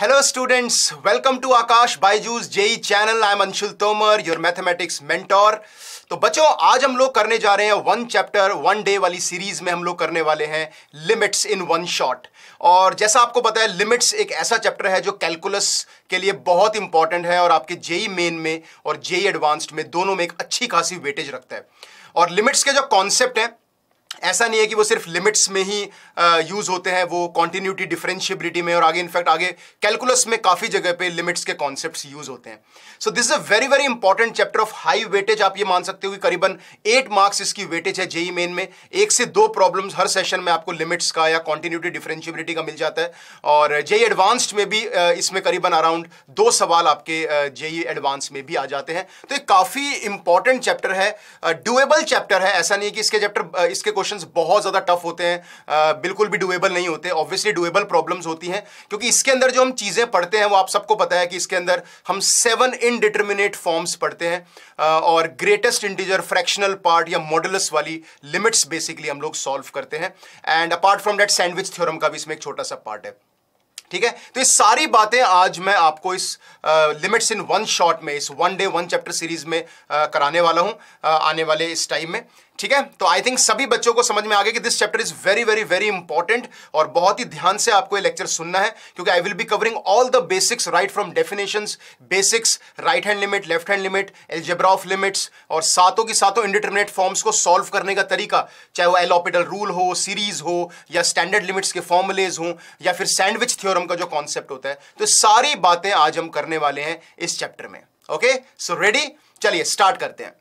Hello students welcome to Aakash Byju's JEE channel I am Anshul Tomar your mathematics mentor तो बच्चों आज हम लोग करने जा रहे हैं वन चैप्टर वन डे वाली सीरीज में हम लोग करने वाले हैं लिमिट्स इन वन शॉट और जैसा आपको पता है लिमिट्स एक ऐसा चैप्टर है जो कैलकुलस के लिए बहुत इंपॉर्टेंट है और आपके जेई मेन e में और जेई एडवांस्ड e में दोनों में एक अच्छी खासी वेटेज रखता है और लिमिट्स के जो कॉन्सेप्ट हैं ऐसा नहीं है कि वो सिर्फ लिमिट्स में ही यूज़ होते हैं वो कॉन्टीन्यूटी डिफरेंशियबिलिटी में और आगे इनफैक्ट आगे कैलकुलस में काफ़ी जगह पे लिमिट्स के कॉन्सेप्ट्स यूज़ होते हैं so this is a very very important chapter of high weightage आप ये मान सकते हो कि करीबन एट मार्क्स इसकी वेटेज है जेई मेन e में एक से दो प्रॉब्लम हर सेशन में आपको लिमिट्स का या कॉन्टीन्यूटी डिफरेंशियबिलिटी का मिल जाता है और जेई एडवांस्ड e में भी इसमें करीबन अराउंड दो सवाल आपके जेई एडवांस e में भी आ जाते हैं तो ये काफ़ी इंपॉर्टेंट चैप्टर है डुएबल चैप्टर है ऐसा नहीं है कि इसके चैप्टर इसके क्वेश्चन क्वेश्चंस बहुत ज़्यादा टफ होते हैं आ, बिल्कुल भी डुएबल नहीं होते ऑब्वियसली डुएबल प्रॉब्लम्स होती हैं क्योंकि इसके अंदर जो हम चीज़ें पढ़ते हैं वो आप सबको पता है कि इसके अंदर हम सेवन इनडिटर्मिनेट फॉर्म्स पढ़ते हैं आ, और ग्रेटेस्ट इंटीजर फ्रैक्शनल पार्ट या मॉडलस वाली लिमिट्स बेसिकली हम लोग सॉल्व करते हैं and apart from that sandwich theorem का भी इसमें एक छोटा सा पार्ट है ठीक है तो ये सारी बातें आज मैं आपको इस लिमिट्स इन वन शॉट में इस one day one chapter series में आ, कराने वाला हूं आ, आने वाले इस टाइम में ठीक है तो आई थिंक सभी बच्चों को समझ में आ गया कि this chapter is very very very important और बहुत ही ध्यान से आपको ये लेक्चर सुनना है क्योंकि I will be covering all the basics right from definition basics right hand limit left hand limit algebra of limits और सातों की सातों इंडिटर्मिनेट फॉर्म्स को सॉल्व करने का तरीका चाहे वो एलोपिटल रूल हो सीरीज हो या स्टैंडर्ड लिमिट्स के फॉर्मुलेज हो या फिर सैंडविच थियोरम का जो कॉन्सेप्ट होता है तो सारी बातें आज हम करने वाले हैं इस चैप्टर में ओके सो रेडी चलिए स्टार्ट करते हैं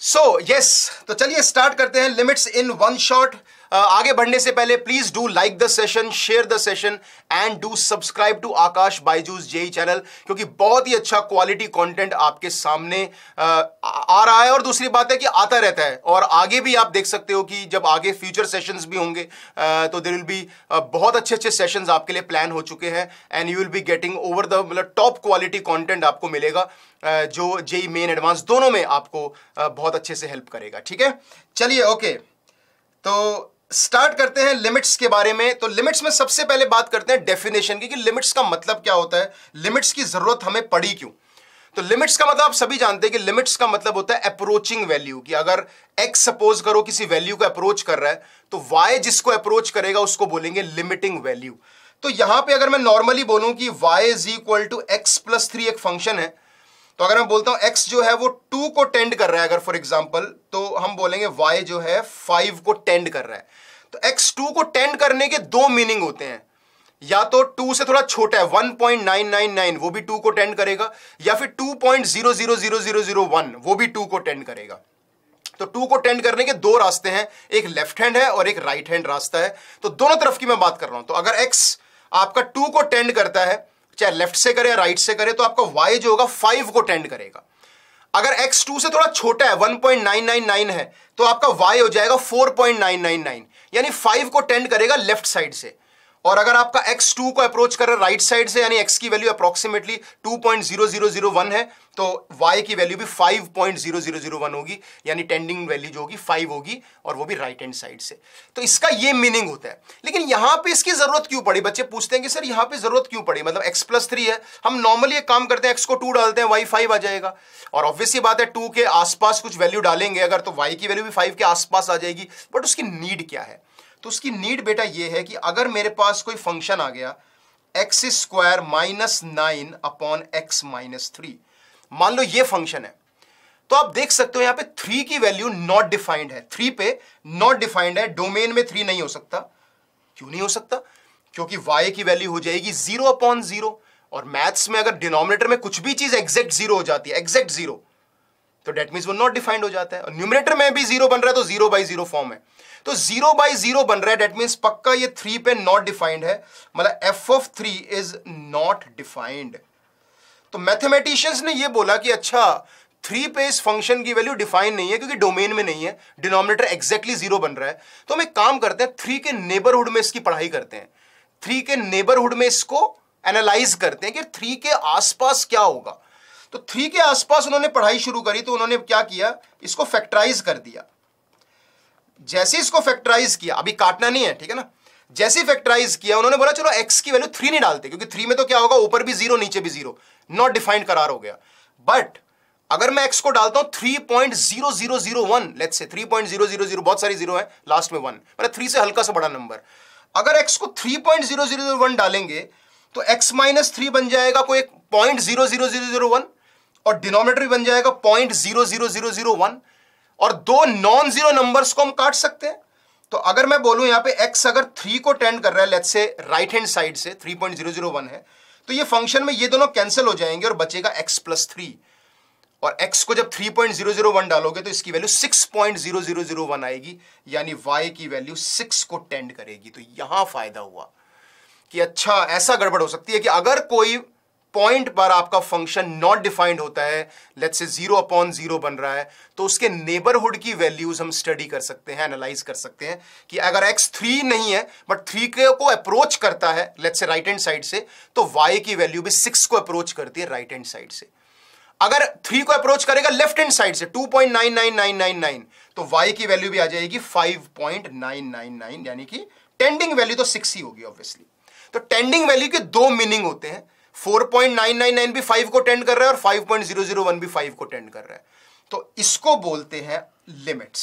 सो so, यस yes, तो चलिए स्टार्ट करते हैं limits in one shot Uh, आगे बढ़ने से पहले please do like the session share the session and do subscribe to Aakash Byju's JEE channel क्योंकि बहुत ही अच्छा क्वालिटी कंटेंट आपके सामने uh, आ, आ रहा है और दूसरी बात है कि आता रहता है और आगे भी आप देख सकते हो कि जब आगे फ्यूचर सेशंस भी होंगे uh, तो देर विल बी बहुत अच्छे अच्छे सेशन आपके लिए प्लान हो चुके हैं and you will be getting over the मतलब टॉप क्वालिटी कॉन्टेंट आपको मिलेगा uh, जो जेई मेन एडवांस दोनों में आपको बहुत अच्छे से हेल्प करेगा ठीक है चलिए ओके तो स्टार्ट करते हैं लिमिट्स के बारे में तो लिमिट्स में सबसे पहले बात करते हैं डेफिनेशन की कि लिमिट्स का मतलब क्या होता है लिमिट्स की जरूरत हमें पड़ी क्यों तो लिमिट्स का मतलब आप सभी जानते हैं कि लिमिट्स का मतलब होता है अप्रोचिंग वैल्यू कि अगर एक्स सपोज करो किसी वैल्यू को अप्रोच कर रहा है तो वाई जिसको अप्रोच करेगा उसको बोलेंगे लिमिटिंग वैल्यू तो यहां पे अगर मैं नॉर्मली बोलूं कि y is equal to x plus three एक फंक्शन है तो अगर मैं बोलता हूं एक्स जो है वो टू को टेंड कर रहा है अगर फॉर एग्जाम्पल तो हम बोलेंगे वाई जो है फाइव को टेंड कर रहा है तो एक्स टू को टेंड करने के दो मीनिंग होते हैं या तो टू से थोड़ा छोटा है one point nine nine nine वो भी टू को टेंड करेगा या फिर two point zero zero zero zero zero one वो भी टू को टेंड करेगा तो टू को टेंड करने के दो रास्ते हैं एक लेफ्ट हैंड है और एक राइट हैंड रास्ता है तो दोनों तरफ की मैं बात कर रहा हूं तो अगर एक्स आपका टू को टेंड करता है चाहे लेफ्ट से करे या राइट से करे तो आपका वाई जो होगा फाइव को टेंड करेगा अगर एक्स टू से थोड़ा छोटा है 1.999 है तो आपका वाई हो जाएगा 4.999 यानी फाइव को टेंड करेगा लेफ्ट साइड से और अगर आपका x2 को अप्रोच कर रहे राइट साइड से यानी x की वैल्यू अप्रोक्सीमेटली 2.0001 है तो y की वैल्यू भी 5.0001 होगी यानी टेंडिंग वैल्यू जो होगी 5 होगी और वो भी राइट हैंड साइड से तो इसका ये मीनिंग होता है लेकिन यहां पे इसकी जरूरत क्यों पड़ी बच्चे पूछते हैं कि सर यहां पे जरूरत क्यों पड़ी मतलब x प्लस थ्री है हम नॉर्मली एक काम करते हैं x को टू डालते हैं वाई फाइव आ जाएगा और ऑब्वियसली बात है टू के आसपास कुछ वैल्यू डालेंगे अगर तो वाई की वैल्यू भी फाइव के आसपास आ जाएगी बट उसकी नीड क्या है तो उसकी नीड बेटा ये है कि अगर मेरे पास कोई फंक्शन आ गया x square minus nine upon x minus three मान लो ये फंक्शन है तो आप देख सकते हो यहां पे थ्री की वैल्यू नॉट डिफाइंड है थ्री पे नॉट डिफाइंड है डोमेन में थ्री नहीं हो सकता क्यों नहीं हो सकता क्योंकि वाई की वैल्यू हो जाएगी जीरो अपॉन जीरो और मैथ्स में अगर डिनोमिनेटर में कुछ भी चीज एग्जैक्ट जीरो हो जाती है एग्जैक्ट जीरो तो डेट मीन वो नॉट डिफाइंड हो जाता है और न्यूमिनेटर में भी जीरो बन रहा है तो जीरो बाई जीरो फॉर्म है तो जीरो बाय जीरो बन रहा है डेट मीन पक्का ये थ्री पे नॉट डिफाइंड है मतलब f of three is not defined तो मैथमेटिशियंस ने ये बोला कि अच्छा थ्री पे इस फंक्शन की वैल्यू डिफाइन नहीं है क्योंकि डोमेन में नहीं है डिनोमिनेटर एक्जैक्टली जीरो बन रहा है तो हम एक काम करते हैं थ्री के नेबरहुड में इसकी पढ़ाई करते हैं थ्री के नेबरहुड में इसको एनालाइज करते हैं कि थ्री के आसपास क्या होगा तो थ्री के आसपास उन्होंने पढ़ाई शुरू करी तो उन्होंने क्या किया इसको फैक्टराइज कर दिया जैसे इसको फैक्टराइज किया अभी काटना नहीं है ठीक है ना जैसे फैक्टराइज किया उन्होंने बोला चलो एक्स की वैल्यू थ्री नहीं डालते क्योंकि थ्री में तो क्या होगा ऊपर भी जीरो नीचे भी जीरो नॉट डिफाइंड करार हो गया बट अगर मैं एक्स को डालता हूं three point zero zero zero one let's say three point zero zero zero बहुत सारी जीरो है लास्ट में वन मतलब थ्री से हल्का सा बड़ा नंबर अगर एक्स को three point zero zero zero one डालेंगे तो एक्स माइनस थ्री बन जाएगा कोई point zero zero zero zero one और डिनोमेटर भी बन जाएगा point zero zero zero zero one और दो नॉन जीरो नंबर्स को हम काट सकते हैं तो अगर मैं बोलू यहां पे x अगर थ्री को टेंड कर रहा है लेट से राइट हैंड साइड से 3.001 है तो ये फंक्शन में ये दोनों कैंसिल हो जाएंगे और बचेगा x प्लस थ्री और x को जब 3.001 डालोगे तो इसकी वैल्यू 6.0001 आएगी यानी y की वैल्यू 6 को टेंड करेगी तो यहां फायदा हुआ कि अच्छा ऐसा गड़बड़ हो सकती है कि अगर कोई पॉइंट पर आपका फंक्शन नॉट डिफाइंड होता है लेट से जीरो अपॉन जीरो बन रहा है तो उसके नेबरहुड की वैल्यूज हम स्टडी कर सकते हैं एनालाइज कर सकते हैं कि अगर एक्स थ्री नहीं है बट थ्री के को अप्रोच करता है लेट से राइट हैंड साइड से तो वाई की वैल्यू भी सिक्स को अप्रोच करती है राइट हैंड साइड से अगर थ्री को अप्रोच करेगा लेफ्ट हैंड साइड से two point nine nine nine nine nine तो वाई की वैल्यू भी आ जाएगी five point nine nine nine यानी कि टेंडिंग वैल्यू तो सिक्स ही होगी ऑब्वियसली तो टेंडिंग वैल्यू के दो मीनिंग होते हैं 4.999 भी 5 को टेंड कर रहा है और 5.001 भी 5 को टेंड कर रहा है तो इसको बोलते हैं लिमिट्स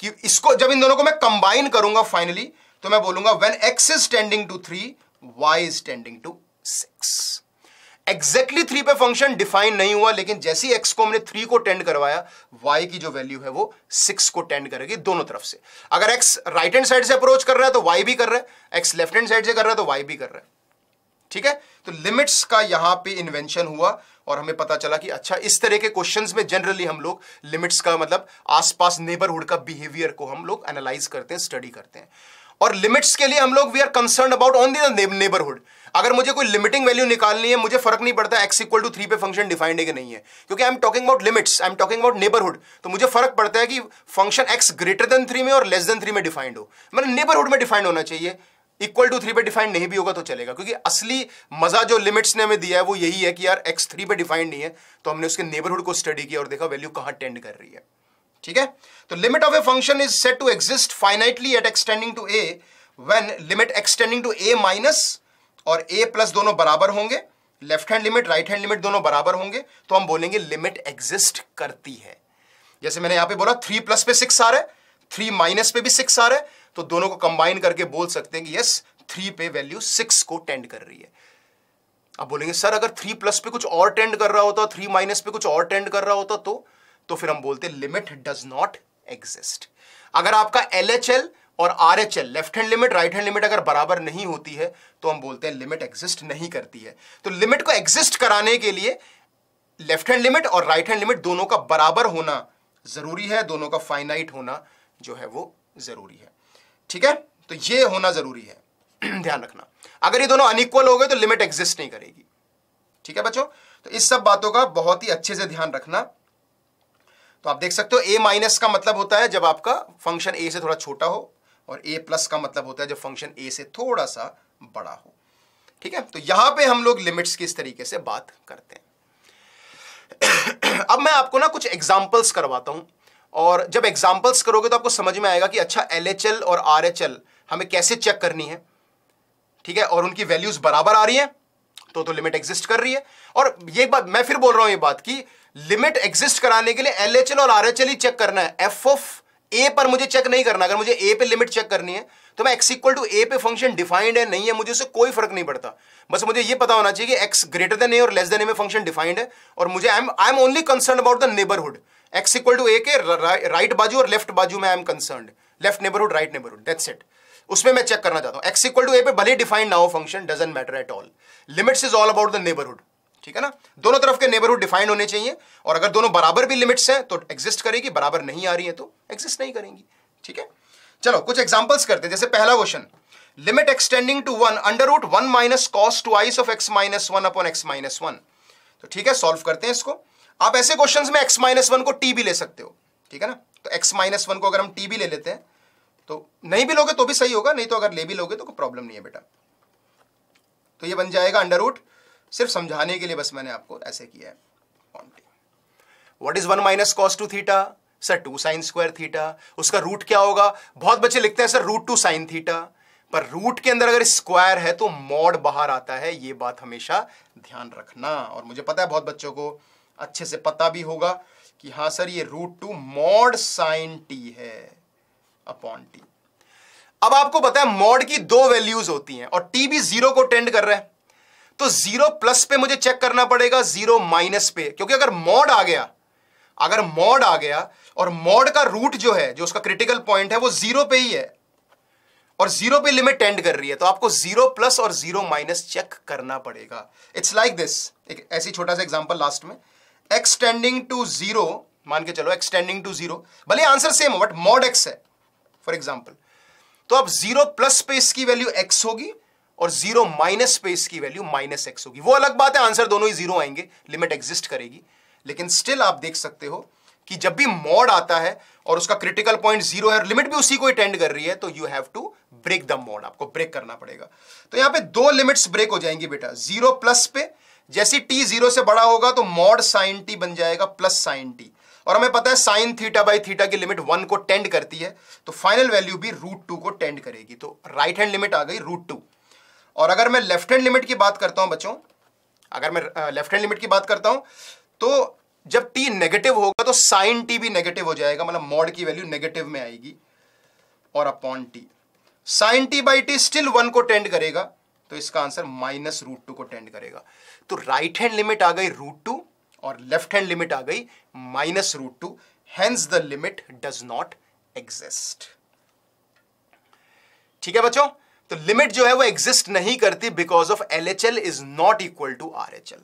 कि इसको जब इन दोनों को मैं कंबाइन करूंगा फाइनली तो मैं बोलूंगा when x is tending to three y is tending to six exactly three पे फंक्शन डिफाइन नहीं हुआ लेकिन जैसे ही एक्स को हमने थ्री को टेंड करवाया वाई की जो वैल्यू है वो सिक्स को टेंड करेगी दोनों तरफ से अगर एक्स राइट हैंड साइड से अप्रोच कर रहा है तो वाई भी कर रहा है एक्स लेफ्ट हैंड साइड से कर रहा है तो वाई भी कर रहा है ठीक है तो लिमिट्स का यहां पे इन्वेंशन हुआ और हमें पता चला कि अच्छा इस तरह के क्वेश्चंस में जनरली हम लोग लिमिट्स का मतलब आसपास नेबरहुड का बिहेवियर को हम लोग एनालाइज करते हैं स्टडी करते हैं और लिमिट्स के लिए हम लोग we are concern about on the neighbourhood अगर मुझे कोई लिमिटिंग वैल्यू निकालनी है मुझे फर्क नहीं पड़ता एक्स इक्वल टू थ्री पे फंक्शन डिफाइंड है कि नहीं है क्योंकि I am talking about limits I am talking about neighbourhood तो मुझे फर्क पड़ता है कि function x greater than three में और लेस देन थ्री में डिफाइंड हो मतलब नेबरहुड में डिफाइंड होना चाहिए इक्वल टू थ्री पे डिफाइंड नहीं भी होगा तो चलेगा क्योंकि असली मजा जो लिमिट्स ने हमें दिया है वो यही है कि यार एक्स थ्री पे डिफाइंड नहीं है तो हमने उसके नेबरहुड को स्टडी किया और देखा वैल्यू कहां टेंड कर रही है ठीक है तो limit of a function is said to exist finitely at x tending to a when limit extending to a minus और ए प्लस दोनों बराबर होंगे left hand limit right hand limit दोनों बराबर होंगे तो हम बोलेंगे लिमिट एग्जिस्ट करती है जैसे मैंने यहां पर बोला थ्री प्लस पे सिक्स आ रहा है थ्री माइनस पे भी सिक्स आ रहा है तो दोनों को कंबाइन करके बोल सकते हैं कि यस थ्री पे वैल्यू सिक्स को टेंड कर रही है अब बोलेंगे सर अगर थ्री प्लस पे कुछ और टेंड कर रहा होता थ्री माइनस पे कुछ और टेंड कर रहा होता तो तो फिर हम बोलते लिमिट डज नॉट एग्जिस्ट अगर आपका एल एच एल और R H L left hand limit right hand limit अगर बराबर नहीं होती है तो हम बोलते हैं लिमिट एग्जिस्ट नहीं करती है तो लिमिट को एग्जिस्ट कराने के लिए लेफ्ट हैंड लिमिट और राइट हैंड लिमिट दोनों का बराबर होना जरूरी है दोनों का फाइनाइट होना जो है वो जरूरी है ठीक है तो ये होना जरूरी है ध्यान रखना अगर ये दोनों अनइक्वल हो गए तो लिमिट एग्जिस्ट नहीं करेगी ठीक है बच्चों तो इस सब बातों का बहुत ही अच्छे से ध्यान रखना तो आप देख सकते हो ए माइनस का मतलब होता है जब आपका फंक्शन ए से थोड़ा छोटा हो और ए प्लस का मतलब होता है जब फंक्शन ए से थोड़ा सा बड़ा हो ठीक है तो यहां पे हम लोग लिमिट्स की इस तरीके से बात करते हैं अब मैं आपको ना कुछ एग्जाम्पल्स करवाता हूं और जब एग्जाम्पल्स करोगे तो आपको समझ में आएगा कि अच्छा एल और आर हमें कैसे चेक करनी है ठीक है और उनकी वैल्यूज बराबर आ रही है तो तो लिमिट एग्जिस्ट कर रही है और ये बात मैं फिर बोल रहा हूं ये बात कि लिमिट एग्जिस्ट कराने के लिए एल और आर ही चेक करना है एफ ऑफ ए पर मुझे चेक नहीं करना अगर मुझे ए पे लिमिट चेक करनी है तो मैं एक्स इक्वल टू ए पे फंक्शन डिफाइंड है नहीं है मुझे उससे कोई फर्क नहीं पड़ता बस मुझे ये पता होना चाहिए कि एक्स ग्रेटर देन ए और लेस देन ए में फंक्शन डिफाइंड है और मुझे I am I am only concern about the neighbourhood x equal to a के राइट बाजू और लेफ्ट बाजू में I am concern left neighbourhood right neighbourhood that's it उसमें मैं चेक करना चाहता हूं एक्स इक्वल टू ए पे भले डिफाइंड ना हो function doesn't matter at all limits is all about the neighbourhood ठीक है ना दोनों तरफ के नेबरहुड डिफाइंड होने चाहिए और अगर दोनों बराबर भी लिमिट्स हैं तो एग्जिस्ट करेगी बराबर नहीं आ रही है तो एग्जिस्ट नहीं करेंगी ठीक है चलो कुछ एग्जाम्पल्स करते हैं जैसे पहला question limit extending to one under root one minus cos twice of x minus one upon x minus one तो ठीक है सॉल्व करते हैं इसको आप ऐसे क्वेश्चन में एक्स माइनस वन को टी भी ले सकते हो ठीक है ना तो एक्स माइनस वन को अगर हम टी भी ले लेते हैं तो नहीं भी लोगे तो भी सही होगा नहीं तो अगर ले भी लोगे तो कोई प्रॉब्लम नहीं है बेटा तो ये बन जाएगा अंडर रूट सिर्फ समझाने के लिए बस मैंने आपको ऐसे किया है what is one minus cos two theta sir two sign square theta उसका रूट क्या होगा बहुत बच्चे लिखते हैं sir root two sign theta पर रूट के अंदर अगर स्क्वायर है तो मॉड बाहर आता है ये बात हमेशा ध्यान रखना और मुझे पता है बहुत बच्चों को अच्छे से पता भी होगा कि हाँ सर ये root two mod sin t है अपॉन टी अब आपको पता है मॉड की दो वैल्यूज होती हैं और टी भी जीरो को टेंड कर रहा है तो जीरो प्लस पे मुझे चेक करना पड़ेगा जीरो माइनस पे क्योंकि अगर मॉड आ गया अगर मॉड आ गया और मॉड का रूट जो है जो उसका क्रिटिकल पॉइंट है वो जीरो पे ही है और जीरो पे लिमिट टेंड कर रही है तो आपको जीरो प्लस और जीरो माइनस चेक करना पड़ेगा इट्स लाइक दिस एक ऐसी छोटा सा एग्जांपल लास्ट में एक्सटेंडिंग टू जीरो मान के चलो एक्सटेंडिंग टू जीरो भले आंसर सेम हो बट मॉड एक्स है फॉर एग्जाम्पल तो अब जीरो प्लस पे इसकी वैल्यू एक्स होगी और जीरो माइनस पे इसकी वैल्यू माइनस एक्स होगी वो अलग बात है आंसर दोनों ही जीरो आएंगे लिमिट एग्जिस्ट करेगी लेकिन स्टिल आप देख सकते हो कि जब भी मॉड आता है और उसका क्रिटिकल पॉइंट जीरो है और लिमिट भी उसी को अटेंड कर रही है तो you have to break the mod आपको ब्रेक करना पड़ेगा तो यहां पे दो लिमिट्स ब्रेक हो जाएंगी बेटा जीरो प्लस पे जैसी टी जीरो से बड़ा होगा तो मॉड साइन टी बन जाएगा प्लस साइन टी और हमें पता है साइन थीटा बाई थीटा की लिमिट वन को टेंड करती है तो फाइनल वैल्यू भी रूट टू को टेंड करेगी तो राइट हैंड लिमिट आ गई रूट टू और अगर मैं लेफ्ट हैंड लिमिट की बात करता हूं बच्चों अगर मैं लेफ्ट हैंड लिमिट की बात करता हूं तो जब टी नेगेटिव होगा तो साइन टी भी नेगेटिव हो जाएगा मतलब मॉड की वैल्यू नेगेटिव में आएगी और upon t sine t by t still one को टेंड करेगा तो इसका आंसर माइनस रूट टू को टेंड करेगा तो राइट हैंड लिमिट आ गई रूट टू और लेफ्ट हैंड लिमिट आ गई minus root two hence the limit does not exist ठीक है बच्चों तो लिमिट जो है वो एग्जिस्ट नहीं करती because of L H L is not equal to R H L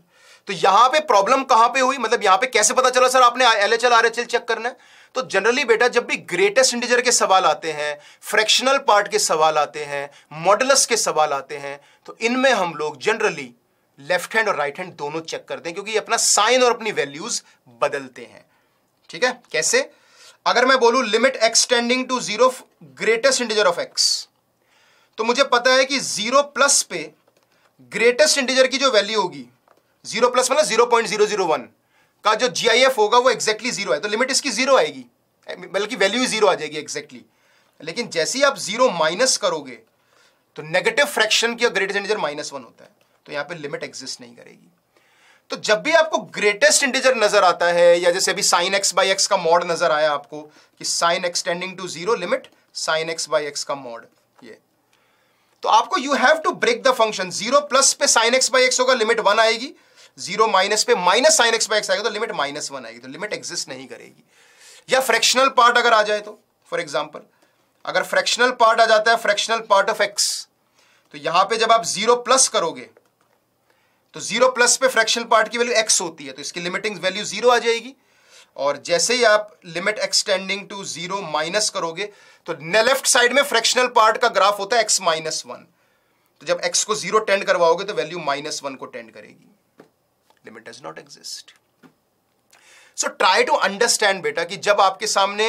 तो यहां पे प्रॉब्लम कहां पे हुई मतलब यहां पे कैसे पता चला सर आपने L H L R H L check करना है तो जनरली बेटा जब भी ग्रेटेस्ट इंटीजर के सवाल आते हैं फ्रैक्शनल पार्ट के सवाल आते हैं मॉडलस के सवाल आते हैं तो इनमें हम लोग जनरली लेफ्ट हैंड और राइट हैंड दोनों चेक करते हैं क्योंकि अपना साइन और अपनी वैल्यूज बदलते हैं ठीक है कैसे अगर मैं बोलूं limit extending to zero greatest integer of x तो मुझे पता है कि जीरो प्लस पे ग्रेटेस्ट इंटीजर की जो वैल्यू होगी जीरो प्लस मतलब zero point zero zero one का जो जी आई एफ होगा वो एक्जैक्टली जीरो है तो लिमिट इसकी जीरो आएगी बल्कि वैल्यू जीरो आ जाएगी एक्जैक्टली लेकिन जैसे ही आप जीरो माइनस करोगे तो नेगेटिव फ्रैक्शन की ग्रेटेस्ट इंटीजर माइनस वन होता है तो यहां पे लिमिट एग्जिस्ट नहीं करेगी तो जब भी आपको ग्रेटेस्ट इंटीजर नजर आता है या जैसे अभी साइन एक्स बाई एक्स का मॉड नजर आया आपको कि sine x tending to zero limit sine x by x का मॉड ये तो आपको you have to break the function zero plus पे साइन एक्स बाई एक्स होगा लिमिट वन आएगी जीरो माइनस पे minus sine x by x आएगा तो लिमिट माइनस वन आएगी तो लिमिट एग्जिस्ट नहीं करेगी या फ्रैक्शनल पार्ट अगर आ जाए तो फॉर एग्जाम्पल अगर फ्रैक्शनल पार्ट आ जाता है फ्रैक्शनल पार्ट ऑफ एक्स तो यहां पे जब आप जीरो प्लस करोगे तो जीरो प्लस पे फ्रैक्शनल पार्ट की वैल्यू एक्स होती है तो इसकी लिमिटिंग वैल्यू जीरो आ जाएगी और जैसे ही आप limit extending to zero minus करोगे तो लेफ्ट साइड में फ्रैक्शनल पार्ट का ग्राफ होता है एक्स माइनस वन तो जब एक्स को जीरो टेंड करवाओगे तो वैल्यू माइनस वन को टेंड करेगी limit does not exist so try to understand बेटा कि जब आपके सामने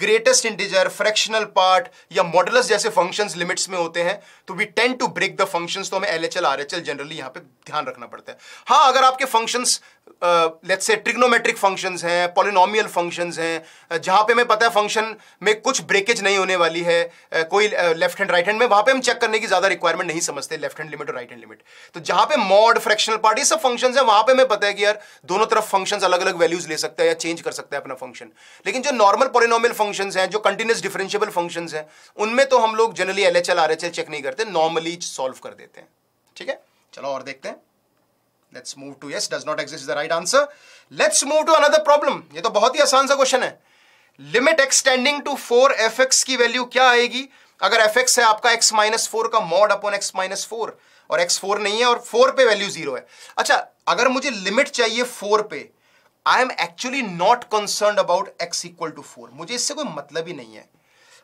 ग्रेटेस्ट इंटीजर फ्रैक्शनल पार्ट या मॉडलस जैसे फंक्शंस लिमिट्स में होते हैं तो we tend to break the functions तो हमें L H L R H L generally यहां पर ध्यान रखना पड़ता है हाँ अगर आपके functions let's say trigonometric functions हैं पॉलिनोमियल फंक्शंस हैं जहाँ पे हमें पता है फंक्शन में कुछ ब्रेकेज नहीं होने वाली है कोई लेफ्ट हैंड राइट हैंड में वहाँ पे हम चेक करने की ज़्यादा रिक्वायरमेंट नहीं समझते लेफ्ट हैंड लिमिट और राइट हैंड लिमिट तो जहाँ पे मॉड फ्रैक्शनल पार्ट ये सब फंक्शन है वहाँ पर हमें पता है कि यार दोनों तरफ फंक्शन अलग अलग वैल्यूज ले सकता है या चेंज कर सकते हैं अपना फंक्शन लेकिन जो नॉर्मल पॉलिनोमियल फंक्शन हैं जो कंटिन्यूस डिफरेंशियबल फंक्शन हैं उनमें तो हम लोग generally L H L check नहीं करते नॉर्मली सॉल्व कर देते हैं ठीक है चलो और देखते हैं let's move to yes does not exist the right answer let's move to another problem ये तो बहुत ही आसान सा क्वेश्चन है limit extending to four f x की वैल्यू क्या आएगी अगर एफ एक्स है आपका एक्स माइनस फोर का mod upon x minus four और एक्स फोर नहीं है और फोर पे वैल्यू जीरो है अच्छा अगर मुझे लिमिट चाहिए फोर पे I am actually not concern about x equal to four मुझे इससे कोई मतलब ही नहीं है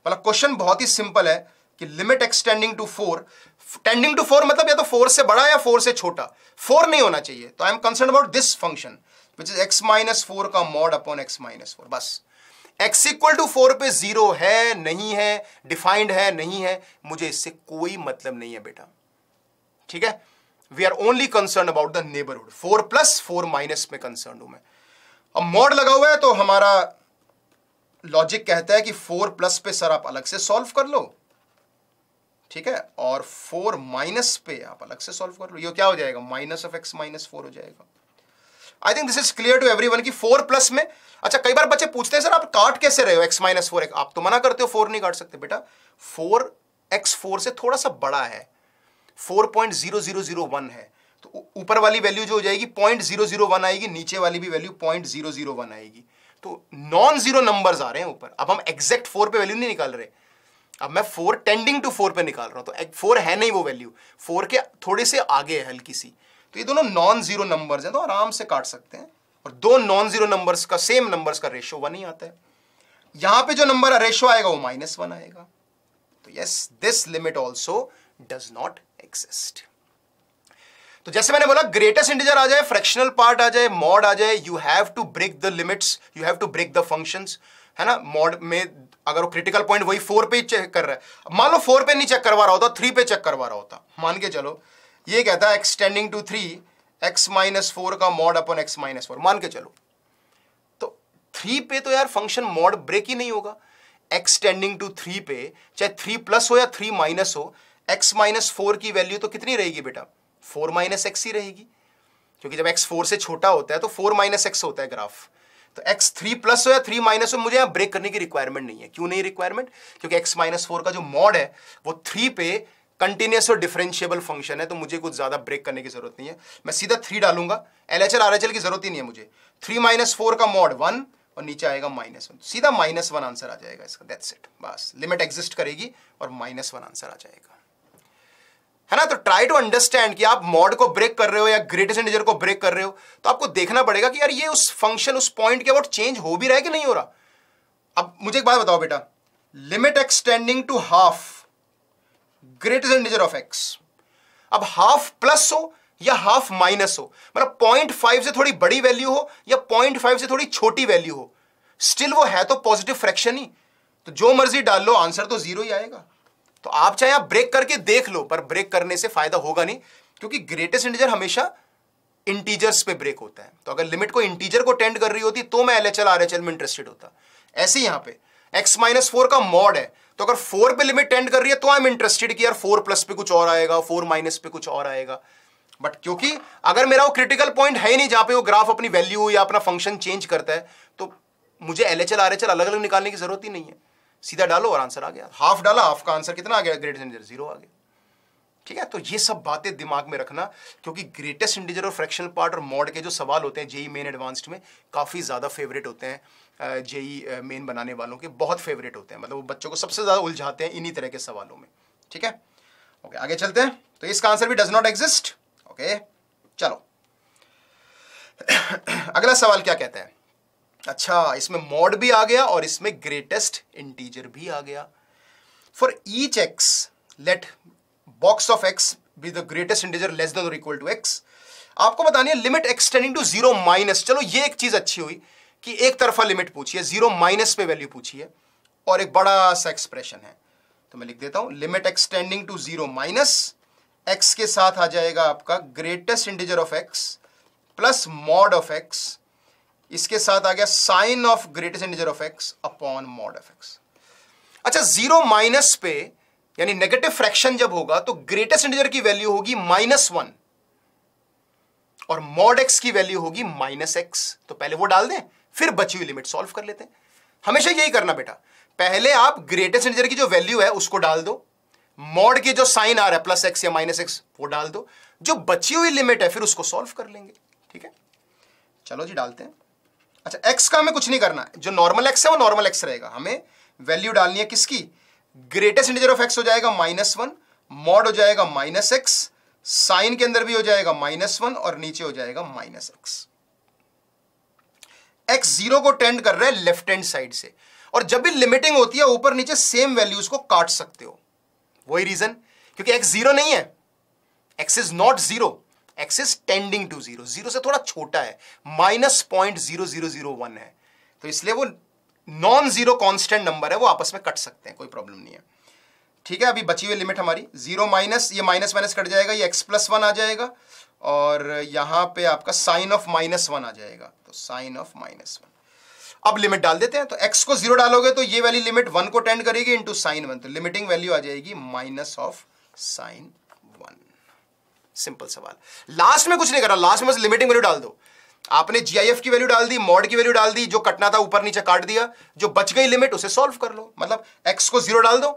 मतलब क्वेश्चन बहुत ही सिंपल है कि limit extending to four tending to four मतलब या तो फोर से बड़ा या फोर से छोटा फोर नहीं होना चाहिए तो I am concern about this function which is x minus four का mod upon x minus four बस एक्स इक्वल टू फोर पे जीरो है नहीं है डिफाइंड है नहीं है मुझे इससे कोई मतलब नहीं है बेटा ठीक है we are only concern about the neighbourhood four plus four minus में कंसर्न हूं मैं अब मॉड लगा हुआ है तो हमारा लॉजिक कहता है कि फोर प्लस पे सर आप अलग से सॉल्व कर लो ठीक है और फोर माइनस पे आप अलग से सॉल्व कर लो ये क्या हो जाएगा minus of x minus four हो जाएगा I think this is clear to everyone की फोर प्लस में अच्छा कई बार बच्चे पूछते हैं सर आप काट कैसे रहे हो एक्स माइनस फोर आप तो मना करते हो फोर नहीं काट सकते बेटा फोर एक्स फोर से थोड़ा सा बड़ा है four point zero zero zero one है तो ऊपर वाली वैल्यू जो हो जाएगी पॉइंट जीरो जीरो वन आएगी नीचे वाली भी value point zero zero one आएगी तो नॉन जीरो नंबर्स आ रहे हैं ऊपर अब हम एग्जैक्ट फोर पे वैल्यू नहीं निकाल रहे अब मैं फोर टेंडिंग टू फोर पे निकाल रहा हूं तो फोर है नहीं वो वैल्यू फोर के थोड़े से आगे है हल्की सी तो ये दोनों नॉन जीरो नंबर्स हैं तो आराम से काट सकते हैं और दो नॉन जीरो नंबर्स का सेम नंबर्स का रेशियो वन ही आता है यहां पे जो नंबर रेशियो आएगा वो माइनस वन आएगा तो yes this limit also does not exist तो जैसे मैंने बोला ग्रेटेस्ट इंटीजर आ जाए फ्रैक्शनल पार्ट आ जाए मॉड आ जाए you have to break the limits you have to break the functions है ना मॉड में अगर वो क्रिटिकल पॉइंट वही फोर पे ही चेक कर रहा है मान लो फोर पे नहीं चेक करवा रहा होता थ्री पे चेक करवा रहा होता मान के चलो ये कहता है x tending to three x minus four का mod upon x minus four मान के चलो तो थ्री पे तो यार फंक्शन मॉड ब्रेक ही नहीं होगा एक्सटेंडिंग टू थ्री पे चाहे थ्री प्लस हो या थ्री माइनस हो एक्स माइनस फोर की वैल्यू तो कितनी रहेगी बेटा फोर माइनस एक्स ही रहेगी क्योंकि जब एक्स फोर से छोटा होता है तो फोर माइनस एक्स होता है ग्राफ तो x थ्री प्लस हो या थ्री माइनस हो मुझे यहाँ ब्रेक करने की रिक्वायरमेंट नहीं है क्यों नहीं रिक्वायरमेंट क्योंकि x माइनस फोर का जो मॉड है वो थ्री पे कंटिन्यूस और डिफरेंशियबल फंक्शन है तो मुझे कुछ ज्यादा ब्रेक करने की जरूरत नहीं है मैं सीधा थ्री डालूंगा एल एच एच एल की जरूरत ही नहीं है मुझे थ्री माइनस फोर का मॉड वन और नीचे आएगा माइनस वन सीधा माइनस वन आंसर आ जाएगा इसका दैट्स इट बस लिमिट एग्जिस्ट करेगी और माइनस वन आंसर आ जाएगा है ना तो ट्राई टू अंडरस्टैंड कि आप मॉड को ब्रेक कर रहे हो या ग्रेटेस्ट इंटीजर को ब्रेक कर रहे हो तो आपको देखना पड़ेगा कि यार ये उस फंक्शन उस पॉइंट के अबाउट चेंज हो भी रहा है कि नहीं हो रहा अब मुझे एक बात बताओ बेटा limit extending to half greatest integer of x अब हाफ प्लस हो या हाफ माइनस हो मतलब पॉइंट फाइव से थोड़ी बड़ी वैल्यू हो या पॉइंट फाइव से थोड़ी छोटी वैल्यू हो स्टिल वो है तो पॉजिटिव फ्रैक्शन ही तो जो मर्जी डाल लो आंसर तो जीरो ही आएगा तो आप चाहे आप ब्रेक करके देख लो पर ब्रेक करने से फायदा होगा नहीं क्योंकि ग्रेटेस्ट इंटीजर हमेशा इंटीजर्स पे ब्रेक होता है तो अगर लिमिट को इंटीजर को टेंड कर रही होती तो मैं L H L R H L में इंटरेस्टेड होता ऐसे यहां पे एक्स माइनस फोर का मॉड है तो अगर फोर पे लिमिट टेंड कर रही है तो आई एम इंटरेस्टेड कि यार फोर प्लस पे कुछ और आएगा फोर माइनस पे कुछ और आएगा बट क्योंकि अगर मेरा वो क्रिटिकल पॉइंट है ही नहीं जहां पे वो ग्राफ अपनी वैल्यू या अपना फंक्शन चेंज करता है तो मुझे L H L R H L अलग अलग निकालने की जरूरत ही नहीं है सीधा डालो और आंसर आ गया हाफ डाला हाफ का आंसर कितना आ गया ग्रेटेस्ट इंटीजर जीरो आ गया ठीक है तो ये सब बातें दिमाग में रखना क्योंकि ग्रेटेस्ट इंटीजर और फ्रैक्शनल पार्ट और मॉड के जो सवाल होते हैं जेई मेन एडवांस्ड में काफ़ी ज़्यादा फेवरेट होते हैं जेई मेन बनाने वालों के बहुत फेवरेट होते हैं मतलब वो बच्चों को सबसे ज़्यादा उलझाते हैं इन्हीं तरह के सवालों में ठीक है ओके आगे चलते हैं तो इसका आंसर भी डज नॉट एग्जिस्ट ओके चलो अगला सवाल क्या कहते हैं अच्छा इसमें मॉड भी आ गया और इसमें ग्रेटेस्ट इंटीजर भी आ गया for each x let box of x be the greatest integer less than और इक्वल टू एक्स आपको बतानी है limit extending to zero minus चलो ये एक चीज अच्छी हुई कि एक तरफा लिमिट पूछिए जीरो माइनस पे वैल्यू पूछिए और एक बड़ा सा एक्सप्रेशन है तो मैं लिख देता हूं limit extending to zero minus x के साथ आ जाएगा आपका greatest integer of x plus mod of x इसके साथ आ गया sine of greatest integer of x upon mod of x अच्छा जीरो माइनस पे यानी नेगेटिव फ्रैक्शन जब होगा तो ग्रेटेस्ट इंटीजर की वैल्यू होगी माइनस वन और मॉड एक्स की वैल्यू होगी माइनस एक्स तो पहले वो डाल दें फिर बची हुई लिमिट सॉल्व कर लेते हैं हमेशा यही करना बेटा पहले आप ग्रेटेस्ट इंटीजर की जो वैल्यू है उसको डाल दो मॉड के जो साइन आ रहा है प्लस एक्स या माइनस एक्स वो डाल दो जो बची हुई लिमिट है फिर उसको सॉल्व कर लेंगे ठीक है चलो जी डालते हैं अच्छा एक्स का हमें कुछ नहीं करना जो नॉर्मल एक्स है वो नॉर्मल एक्स रहेगा हमें वैल्यू डालनी है किसकी ग्रेटेस्ट इंटीजर ऑफ एक्स हो जाएगा माइनस वन मॉड हो जाएगा माइनस एक्स साइन के अंदर भी हो जाएगा माइनस वन और नीचे हो जाएगा माइनस एक्स एक्स जीरो को टेंड कर रहा है लेफ्ट हैंड साइड से और जब भी लिमिटिंग होती है ऊपर नीचे सेम वैल्यूज को काट सकते हो वही रीजन क्योंकि एक्स जीरो नहीं है x is not zero x is tending to zero zero से थोड़ा छोटा है minus point zero zero zero one है तो इसलिए वो नॉन जीरो कांस्टेंट नंबर है वो आपस में कट सकते हैं कोई प्रॉब्लम नहीं है ठीक है अभी बची हुई लिमिट हमारी जीरो माइनस ये माइनस माइनस कट जाएगा ये एक्स प्लस वन आ जाएगा और यहां पे आपका साइन ऑफ माइनस वन आ जाएगा तो साइन ऑफ माइनस वन अब लिमिट डाल देते हैं तो एक्स को जीरो डालोगे तो ये वाली लिमिट वन को टेंड करेगी इंटू साइन वन तो लिमिटिंग वैल्यू आ जाएगी माइनस ऑफ साइन सिंपल सवाल लास्ट में कुछ नहीं करा लास्ट में बस लिमिटिंग वैल्यू डाल दो आपने जीआईएफ की वैल्यू डाल दी मॉड की वैल्यू डाल दी जो कटना था ऊपर नीचे काट दिया जो बच गई लिमिट उसे सॉल्व कर लो मतलब एक्स को जीरो डाल दो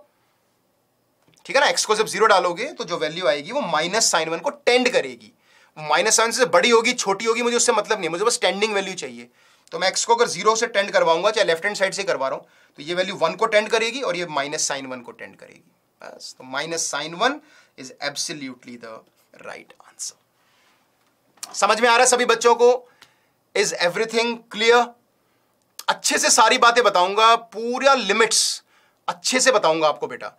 ठीक है ना एक्स को जब जीरो डालोगे तो जो वैल्यू आएगी वो माइनस साइन वन को टेंड करेगी माइनस साइन से बड़ी होगी छोटी होगी मुझे उससे मतलब नहीं मुझे बस टेंडिंग वैल्यू चाहिए तो मैं एक्स को अगर जीरो से टेंड करवाऊंगा चाहे लेफ्ट हैंड साइड से करवा रहा हूं तो ये वैल्यू वन को टेंड करेगी और ये माइनस साइन वन को टेंड करेगी बस तो minus sine one is absolutely the right answer समझ में आ रहा है सभी बच्चों को इज एवरीथिंग क्लियर अच्छे से सारी बातें बताऊंगा पूरा लिमिट्स अच्छे से बताऊंगा आपको बेटा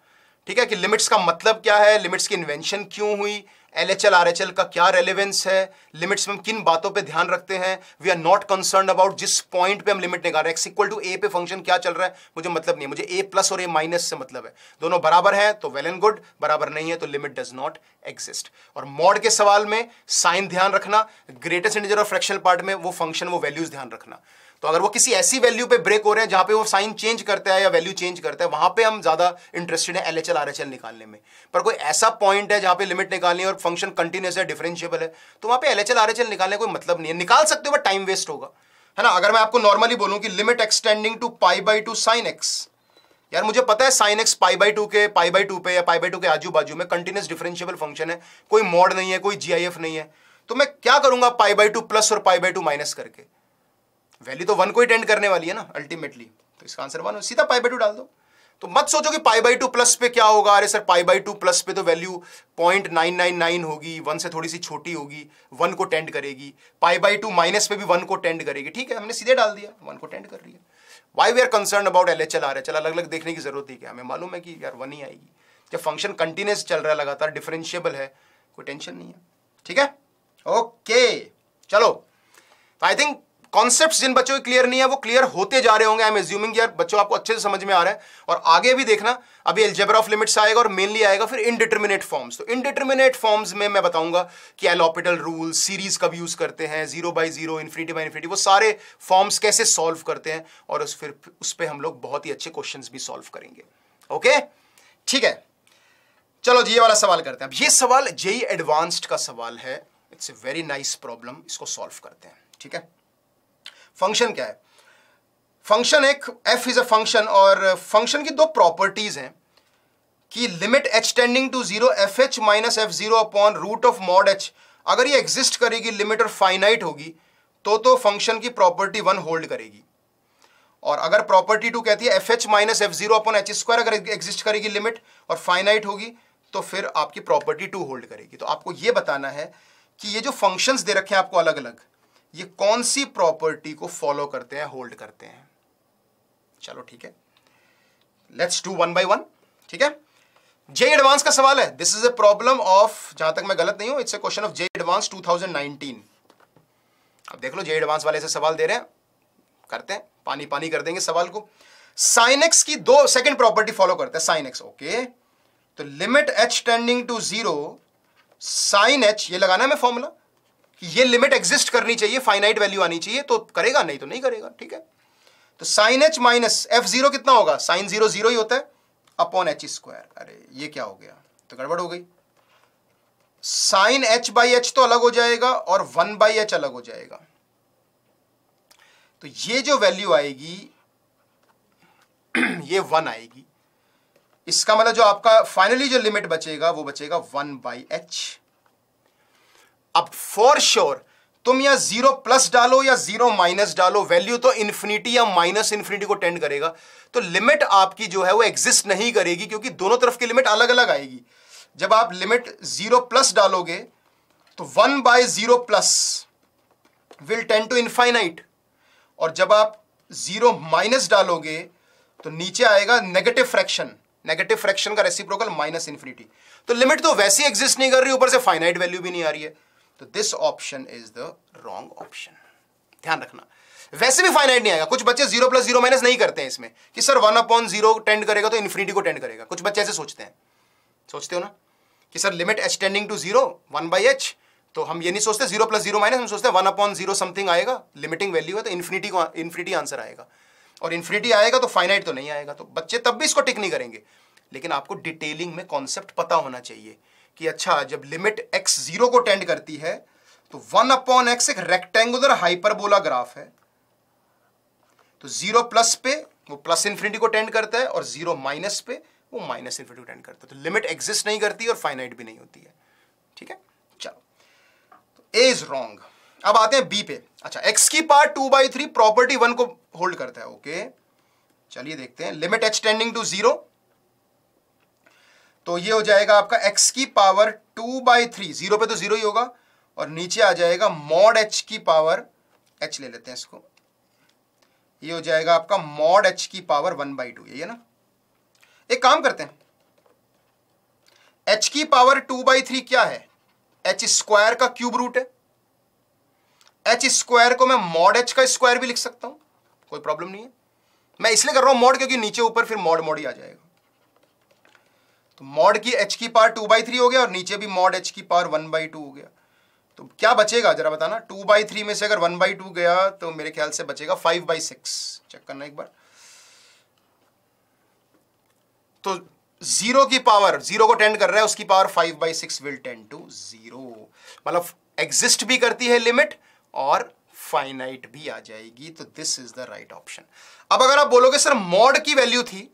ठीक है कि लिमिट्स का मतलब क्या है लिमिट्स की इन्वेंशन क्यों हुई L H L R H L का क्या रेलिवेंस है लिमिट्स में हम किन बातों पे ध्यान रखते हैं we are not concern about जिस पॉइंट पे हम लिमिट निकाल रहे हैं एक्स इक्वल टू ए पे फंक्शन क्या चल रहा है मुझे मतलब नहीं मुझे ए प्लस और ए माइनस से मतलब है दोनों बराबर हैं तो वेल एंड गुड बराबर नहीं है तो लिमिट डज नॉट एग्जिस्ट और मॉड के सवाल में साइन ध्यान रखना ग्रेटेस्ट इंटीजर और फ्रैक्शनल पार्ट में वो फंक्शन वो वैल्यूज ध्यान रखना तो अगर वो किसी ऐसी वैल्यू पे ब्रेक हो रहे हैं जहां पे वो साइन चेंज करता है या वैल्यू चेंज करता है वहां पे हम ज्यादा इंटरेस्टेड है एलएचएल आरएचएल निकालने में पर कोई ऐसा पॉइंट है जहां पे लिमिट निकालनी है और फंक्शन कंटिन्यूस है डिफरेंशियबल है तो वहां पे एलएचएल आरएचएल निकालने कोई मतलब नहीं है निकाल सकते हो बट टाइम वेस्ट होगा है ना अगर मैं आपको नॉर्मली बोलूँ कि limit extending to pi by two sine x यार मुझे पता है sine x pi by two के पाई बाई टू पे या पाई बाई टू के आजू बाजू में कंटिन्यूस डिफरेंशियबल फंक्शन है कोई मॉड नहीं है कोई जी नहीं है तो मैं क्या करूंगा पाई बाई टू प्लस और पाई बाई टू माइनस करके वैल्यू तो वन को ही टेंड करने वाली है ना अल्टीमेटली तो इसका आंसर वन सीधा पाई बाई टू डाल दो तो मत सोचो कि पाई बाई टू प्लस पे क्या होगा अरे sir pi by two plus पे तो value point nine nine nine होगी वन से थोड़ी सी छोटी होगी वन को टेंड करेगी पाई बाई टू माइनस पे भी वन को टेंड करेगी ठीक है हमने सीधे डाल दिया वन को टेंड कर रही है why we are concern about L H L R H L अलग अलग देखने की जरूरत ही क्या हमें मालूम है कि यार वन ही आएगी जब फंक्शन कंटिन्यूस चल रहा है लगातार डिफरेंशियबल है कोई टेंशन नहीं है ठीक है ओके चलो आई थिंक कॉन्सेप्ट जिन बच्चों के क्लियर नहीं है वो क्लियर होते जा रहे होंगे आई एम एज्यूमिंग यार बच्चों आपको अच्छे से समझ में आ रहा है और आगे भी देखना अभी एलजेबर ऑफ लिमिट्स आएगा और मेनली आएगा फिर इनडिटर्मिनेट फॉर्म्स तो इनडिटर्मिनेट फॉर्म्स में मैं बताऊंगा कि एलोपिटल रूल सीरीज कब यूज करते हैं zero by zero infinity by infinity वो सारे फॉर्म्स कैसे सॉल्व करते हैं और उस फिर उस पर हम लोग बहुत ही अच्छे क्वेश्चन भी सॉल्व करेंगे ओके ठीक है चलो जी ये वाला सवाल करते हैं अब ये सवाल जेई एडवांस्ड का सवाल है it's a very nice problem इसको सॉल्व करते हैं ठीक है फंक्शन क्या है फंक्शन एक एफ इज अ फंक्शन और फंक्शन की दो प्रॉपर्टीज हैं कि limit H tending to zero f H minus F zero upon root of mod h अगर ये एग्जिस्ट करेगी लिमिट और फाइनाइट होगी तो तो फंक्शन की प्रॉपर्टी वन होल्ड करेगी और अगर प्रॉपर्टी टू कहती है F H minus F zero upon H square अगर एग्जिस्ट करेगी लिमिट और फाइनाइट होगी तो फिर आपकी प्रॉपर्टी टू होल्ड करेगी तो आपको ये बताना है कि ये जो फंक्शंस दे रखे हैं आपको अलग अलग ये कौन सी प्रॉपर्टी को फॉलो करते हैं होल्ड करते हैं चलो ठीक है let's do one by one ठीक है जे एडवांस का सवाल है this is a problem of जहां तक मैं गलत नहीं हूं it's a question of J advance 2019 अब देख लो जे एडवांस वाले से सवाल दे रहे हैं करते हैं पानी पानी कर देंगे सवाल को साइन एक्स की दो सेकंड प्रॉपर्टी फॉलो करते हैं साइन एक्स ओके तो limit H tending to zero sine H ये लगाना है मैं फॉर्मूला कि ये लिमिट एग्जिस्ट करनी चाहिए फाइनाइट वैल्यू आनी चाहिए तो करेगा नहीं तो नहीं करेगा ठीक है तो sine H minus F zero कितना होगा साइन जीरो जीरो ही होता है अपॉन एच स्क्वायर अरे ये क्या हो गया तो गड़बड़ हो गई साइन एच बाई एच तो अलग हो जाएगा और वन बाई एच अलग हो जाएगा तो ये जो वैल्यू आएगी ये वन आएगी इसका मतलब जो आपका फाइनली जो लिमिट बचेगा वो बचेगा वन बाई एच अब फॉर श्योर sure, तुम या जीरो प्लस डालो या जीरो माइनस डालो वैल्यू तो इन्फिनिटी या माइनस इन्फिनिटी को टेंड करेगा तो लिमिट आपकी जो है वो एग्जिस्ट नहीं करेगी क्योंकि दोनों तरफ की लिमिट अलग अलग आएगी जब आप लिमिट जीरो प्लस डालोगे तो one by zero plus will tend to infinite और जब आप जीरो माइनस डालोगे तो नीचे आएगा नेगेटिव फ्रैक्शन नेगेटिव फ्रैक्शन का रेसिप्रोकल माइनस इन्फिनिटी तो लिमिट तो वैसे एग्जिस्ट नहीं कर रही ऊपर से फाइनाइट वैल्यू भी नहीं आ रही है तो this option is the wrong option ध्यान रखना वैसे भी फाइनाइट नहीं आएगा कुछ बच्चे जीरो प्लस जीरो माइनस नहीं करते हैं इसमें कि sir one upon zero tend करेगा तो इन्फिनिटी को टेंड करेगा कुछ बच्चे ऐसे सोचते हैं सोचते हो ना कि sir limit H tending to zero one by H तो हम ये नहीं सोचते जीरो प्लस जीरो माइनस हम सोचते हैं वन अपॉन जीरो समथिंग आएगा लिमिटिंग वैल्यू है तो इन्फिनिटी को इन्फिनिटी आंसर आएगा और इन्फिनिटी आएगा तो फाइनाइट तो नहीं आएगा तो बच्चे तब भी इसको टिक नहीं करेंगे लेकिन आपको डिटेलिंग में कॉन्सेप्ट पता होना चाहिए कि अच्छा जब लिमिट एक्स जीरो को टेंड करती है तो वन अपॉन एक्स एक रेक्टेंगुलर हाइपरबोला ग्राफ है तो जीरो प्लस पे वो प्लस इन्फिनिटी को टेंड करता है और जीरो माइनस पे वो माइनस इन्फिनिटी को टेंड करता है तो लिमिट एग्जिस्ट नहीं करती और फाइनाइट भी नहीं होती है ठीक है चलो ए इज रॉन्ग अब आते हैं बी पे अच्छा एक्स की part two by three property one को होल्ड करता है ओके चलिए देखते हैं limit H tending to zero तो ये हो जाएगा आपका एक्स की power two by three zero पे तो जीरो ही होगा और नीचे आ जाएगा मॉड एच की पावर एच ले लेते हैं इसको ये हो जाएगा आपका मॉड एच की पावर वन बाई टू यही है ना एक काम करते हैं एच की पावर टू बाई थ्री क्या है एच स्क्वायर का क्यूब रूट है एच स्क्वायर को मैं मॉड एच का स्क्वायर भी लिख सकता हूं कोई प्रॉब्लम नहीं है मैं इसलिए कर रहा हूं मॉड क्योंकि नीचे ऊपर फिर मॉड मॉड ही आ जाएगा तो मॉड की एच की पावर टू बाई थ्री हो गया और नीचे भी मॉड एच की पावर वन बाई टू हो गया तो क्या बचेगा जरा बताना टू बाई थ्री में से अगर वन बाई टू गया तो मेरे ख्याल से बचेगा फाइव बाई सिक्स चेक करना एक बार तो जीरो की पावर जीरो को टेंड कर रहा है उसकी power five by six will tend to zero मतलब एग्जिस्ट भी करती है लिमिट और फाइनाइट भी आ जाएगी तो this is the right option अब अगर आप बोलोगे सर मॉड की वैल्यू थी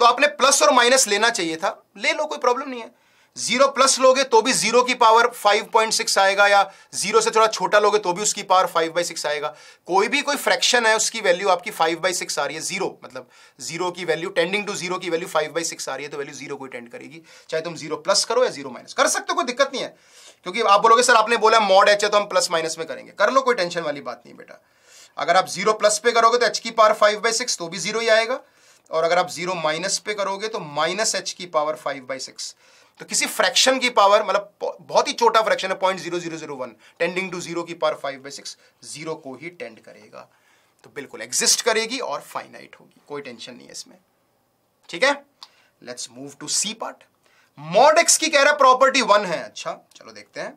तो आपने प्लस और माइनस लेना चाहिए था ले लो कोई प्रॉब्लम नहीं है जीरो प्लस लोगे तो भी जीरो की पावर 5.6 आएगा या जीरो से थोड़ा छोटा लोगे तो भी उसकी पावर 5 बाई सिक्स आएगा कोई भी कोई फ्रैक्शन है उसकी वैल्यू आपकी 5 बाई सिक्स आ रही है जीरो मतलब जीरो की वैल्यू टेंडिंग टू जीरो की वैल्यू 5 बाई सिक्स आ रही है तो वैल्यू जीरो को टेंड करेगी चाहे तुम जीरो प्लस करो या जीरो माइनस कर सकते हो कोई दिक्कत नहीं है क्योंकि आप बोलोगे सर आपने बोला मॉड एच है तो हम प्लस माइनस में करेंगे कर लो कोई टेंशन वाली बात नहीं बेटा अगर आप जीरो प्लस पे करोगे तो एच की पावर फाइव बाई सिक्स तो भी जीरो ही आएगा और अगर आप जीरो माइनस पे करोगे तो माइनस एच की पावर फाइव बाई सिक्स तो किसी फ्रैक्शन की पावर मतलब बहुत ही छोटा फ्रैक्शन है point zero zero zero one tending to zero की power five by six zero को ही टेंड करेगा तो बिल्कुल एग्जिस्ट करेगी और फाइनाइट होगी कोई टेंशन नहीं है इसमें ठीक है let's move to C part mod x की कह रहा प्रॉपर्टी वन है अच्छा चलो देखते हैं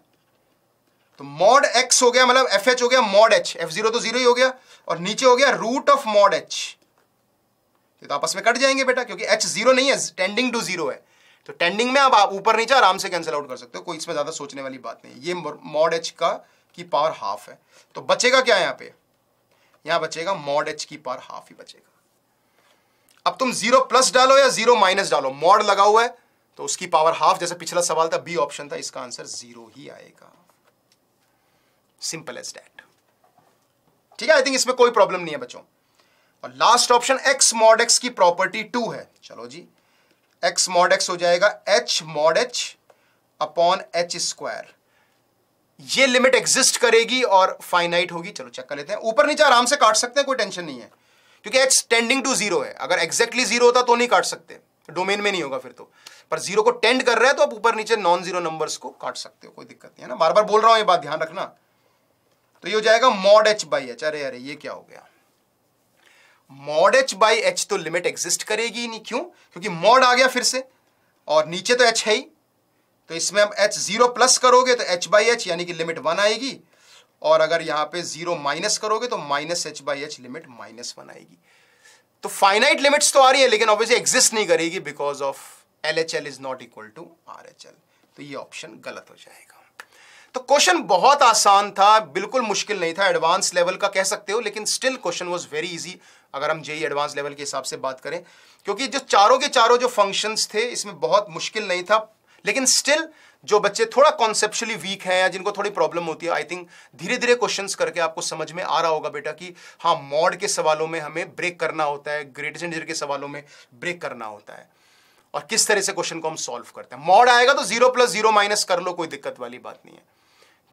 तो मॉड एक्स हो गया मतलब एफ एच हो गया मॉड एच एफ जीरो तो जीरो ही हो गया और नीचे हो गया रूट ऑफ मॉड एच ये तो आपस में कट जाएंगे बेटा क्योंकि एच जीरो नहीं है टेंडिंग टू जीरो है तो टेंडिंग में आप ऊपर नीचे आराम से कैंसिल आउट कर सकते हो कोई इसमें ज़्यादा सोचने वाली बात नहीं ये मॉड एच का की पावर हाफ है तो बचेगा क्या यहाँ पे यहाँ बचेगा मॉड एच की पावर हाफ ही बचेगा अब तुम जीरो प्लस डालो या जीरो माइनस डालो मॉड लगा हुआ है तो उसकी पावर हाफ जैसे पिछला सवाल था बी ऑप्शन था इसका आंसर जीरो ही आएगा सिंपल एज डैट ठीक है आई थिंक इसमें कोई प्रॉब्लम नहीं है बच्चों और last option X mod x की प्रॉपर्टी टू है चलो जी एक्स मॉड एक्स हो जाएगा H mod H upon H square ये लिमिट एग्जिस्ट करेगी और फाइनाइट होगी चलो चेक कर लेते हैं ऊपर नीचे आराम से काट सकते हैं कोई टेंशन नहीं है क्योंकि एक्स टेंडिंग टू जीरो है अगर exactly जीरो होता तो नहीं काट सकते डोमेन में नहीं होगा फिर तो पर जीरो को टेंड कर रहे हैं तो आप ऊपर नीचे नॉन जीरो नंबर्स को काट सकते हो कोई दिक्कत नहीं है ना बार बार बोल रहा हूं ये बात ध्यान रखना तो ये हो जाएगा मॉड एच बाई एच अरे अरे ये क्या हो गया मॉड एच बाई एच तो लिमिट एग्जिस्ट करेगी ही नहीं क्यों क्योंकि मॉड आ गया फिर से और नीचे तो एच है ही तो इसमें अब एच जीरो प्लस करोगे तो एच बाई एच यानी कि लिमिट वन आएगी और अगर यहां पे जीरो माइनस करोगे तो minus H by H limit minus one आएगी तो फाइनाइट लिमिट्स तो आ रही है लेकिन ऑब्वियसली एग्जिस्ट नहीं करेगी because of L H L is not equal to R H L तो ये ऑप्शन गलत हो जाएगा तो क्वेश्चन बहुत आसान था बिल्कुल मुश्किल नहीं था एडवांस लेवल का कह सकते हो लेकिन still question was very easy अगर हम जेई एडवांस लेवल के हिसाब से बात करें क्योंकि जो चारों के चारों जो फंक्शंस थे इसमें बहुत मुश्किल नहीं था लेकिन स्टिल जो बच्चे थोड़ा कॉन्सेप्चुअली वीक हैं या जिनको थोड़ी प्रॉब्लम होती है आई थिंक धीरे धीरे क्वेश्चंस करके आपको समझ में आ रहा होगा बेटा कि हाँ मॉड के सवालों में हमें ब्रेक करना होता है ग्रेटेस्ट इंटीजर के सवालों में ब्रेक करना होता है और किस तरह से क्वेश्चन को हम सॉल्व करते हैं मॉड आएगा तो जीरो प्लस जीरो माइनस कर लो कोई दिक्कत वाली बात नहीं है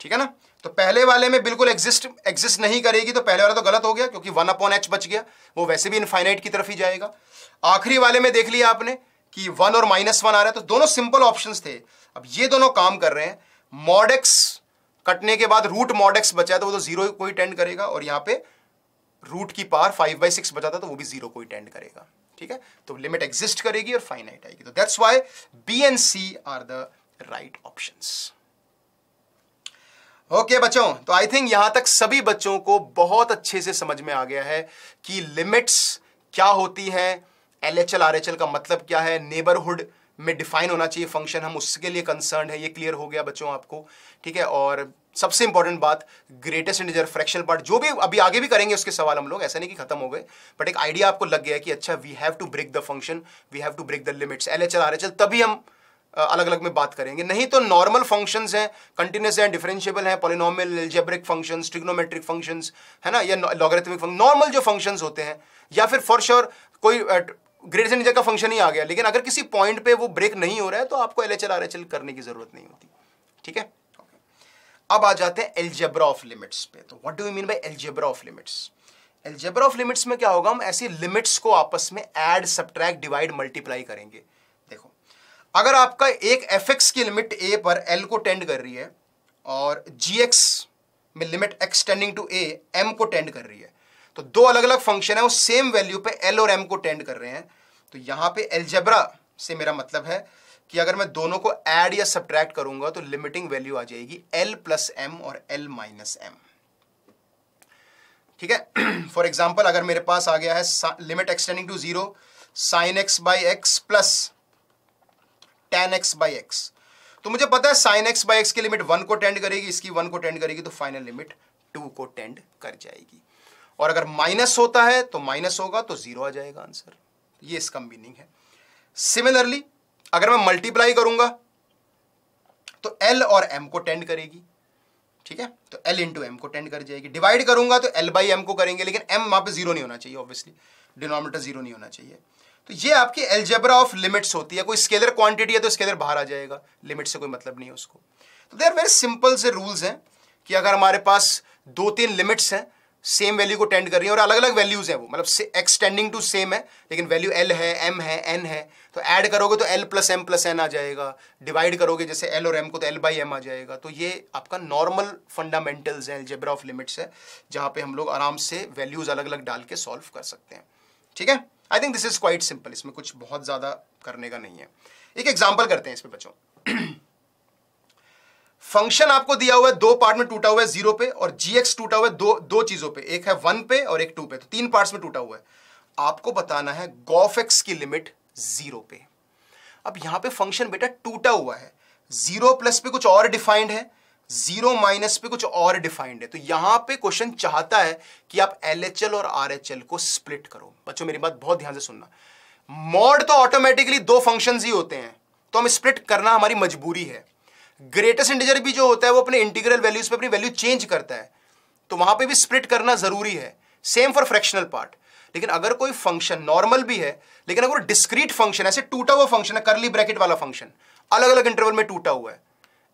ठीक है ना तो पहले वाले में बिल्कुल एग्जिस्ट एग्जिस्ट नहीं करेगी तो पहले वाला तो गलत हो गया क्योंकि वन अपॉन एच बच गया वो वैसे भी इनफाइनाइट की तरफ ही जाएगा आखिरी वाले में देख लिया आपने कि वन और माइनस वन आ रहा है तो दोनों सिंपल ऑप्शन थे अब ये दोनों काम कर रहे हैं मॉडेक्स कटने के बाद रूट मॉडेक्स बचा तो वो तो जीरो को ही टेंड करेगा और यहाँ पे रूट की पार फाइव बाई सिक्स बचा था तो वो भी जीरो को ही टेंड करेगा ठीक है तो लिमिट एग्जिस्ट करेगी और फाइनाइट आएगी तो that's why B and C are the right option okay okay, बच्चों तो आई थिंक यहां तक सभी बच्चों को बहुत अच्छे से समझ में आ गया है कि लिमिट्स क्या होती हैं L H L R H L का मतलब क्या है नेबरहुड में डिफाइन होना चाहिए फंक्शन हम उसके लिए कंसर्न है ये क्लियर हो गया बच्चों आपको ठीक है और सबसे इंपॉर्टेंट बात ग्रेटेस्ट इंटीजर फ्रैक्शनल पार्ट जो भी अभी आगे भी करेंगे उसके सवाल हम लोग ऐसा नहीं कि खत्म हो गए बट एक आइडिया आपको लग गया कि अच्छा we have to break the function we have to break the limits L H L R H L तभी हम अलग अलग में बात करेंगे नहीं तो नॉर्मल फंक्शंस हैं कंटिन्यूस हैं डिफरेंशियबल हैं polynomial algebraic functions trigonometric functions है ना या लॉगरिथमिक नॉर्मल जो फंक्शंस होते हैं या फिर फॉर श्योर कोई ग्रेटर नीचे का फंक्शन ही आ गया लेकिन अगर किसी पॉइंट पे वो ब्रेक नहीं हो रहा है तो आपको L H L R H L करने की जरूरत नहीं होती ठीक है अब आ जाते हैं एल्जेब्रा ऑफ लिमिट्स पे तो what do you mean by algebra of limits algebra of limits में क्या होगा हम ऐसी लिमिट्स को आपस में एड सब्ट्रैक्ट डिवाइड मल्टीप्लाई करेंगे अगर आपका एक एफ एक्स की लिमिट ए पर एल को टेंड कर रही है और जी एक्स में limit extending to A M को टेंड कर रही है तो दो अलग अलग फंक्शन है वो सेम वैल्यू पे एल और एम को टेंड कर रहे हैं तो यहां पे एलजेब्रा से मेरा मतलब है कि अगर मैं दोनों को ऐड या सब्ट्रैक्ट करूंगा तो लिमिटिंग वैल्यू आ जाएगी एल प्लस एम और एल माइनस एम ठीक है फॉर एग्जाम्पल अगर मेरे पास आ गया है limit extending to zero sine x by x plus tan x by x तो मुझे पता है साइन एक्स बाई एक्स की लिमिट वन को टेंड करेगी इसकी वन को टेंड करेगी तो फाइनल लिमिट टू को टेंड कर जाएगी और अगर माइनस होता है तो माइनस होगा तो जीरो आ जाएगा आंसर ये इसका मीनिंग है सिमिलरली अगर मैं मल्टीप्लाई करूंगा तो एल और एम को टेंड करेगी ठीक है तो एल इंटू एम को टेंड कर जाएगी डिवाइड करूंगा तो एल बाई एम को करेंगे लेकिन एम वहां पर जीरो नहीं होना चाहिए ऑब्वियसली डिनोमीटर जीरो नहीं होना चाहिए तो ये आपकी एल्जेब्रा ऑफ लिमिट्स होती है कोई स्केलर क्वांटिटी है तो स्केलर बाहर आ जाएगा लिमिट से कोई मतलब नहीं है उसको तो देर वेरी सिंपल से रूल्स हैं कि अगर हमारे पास दो तीन लिमिट्स हैं सेम वैल्यू को टेंड कर रही है और अलग अलग वैल्यूज हैं वो मतलब एक्सटेंडिंग टू सेम है लेकिन वैल्यू एल है एम है एन है तो ऐड करोगे तो L plus M plus N आ जाएगा डिवाइड करोगे जैसे एल और एम को तो एल बाई एम आ जाएगा तो ये आपका नॉर्मल फंडामेंटल्स है एल्जेब्रा ऑफ लिमिट्स है जहाँ पे हम लोग आराम से वैल्यूज अलग अलग डाल के सॉल्व कर सकते हैं ठीक है I think this is quite simple इसमें कुछ बहुत ज़्यादा करने का नहीं है एक एग्जाम्पल करते हैं इसमें बच्चों फंक्शन आपको दिया हुआ है दो पार्ट में टूटा हुआ है जीरो पे और जीएक्स टूटा हुआ है दो दो चीजों पे एक है वन पे और एक टू पे तो तीन पार्ट्स में टूटा हुआ है आपको बताना है गॉफ एक्स की लिमिट जीरो पे अब यहां पे फंक्शन बेटा टूटा हुआ है जीरो प्लस पे कुछ और डिफाइंड है जीरो माइनस पे कुछ और डिफाइंड है तो यहां पे क्वेश्चन चाहता है कि आप एल और आर को स्प्लिट करो बच्चों मेरी बात बहुत ध्यान से सुनना मॉड तो ऑटोमेटिकली दो फंक्शन ही होते हैं तो हम स्प्लिट करना हमारी मजबूरी है ग्रेटेस्ट इंटीजर भी जो होता है वो अपने इंटीग्रल वैल्यूज पे अपनी वैल्यू चेंज करता है तो वहां पे भी स्प्लिट करना जरूरी है सेम फॉर फ्रैक्शनल पार्ट लेकिन अगर कोई फंक्शन नॉर्मल भी है लेकिन अगर डिस्क्रीट फंक्शन ऐसे टूटा हुआ फंक्शन है करली ब्रैकेट वाला फंक्शन अलग अलग इंटरवल में टूटा हुआ है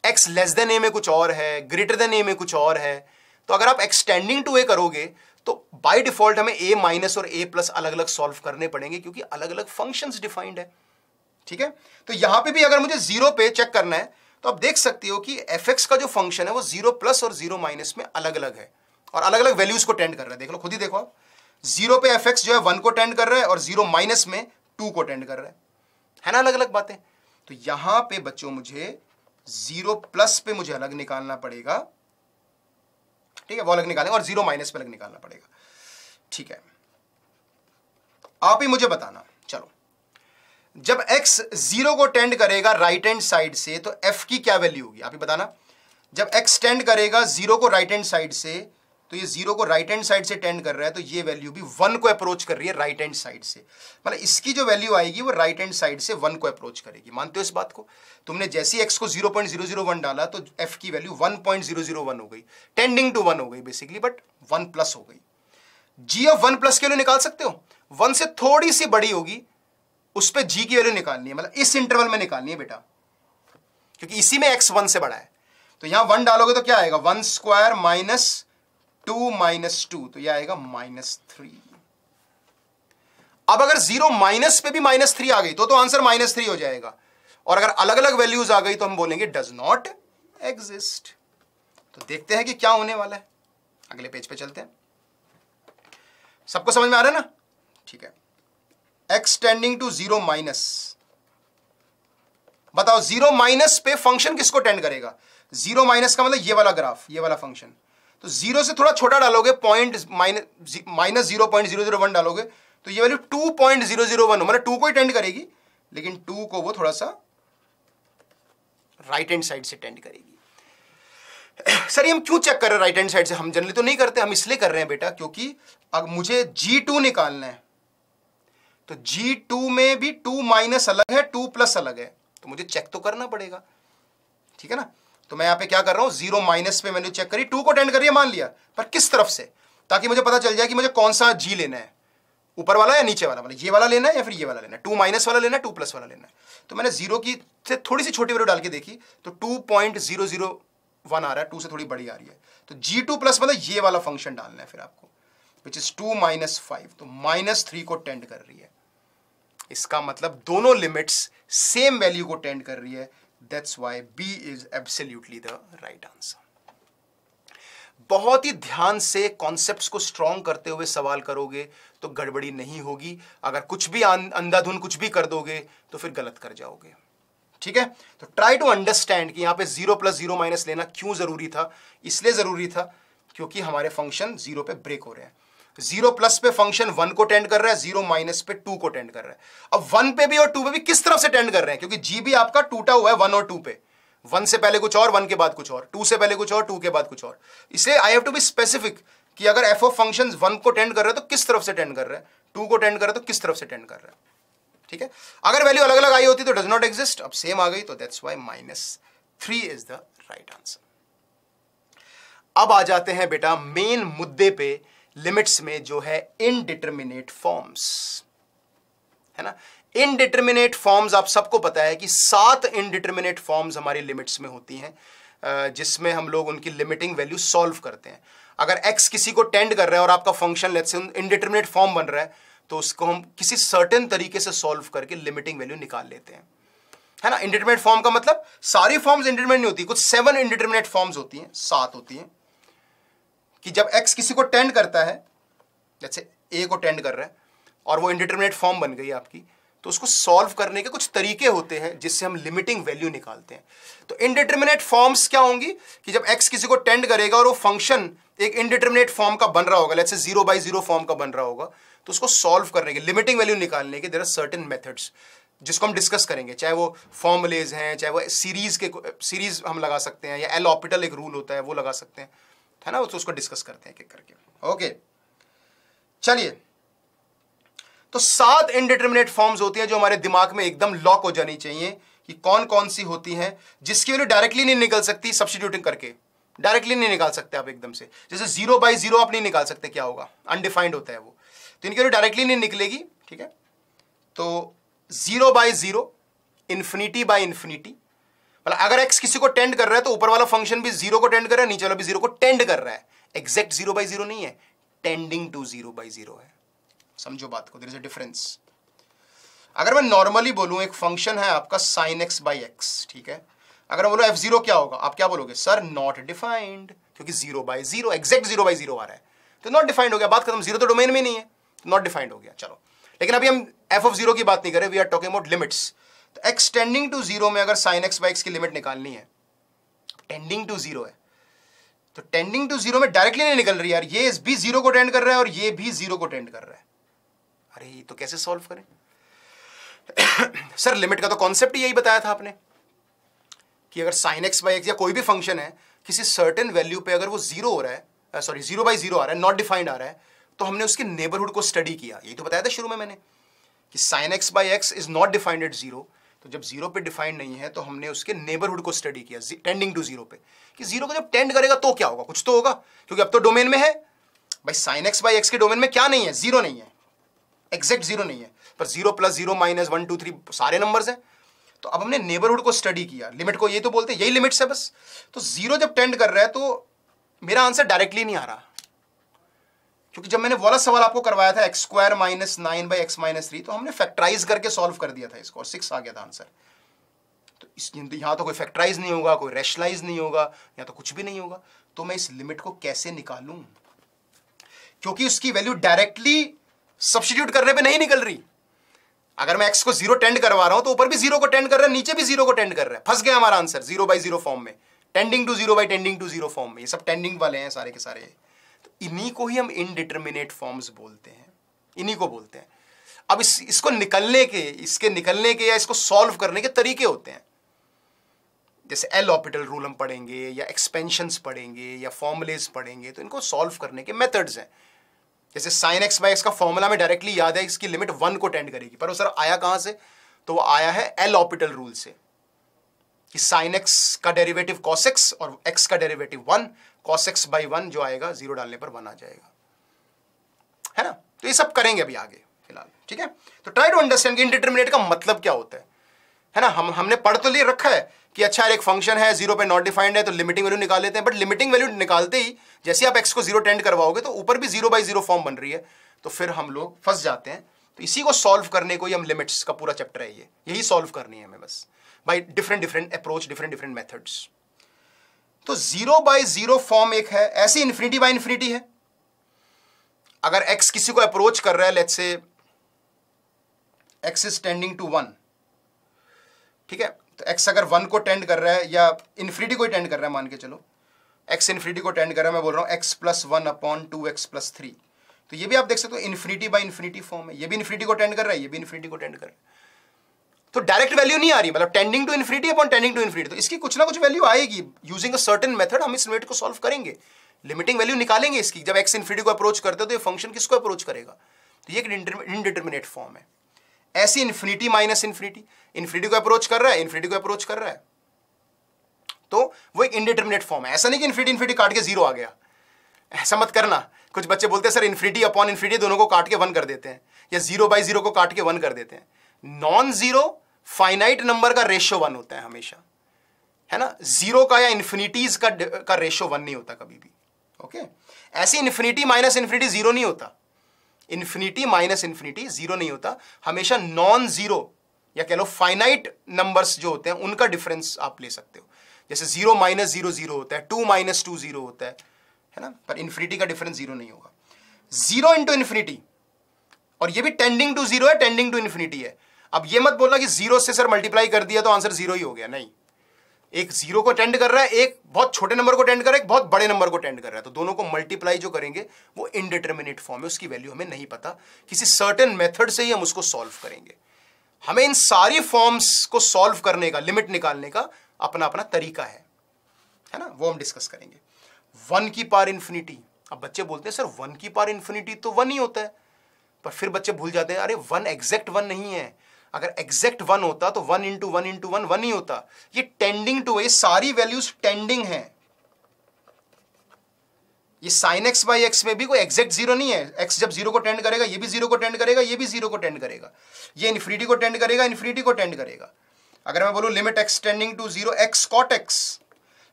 एक्स लेस देन ए में कुछ और है ग्रेटर देन ए में कुछ और है तो अगर आप एक्सटेंडिंग टू ए करोगे तो बाय डिफॉल्ट हमें ए माइनस और ए प्लस अलग अलग सॉल्व करने पड़ेंगे क्योंकि अलग अलग फंक्शंस डिफाइंड है ठीक है तो यहां पे भी अगर मुझे जीरो पे चेक करना है तो आप देख सकते हो कि एफ एक्स का जो फंक्शन है वो जीरो प्लस और जीरो माइनस में अलग अलग है और अलग अलग वैल्यूज को टेंड कर रहा है देख लो खुद ही देखो आप जीरो पे एफ एक्स जो है वन को टेंड कर रहा है और जीरो माइनस में टू को टेंड कर रहा है है ना अलग अलग बातें तो यहां पे बच्चों मुझे जीरो प्लस पे मुझे अलग निकालना पड़ेगा ठीक है वो अलग निकालेंगे और जीरो माइनस पे अलग निकालना पड़ेगा ठीक है आप ही मुझे बताना चलो जब एक्स जीरो को टेंड करेगा राइट हैंड साइड से तो एफ की क्या वैल्यू होगी आप ही बताना जब एक्स टेंड करेगा जीरो को राइट हैंड साइड से तो ये जीरो को राइट हैंड साइड से टेंड कर रहा है तो ये वैल्यू भी वन को अप्रोच कर रही है राइट हैंड साइड से मतलब इसकी जो वैल्यू आएगी वो राइट हैंड साइड से वन को अप्रोच करेगी मानते हो इस बात को तुमने जैसी एक्स को zero point zero zero one डाला तो एफ की value one point zero zero one हो गई टेंडिंग टू वन हो गई बेसिकली बट वन प्लस हो गई जी ऑफ वन प्लस की वैल्यू निकाल सकते हो वन से थोड़ी सी बड़ी होगी उस पर जी की वैल्यू निकालनी है मतलब इस इंटरवल में निकालनी है बेटा क्योंकि इसी में एक्स वन से बड़ा है तो यहां वन डालोगे तो क्या आएगा one square minus two minus two तो यह आएगा माइनस थ्री अब अगर जीरो माइनस पे भी माइनस थ्री आ गई तो तो आंसर माइनस थ्री हो जाएगा और अगर अलग अलग वैल्यूज आ गई तो हम बोलेंगे डज नॉट एग्जिस्ट तो देखते हैं कि क्या होने वाला है अगले पेज पे चलते हैं सबको समझ में आ रहा है ना ठीक है X tending to zero minus बताओ जीरो माइनस पे फंक्शन किसको टेंड करेगा जीरो माइनस का मतलब ये वाला ग्राफ ये वाला फंक्शन तो जीरो से थोड़ा छोटा डालोगे point minus zero point zero zero one डालोगे तो ये value two point zero zero one मतलब टू को ही टेंड करेगी लेकिन टू को वो थोड़ा सा राइट हैंड साइड से टेंड करेगी सर हम क्यों चेक कर रहे हैं राइट हैंड साइड से हम जनरली तो नहीं करते हम इसलिए कर रहे हैं बेटा क्योंकि अब मुझे जी टू निकालना है तो जी टू में भी टू माइनस अलग है टू प्लस अलग है तो मुझे चेक तो करना पड़ेगा ठीक है ना तो मैं यहां पे क्या कर रहा हूं जीरो माइनस पे मैंने चेक करी टू को टेंड करिए मान लिया पर किस तरफ से ताकि मुझे पता चल जाए कि मुझे कौन सा जी लेना है ऊपर वाला या नीचे वाला मतलब ये वाला लेना है या फिर ये वाला लेना है टू माइनस वाला लेना है टू प्लस वाला लेना है तो मैंने जीरो की से थोड़ी सी छोटी वैल्यू डाल के देखी तो two point zero zero one आ रहा है टू से थोड़ी बड़ी आ रही है तो जी टू प्लस मतलब ये वाला फंक्शन डालना है फिर आपको which is two minus five तो माइनस थ्री को टेंड कर रही है इसका मतलब दोनों लिमिट्स सेम वैल्यू को टेंड कर रही है That's why B is absolutely the right answer. बहुत ही ध्यान से कॉन्सेप्ट्स को स्ट्रॉन्ग करते हुए सवाल करोगे तो गड़बड़ी नहीं होगी अगर कुछ भी अंधाधुन कुछ भी कर दोगे तो फिर गलत कर जाओगे ठीक है तो ट्राई टू अंडरस्टैंड कि यहां पे जीरो प्लस जीरो माइनस लेना क्यों जरूरी था इसलिए जरूरी था क्योंकि हमारे फंक्शन जीरो पे ब्रेक हो रहे हैं जीरो प्लस पे फंक्शन वन को टेंड कर रहा है जीरो माइनस पे टू को टेंड कर रहा है अब वन पे भी और टू पे भी किस तरफ से टेंड कर रहे हैं क्योंकि जी भी आपका टूटा हुआ है वन और टू पे वन से पहले कुछ और वन के बाद कुछ और टू से पहले कुछ और टू के बाद कुछ और इसलिए I have to be specific कि अगर एफ ऑफ फंक्शन वन को टेंड कर रहे हैं तो किस तरफ से टेंड कर रहे हैं टू को टेंड कर रहे हैं तो किस तरफ से टेंड कर रहे हैं ठीक है अगर वैल्यू अलग अलग आई होती तो डज नॉट एग्जिस्ट अब सेम आ गई तो that's why minus three is the right answer अब आ जाते हैं बेटा मेन मुद्दे पे लिमिट्स में जो है इनडिटर्मिनेट फॉर्म्स है ना इनडिटर्मिनेट फॉर्म्स आप सबको पता है कि सात इनडिटर्मिनेट फॉर्म्स हमारी लिमिट्स में होती हैं जिसमें हम लोग उनकी लिमिटिंग वैल्यू सॉल्व करते हैं अगर x किसी को टेंड कर रहा है और आपका फंक्शन लेट्स इनडिटर्मिनेट फॉर्म बन रहा है तो उसको हम किसी सर्टेन तरीके से सॉल्व करके लिमिटिंग वैल्यू निकाल लेते हैं है ना इंडिटर्मिनेट फॉर्म का मतलब सारी फॉर्म्स इंडिटर्मिनेट नहीं होती कुछ सेवन इंडिटर्मिनेट फॉर्म्स होती हैं सात होती हैं कि जब एक्स किसी को टेंड करता है जैसे ए को टेंड कर रहा है और वो इंडिटर्मिनेट फॉर्म बन गई आपकी तो उसको सॉल्व करने के कुछ तरीके होते हैं जिससे हम लिमिटिंग वैल्यू निकालते हैं तो इनडिटर्मिनेट फॉर्म्स क्या होंगी कि जब एक्स किसी को टेंड करेगा और वो फंक्शन एक इनडिटर्मिनेट फॉर्म का बन रहा होगा let's zero by zero form का बन रहा होगा तो उसको सॉल्व करने के लिमिटिंग वैल्यू निकालने के देर आर सर्टन मेथड्स जिसको हम डिस्कस करेंगे चाहे वो फॉर्मलेज हैं चाहे वो सीरीज के सीरीज हम लगा सकते हैं या एल ऑपिटल एक रूल होता है वो लगा सकते हैं है ना तो उसको डिस्कस करते हैं एक करके ओके चलिए तो सात इनडिटर्मिनेट फॉर्म्स होती हैं जो हमारे दिमाग में एकदम लॉक हो जानी चाहिए कि कौन कौन सी होती हैं जिसकी वैल्यू डायरेक्टली नहीं निकल सकती सब्सटीट्यूटिंग करके डायरेक्टली नहीं निकाल सकते आप एकदम से जैसे जीरो बाई जीरो आप नहीं निकाल सकते क्या होगा अनडिफाइंड होता है वो तो इनकी वैल्यू डायरेक्टली नहीं निकलेगी ठीक है तो zero by zero infinity by infinity मतलब अगर एक्स किसी को टेंड कर रहा है तो ऊपर वाला फंक्शन भी जीरो को टेंड कर रहा है नीचे वाला भी जीरो को टेंड कर रहा है एग्जैक्ट जीरो बाई जीरो नहीं है tending to zero by zero है समझो बात को देर इज अ डिफरेंस अगर मैं नॉर्मली बोलूं एक फंक्शन है आपका साइन एक्स बाई एक्स ठीक है अगर मैं बोलूं एफ जीरो क्या होगा आप क्या बोलोगे सर नॉट डिफाइंड क्योंकि zero by zero exact zero by zero आ रहा है तो नॉट डिफाइंड हो गया बात खत्म जीरो तो डोमेन में नहीं है नॉट डिफाइंड हो गया चलो लेकिन अभी हम एफ ऑफ जीरो की बात नहीं करें we are talking about limits तो एक्सटेंडिंग टू जीरो में अगर साइन एक्स बाई एक्स की लिमिट निकालनी है टेंडिंग टू जीरो है तो टेंडिंग टू जीरो में डायरेक्टली नहीं निकल रही यार ये इस भी जीरो को टेंड कर रहा है और ये भी जीरो को टेंड कर रहा है अरे ये तो कैसे सॉल्व करें सर लिमिट का तो कॉन्सेप्ट यही बताया था आपने कि अगर साइन एक्स बाई एक्स या कोई भी फंक्शन है किसी सर्टेन वैल्यू पे अगर वो जीरो हो रहा है सॉरी जीरो बाई जीरो आ रहा है नॉट डिफाइंड आ रहा है तो हमने उसके नेबरहुड को स्टडी किया यही तो बताया था शुरू में मैंने कि sine x by x is not defined at zero तो जब जीरो पे डिफाइंड नहीं है तो हमने उसके नेबरहुड को स्टडी किया टेंडिंग टू जीरो पे कि जीरो को जब टेंड करेगा तो क्या होगा कुछ तो होगा क्योंकि अब तो डोमेन में है भाई साइन एक्स बाई एक्स के डोमेन में क्या नहीं है जीरो नहीं है एग्जैक्ट जीरो नहीं है पर zero plus zero minus one two three सारे नंबर हैं तो अब हमने नेबरहुड को स्टडी किया लिमिट को ये तो बोलते हैं यही लिमिट्स है बस तो जीरो जब टेंड कर रहा है तो मेरा आंसर डायरेक्टली नहीं आ रहा क्योंकि जब मैंने वाला सवाल आपको करवाया था x square minus nine by x minus three तो हमने फैक्टराइज करके सॉल्व कर दिया था इसको और सिक्स आ गया था आंसर तो इस यहाँ तो कोई फैक्टराइज नहीं होगा कोई रेशलाइज नहीं होगा या तो कुछ भी नहीं होगा तो मैं इस लिमिट को कैसे निकालू क्योंकि उसकी वैल्यू डायरेक्टली सब्सिट्यूट करने पर नहीं निकल रही अगर मैं एक्स को जीरो टेंड करवा रहा हूं तो ऊपर भी जीरो को टेंड कर रहा है नीचे भी जीरो को टेंड कर रहा है फंस गया हमारा answer zero by zero form में tending to zero by tending to zero form में ये सब टेंडिंग वाले हैं सारे के सारे इन्हीं को ही हम इनडिटर्मिनेट फॉर्म्स बोलते हैं इन्हीं को बोलते हैं अब इस इसको निकलने के इसके निकलने के या इसको सॉल्व करने के तरीके होते हैं जैसे एल ऑपिटल रूल हम पढ़ेंगे या एक्सपेंशंस पढ़ेंगे या फॉर्मुलेज पढ़ेंगे तो इनको सॉल्व करने के मेथड्स हैं जैसे साइन एक्स बाई एक्स का फॉर्मूला में डायरेक्टली याद है इसकी लिमिट वन को टेंड करेगी पर वो सर आया कहाँ से तो वो आया है एल ऑपिटल रूल से कि साइन एक्स का डेरिवेटिव कॉस एक्स और एक्स का derivative one cos x by one जो आएगा जीरो डालने पर वन आ जाएगा है ना तो ये सब करेंगे अभी आगे फिलहाल ठीक है तो ट्राई टू अंडरस्टैंड इंडिटर्मिनेट का मतलब क्या होता है है ना हम हमने पढ़ तो लिए रखा है कि अच्छा एक फंक्शन है जीरो पे नॉट डिफाइंड है तो लिमिटिंग वैल्यू निकाल लेते हैं बट लिमिटिंग वैल्यू निकालते ही जैसे आप एक्स को जीरो टेंड करवाओगे तो ऊपर भी जीरो बाई जीरो फॉर्म बन रही है तो फिर हम लोग फंस जाते हैं तो इसी को सॉल्व करने को ही हम लिमिट्स का पूरा चैप्टर है ये यही सॉल्व करनी है हमें बस by different different approach different different methods तो जीरो बाय जीरो फॉर्म एक है ऐसी इन्फिनिटी बाय इन्फिनिटी है अगर एक्स किसी को अप्रोच कर रहा है let's say x is tending to one ठीक है तो एक्स अगर वन को टेंड कर रहा है या इन्फिनिटी को ही टेंड कर रहा है मान के चलो एक्स इन्फिनिटी को टेंड कर रहा है मैं बोल रहा हूं x plus one upon two x plus three तो ये भी आप देख सकते हो इन्फिनिटी बाय इन्फिनिटी फॉर्म है ये भी इन्फिनिटी को टेंड कर रहा है ये भी इन्फिनिटी को टेंड कर रहा है तो डायरेक्ट वैल्यू नहीं आ रही मतलब tending to infinity upon tending to infinity तो इसकी कुछ ना कुछ वैल्यू आएगी यूजिंग अ सर्टेन मेथड हम इस लिमिट को सॉल्व करेंगे लिमिटिंग वैल्यू निकालेंगे इसकी जब एक्स इन्फिनिटी को अप्रोच करते हो तो ये फंक्शन किसको अप्रोच करेगा तो ये एक इनडिटर्मिनेट फॉर्म है ऐसी इन्फिनिटी माइनस इन्फिनिटी इन्फिनिटी को अप्रोच कर रहा है इन्फिनिटी को अप्रोच कर रहा है तो वो एक इनडिटर्मिनेट फॉर्म है ऐसा नहीं कि इन्फिनिटी इन्फिनिटी काट के जीरो आ गया ऐसा मत करना कुछ बच्चे बोलते हैं सर इन्फिनिटी अपॉन इन्फिनिटी दोनों को काट के वन कर देते हैं या जीरो बाय जीरो को काट के वन कर देते हैं नॉन जीरो फाइनाइट नंबर का रेशियो वन होता है हमेशा है ना जीरो का या इन्फिनिटीज का का रेशियो वन नहीं होता कभी भी ओके ऐसी इन्फिनिटी माइनस इन्फिनिटी जीरो नहीं होता इन्फिनिटी माइनस इन्फिनिटी जीरो नहीं होता हमेशा नॉन जीरो या कह लो फाइनाइट नंबर्स जो होते हैं उनका डिफरेंस आप ले सकते हो जैसे जीरो माइनस जीरो जीरो होता है टू माइनस टू जीरो होता है है ना पर इन्फिनिटी का डिफरेंस जीरो नहीं होगा जीरो इंटू इन्फिनिटी और ये भी टेंडिंग टू जीरो है टेंडिंग टू इन्फिनिटी है अब ये मत बोलना कि जीरो से सर मल्टीप्लाई कर दिया तो आंसर जीरो ही हो गया नहीं एक जीरो को टेंड कर रहा है एक बहुत छोटे नंबर को टेंड कर रहा है एक बहुत बड़े नंबर को टेंड कर रहा है तो दोनों को मल्टीप्लाई जो करेंगे वो इनडिटर्मिनेट फॉर्म है उसकी वैल्यू हमें नहीं पता किसी सर्टन मेथड से ही हम उसको सॉल्व करेंगे हमें इन सारी फॉर्म्स को सॉल्व करने का लिमिट निकालने का अपना अपना तरीका है है ना वो हम डिस्कस करेंगे वन की पार इन्फिनिटी अब बच्चे बोलते हैं सर वन की पार इन्फिनिटी तो वन ही होता है पर फिर बच्चे भूल जाते हैं अरे वन एग्जैक्ट वन नहीं है अगर एग्जैक्ट वन होता तो one into one into one one ही होता ये टेंडिंग टू ये सारी वैल्यूज टेंडिंग है ये साइन एक्स बाई एक्स में भी कोई एग्जैक्ट जीरो नहीं है एक्स जब जीरो को टेंड करेगा ये भी जीरो को टेंड करेगा ये भी जीरो को टेंड करेगा ये इन्फिनिटी को टेंड करेगा इन्फिनिटी को टेंड करेगा अगर मैं बोलूं limit x tending to zero x cot x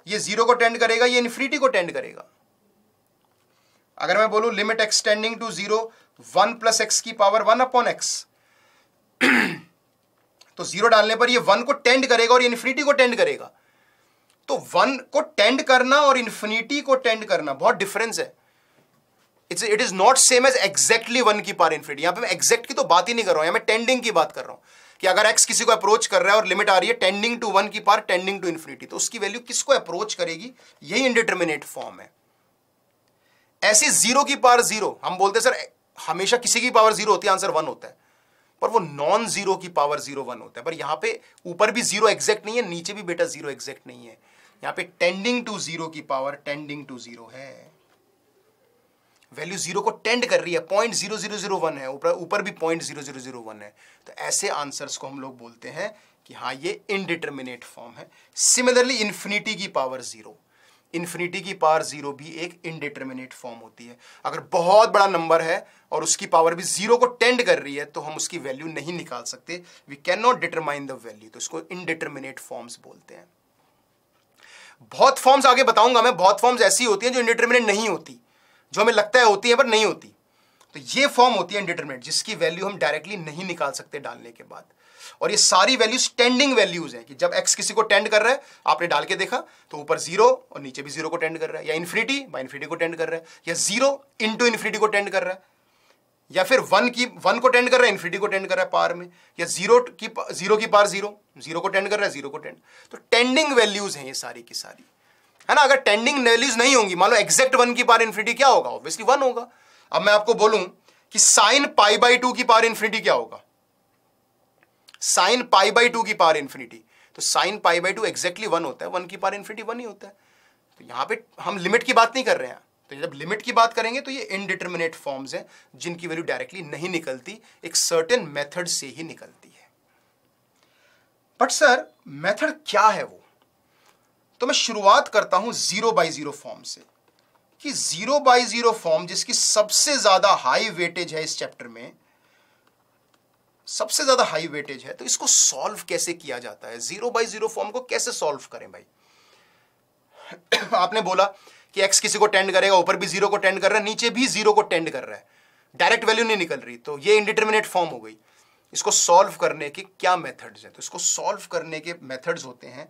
ये जीरो को टेंड करेगा ये इन्फिनिटी को टेंड करेगा अगर मैं बोलूं limit extending to zero one plus x की पावर वन अपॉन एक्स तो जीरो डालने पर ये वन को टेंड करेगा और इन्फिनिटी को टेंड करेगा तो वन को टेंड करना और इन्फिनिटी को टेंड करना बहुत डिफरेंस है it's it is not same as exactly one की पार इन्फिनिटी यहां पे मैं एग्जैक्ट की तो बात ही नहीं कर रहा हूं मैं टेंडिंग की बात कर रहा हूं कि अगर एक्स किसी को अप्रोच कर रहा है और लिमिट आ रही है टेंडिंग टू वन की पार टेंडिंग टू इन्फिनिटी तो उसकी वैल्यू किसको अप्रोच करेगी यही इनडिटर्मिनेट फॉर्म है ऐसी जीरो की पार जीरो हम बोलते हैं सर हमेशा किसी की पावर जीरो होती है आंसर वन होता है पर वो नॉन जीरो की पावर जीरो वन होता है पर यहाँ पे ऊपर भी जीरो एग्जैक्ट नहीं है नीचे भी बेटा जीरो एग्जैक्ट नहीं है यहाँ पे टेंडिंग टू जीरो की पावर टेंडिंग टू जीरो है वैल्यू जीरो को टेंड कर रही है point zero zero zero one है ऊपर ऊपर भी point zero zero zero one है तो ऐसे आंसर्स को हम लोग बोलते हैं कि हाँ ये इनडिटर्मिनेट फॉर्म है सिमिलरली इन्फिनिटी की पावर जीरो इन्फिनिटी की पावर जीरो भी एक इनडिटर्मिनेट फॉर्म होती है अगर बहुत बड़ा नंबर है और उसकी पावर भी जीरो को टेंड कर रही है तो हम उसकी वैल्यू नहीं निकाल सकते we can not determine the value तो इसको इनडिटर्मिनेट फॉर्म्स बोलते हैं बहुत फॉर्म्स आगे बताऊंगा मैं बहुत फॉर्म्स ऐसी होती हैं जो इनडिटर्मिनेट नहीं होती जो हमें लगता है होती है पर नहीं होती तो ये फॉर्म होती है इनडिटर्मिनेट जिसकी वैल्यू हम डायरेक्टली नहीं निकाल सकते डालने के बाद और ये सारी वैल्यूज टेंडिंग वैल्यूज हैं कि जब एक्स किसी को टेंड कर रहा है आपने डाल के देखा तो ऊपर जीरो और नीचे भी जीरो को टेंड कर रहा है या इन्फिनिटी बाई इन्फिनिटी को टेंड कर रहा है या जीरो इंटू इन्फिनिटी को टेंड कर रहा है या फिर वन की वन को टेंड कर रहा है इन्फिनिटी को टेंड कर रहा है पार में या जीरो की जीरो की पार जीरो जीरो को टेंड कर रहा है जीरो को टेंड तो टेंडिंग वैल्यूज हैं ये सारी की सारी है ना अगर टेंडिंग वैल्यूज नहीं होंगी मान लो एक्जैक्ट वन की पार इन्फिनिटी क्या होगा ऑब्वियसली वन होगा अब मैं आपको बोलूं कि साइन पाई बाई टू की पार इन्फिनिटी क्या होगा साइन पाई बाई टू की पावर इन्फिनिटी तो sine pi by two exactly one होता है वन की पावर इन्फिनिटी वन ही होता है तो यहाँ पे हम लिमिट की बात नहीं कर रहे हैं तो जब लिमिट की बात करेंगे तो ये इनडिटर्मिनेट फॉर्म्स हैं जिनकी वैल्यू डायरेक्टली नहीं निकलती एक सर्टेन मेथड से ही निकलती है बट सर मेथड क्या है वो तो मैं शुरुआत करता हूं जीरो बाई जीरो फॉर्म से कि जीरो बाई जीरो फॉर्म जिसकी सबसे ज्यादा हाई वेटेज है इस चैप्टर में सबसे ज्यादा हाई वेटेज है तो इसको सॉल्व कैसे किया जाता है जीरो बाई जीरो फॉर्म को कैसे सॉल्व करें भाई आपने बोला कि एक्स किसी को टेंड करेगा ऊपर भी जीरो को टेंड कर रहा है नीचे भी जीरो को टेंड कर रहा है डायरेक्ट वैल्यू नहीं निकल रही तो ये इंडिटर्मिनेट फॉर्म हो गई इसको सॉल्व करने के क्या मेथड्स हैं तो इसको सॉल्व करने के मेथड्स होते हैं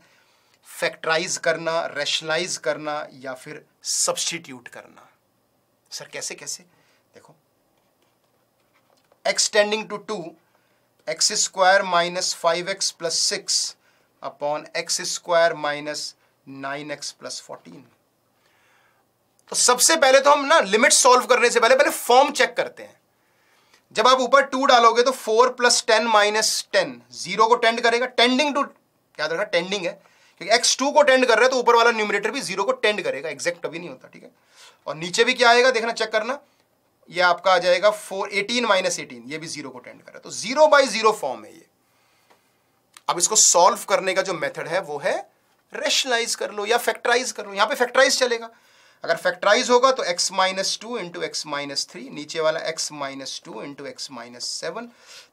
फैक्टराइज करना रैशनलाइज करना या फिर सब्सटीट्यूट करना सर कैसे कैसे देखो x tending to two x square minus five x plus six upon x square minus nine x plus fourteen तो सबसे पहले तो हम ना लिमिट सॉल्व करने से पहले पहले फॉर्म चेक करते हैं जब आप ऊपर टू डालोगे तो four plus ten minus ten zero को टेंड करेगा टेंडिंग टू याद रखना टेंडिंग है क्योंकि एक्स टू को टेंड कर रहा है तो ऊपर वाला न्यूमिनेटर भी जीरो को टेंड करेगा एग्जैक्ट अभी नहीं होता ठीक है और नीचे भी क्या आएगा देखना चेक करना ये आपका आ जाएगा फोर एटीन माइनस एटीन ये भी जीरो को टेंड कर रहा है तो जीरो बाई जीरो फॉर्म है ये अब इसको सॉल्व करने का जो मेथड है वो है रेशनलाइज कर लो या फैक्टराइज कर लो यहां पे फैक्टराइज चलेगा अगर फैक्टराइज होगा तो x minus two into x minus three नीचे वाला x minus two into x minus seven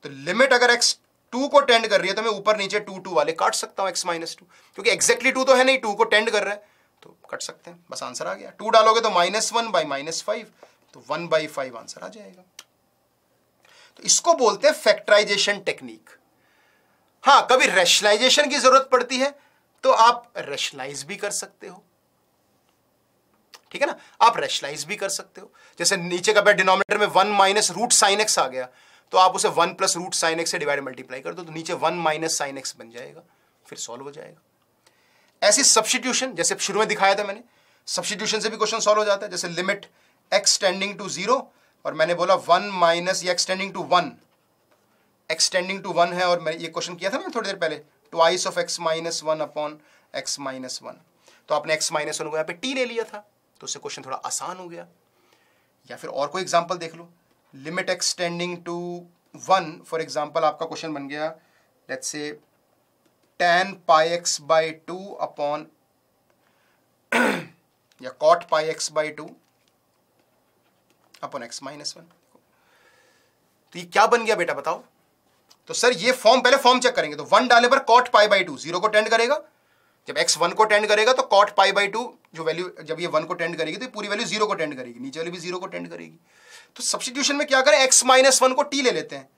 तो लिमिट अगर x टू को टेंड कर रही है तो मैं ऊपर नीचे टू टू वाले काट सकता हूं x माइनस टू क्योंकि एक्जैक्टली टू तो है नहीं टू को टेंड कर रहा है तो कट सकते हैं बस आंसर आ गया टू डालोगे तो minus one by minus five तो वन बाई फाइव आंसर आ जाएगा तो इसको बोलते हैं फैक्टराइजेशन टेक्निक हाँ कभी रेशनलाइजेशन की जरूरत पड़ती है तो आप रेशनलाइज भी कर सकते हो ठीक है ना आप रैशलाइज भी कर सकते हो जैसे नीचे का डिनोमिनेटर में one minus root sine x आ गया तो आप उसे one plus root sine x से डिवाइड मल्टीप्लाई कर दो तो नीचे वन माइनस साइन एक्स बन जाएगा फिर सॉल्व हो जाएगा ऐसी सब्सटीट्यूशन जैसे शुरू में दिखाया था मैंने सब्सटीट्यूशन से भी क्वेश्चन सॉल्व हो जाता है जैसे लिमिट एक्सटेंडिंग टू जीरो और मैंने बोला वन माइनस या x tending to one x tending to one है और मैं ये क्वेश्चन किया था मैंने थोड़ी देर पहले twice of x minus one upon x minus one तो आपने एक्स माइनस वन को यहाँ पे टी ले लिया था तो उससे क्वेश्चन थोड़ा आसान हो गया या फिर और कोई एग्जाम्पल देख लो limit extending to one for example आपका क्वेश्चन बन गया let's say tan pi x by two upon या cot pi x by two upon x minus one तो ये क्या बन गया बेटा बताओ तो सर ये फॉर्म पहले फॉर्म चेक करेंगे तो वन डालने पर cot pi by two zero को टेंड करेगा जब एक्स वन को टेंड करेगा तो कॉट पाई बाई टू जो वैल्यू जब ये वन को टेंड करेगी तो ये पूरी वैल्यू जीरो को टेंड करेगी नीचे वाली भी जीरो को टेंड करेगी तो सब्सिट्यूशन में क्या करें एक्स माइनस वन को टी ले लेते हैं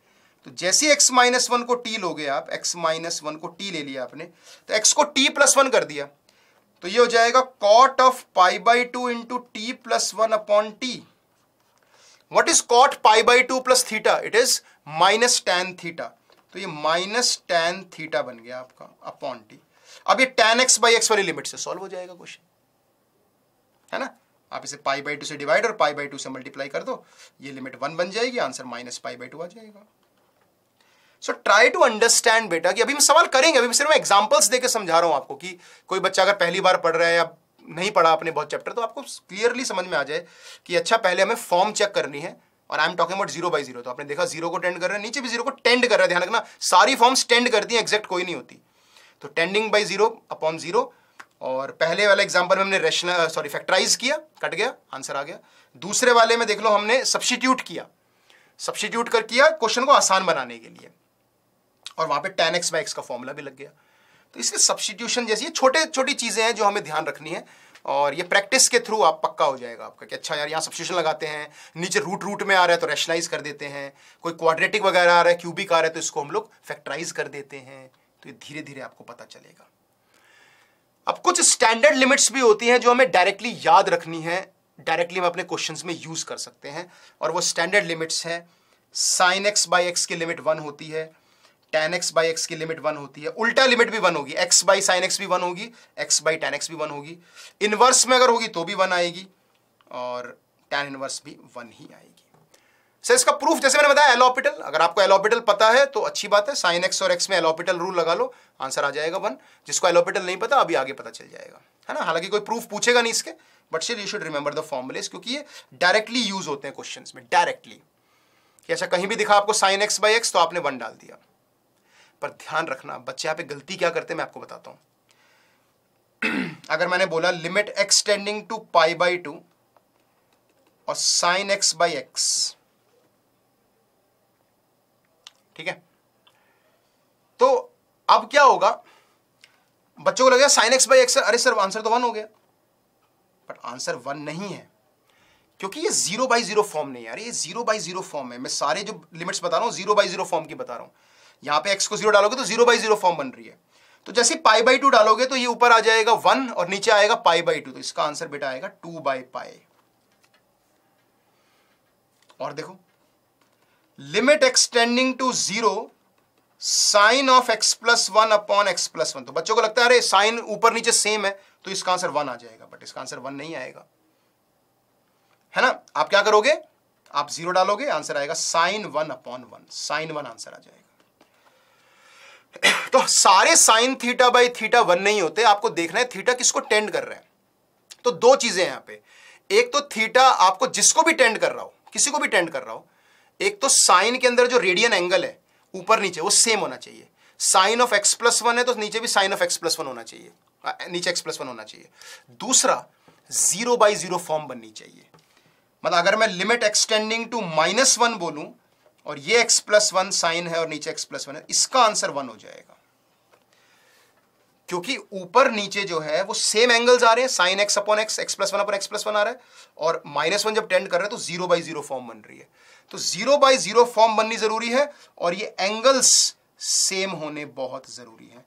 तो जैसे एक्स माइनस वन को टी लोगे आप एक्स माइनस वन को टी ले लिया आपने तो एक्स को टी प्लस वन कर दिया तो ये हो जाएगा cot of pi by two into t plus one upon t what is cot pi by two plus theta it is minus tan theta तो ये माइनस टेन थीटा बन गया आपका अपॉन टी अब ये टेन एक्स बाई एक्स वाली limit से solve हो जाएगा क्वेश्चन है ना आप इसे पाई बाई टू से डिवाइड और पाई बाई टू से मल्टीप्लाई कर दो ये लिमिट वन बन जाएगी answer minus pi by two आ जाएगा सो ट्राई टू अंडरस्टैंड बेटा कि अभी हम सवाल करेंगे अभी सिर्फ मैं एग्जांपल्स देकर समझा रहा हूं आपको कि कोई बच्चा अगर पहली बार पढ़ रहा है या नहीं पढ़ा आपने बहुत चैप्टर तो आपको क्लियरली समझ में आ जाए कि अच्छा पहले हमें फॉर्म चेक करनी है और I am talking about zero by zero तो आपने देखा जीरो को टेंड कर रहे हैं नीचे भी जीरो को टेंड कर रहा है ध्यान रखना सारी फॉर्म्स टेंड करती हैं एक्जैक्ट कोई नहीं होती तो tending by zero upon zero और पहले वाले एग्जाम्पल में हमने रेशन सॉरी फैक्टराइज किया कट गया आंसर आ गया दूसरे वाले में देख लो हमने सब्सिट्यूट किया सब्सिट्यूट कर किया क्वेश्चन को आसान बनाने के लिए और वहां पे टेन एक्स बाई एक्स का फॉर्मूला भी लग गया तो इसके सब्सटीट्यूशन जैसी छोटे छोटी चीज़ें हैं जो हमें ध्यान रखनी है और ये प्रैक्टिस के थ्रू आप पक्का हो जाएगा आपका कि अच्छा यार यहाँ सब्सिट्यूशन लगाते हैं नीचे रूट रूट में आ रहा है तो रैशनलाइज कर देते हैं कोई क्वाड्रेटिक वगैरह आ रहा है क्यूबिक आ रहा है तो इसको हम लोग फैक्टराइज कर देते हैं तो ये धीरे धीरे आपको पता चलेगा अब कुछ स्टैंडर्ड लिमिट्स भी होती हैं जो हमें डायरेक्टली याद रखनी है डायरेक्टली हम अपने क्वेश्चन में यूज़ कर सकते हैं और वो स्टैंडर्ड लिमिट्स हैं साइन एक्स बाई एक्स की लिमिट वन होती है टेन एक्स बाई एक्स की लिमिट वन होती है उल्टा लिमिट भी वन होगी एक्स बाई साइन एक्स भी वन होगी एक्स बाई टेन एक्स भी वन होगी इनवर्स में अगर होगी तो भी वन आएगी और टेन इनवर्स भी वन ही आएगी सर इसका प्रूफ जैसे मैंने बताया एलोपिटल अगर आपको एलोपिटल पता है तो अच्छी बात है साइन एक्स और एक्स में एलोपिटल रूल लगा लो आंसर आ जाएगा वन जिसको एलोपिटल नहीं पता अभी आगे पता चल जाएगा है ना हालांकि कोई प्रूफ पूछेगा नहीं इसके but still you should remember the formulas क्योंकि ये डायरेक्टली यूज होते हैं क्वेश्चन में डायरेक्टली कि अच्छा कहीं भी दिखा आपको साइन एक्स बाई एक्स तो आपने वन डाल दिया पर ध्यान रखना बच्चे यहाँ पे गलती क्या करते हैं मैं आपको बताता हूँ अगर मैंने बोला limit extending to pi by two और साइन एक्स बाई एक्स ठीक है तो अब क्या होगा बच्चों को लगेगा साइन एक्स बाई एक्स अरे सर आंसर तो वन हो गया बट आंसर वन नहीं है क्योंकि ये जीरो बाई जीरो फॉर्म नहीं है अरे ये जीरो बाई जीरो फॉर्म है मैं सारे जो लिमिट्स बता रहा हूं जीरो बाई जीरो फॉर्म की बता रहा हूं यहां पे एक्स को जीरो डालोगे तो जीरो बाई जीरो फॉर्म बन रही है तो जैसे पाई बाई टू डालोगे तो ये ऊपर आ जाएगा वन और नीचे आएगा पाई बाई टू तो इसका आंसर बेटा आएगा टू बाई पाई और देखो limit extending to zero sine of x plus one upon x plus one तो बच्चों को लगता है अरे साइन ऊपर नीचे सेम है तो इसका आंसर वन आ जाएगा बट इसका आंसर वन नहीं आएगा है ना आप क्या करोगे आप जीरो डालोगे आंसर आएगा sine one upon one sine one answer आ जाएगा तो सारे sine theta by theta one नहीं होते आपको देखना है थीटा किसको टेंड कर रहा है तो दो चीजें यहां पे एक तो थीटा आपको जिसको भी टेंड कर रहा हो किसी को भी टेंड कर रहा हो एक तो साइन के अंदर जो रेडियन एंगल है ऊपर नीचे वो सेम होना चाहिए sine of x plus one है तो नीचे भी sine of x plus one होना चाहिए नीचे एक्स प्लस वन होना चाहिए दूसरा जीरो बाई जीरो फॉर्म बननी चाहिए मतलब अगर मैं limit extending to minus one बोलूं और ये एक्स प्लस वन साइन है और नीचे एक्स प्लस वन है इसका आंसर वन हो जाएगा क्योंकि ऊपर नीचे जो है वो सेम एंगल्स आ रहे हैं sine x upon x x plus one upon x plus one आ रहा है और माइनस वन जब टेंड कर रहे हैं तो जीरो बाई जीरो फॉर्म बन रही है तो जीरो बाई जीरो फॉर्म बननी जरूरी है और ये एंगल्स सेम होने बहुत जरूरी है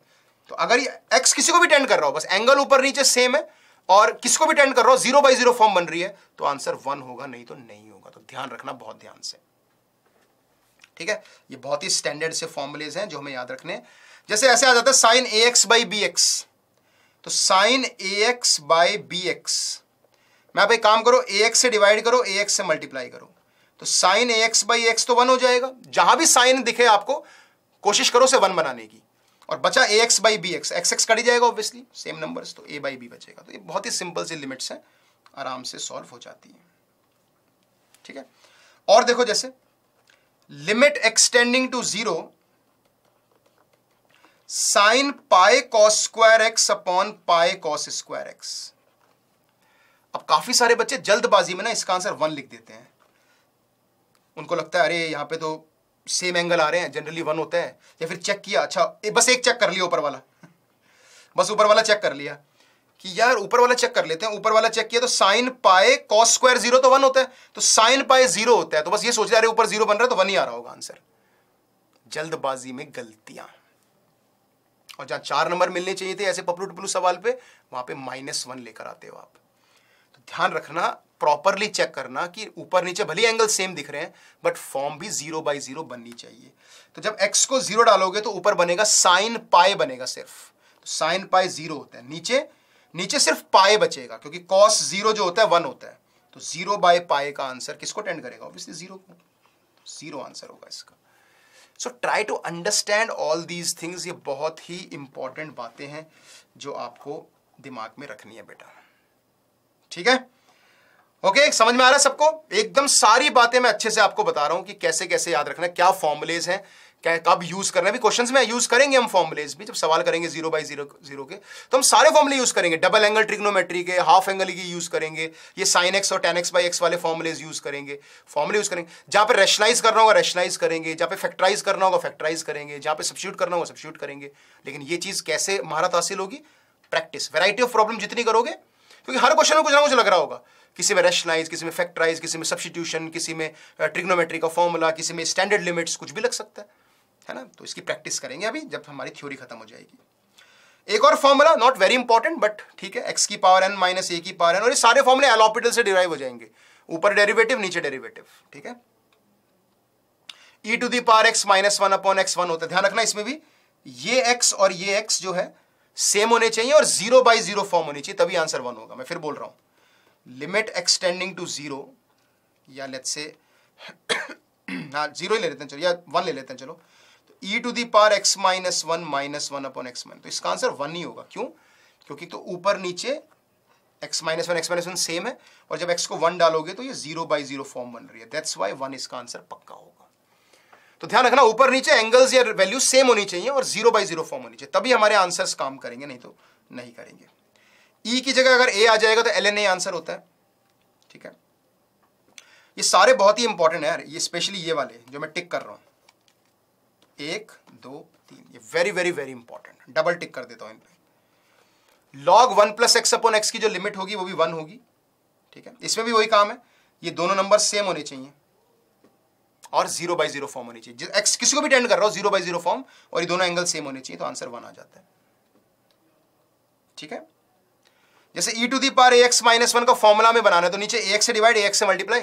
तो अगर ये एक्स किसी को भी टेंड कर रहा हो बस एंगल ऊपर नीचे सेम है और किसको भी टेंड कर रहा हो जीरो बाई जीरो फॉर्म बन रही है तो आंसर वन होगा नहीं तो नहीं होगा तो ध्यान रखना बहुत ध्यान से ठीक है ये बहुत ही स्टैंडर्ड से फॉर्मुलेज हैं जो हमें याद रखने जैसे ऐसे आ जाता है sine a x by b x तो sine a x by b x मैं आप एक काम करो ए एक्स से डिवाइड करो ए एक्स से मल्टीप्लाई करो तो sine a x by x तो वन हो जाएगा जहां भी साइन दिखे आपको कोशिश करो से वन बनाने की और बचा a x by b x x x cut जाएगा ऑब्वियसली सेम नंबर तो ए बाई बी बचेगा तो ये बहुत ही सिंपल सी लिमिट्स हैं आराम से सॉल्व हो जाती है ठीक है और देखो जैसे limit extending to zero sine pi cos square x upon pi cos square x अब काफी सारे बच्चे जल्दबाजी में ना इसका आंसर वन लिख देते हैं उनको लगता है अरे यहां पे तो सेम एंगल आ रहे हैं जनरली वन होता है या फिर चेक किया अच्छा ए, बस एक चेक कर लिया ऊपर वाला बस ऊपर वाला चेक कर लिया कि यार ऊपर वाला चेक कर लेते हैं ऊपर वाला चेक किया तो sine pi cos square zero तो वन होता है तो साइन पाए जीरो होता है तो बस ये सोच रहे अरे ऊपर जीरो बन रहा है तो वन ही आ रहा होगा आंसर जल्दबाजी में गलतियां और जहां चार नंबर मिलने चाहिए थे ऐसे पपलू टपलू सवाल पे वहां पे माइनस वन लेकर आते हो आप तो ध्यान रखना प्रॉपरली चेक करना कि ऊपर नीचे भले एंगल सेम दिख रहे हैं बट फॉर्म भी जीरो बाई जीरो बननी चाहिए तो जब एक्स को जीरो डालोगे तो ऊपर बनेगा साइन पाए बनेगा सिर्फ तो साइन पाए जीरो होता है नीचे नीचे सिर्फ पाए बचेगा क्योंकि कॉस जीरो जो होता है वन होता है तो जीरो बाय पाए का आंसर किसको टेंड करेगा ऑब्वियसली जीरो को जीरो तो आंसर होगा इसका so try to understand all these things ये बहुत ही इंपॉर्टेंट बातें हैं जो आपको दिमाग में रखनी है बेटा ठीक है ओके okay, समझ में आ रहा है सबको एकदम सारी बातें मैं अच्छे से आपको बता रहा हूं कि कैसे कैसे याद रखना क्या फॉर्मुलेज हैं क्या कब यूज करना है क्वेश्चन में यूज करेंगे हम फॉर्मुलेज भी जब सवाल करेंगे जीरो बाई जीरो जीरो के तो हम सारे फॉर्मुले यूज करेंगे डबल एंगल ट्रिग्नोमेट्री के हाफ एंगल की यूज करेंगे ये साइन एक्स और टेन एक्स बाई एक्स वाले फॉर्मुलेज यूज करेंगे फॉर्मुले यूज करेंगे जहां पर रेशनाइज करना होगा रेशनाइज करेंगे जहां पर फैक्ट्राइज करना होगा फैक्ट्राइज करेंगे जहां पर सब्स्यूट करना होगा सब्स्यूट करेंगे लेकिन ये चीज कैसे महारत हासिल होगी प्रैक्टिस वेराइटी ऑफ प्रॉब्लम जितनी करोगे क्योंकि हर क्वेश्चन में कुछ ना कुछ लग रहा होगा किसी में रेशनाइज किसी में फैक्टराइज किसी में सब्सिट्यूशन किसी में ट्रिग्नोमेट्री uh, का फॉर्मूला किसी में स्टैंडर्ड लिमिट्स कुछ भी लग सकता है है ना तो इसकी प्रैक्टिस करेंगे अभी जब हमारी थ्योरी खत्म हो जाएगी एक और formula not very important but ठीक है एक्स की पावर एन माइनस ए की पावर एन और ये सारे फॉर्मूले एलोपिटल से डिराइव हो जाएंगे ऊपर डेरिवेटिव नीचे डेरिवेटिव ठीक है e to the power x minus one upon x one होता है ध्यान रखना इसमें भी ये एक्स और ये एक्स जो है सेम होने चाहिए और जीरो बाई जीरो फॉर्म होनी चाहिए तभी आंसर वन होगा मैं फिर बोल रहा हूं लिमिट एक्सटेंडिंग टू जीरो या लेट्स से हाँ जीरो ही ले लेते हैं चलो या वन ले लेते हैं चलो e to the power x minus one minus one upon x minus तो इसका आंसर वन ही होगा क्यों क्योंकि तो ऊपर नीचे x minus one x minus one same है और जब एक्स को वन डालोगे तो ये जीरो बाई जीरो फॉर्म बन रही है दैट्स वाई वन इसका आंसर पक्का होगा तो ध्यान रखना ऊपर नीचे एंगल्स या वैल्यू सेम होनी चाहिए और जीरो बाई जीरो फॉर्म होनी चाहिए तभी हमारे आंसर्स काम करेंगे नहीं तो नहीं करेंगे e की जगह अगर a आ जाएगा तो एल एन ए आंसर होता है ठीक है ये सारे बहुत ही इंपॉर्टेंट है यार ये स्पेशली ये वाले जो मैं टिक कर रहा हूं एक दो तीन ये very very very important double tick कर देता हूं log one plus x upon x की जो लिमिट होगी वो भी वन होगी ठीक है इसमें भी वही काम है ये दोनों नंबर सेम होने चाहिए और जीरो बाई जीरो फॉर्म होनी चाहिए एक्स किसी को भी टेंड कर रहा हो जीरो बाई जीरो फॉर्म और ये दोनों एंगल सेम होने चाहिए तो आंसर वन आ जाता है ठीक है जैसे e to the power a x minus one का फॉर्मुला में बनाना है तो नीचे ए एक्स से डिवाइड ए एक्स से मल्टीप्लाई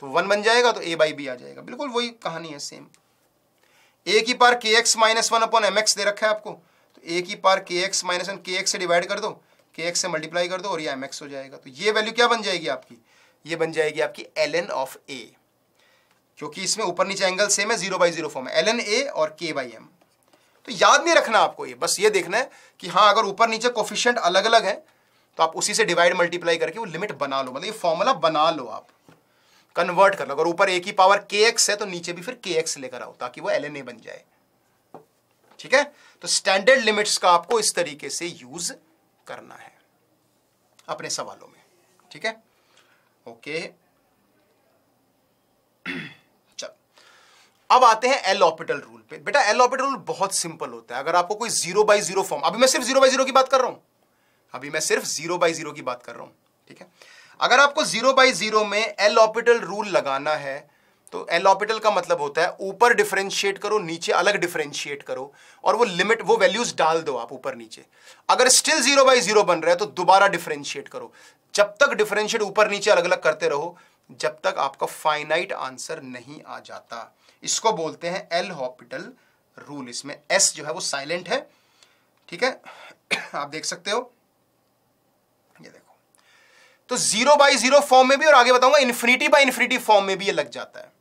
तो वन बन जाएगा तो ए बाई बी आ जाएगा बिल्कुल वही कहानी है सेम ए की power k x minus one upon m x दे रखा है आपको तो ए की power k x minus one k x से डिवाइड कर दो के एक्स से मल्टीप्लाई कर दो और ये एम एक्स हो जाएगा तो ये वैल्यू क्या बन जाएगी आपकी ये बन जाएगी आपकी एल एन ऑफ ए क्योंकि इसमें ऊपर नीचे एंगल सेम है zero by zero form L N A और के बाई एम तो याद नहीं रखना आपको ये बस ये देखना है कि हाँ अगर ऊपर नीचे कोफिशियंट अलग अलग है तो आप उसी से डिवाइड मल्टीप्लाई करके वो लिमिट बना लो मतलब ये फॉर्मूला बना लो आप कन्वर्ट कर लो अगर ऊपर ए की पावर के एक्स है तो नीचे भी फिर के एक्स लेकर आओ ताकि वो एल एन ए बन जाए ठीक है तो स्टैंडर्ड लिमिट्स का आपको इस तरीके से यूज करना है अपने सवालों में ठीक है ओके अब आते हैं एल ऑपिटल रूल पे बेटा एल ऑपिटल रूल बहुत सिंपल होता है अगर आपको कोई जीरो बाई जीरो फॉर्म अभी मैं सिर्फ जीरो बाई जीरो की बात कर रहा हूं अभी मैं सिर्फ जीरो बाई जीरो की बात कर रहा हूं ठीक है अगर आपको जीरो बाई जीरो में एल ऑपिटल रूल लगाना है तो एल ऑपिटल का मतलब होता है ऊपर डिफरेंशिएट करो नीचे अलग डिफरेंशिएट करो और वो लिमिट वो वैल्यूज डाल दो आप ऊपर नीचे अगर स्टिल जीरो बाई जीरो बन रहा है तो दोबारा डिफरेंशिएट करो जब तक डिफरेंशिएट ऊपर नीचे अलग अलग करते रहो जब तक आपका फाइनाइट आंसर नहीं आ जाता इसको बोलते हैं एल हॉपिटल रूल इसमें एस जो है वो साइलेंट है ठीक है आप देख सकते हो तो जीरो बाई जीरो फॉर्म में भी और आगे बताऊंगा इन्फिनिटी बाई इन्फिनिटी फॉर्म में भी ये लग जाता है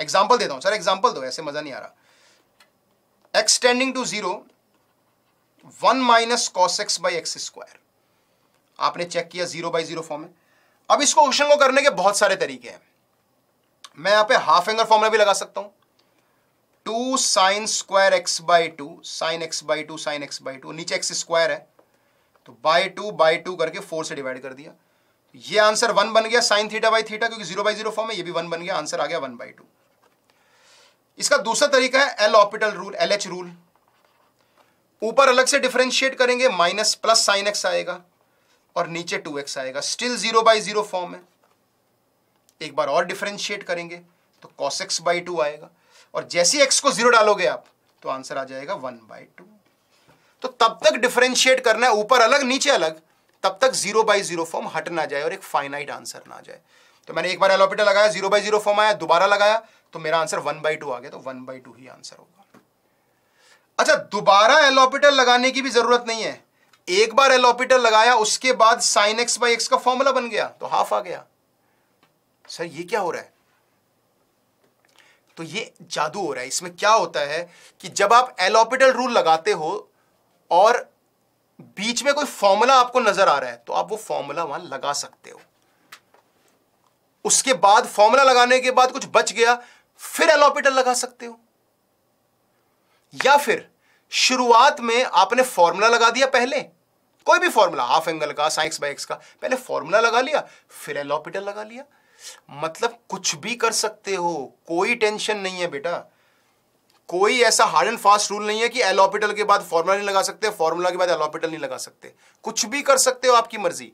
एग्जाम्पल देता हूं सर एग्जाम्पल दो ऐसे मजा नहीं आ रहा x tending to zero one minus cos x by x square आपने चेक किया जीरो बाई जीरो फॉर्म में अब इसको क्वेश्चन को करने के बहुत सारे तरीके हैं मैं यहां पे हाफ एंगल फॉर्मूला भी लगा सकता हूं two sign square x by two sine x by two sine x by two नीचे एक्स स्क्वायर है तो बाई टू बाई टू करके फोर से डिवाइड कर दिया ये आंसर वन बन गया साइन थीटा बाई थीटा क्योंकि जीरो बाई जीरो फॉर्म है ये भी वन बन गया आंसर आ गया वन बाई टू इसका दूसरा तरीका है L'Hopital rule L H rule ऊपर अलग से डिफ्रेंशिएट करेंगे माइनस प्लस साइन एक्स आएगा और नीचे टू एक्स आएगा still zero by zero form है एक बार और डिफ्रेंशिएट करेंगे तो कॉस एक्स बाई टू आएगा और जैसे एक्स को जीरो डालोगे आप तो आंसर आ जाएगा वन बाई टू तो तब तक डिफ्रेंशिएट करना है ऊपर अलग नीचे अलग तब तक जीरो बाई जीरो फॉर्म हट ना जाए और एक फाइनाइट आंसर ना जाए तो मैंने एक बार एलोपेटर लगाया जीरो बाई जीरो फॉर्म आया दोबारा लगाया तो मेरा आंसर वन बाई टू आ गया तो वन बाई टू ही आंसर होगा अच्छा दोबारा एलोपिटल लगाने की भी जरूरत नहीं है एक बार एलोपिटल लगाया उसके बाद साइन एक्स बाई एक्स का फॉर्मूला बन गया तो हाफ आ गया सर ये क्या हो रहा है तो ये जादू हो रहा है इसमें क्या होता है कि जब आप एलोपिटल रूल लगाते हो और बीच में कोई फॉर्मूला आपको नजर आ रहा है तो आप वो फॉर्मूला वहां लगा सकते हो उसके बाद फॉर्मूला लगाने के बाद कुछ बच गया फिर एलोपिटल लगा सकते हो या फिर शुरुआत में आपने फॉर्मूला लगा दिया पहले कोई भी फॉर्मूला हाफ एंगल का साइंस बाई एक्स का पहले फॉर्मूला लगा लिया फिर एलोपिटल लगा लिया मतलब कुछ भी कर सकते हो कोई टेंशन नहीं है बेटा कोई ऐसा हार्ड एंड फास्ट रूल नहीं है कि एलोपिटल के बाद फॉर्मूला नहीं लगा सकते फॉर्मूला के बाद एलोपिटल नहीं लगा सकते कुछ भी कर सकते हो आपकी मर्जी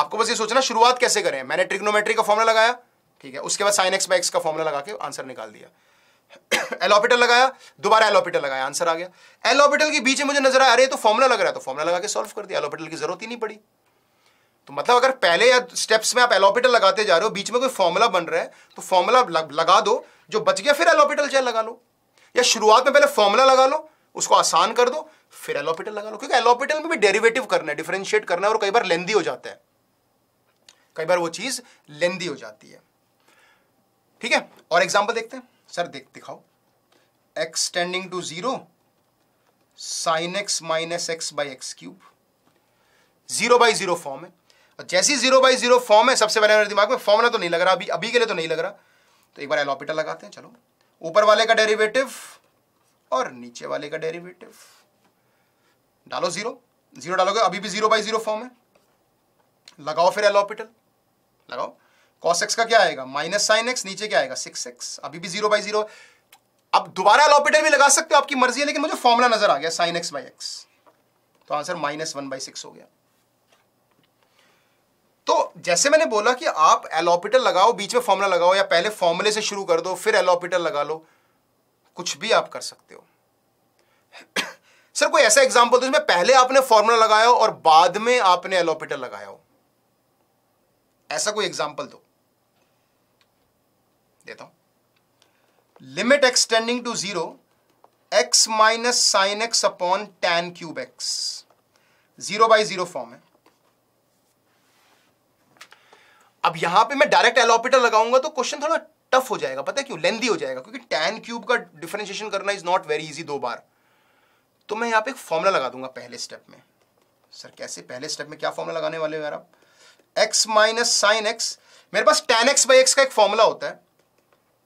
आपको बस ये सोचना शुरुआत कैसे करें मैंने ट्रिग्नोमेट्री का फॉर्मूला लगाया ठीक है उसके बाद साइन एक्स बाई एक्स का फॉर्मूला लगा के आंसर निकाल दिया एलोपिटल लगाया दोबारा एलोपिटल लगाया आंसर आ गया एलोपिटल के बीच में मुझे नजर आया अरे तो फॉर्मूला लग रहा है तो फॉर्मूला लगा के सॉल्व कर दिया एलोपिटल की जरूरत ही नहीं पड़ी तो मतलब अगर पहले या स्टेप्स में आप एलोपिटल लगाते जा रहे हो बीच में कोई फॉर्मूला बन रहा है तो फॉर्मूला लगा दो जो बच गया फिर एलोपिटल चाहे लगा लो या शुरुआत में पहले फॉर्मूला लगा लो उसको आसान कर दो फिर एलोपिटल लगा लो क्योंकि एलोपिटल में भी डेरिवेटिव करना है डिफ्रेंशिएट करना है और कई बार लेंदी हो जाता है कई बार वो चीज लेंदी हो जाती है ठीक है और एग्जाम्पल देखते हैं सर देख दिखाओ x tending to zero sine x minus x by x cube zero by zero form है और जैसी जीरो बाई जीरो फॉर्म है सबसे पहले मेरे दिमाग में फॉर्मला तो नहीं लग रहा अभी अभी के लिए तो नहीं लग रहा तो एक बार एलोपिटल लगाते हैं चलो ऊपर वाले का डेरिवेटिव और नीचे वाले का डेरिवेटिव डालो जीरो जीरो डालोगे अभी भी जीरो बाई जीरो फॉर्म है लगाओ फिर एलोपिटल लगाओ कॉस एक्स का क्या आएगा माइनस साइन एक्स नीचे क्या आएगा सिक्स एक्स अभी भी जीरो बाई जीरो अब दोबारा एलोपिटल भी लगा सकते हो आपकी मर्जी है लेकिन मुझे फॉर्मुला नजर आ गया साइन एक्स बाई एक्स तो answer minus one by six हो गया तो जैसे मैंने बोला कि आप एलोपिटल लगाओ बीच में फॉर्मूला लगाओ या पहले फॉर्मुले से शुरू कर दो फिर एलोपिटल लगा लो कुछ भी आप कर सकते हो सर कोई ऐसा एग्जाम्पल दो जिसमें पहले आपने फॉर्मूला लगाया हो और बाद में आपने एलोपिटल लगाया हो ऐसा कोई एग्जाम्पल दो देता हूं limit extending to zero x minus sine x upon tan cube x zero by zero form है अब यहां पे मैं डायरेक्ट एलोपीटर लगाऊंगा तो क्वेश्चन थोड़ा टफ हो जाएगा पता है क्यों लेंदी हो जाएगा क्योंकि टेन क्यूब का डिफ्रेंशिएशन करना इज नॉट वेरी इजी दो बार तो मैं यहां पे एक फॉर्मूला लगा दूंगा पहले स्टेप में सर कैसे पहले स्टेप में क्या फॉर्मुला लगाने वाले हो यार आप एक्स माइनस साइन एक्स मेरे पास टेन एक्स बाई एक्स का एक फॉर्मुला होता है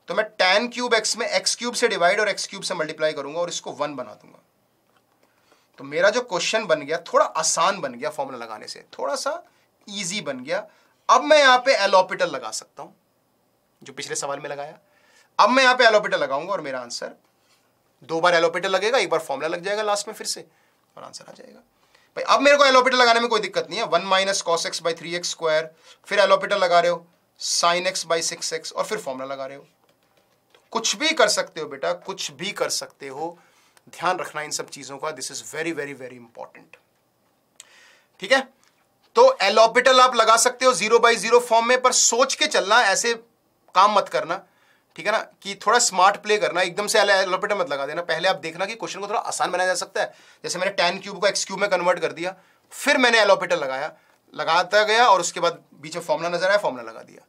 तो मैं टेन क्यूब एक्स में एक्स क्यूब से डिवाइड और एक्स क्यूब से मल्टीप्लाई करूंगा और इसको वन बना दूंगा तो मेरा जो क्वेश्चन बन गया थोड़ा आसान बन गया फॉर्मूला लगाने से थोड़ा सा इजी बन गया अब मैं यहां पे एलोपिटल लगा सकता हूं जो पिछले सवाल में लगाया अब मैं यहां पे एलोपिटल लगाऊंगा और मेरा आंसर दो बार एलोपिटल लगेगा एक बार फॉर्मुला लग जाएगा लास्ट में फिर से और आंसर आ जाएगा भाई अब मेरे को एलोपिटल लगाने में कोई दिक्कत नहीं है one minus cos x by three x square फिर एलोपिटल लगा रहे हो sine x by six x और फिर फॉर्मुला लगा रहे हो तो कुछ भी कर सकते हो बेटा कुछ भी कर सकते हो ध्यान रखना इन सब चीजों का this is very very very important ठीक है तो एलोपिटल आप लगा सकते हो जीरो बाई जीरो फॉर्म में पर सोच के चलना ऐसे काम मत करना ठीक है ना कि थोड़ा स्मार्ट प्ले करना एकदम से एलोपेटर मत लगा देना पहले आप देखना कि क्वेश्चन को थोड़ा आसान बनाया जा सकता है जैसे मैंने टेन क्यूब को एक्स क्यूब में कन्वर्ट कर दिया फिर मैंने एलोपेटर लगाया लगाता गया और उसके बाद बीच में फॉर्मुला नजर आया फॉर्मुला लगा दिया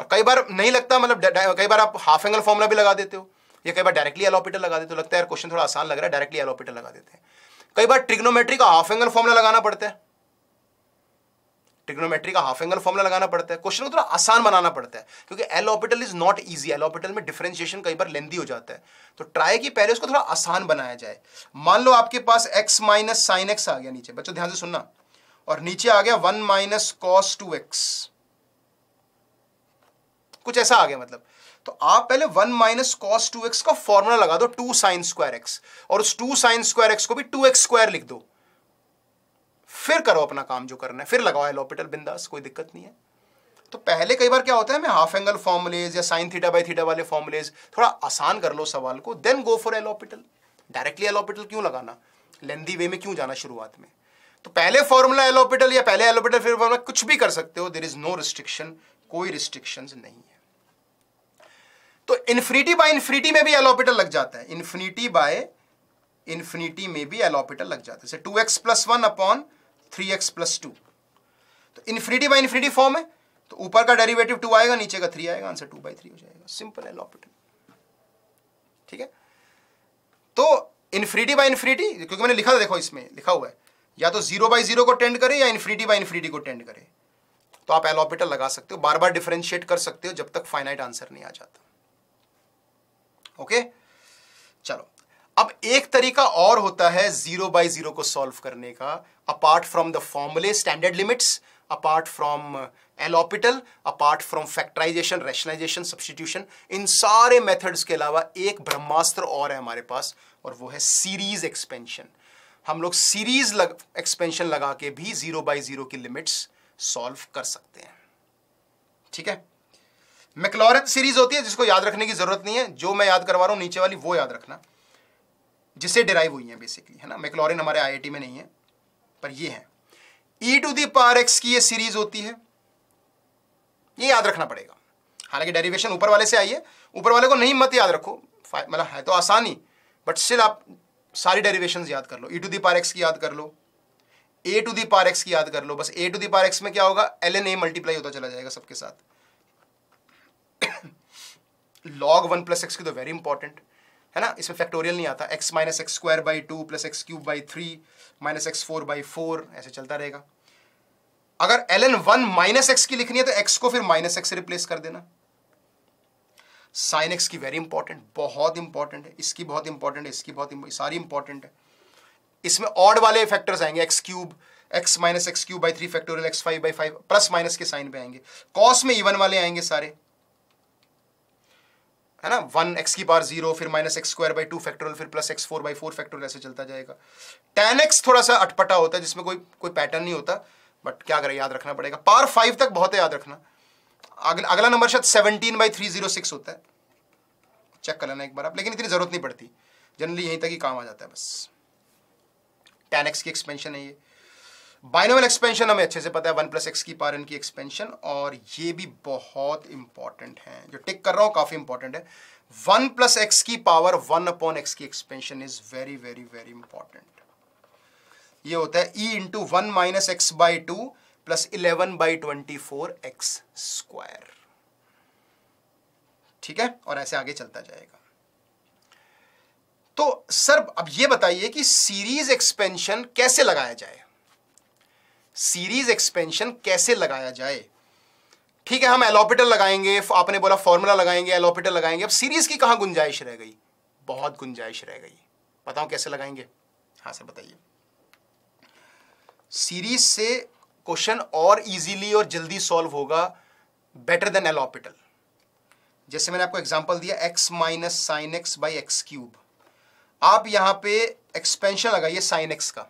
और कई बार नहीं लगता मतलब कई बार आप हाफ एंगल फॉर्मुला भी लगा देते हो या कई बार डायरेक्टली एलोपेटर लगा देते हो लगता है यार क्वेश्चन थोड़ा आसान लग रहा है डायरेक्टली एलोपेटर लगा देते हैं कई बार ट्रिग्नोमेट्री का हाफ एंगल फॉर्मुला लगाना पड़ता है ट्रिग्नोमेट्री का हाफ एंगल फॉर्मला लगाना पड़ता है क्वेश्चन को थोड़ा आसान बनाना पड़ता है क्योंकि L'Hopital is not easy L'Hopital में डिफ्रेंशिएशन कई बार लेंदी हो जाता है तो ट्राई की पहले उसको थोड़ा आसान बनाया जाए मान लो आपके पास एक्स माइनस साइन एक्स आ गया नीचे बच्चों ध्यान से सुनना और नीचे आ गया one minus cos two x कुछ ऐसा आ गया मतलब तो आप पहले one minus cos two x का फॉर्मूला लगा दो टू साइन स्क्वायर एक्स और उस टू साइन स्क्वायर एक्स को भी टू एक्स स्क्वायर लिख दो फिर करो अपना काम जो करना है फिर लगाओ लॉपिटल बिंदास कोई दिक्कत नहीं है तो पहले कई बार क्या होता है मैं हाफ एंगल फॉर्मुलेज या साइन थीटा बाई थीटा वाले फॉर्मुलेज थोड़ा आसान कर लो सवाल को then go for L'Hopital directly L'Hopital क्यों लगाना लेंदी वे में क्यों जाना शुरुआत में तो पहले फॉर्मूला एलोपिटल या पहले एलोपिटल फिर फॉर्मुला कुछ भी कर सकते हो देर इज नो रिस्ट्रिक्शन कोई रिस्ट्रिक्शन नहीं है तो इन्फिनिटी बाय इन्फिनिटी में भी एलोपिटल लग जाता है इन्फिनिटी बाय इन्फिनिटी में भी एलोपिटल लग जाता है two x plus one upon three x plus two तो इन्फिनिटी बाई इन्फिनिटी फॉर्म है तो ऊपर का डेरिवेटिव टू आएगा नीचे का थ्री आएगा आंसर टू बाई थ्री हो जाएगा सिंपल है लॉपिटल ठीक है तो इन्फिनिटी बाई इन्फिनिटी क्योंकि मैंने लिखा था देखो इसमें लिखा हुआ है या तो जीरो बाई जीरो को टेंड करे या इन्फिनिटी बाई इन्फिनिटी को टेंड करे तो आप एलोपिटल लगा सकते हो बार बार डिफ्रेंशिएट कर सकते हो जब तक फाइनाइट आंसर नहीं आ जाता ओके चलो अब एक तरीका और होता है जीरो बाय जीरो को सॉल्व करने का अपार्ट फ्रॉम द फॉर्मुले standard limits apart from L'Hopital apart from factorization rationalization substitution इन सारे मेथड्स के अलावा एक ब्रह्मास्त्र और है हमारे पास और वो है सीरीज एक्सपेंशन हम लोग सीरीज लग, एक्सपेंशन लगा के भी जीरो बाय जीरो की लिमिट्स सॉल्व कर सकते हैं ठीक है मेकलोरथ सीरीज होती है जिसको याद रखने की जरूरत नहीं है जो मैं याद करवा रहा हूं नीचे वाली वो याद रखना जिससे डिराइव हुई हैं बेसिकली है ना मैकलॉरिन हमारे आईआईटी में नहीं है पर ये है e to the power x की ये सीरीज होती है ये याद रखना पड़ेगा हालांकि डेरिवेशन ऊपर वाले से आई है ऊपर वाले को नहीं मत याद रखो मतलब है तो आसानी बट स्टिल आप सारी डेरिवेशन याद कर लो ई टू दी पार एक्स की याद कर लो ए टू दी पार एक्स की याद कर लो बस ए टू दी पार एक्स में क्या होगा एल एन ए मल्टीप्लाई होता चला जाएगा सबके साथ लॉग वन प्लस एक्स की तो वेरी इंपॉर्टेंट है ना इसमें फैक्टोरियल नहीं आता x minus x square by two plus x cube by three minus x four by four ऐसे चलता रहेगा अगर L N one minus x की लिखनी है तो एक्स को फिर माइनस एक्स से रिप्लेस कर देना साइन एक्स की वेरी इंपॉर्टेंट बहुत इंपॉर्टेंट है इसकी बहुत इंपॉर्टेंट है इसकी बहुत सारी इंपॉर्टेंट है इसमें ऑड वाले फैक्टर्स आएंगे x cube x minus x cube by three factorial x five by five plus minus के साइन पे आएंगे कॉस में इवन वाले आएंगे सारे है ना वन एक्स की पार जीरो फिर minus x square by two factorial फिर plus x four by four factorial ऐसे चलता जाएगा टेन एक्स थोड़ा सा अटपटा होता है जिसमें कोई कोई पैटर्न नहीं होता बट क्या करें याद रखना पड़ेगा पार फाइव तक बहुत है याद रखना अगला अगला नंबर शायद seventeen by three zero six होता है चेक कर लेना एक बार आप लेकिन इतनी ज़रूरत नहीं पड़ती जनरली यहीं तक ही काम आ जाता है बस टेन एक्स की एक्सपेंशन है ये बाइनोमल एक्सपेंशन हमें अच्छे से पता है वन प्लस एक्स की पार एन की एक्सपेंशन और ये भी बहुत इंपॉर्टेंट है जो टिक कर रहा हूं काफ़ी इंपॉर्टेंट है वन प्लस एक्स की पावर वन अपॉन एक्स की expansion is very very very important ये होता है e into one minus x by two plus eleven by twenty four x square ठीक है और ऐसे आगे चलता जाएगा तो सर अब ये बताइए कि सीरीज एक्सपेंशन कैसे लगाया जाए सीरीज एक्सपेंशन कैसे लगाया जाए ठीक है हम एलोपिटल लगाएंगे आपने बोला फॉर्मूला लगाएंगे एलोपिटल लगाएंगे अब सीरीज की कहां गुंजाइश रह गई बहुत गुंजाइश रह गई बताओ कैसे लगाएंगे हाँ सर बताइए सीरीज से क्वेश्चन और इजीली और जल्दी सॉल्व होगा बेटर देन एलोपिटल जैसे मैंने आपको एग्जांपल दिया x minus sine x by x cube आप यहां पे एक्सपेंशन लगाइए साइन एक्स का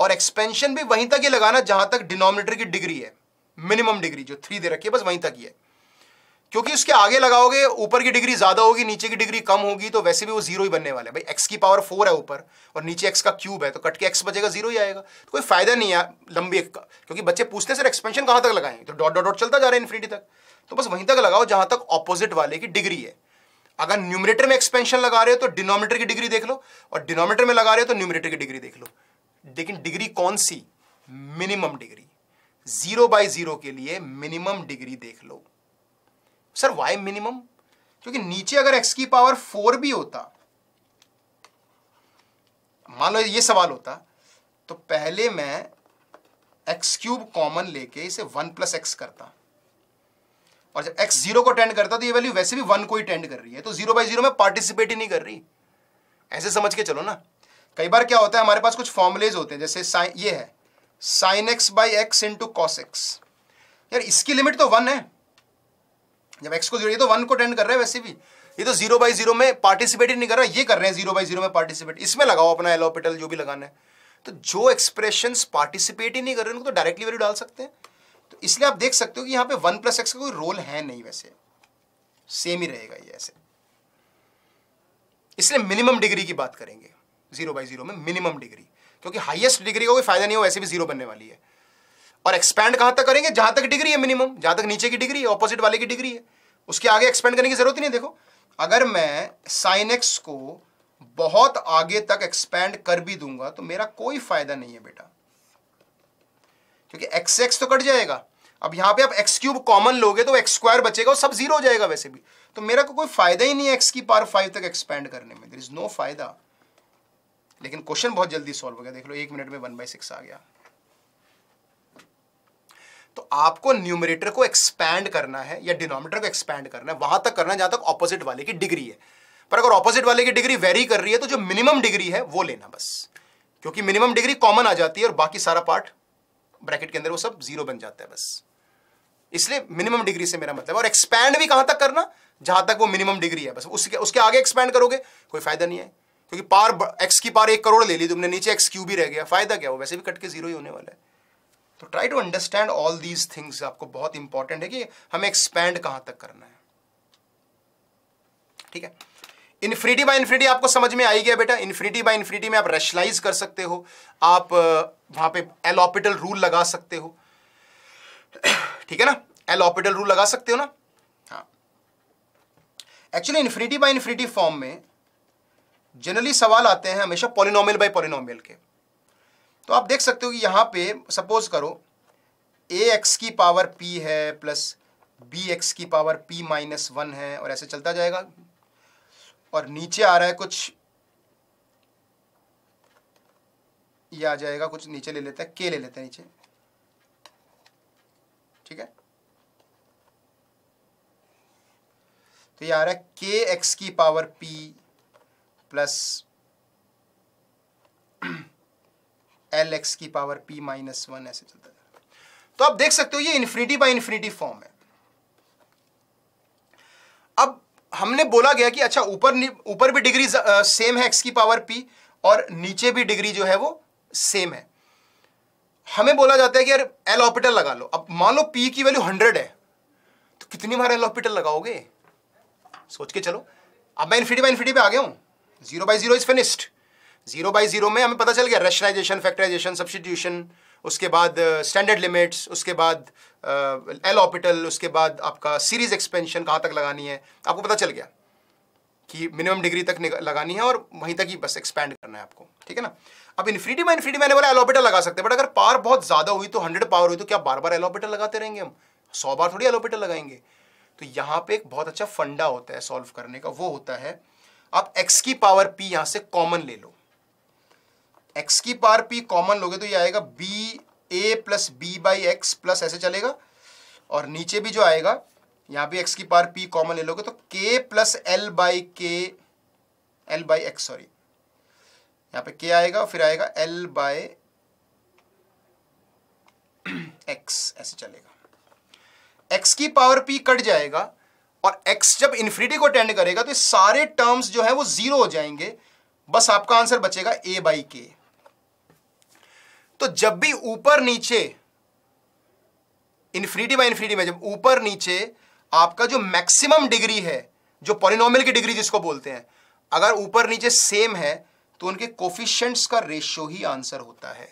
और एक्सपेंशन भी वहीं तक ही लगाना जहां तक डिनोमिनेटर की डिग्री है मिनिमम डिग्री जो थ्री दे रखी है बस वहीं तक ही है क्योंकि उसके आगे लगाओगे ऊपर की डिग्री ज्यादा होगी नीचे की डिग्री कम होगी तो वैसे भी वो जीरो ही बनने वाला है भाई एक्स की पावर फोर है ऊपर और नीचे एक्स का क्यूब है तो कट के एक्स बचेगा जीरो ही आएगा तो कोई फायदा नहीं है लंबी एक का क्योंकि बच्चे पूछते सर एक्सपेंशन कहां तक लगाएंगे तो डॉट डॉट डॉट चलता जा रहा है इन्फिनिटी तक तो बस वहीं तक लगाओ जहां तक ऑपोजिट वाले की डिग्री है अगर न्यूमिनेटर में एक्सपेंशन लगा रहे हो तो डिनोमिनेटर की डिग्री देख लो और डिनोमिनेटर में लगा रहे हो तो न्यूमिनेटर की डिग्री देख लो लेकिन डिग्री कौन सी minimum degree zero by zero के लिए मिनिमम डिग्री देख लो सर वाई मिनिमम क्योंकि नीचे अगर एक्स की पावर फोर भी होता मान लो ये सवाल होता तो पहले मैं एक्स क्यूब कॉमन लेके इसे वन प्लस एक्स करता और जब एक्स जीरो को टेंड करता तो ये वैल्यू वैसे भी वन को ही टेंड कर रही है तो जीरो बाई जीरो में पार्टिसिपेट ही नहीं कर रही ऐसे समझ के चलो ना कई बार क्या होता है हमारे पास कुछ फॉर्मुलेज होते हैं जैसे ये है sine x by x into cos x यार इसकी लिमिट तो वन है जब एक्स को जीरो ये तो वन को टेंड कर रहे हैं वैसे भी ये तो जीरो बाई जीरो में पार्टिसिपेट ही नहीं कर रहा ये कर रहे हैं जीरो बाई जीरो में पार्टिसिपेट इसमें लगाओ अपना एलोपिटल जो भी लगाना है तो जो एक्सप्रेशन पार्टिसिपेट ही नहीं कर रहे उनको तो डायरेक्टली वैल्यू डाल सकते हैं तो इसलिए आप देख सकते हो कि यहाँ पे वन प्लस एक्स का कोई रोल है नहीं वैसे सेम ही रहेगा ये ऐसे इसलिए मिनिमम डिग्री की बात करेंगे जीरो बाई जीरो में मिनिमम डिग्री क्योंकि हाईएस्ट डिग्री का कोई फायदा नहीं हो वैसे भी जीरो बनने वाली है और एक्सपैंड कहां तक करेंगे जहां तक डिग्री है मिनिमम जहां तक नीचे की डिग्री है ऑपोजिट वाले की डिग्री है उसके आगे एक्सपेंड करने की जरूरत ही नहीं देखो अगर मैं साइन एक्स को बहुत आगे तक एक्सपैंड कर भी दूंगा तो मेरा कोई फायदा नहीं है बेटा क्योंकि एक्स एक्स तो कट जाएगा अब यहां पे आप एक्स क्यूब कॉमन लोगे तो एक्स स्क्वायर बचेगा और सब जीरो हो जाएगा वैसे भी तो मेरा को कोई फायदा ही नहीं है एक्स की पार फाइव तक एक्सपेंड करने में देर इज नो फायदा लेकिन क्वेश्चन बहुत जल्दी सॉल्व हो गया देख लो एक मिनट में वन बाई सिक्स आ गया तो आपको न्यूमरेटर को एक्सपैंड करना है या डिनोमीटर को एक्सपैंड करना है वहां तक करना जहां तक ऑपोजिट वाले की डिग्री है पर अगर ऑपोजिट वाले की डिग्री वेरी कर रही है तो जो मिनिमम डिग्री है वो लेना बस क्योंकि मिनिमम डिग्री कॉमन आ जाती है और बाकी सारा पार्ट ब्रैकेट के अंदर वो सब जीरो बन जाता है बस इसलिए मिनिमम डिग्री से मेरा मतलब और एक्सपैंड भी कहां तक करना जहां तक वो मिनिमम डिग्री है बस उसके उसके आगे एक्सपैंड करोगे कोई फायदा नहीं है क्योंकि पार एक्स की पार एक करोड़ ले ली तुमने नीचे एक्स क्यू भी रह गया फायदा क्या वो वैसे भी कट के जीरो ही होने वाला है तो try to understand all these things आपको बहुत इंपॉर्टेंट है कि हमें एक्सपैंड कहां तक करना है ठीक है इन्फिनिटी बाय इन्फिनिटी आपको समझ में आई गया बेटा इन्फिनिटी बाय इन्फिनिटी में आप रेशलाइज कर सकते हो आप वहां पे एलोपिटल रूल लगा सकते हो ठीक है ना ऑपिटल रूल लगा सकते हो ना हाँ actually infinity by infinity form में जनरली सवाल आते हैं हमेशा पोलिनोमियल बाई पोलिनोमियल के तो आप देख सकते हो कि यहाँ पे सपोज करो ए एक्स की पावर पी है प्लस बी एक्स की पावर पी माइनस वन है और ऐसे चलता जाएगा और नीचे आ रहा है कुछ ये आ जाएगा कुछ नीचे ले लेते हैं के ले लेते हैं नीचे ठीक है तो ये आ रहा है के एक्स की power p plus L x की पावर पी माइनस वन ऐसे चलता है तो आप देख सकते हो ये इन्फिनिटी बाय इन्फिनिटी फॉर्म है अब हमने बोला गया कि अच्छा ऊपर ऊपर भी डिग्री सेम है एक्स की पावर पी और नीचे भी डिग्री जो है वो सेम है हमें बोला जाता है कि यार एल ऑपिटल लगा लो अब मान लो पी की वैल्यू हंड्रेड है तो कितनी बार एल ऑपिटल लगाओगे सोच के चलो अब मैं इन्फिनिटी बाय इन्फिनिटी पे आ गया हूं zero by zero is finished zero by zero में हमें पता चल गया रेशनाइजेशन फैक्टराइजेशन सब्सटीट्यूशन उसके बाद स्टैंडर्ड uh, लिमिट्स उसके बाद एल uh, ऑपिटल उसके बाद आपका सीरीज एक्सपेंशन कहाँ तक लगानी है आपको पता चल गया कि मिनिमम डिग्री तक लगानी है और वहीं तक ही बस एक्सपेंड करना है आपको ठीक है ना अब इन्फिनिटी में इन्फिनिटी मैंने बोला एलोपिटल लगा सकते हैं बट अगर पार बहुत ज़्यादा हुई तो हंड्रेड पावर हुई तो क्या बार बार एलोपिटल लगाते रहेंगे हम सौ बार थोड़ी एलोपिटल लगाएंगे तो यहाँ पे एक बहुत अच्छा फंडा होता है सॉल्व करने का वो होता है आप x की पावर p यहां से कॉमन ले लो x की पावर p कॉमन लोगे तो ये आएगा b a plus b by x plus ऐसे चलेगा और नीचे भी जो आएगा यहां भी x की पावर p कॉमन ले लोगे तो k plus l by k l by x sorry यहां पे k आएगा फिर आएगा l बाय एक्स ऐसे चलेगा x की पावर p कट जाएगा और x जब इन्फिनिटी को टेंड करेगा तो सारे टर्म्स जो है वो जीरो हो जाएंगे बस आपका आंसर बचेगा a बाई के तो जब भी ऊपर नीचे इन्फिनिटी बाई इन्फिनिटी में जब ऊपर नीचे आपका जो मैक्सिमम डिग्री है जो पॉलिनोमियल की डिग्री जिसको बोलते हैं अगर ऊपर नीचे सेम है तो उनके कोफिशियंट्स का रेशियो ही आंसर होता है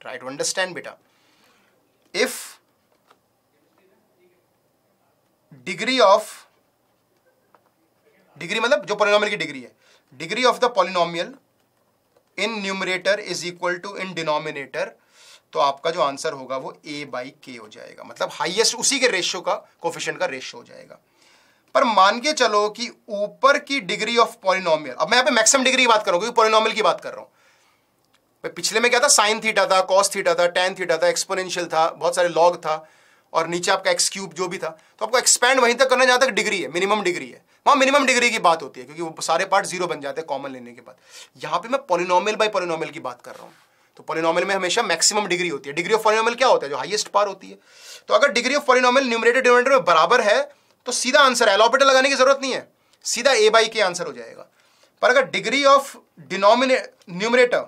ट्राई टू अंडरस्टैंड बेटा इफ डिग्री ऑफ डिग्री मतलब जो पॉलिनॉमियल की डिग्री है degree of the polynomial in numerator is equal to in denominator तो आपका जो आंसर होगा वो ए बाई के हो जाएगा मतलब हाईएस्ट उसी के रेशियो का कोफिशियन का रेशियो हो जाएगा पर मान के चलो कि ऊपर की डिग्री ऑफ पॉलिनॉमियल अब मैं यहां पे मैक्सिमम डिग्री की बात कर रहा क्योंकि पॉलिनॉमियल की बात कर रहा हूं पिछले में क्या था साइन थीटा था कॉस थीटा था टेन थीटा था एक्सपोनेंशियल था बहुत सारे लॉग था और नीचे आपका एक्स क्यूब जो भी था तो आपको एक्सपैंड वहीं तक करना जहाँ तक डिग्री है मिनिमम डिग्री है वहाँ मिनिमम डिग्री की बात होती है क्योंकि वो सारे पार्ट जीरो बन जाते हैं कॉमन लेने के बाद यहाँ पे मैं पोलिनोमल बाई पोलिनोमियल की बात कर रहा हूँ तो पोलिनोमियल में हमेशा मैक्सिमम डिग्री होती है डिग्री ऑफ पोलिनोमियल क्या होता है जो हाइएस्ट पार होती है तो अगर degree of polynomial numerator denominator में बराबर है तो सीधा आंसर है एलोपेटर लगाने की जरूरत नहीं है सीधा ए बाई के आंसर हो जाएगा पर अगर डिग्री ऑफ डिनोमिनेट न्यूमरेटर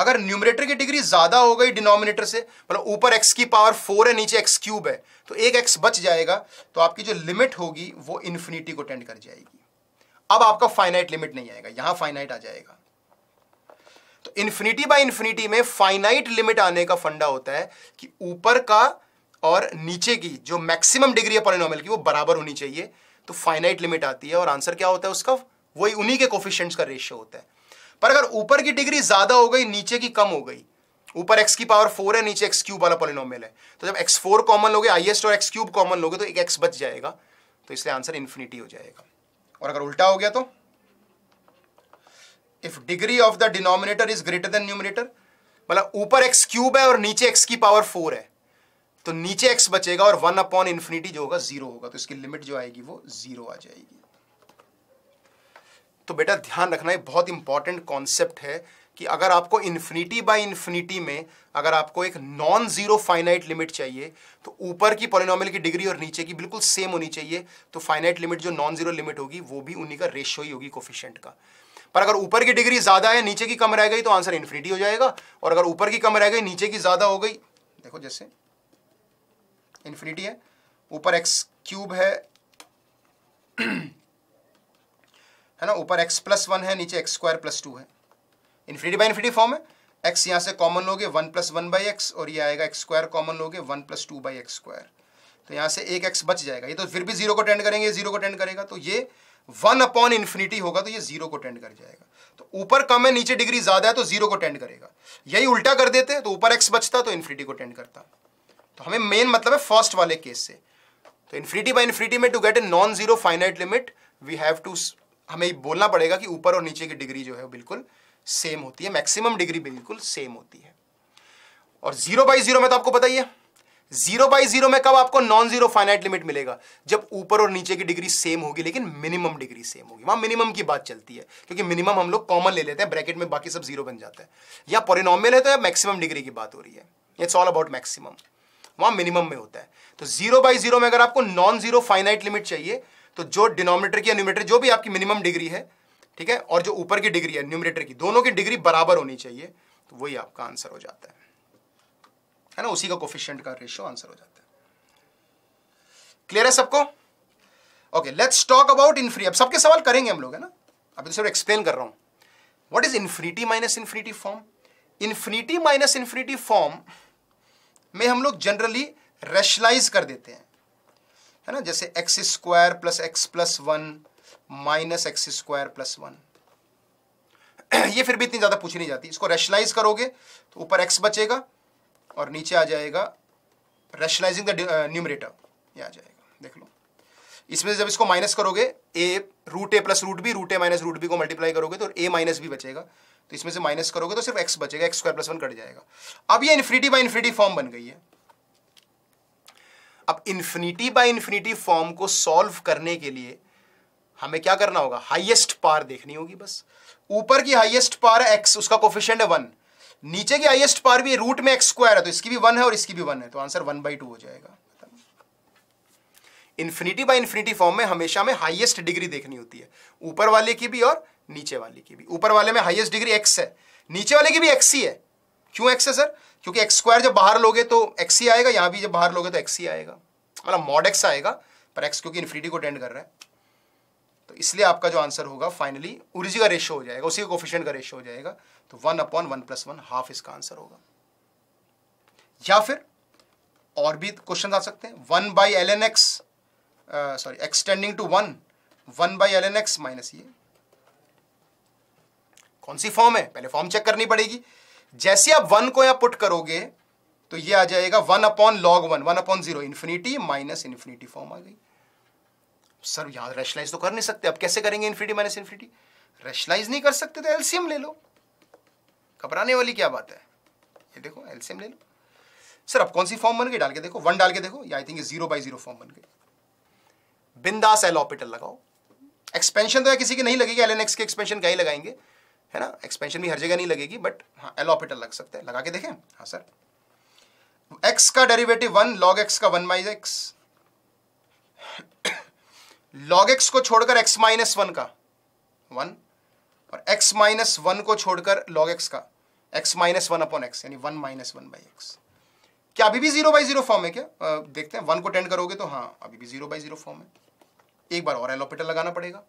अगर न्यूमरेटर की डिग्री ज्यादा हो गई डिनोमिनेटर से मतलब ऊपर एक्स की पावर फोर है नीचे एक्स क्यूब है तो एक एक्स बच जाएगा तो आपकी जो लिमिट होगी वो इन्फिनिटी को टेंड कर जाएगी अब आपका फाइनाइट लिमिट नहीं आएगा यहां फाइनाइट आ जाएगा तो इन्फिनिटी बाई इन्फिनिटी में फाइनाइट लिमिट आने का फंडा होता है कि ऊपर का और नीचे की जो मैक्सिमम डिग्री है पॉलिनोमल की वो बराबर होनी चाहिए तो फाइनाइट लिमिट आती है और आंसर क्या होता है उसका वही उन्हीं के कोफिशियंट्स का रेशियो होता है पर अगर ऊपर की डिग्री ज्यादा हो गई नीचे की कम हो गई ऊपर एक्स की पावर फोर है नीचे एक्स क्यूब वाला पॉलिनोमियल है तो जब एक्स फोर कॉमन लोगे हाइएस्ट और एक्स क्यूब कॉमन लोगे तो एक एक्स बच जाएगा तो इसलिए आंसर इन्फिनिटी हो जाएगा और अगर उल्टा हो गया तो if degree of the denominator is greater than numerator मतलब ऊपर एक्स क्यूब है और नीचे एक्स की पावर फोर है तो नीचे एक्स बचेगा और वन अपॉन इन्फिनिटी जो होगा जीरो होगा तो इसकी लिमिट जो आएगी वो जीरो आ जाएगी तो बेटा ध्यान रखना एक बहुत इंपॉर्टेंट कॉन्सेप्ट है कि अगर आपको इन्फिनिटी बाय इन्फिनिटी में अगर आपको एक नॉन जीरो फाइनाइट लिमिट चाहिए तो ऊपर की पॉलिनॉमिल की डिग्री और नीचे की बिल्कुल सेम होनी चाहिए तो फाइनाइट लिमिट जो नॉन जीरो लिमिट होगी वो भी उन्हीं का रेशियो ही होगी कोफिशेंट का पर अगर ऊपर की डिग्री ज्यादा है नीचे की कम रह गई तो आंसर इन्फिनिटी हो जाएगा और अगर ऊपर की कम रह गई नीचे की ज्यादा हो गई देखो जैसे इन्फिनिटी है ऊपर एक्स क्यूब है है ना ऊपर एक्स प्लस वन है नीचे एक्स स्क्वायर प्लस टू है इन्फिनिटी बाई इन्फिनिटी फॉर्म है एक्स यहाँ से कॉमन लोगे one plus one by x और ये आएगा एक्स स्क्वायर कॉमन लोगे one plus two by x square तो यहाँ से एक एक्स बच जाएगा ये तो फिर भी जीरो को टेंड करेंगे जीरो को टेंड करेगा तो ये वन अपॉन इन्फिनिटी होगा तो ये जीरो को टेंड कर जाएगा तो ऊपर कम है नीचे डिग्री ज्यादा है तो जीरो को टेंड करेगा यही उल्टा कर देते तो ऊपर एक्स बचता तो इन्फिनिटी को टेंड करता तो हमें मेन मतलब है फर्स्ट वाले केस से तो इन्फिनिटी बाई इन्फिनिटी में to get a non zero finite limit we have to हमें बोलना पड़ेगा कि ऊपर और नीचे की डिग्री जो है बिल्कुल सेम होती है मैक्सिमम डिग्री बिल्कुल सेम होती है और जीरो बाई जीरो में तो आपको पता ही है जीरो बाई जीरो में कब आपको नॉन जीरो फाइनाइट लिमिट मिलेगा जब ऊपर और नीचे की डिग्री सेम होगी लेकिन मिनिमम डिग्री सेम होगी वहां मिनिमम की बात चलती है क्योंकि मिनिमम हम लोग कॉमन ले लेते हैं ब्रैकेट में बाकी सब जीरो बन जाता है या पोरिनॉमियल है तो या मैक्सिमम डिग्री की बात हो रही है इट्स ऑल अबाउट मैक्सिमम वहां मिनिमम में होता है तो जीरो बाई जीरो में अगर आपको नॉन जीरो फाइनाइट लिमिट चाहिए तो जो डिनोमिनेटर की या न्यूमिनेटर जो भी आपकी मिनिमम डिग्री है ठीक है और जो ऊपर की डिग्री है न्यूमिनेटर की दोनों की डिग्री बराबर होनी चाहिए तो वही आपका आंसर हो जाता है है ना उसी का कोफिशियंट का रेशियो आंसर हो जाता है क्लियर है सबको okay let's talk about infinity अब सबके सवाल करेंगे हम लोग है ना अभी तो सिर्फ एक्सप्लेन कर रहा हूं what is infinity minus infinity form infinity minus infinity form में हम लोग जनरली रेशलाइज कर देते हैं है ना जैसे x square plus x plus one minus x square plus one ये फिर भी इतनी ज़्यादा पूछी नहीं जाती इसको रेशनलाइज करोगे तो ऊपर एक्स बचेगा और नीचे आ जाएगा रेशनलाइजिंग द न्यूमरेटर ये आ जाएगा देख लो इसमें जब इसको माइनस करोगे a root a plus root b root a minus root b को मल्टीप्लाई करोगे तो ए माइनस बी बचेगा तो इसमें से माइनस करोगे तो सिर्फ एक्स बचेगा x square plus one cut जाएगा अब ये इन्फिनिटी बाई इन्फिनिटी फॉर्म बन गई है अब इन्फिनिटी बाय इन्फिनिटी फॉर्म को सॉल्व करने के लिए हमें क्या करना होगा हाईएस्ट पार देखनी होगी बस ऊपर की हाईएस्ट पार है एक्स उसका कोफिशियंट है वन नीचे की हाईएस्ट पार भी रूट में एक्स स्क्वायर है तो इसकी भी वन है और इसकी भी वन है तो आंसर वन बाई टू हो जाएगा इन्फिनिटी बाई इन्फिनिटी फॉर्म में हमेशा हमें हाईएस्ट डिग्री देखनी होती है ऊपर वाले की भी और नीचे वाले की भी ऊपर वाले में हाईएस्ट डिग्री एक्स है नीचे वाले की भी एक्स ही है क्यों एक्स है सर क्योंकि एक्स स्क्वायर जब बाहर लोगे तो एक्स ही आएगा यहाँ भी जब बाहर लोगे तो एक्स ही आएगा मतलब मॉड एक्स आएगा पर एक्स क्योंकि इन्फिनिटी को टेंड कर रहा है तो इसलिए आपका जो आंसर होगा फाइनली उर्जी का रेशो हो जाएगा उसी कोफिशियंट का रेशो हो जाएगा तो one upon one plus one half इसका आंसर होगा या फिर और भी क्वेश्चन आ सकते हैं one by l n x sorry x tending to one one by l n x minus ये कौन सी फॉर्म है पहले फॉर्म चेक करनी पड़ेगी जैसे आप वन को यहां पुट करोगे तो ये आ जाएगा one upon log one one upon zero infinity minus infinity form आ गई सर यहां रेशलाइज तो कर नहीं सकते अब कैसे करेंगे इन्फिनिटी माइनस इन्फिनिटी रेशलाइज नहीं कर सकते तो एल्सियम ले लो घबराने वाली क्या बात है ये देखो एल्सियम ले लो सर अब कौन सी फॉर्म बन गई डाल के देखो वन डाल के देखो या I think zero by zero form बन गई बिंदास एल ऑपिटल लगाओ एक्सपेंशन तो या किसी की नहीं लगेगी एल एन एक्स के एक्सपेंशन का ही लगाएंगे है ना एक्सपेंशन भी हर जगह नहीं लगेगी बट हाँ एलोपिटल लग सकते हैं लगा के देखें हाँ सर x का डेरिवेटिव वन लॉग x का one minus x log x को छोड़कर x माइनस वन का वन और x माइनस वन को छोड़कर लॉग x का x minus one upon x यानी one minus one by x क्या अभी भी जीरो बाई जीरो फॉर्म है क्या आ, देखते हैं वन को टेंड करोगे तो हाँ अभी भी जीरो बाई जीरो फॉर्म है एक बार और एलोपिटल लगाना पड़ेगा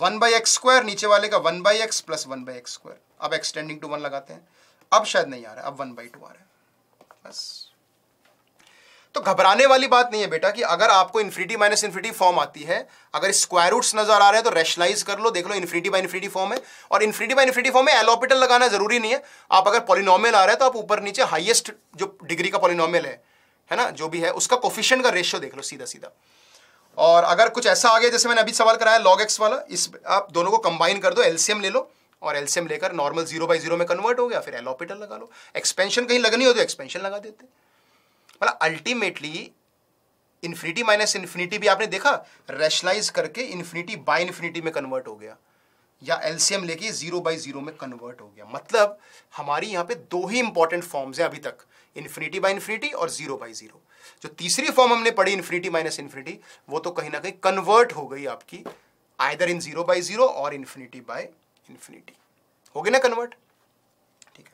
वन बाई एक्स स्क्वायर नीचे वाले का one by x plus one by x square अब एक्सटेंडिंग टू वन लगाते हैं अब शायद नहीं आ रहा है अब वन बाई टू आ रहा है बस तो घबराने वाली बात नहीं है बेटा कि अगर आपको इन्फिनिटी माइनस इन्फिनिटी फॉर्म आती है अगर स्क्वायर रूट्स नजर आ रहे हैं तो रेशनलाइज कर लो देख लो इन्फिनिटी बाई इन्फिनिटी फॉर्म है और इन्फिनिटी बाई इन्फिनिटी फॉर्म में एलोपिटल लगाना जरूरी नहीं है आप अगर पॉलिनॉमियल आ रहा है तो आप ऊपर नीचे हाइएस्ट जो डिग्री का पॉलिनॉमियल है है ना जो भी है उसका कोफिशियन का रेशियो देख लो सीधा सीधा और अगर कुछ ऐसा आ गया जैसे मैंने अभी सवाल कराया लॉग एक्स वाला इस आप दोनों को कंबाइन कर दो एलसीएम ले लो और एलसीएम लेकर नॉर्मल जीरो बाई जीरो में कन्वर्ट हो गया फिर एलोपिटल लगा लो एक्सपेंशन कहीं लगनी हो तो एक्सपेंशन लगा देते मतलब अल्टीमेटली इन्फिनिटी माइनस इन्फिनिटी भी आपने देखा रैशलाइज करके इन्फिनिटी बाई इन्फिनिटी में कन्वर्ट हो गया या एलसीएम लेके जीरो बाई जीरो में कन्वर्ट हो गया मतलब हमारी यहाँ पे दो ही इंपॉर्टेंट फॉर्म्स हैं अभी तक इन्फिनिटी बाई इन्फिनिटी और जीरो बाई जीरो जो तीसरी फॉर्म हमने पढ़ी इन्फिनिटी माइनस इन्फिनिटी वो तो कहीं ना कहीं कन्वर्ट हो गई आपकी either in zero by zero और इन्फिनिटी बाय इन्फिनिटी हो गई ना कन्वर्ट ठीक है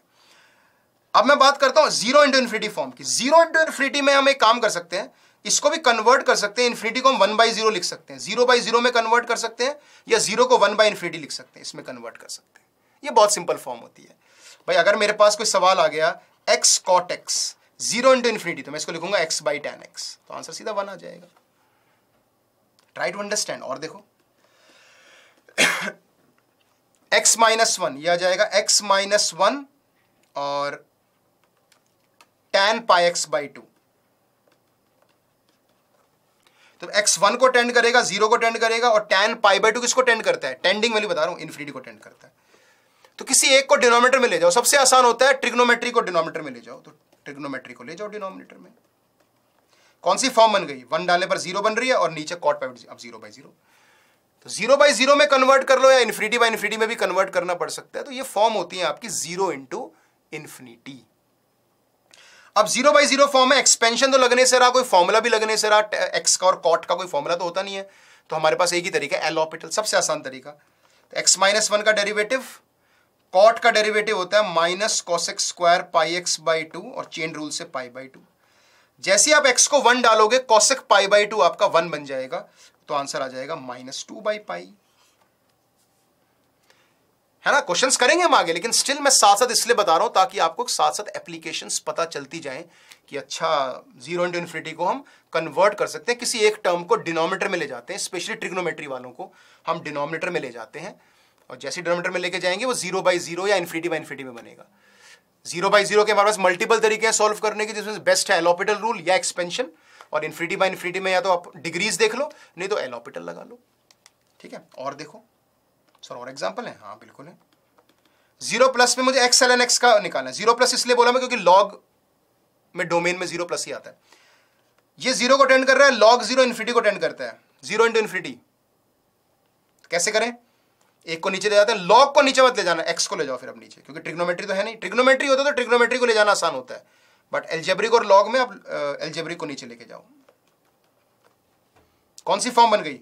अब मैं बात करता हूं जीरो इंटू इन्फिनिटी फॉर्म की जीरो इंटू इन्फिनिटी में हम एक काम कर सकते हैं इसको भी कन्वर्ट कर सकते हैं इन्फिनिटी को हम वन बाई जीरो लिख सकते हैं जीरो बाई जीरो में कन्वर्ट कर सकते हैं या जीरो को वन बाई इन्फिनिटी लिख सकते हैं इसमें कन्वर्ट कर सकते हैं ये बहुत सिंपल फॉर्म होती है भाई अगर मेरे पास कोई सवाल आ गया x cot x zero into infinity तो मैं इसको लिखूंगा एक्स बाई टेन एक्स तो आंसर सीधा वन आ जाएगा ट्राई टू अंडरस्टैंड और देखो एक्स माइनस वन यह आ जाएगा एक्स माइनस वन और tan pi x by two तो एक्स वन को टेंड करेगा जीरो को टेंड करेगा और टेन पाई बाई टू किसको टेंड करता है टेंडिंग वैल्यू बता रहा हूं इन्फिनिटी को टेंड करता है तो किसी एक को डिनोमीटर में ले जाओ सबसे आसान होता है ट्रिग्नोमेट्री को डिनोमीटर में ले जाओ तो ट्रिग्नोमेट्री को ले जाओ डिनोमिनेटर में कौन सी फॉर्म बन गई वन डालने पर जीरो बन रही है और नीचे कॉट पाइप अब जीरो बाई जीरो तो जीरो बाई जीरो में कन्वर्ट कर लो या इन्फिनिटी बाई इन्फिनिटी में भी कन्वर्ट करना पड़ सकता है तो ये फॉर्म होती है आपकी जीरो इंटू इन्फिनिटी अब जीरो बाई जीरो फॉर्म है एक्सपेंशन तो लगने से रहा कोई फॉर्मूला भी लगने से रहा एक्स का और कॉट का कोई फॉर्मूला तो होता नहीं है तो हमारे पास एक ही तरीका एलोपिटल सबसे आसान तरीका एक्स माइनस वन का डेरिवेटिव कॉट का डेरिवेटिव होता है minus cosec square pi x by two और चेन रूल से पाई बाई टू जैसे आप एक्स को वन डालोगे कॉसेक पाई बाई टू आपका वन बन जाएगा तो आंसर आ जाएगा माइनस टू बाई पाई है ना क्वेश्चन करेंगे हम आगे लेकिन स्टिल मैं साथ साथ इसलिए बता रहा हूं ताकि आपको साथ साथ एप्लीकेशन पता चलती जाए कि अच्छा जीरो इंटू इन्फिनिटी को हम कन्वर्ट कर सकते हैं किसी एक टर्म को डिनोमीटर में ले जाते हैं स्पेशली ट्रिग्नोमेट्री वालों को हम डिनोमीटर में ले जाते हैं और जैसे डिनोमीटर में लेके जाएंगे वो जीरो बाई जीरो या इन्फिनिटी बाई इन्फिनिटी में बनेगा जीरो बाई जीरो के हमारे पास मल्टीपल तरीके हैं सॉल्व करने के जिसमें बेस्ट है एलोपिटल रूल या एक्सपेंशन और इन्फिनिटी बाई इन्फिनिटी में या तो आप डिग्रीज देख लो नहीं तो एलोपिटल लगा लो ठीक है और देखो सर और एग्जाम्पल है हाँ बिल्कुल है जीरो प्लस में मुझे एक्स एल एन एक्स का निकालना है जीरो प्लस इसलिए बोला मैं क्योंकि लॉग में डोमेन में जीरो प्लस ही आता है ये जीरो को अटेंड कर रहा है लॉग जीरो इन्फिनिटी को अटेंड करता है जीरो इंटू इन्फिनिटी कैसे करें एक को नीचे ले जाते हैं लॉग को नीचे मत ले जाना एक्स को ले जाओ फिर अब नीचे क्योंकि ट्रिग्नोमेट्री तो है नहीं ट्रिग्नोमेट्री होता तो ट्रिग्नोमेट्री को ले जाना आसान होता है बट एल्जेब्रिक और लॉग में आप एल्जेब्रिक को नीचे लेके जाओ कौन सी फॉर्म बन गई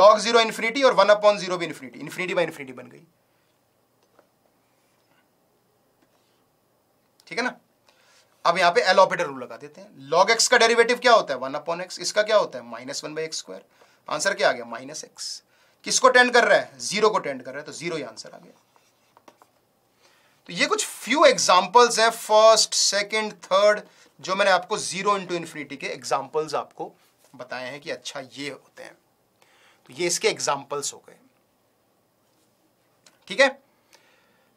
लॉग जीरो इन्फिनिटी और वन अपॉन जीरो भी इन्फिनिटी इन्फिनिटी बाई इन्फिनिटी बन गई ठीक है ना अब यहां पे एल ऑपरेटर रूल लगा देते हैं लॉग एक्स का डेरिवेटिव क्या होता है वन अपॉन एक्स इसका क्या होता है minus one by x square answer क्या आ गया माइनस एक्स किसको टेंड कर रहा है जीरो को टेंड कर रहा है तो जीरो आंसर आ गया तो ये कुछ फ्यू एग्जांपल्स है फर्स्ट सेकंड थर्ड जो मैंने आपको जीरो इंटू इन्फिनिटी के एग्जांपल्स आपको बताए हैं कि अच्छा ये होते हैं तो ये इसके एग्जांपल्स हो गए ठीक है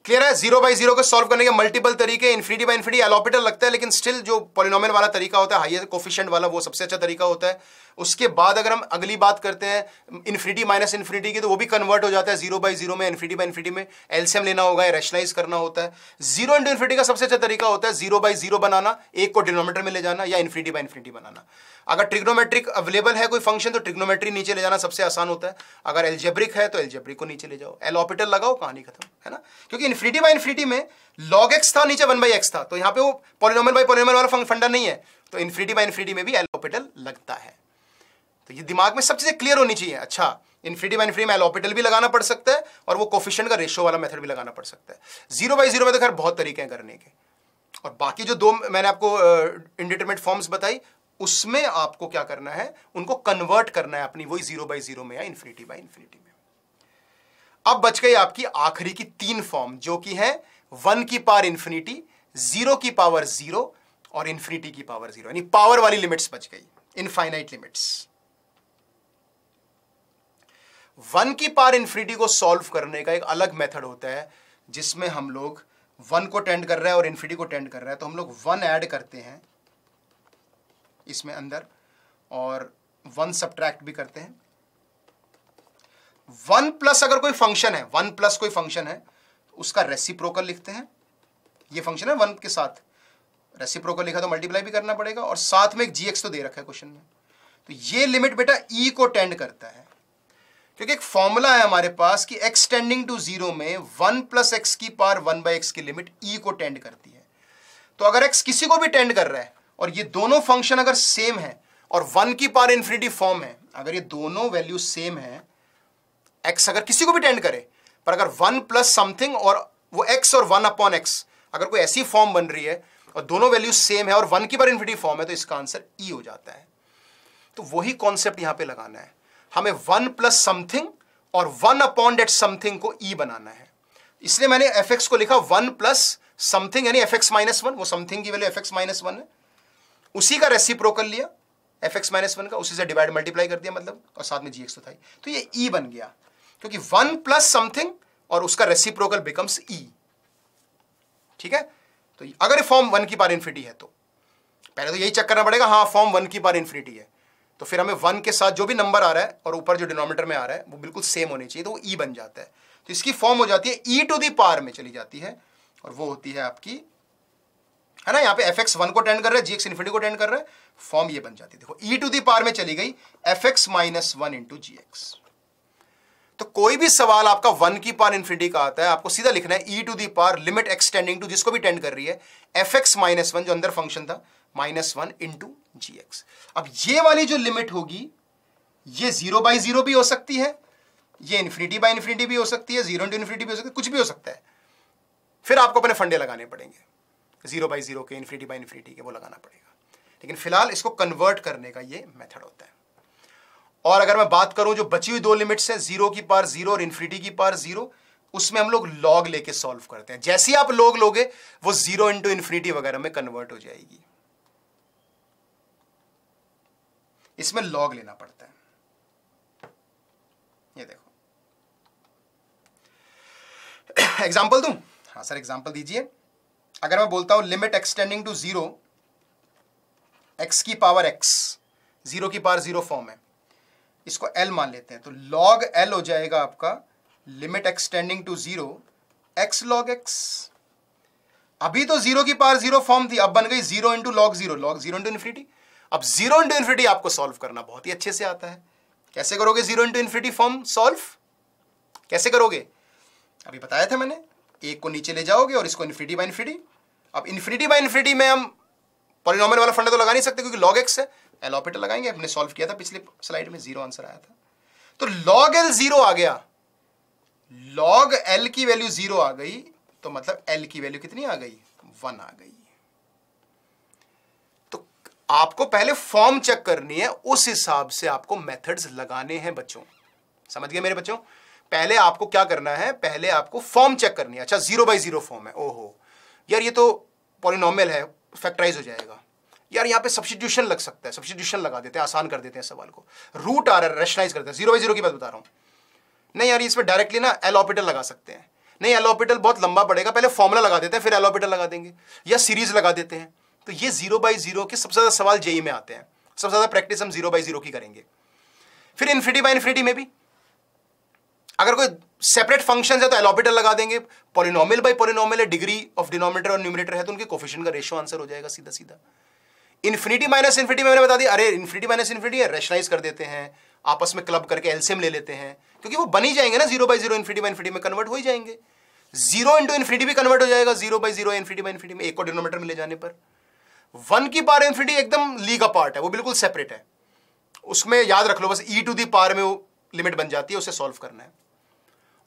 क्लियर है जीरो बाई जीरो को सॉल्व करने के मल्टीपल तरीके इन्फिनिटी बाई इन्फिनिटी एलोपिटर लगता है लेकिन स्टिल जो पॉलिनोमियल वाला तरीका होता है हाइयर कोफिशियंट वाला वो सबसे अच्छा तरीका होता है उसके बाद अगर हम अगली बात करते हैं इन्फिनिटी माइनस इन्फिनिटी की तो वो भी कन्वर्ट हो जाता है जीरो बाई जीरो में इन्फिनिटी बाई इन्फिनिटी में एल्सियम लेना होगा रेशनलाइज करना होता है जीरो इंटू इन्फिनिटी का सबसे अच्छा तरीका होता है जीरो बाई जीरो बनाना एक को डिनोमीटर में ले जाना या इन्फिनिटी बाई इन्फिनिटी बनाना अगर ट्रिग्नोमेट्रिक अवेलेबल है कोई फंक्शन तो ट्रिग्नोमेट्री नीचे ले जाना सबसे आसान होता है अगर एलजेब्रिक है तो एलजेब्रिक को नीचे ले जाओ एल ऑपिटल लगाओ कहानी खत्म है ना क्योंकि इन्फिनिटी बाई इन्फिनिटी में लॉग एक्स था नीचे वन बाई एक्स था तो यहाँ पे वो पॉलिनोमल बाई पॉलिनोमल वाला फंडा नहीं है तो इन्फिनिटी बाई इन्फिनिटी में भी एल ऑपिटल लगता है तो ये दिमाग में सब चीज़ें क्लियर होनी चाहिए अच्छा इन्फिनिटी बाई इन्फिनिटी में एलोपिटल भी लगाना पड़ सकता है और वो कोफिशन का रेशो वाला मेथड भी लगाना पड़ सकता है जीरो बाई जीरो में तो खैर बहुत तरीके हैं करने के और बाकी जो दो मैंने आपको इनडिटर्मेंट uh, फॉर्म्स बताई उसमें आपको क्या करना है उनको कन्वर्ट करना है अपनी वही जीरो बाई जीरो में या इन्फिनिटी बाई इन्फिनिटी में अब बच गई आपकी आखिरी की तीन फॉर्म जो कि है वन की पार इन्फिनिटी जीरो की पावर जीरो और इन्फिनिटी की पावर जीरो यानी पावर वाली लिमिट्स बच गई इनफाइनाइट लिमिट्स वन की पार इन्फिनिटी को सॉल्व करने का एक अलग मेथड होता है जिसमें हम लोग वन को टेंड कर रहे हैं और इन्फिनिटी को टेंड कर रहे हैं तो हम लोग वन ऐड करते हैं इसमें अंदर और वन सब्ट्रैक्ट भी करते हैं वन प्लस अगर कोई फंक्शन है वन प्लस कोई फंक्शन है उसका रेसिप्रोकल लिखते हैं ये फंक्शन है वन के साथ रेसिप्रोकल लिखा तो मल्टीप्लाई भी करना पड़ेगा और साथ में एक जीएक्स तो दे रखा है क्वेश्चन में तो ये लिमिट बेटा ई e को टेंड करता है क्योंकि एक फॉर्मूला है हमारे पास कि एक्स टेंडिंग टू जीरो में वन प्लस एक्स की पार वन बाई एक्स की लिमिट ई e को टेंड करती है तो अगर एक्स किसी को भी टेंड कर रहा है और ये दोनों फंक्शन अगर सेम है और वन की पार इन्फिनिटी फॉर्म है अगर ये दोनों वैल्यू सेम है एक्स अगर किसी को भी टेंड करे पर अगर वन प्लस समथिंग और वो एक्स और वन अपॉन एक्स अगर कोई ऐसी फॉर्म बन रही है और दोनों वैल्यू सेम है और वन की पार इन्फिनिटी फॉर्म है तो इसका आंसर ई e हो जाता है तो वही कॉन्सेप्ट यहां पे लगाना है हमें वन प्लस समथिंग और वन अपॉन डेट समथिंग को ई e बनाना है इसलिए मैंने एफ एक्स को लिखा वन प्लस समथिंग यानी एफ एक्स माइनस वन वो समथिंग की value f x minus one है उसी का रेसिप्रोकल लिया एफ एक्स माइनस वन का उसी से डिवाइड मल्टीप्लाई कर दिया मतलब और साथ में जी एक्स तो था तो ये ई e बन गया क्योंकि वन प्लस समथिंग और उसका रेसिप्रोकल बिकम्स ई e। ठीक है तो अगर फॉर्म वन की पार इन्फिनिटी है तो पहले तो यही चेक करना पड़ेगा हाँ फॉर्म वन की पार इन्फिनिटी है तो फिर हमें वन के साथ जो भी नंबर आ रहा है और ऊपर जो डिनोमीटर में आ रहा है वो बिल्कुल सेम होनी चाहिए तो वो ई e बन जाता है तो इसकी फॉर्म हो जाती है ई टू दी पार में चली जाती है और वो होती है आपकी है ना यहाँ पे एफ एक्स वन को टेंड कर रहा है जी एक्स इन्फिनिटी को टेंड कर रहा है फॉर्म ये बन जाती है देखो ई टू दी पार में चली गई f x minus one into g x तो कोई भी सवाल आपका वन की पार इन्फिनिटी का आता है आपको सीधा लिखना है e to the power limit extending to जिसको भी टेंड कर रही है एफ एक्स माइनस वन जो अंदर फंक्शन था minus one into g x अब ये वाली जो लिमिट होगी ये जीरो बाई जीरो भी हो सकती है ये इन्फिनिटी बाई इन्फिनिटी भी हो सकती है जीरो इंटू इन्फिनिटी भी हो सकती है कुछ भी हो सकता है फिर आपको अपने फंडे लगाने पड़ेंगे जीरो बाई जीरो के इन्फिनिटी बाई इन्फिनिटी के वो लगाना पड़ेगा लेकिन फिलहाल इसको कन्वर्ट करने का ये मेथड होता है और अगर मैं बात करूं जो बची हुई दो लिमिट्स हैं जीरो की पार जीरो और इन्फिनिटी की पार जीरो उसमें हम लोग लॉग लेके सॉल्व करते हैं जैसे ही आप लॉग लोगे वो जीरो इंटू इन्फिनिटी वगैरह में कन्वर्ट हो जाएगी इसमें लॉग लेना पड़ता है ये देखो एग्जाम्पल दू हाँ सर एग्जाम्पल दीजिए अगर मैं बोलता हूं limit extending to zero x की पावर एक्स जीरो की पावर जीरो फॉर्म है इसको एल मान लेते हैं तो लॉग एल हो जाएगा आपका limit extending to zero x log x अभी तो जीरो की पावर जीरो फॉर्म थी अब बन गई zero into log zero log zero into infinity अब जीरो इंटू इन्फिनिटी आपको सॉल्व करना बहुत ही अच्छे से आता है कैसे करोगे zero into infinity form solve कैसे करोगे अभी बताया था मैंने एक को नीचे ले जाओगे और इसको इन्फिनिटी बाई इन्फिनिटी अब इन्फिनिटी बाई इन्फिनिटी में हम पॉलिनॉमियल वाला फंडा तो लगा नहीं सकते क्योंकि लॉग एक्स है एलोपिटर लगाएंगे हमने सॉल्व किया था पिछले स्लाइड में जीरो आंसर आया था तो लॉग एल जीरो आ गया लॉग एल की वैल्यू जीरो आ गई तो मतलब एल की वैल्यू कितनी आ गई वन आ गई आपको पहले फॉर्म चेक करनी है उस हिसाब से आपको मेथड्स लगाने हैं बच्चों समझ गए मेरे बच्चों पहले आपको क्या करना है पहले आपको फॉर्म चेक करनी है अच्छा जीरो बाई जीरो फॉर्म है ओहो यार ये तो पॉलिनॉमल है फैक्टराइज हो जाएगा यार यहाँ पे सब्सिट्यूशन लग सकता है सब्सिट्यूशन लगा देते हैं आसान कर देते हैं सवाल को रूट आ रहा है रेशनाइज करते हैं जीरो बाई जीरो की बात बता रहा हूँ नहीं यार इसमें डायरेक्टली ना एलोपिटल लगा सकते हैं नहीं एलोपिटल बहुत लंबा पड़ेगा पहले फॉर्मुला लगा देते हैं फिर एलोपिटल लगा देंगे या सीरीज लगा देते हैं तो ये जीरो बाई जीरो के सबसे ज़्यादा सवाल जेई में आते हैं सबसे ज़्यादा प्रैक्टिस हम जीरो बाई जीरो की करेंगे फिर इन्फिनिटी बाई इन्फिनिटी में भी अगर कोई सेपरेट तो फंक्शन है तो एलोबेटर लगा देंगे पॉलिनॉमिल बाई पॉलिनॉमिल है डिग्री ऑफ डिनोमिनेटर और न्यूमिनेटर है तो उनके कोफिशन का रेशो आंसर हो जाएगा सीधा सीधा इन्फिनिटी माइनस इन्फिनिटी मैंने बता दिया अरे इन्फिनिटी माइनस इन्फिनिटी है रेशनाइज कर देते हैं आपस में क्लब करके एल्सियम ले लेते हैं क्योंकि वो बनी जाएंगे ना zero by zero infinity by infinity में कन्वर्ट हो ही जाएंगे जीरो इंटू इन्फिनिटी भी कन्वर्ट हो जाएगा zero by zero infinity by infinity में एक को डिनोमीटर में ले जाने पर वन की पार इन्फिनिटी एकदम ली का पार्ट है वो बिल्कुल सेपरेट है उसमें याद रख लो बस ई टू दी पार में वो लिमिट बन जाती है उसे सॉल्व करना है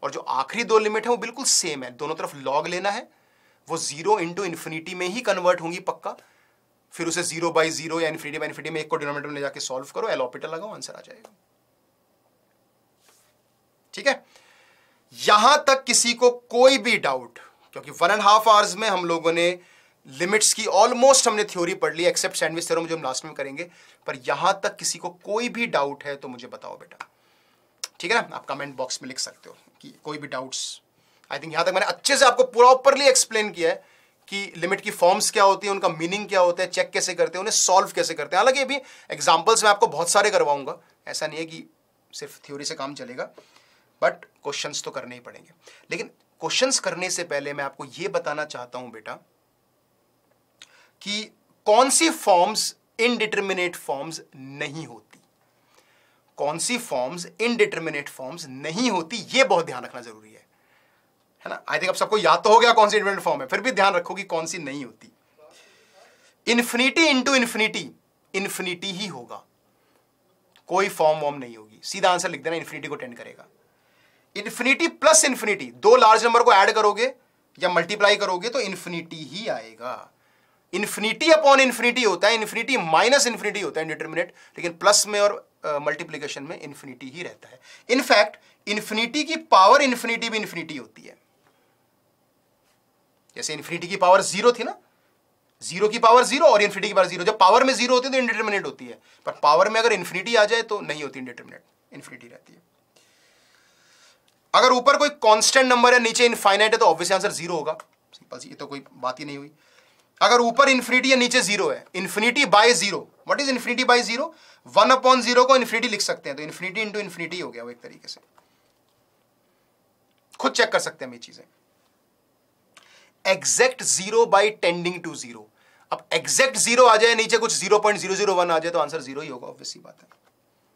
और जो आखिरी दो लिमिट है वो बिल्कुल सेम है दोनों तरफ लॉग लेना है वो जीरो इंटू इन्फिनिटी में ही कन्वर्ट होंगी पक्का फिर उसे जीरो बाई जीरो या इन्फिनिटी बाई इन्फिनिटी में एक को डिनोमिनेटर में ले जाके सॉल्व करो एलोपीटर लगाओ आंसर आ जाएगा ठीक है यहां तक किसी को कोई भी डाउट क्योंकि वन एंड हाफ आवर्स में हम लोगों ने लिमिट्स की ऑलमोस्ट हमने थ्योरी पढ़ ली एक्सेप्ट सैंडविच थ्योरम जो हम लास्ट में करेंगे पर यहां तक किसी को कोई भी डाउट है तो मुझे बताओ बेटा ठीक है ना आप कमेंट बॉक्स में लिख सकते हो कि कोई भी डाउट्स आई थिंक यहां तक मैंने अच्छे से आपको प्रॉपरली एक्सप्लेन किया है कि लिमिट की फॉर्म्स क्या होती है उनका मीनिंग क्या होता है चेक कैसे करते हैं उन्हें सॉल्व कैसे करते हैं हालांकि अभी एग्जाम्पल्स मैं आपको बहुत सारे करवाऊंगा ऐसा नहीं है कि सिर्फ थ्योरी से काम चलेगा बट क्वेश्चंस तो करने ही पड़ेंगे लेकिन क्वेश्चंस करने से पहले मैं आपको ये बताना चाहता हूं बेटा कि कौन सी फॉर्म्स इनडिटर्मिनेट फॉर्म्स नहीं होती कौन सी फॉर्म्स इनडिटर्मिनेट फॉर्म्स नहीं होती ये बहुत ध्यान रखना जरूरी है है ना आई थिंक अब सबको याद तो हो गया कौन सी इंडिटर्मिनेट फॉर्म है फिर भी ध्यान रखो कि कौन सी नहीं होती इन्फिनिटी इंटू इन्फिनिटी इन्फिनिटी ही होगा कोई फॉर्म वॉर्म नहीं होगी सीधा आंसर लिख देना इन्फिनिटी को टेंड करेगा इन्फिनिटी प्लस इन्फिनिटी दो लार्ज नंबर को ऐड करोगे या मल्टीप्लाई करोगे तो इन्फिनिटी ही आएगा इन्फिनिटी अपॉन इन्फिनिटी होता है इन्फिनिटी माइनस इन्फिनिटी होता है इंडिटर्मिनेट लेकिन प्लस में और मल्टीप्लीकेशन uh, में इन्फिनिटी ही रहता है इनफैक्ट इन्फिनिटी की पावर इन्फिनिटी भी इन्फिनिटी होती है जैसे इन्फिनिटी की पावर जीरो थी ना जीरो की पावर जीरो और इन्फिनिटी की पावर जीरो जब पावर में जीरो होती है तो इंडिटर्मिनेट होती है पर पावर में अगर इन्फिनिटी आ जाए तो नहीं होती इंडिटर्मिनेट इन्फिनिटी रहती है अगर ऊपर कोई कांस्टेंट नंबर है नीचे इनफाइनाइट है तो ऑब्वियस आंसर जीरो होगा सिंपल सी ये तो कोई बात ही नहीं हुई अगर ऊपर इन्फिनिटी या नीचे जीरो है infinity by zero what is infinity by zero one upon zero को इन्फिनिटी लिख सकते हैं तो इन्फिनिटी इंटू इन्फिनिटी हो गया वो एक तरीके से खुद चेक कर सकते हैं हम ये चीजें exact zero by tending to zero अब एग्जैक्ट जीरो आ जाए नीचे कुछ zero point zero zero one आ जाए तो आंसर जीरो ही होगा ऑब्वियसली बात है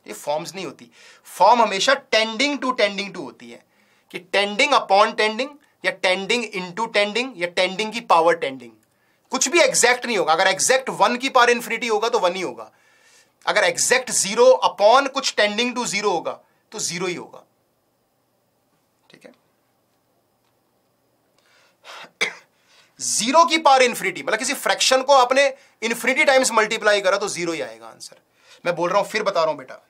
ये फॉर्म्स नहीं होती फॉर्म हमेशा टेंडिंग टू टेंडिंग टू होती है कि टेंडिंग अपॉन टेंडिंग या टेंडिंग इनटू टेंडिंग या टेंडिंग की पावर टेंडिंग कुछ भी एग्जैक्ट नहीं होगा अगर एग्जैक्ट वन की पार इंफिनिटी होगा तो वन ही होगा अगर एग्जैक्ट जीरो अपॉन कुछ टेंडिंग टू जीरो होगा तो जीरो ही होगा ठीक है जीरो की पार इन्फिनिटी मतलब किसी फ्रैक्शन को आपने इन्फिनिटी टाइम्स मल्टीप्लाई करा तो जीरो ही आएगा आंसर मैं बोल रहा हूं फिर बता रहा हूं बेटा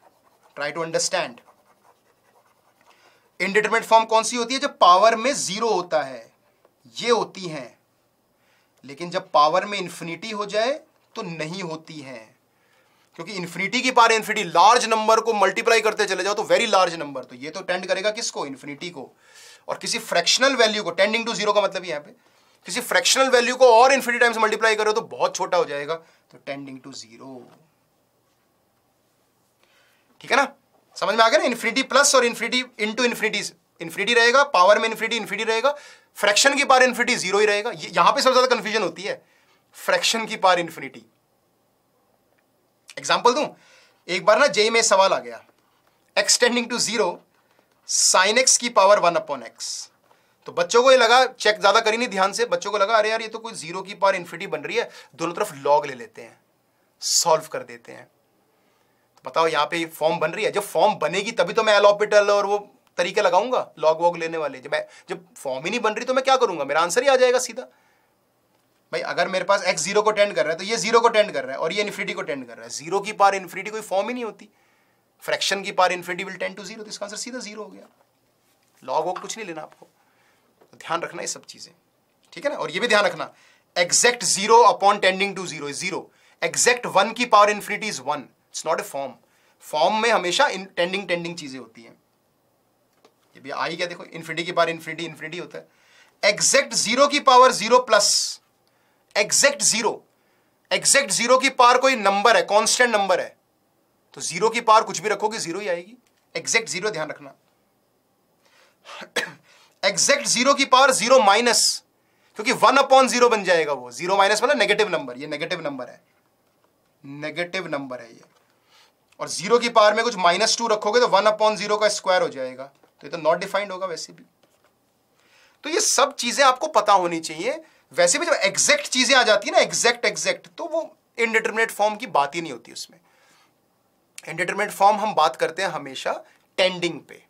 try to understand indeterminate form कौन सी होती है जब पावर में जीरो होता है ये होती हैं लेकिन जब पावर में इन्फिनिटी हो जाए तो नहीं होती है क्योंकि इन्फिनिटी की पार इन्फिनिटी लार्ज नंबर को मल्टीप्लाई करते चले जाओ तो वेरी लार्ज नंबर तो ये तो टेंड करेगा किसको इन्फिनिटी को और किसी फ्रैक्शनल वैल्यू को टेंडिंग टू जीरो का मतलब यहाँ पे किसी फ्रैक्शनल वैल्यू को और इन्फिनिटी टाइम्स मल्टीप्लाई करो तो बहुत छोटा हो जाएगा तो टेंडिंग टू जीरो ठीक है ना समझ में आ गया ना इन्फिनिटी प्लस और इन्फिनिटी इनटू इन्फिनिटी इन्फिनिटी रहेगा पावर में इन्फिनिटी इन्फिनिटी रहेगा फ्रैक्शन की पार इन्फिनिटी जीरो ही रहेगा यहां पे सबसे ज्यादा कंफ्यूजन होती है फ्रैक्शन की पार इन्फिनिटी एग्जाम्पल दू एक बार ना जे में सवाल आ गया x tending to zero sine x की पावर वन अपॉन एक्स तो बच्चों को ये लगा चेक ज्यादा करी नहीं ध्यान से बच्चों को लगा अरे यार ये तो कोई जीरो की पार इन्फिनिटी बन रही है दोनों तरफ लॉग ले लेते हैं सॉल्व कर देते हैं तो बताओ यहां पे फॉर्म बन रही है जब फॉर्म बनेगी तभी तो मैं एलोपिटल और वो तरीके लगाऊंगा लॉग वॉग लेने वाले जब मैं जब फॉर्म ही नहीं बन रही तो मैं क्या करूंगा मेरा आंसर ही आ जाएगा सीधा भाई अगर मेरे पास एक्स जीरो को टेंड कर रहा है तो ये जीरो को टेंड कर रहा है और ये इन्फिनिटी को टेंड कर रहा है जीरो की पार इन्फिनिटी कोई फॉर्म ही नहीं होती फ्रैक्शन की power infinity will tend to zero तो इसका आंसर सीधा जीरो हो गया लॉग वॉग कुछ नहीं लेना आपको तो ध्यान रखना ये सब चीज़ें ठीक है ना और ये भी ध्यान रखना exact zero upon tending to zero zero exact one की power infinity is one it's not a form form में हमेशा टेंडिंग टेंडिंग चीज़ें होती हैं ये भी आई क्या देखो इन्फिनिटी की पावर इन्फिनिटी इन्फिनिटी होता है एग्जैक्ट जीरो की power zero plus exact zero exact zero की पावर कोई नंबर है कॉन्स्टेंट नंबर है तो जीरो की पावर कुछ भी रखोगे जीरो ही आएगी एग्जैक्ट जीरो ध्यान रखना एग्जैक्ट जीरो की पावर जीरो माइनस क्योंकि वन अपॉन जीरो बन जाएगा वो जीरो माइनस मतलब नेगेटिव नंबर ये नेगेटिव नंबर है नेगेटिव नंबर है ये और जीरो की पावर में कुछ माइनस टू रखोगे तो वन अपॉन जीरो का स्क्वायर हो जाएगा तो ये तो नॉट डिफाइंड होगा वैसे भी तो ये सब चीजें आपको पता होनी चाहिए वैसे भी जब एग्जैक्ट चीजें आ जाती है ना एग्जैक्ट एग्जैक्ट तो वो इनडिटर्मिनेट फॉर्म की बात ही नहीं होती उसमें इनडिटर्मिनेट फॉर्म हम बात करते हैं हमेशा टेंडिंग पे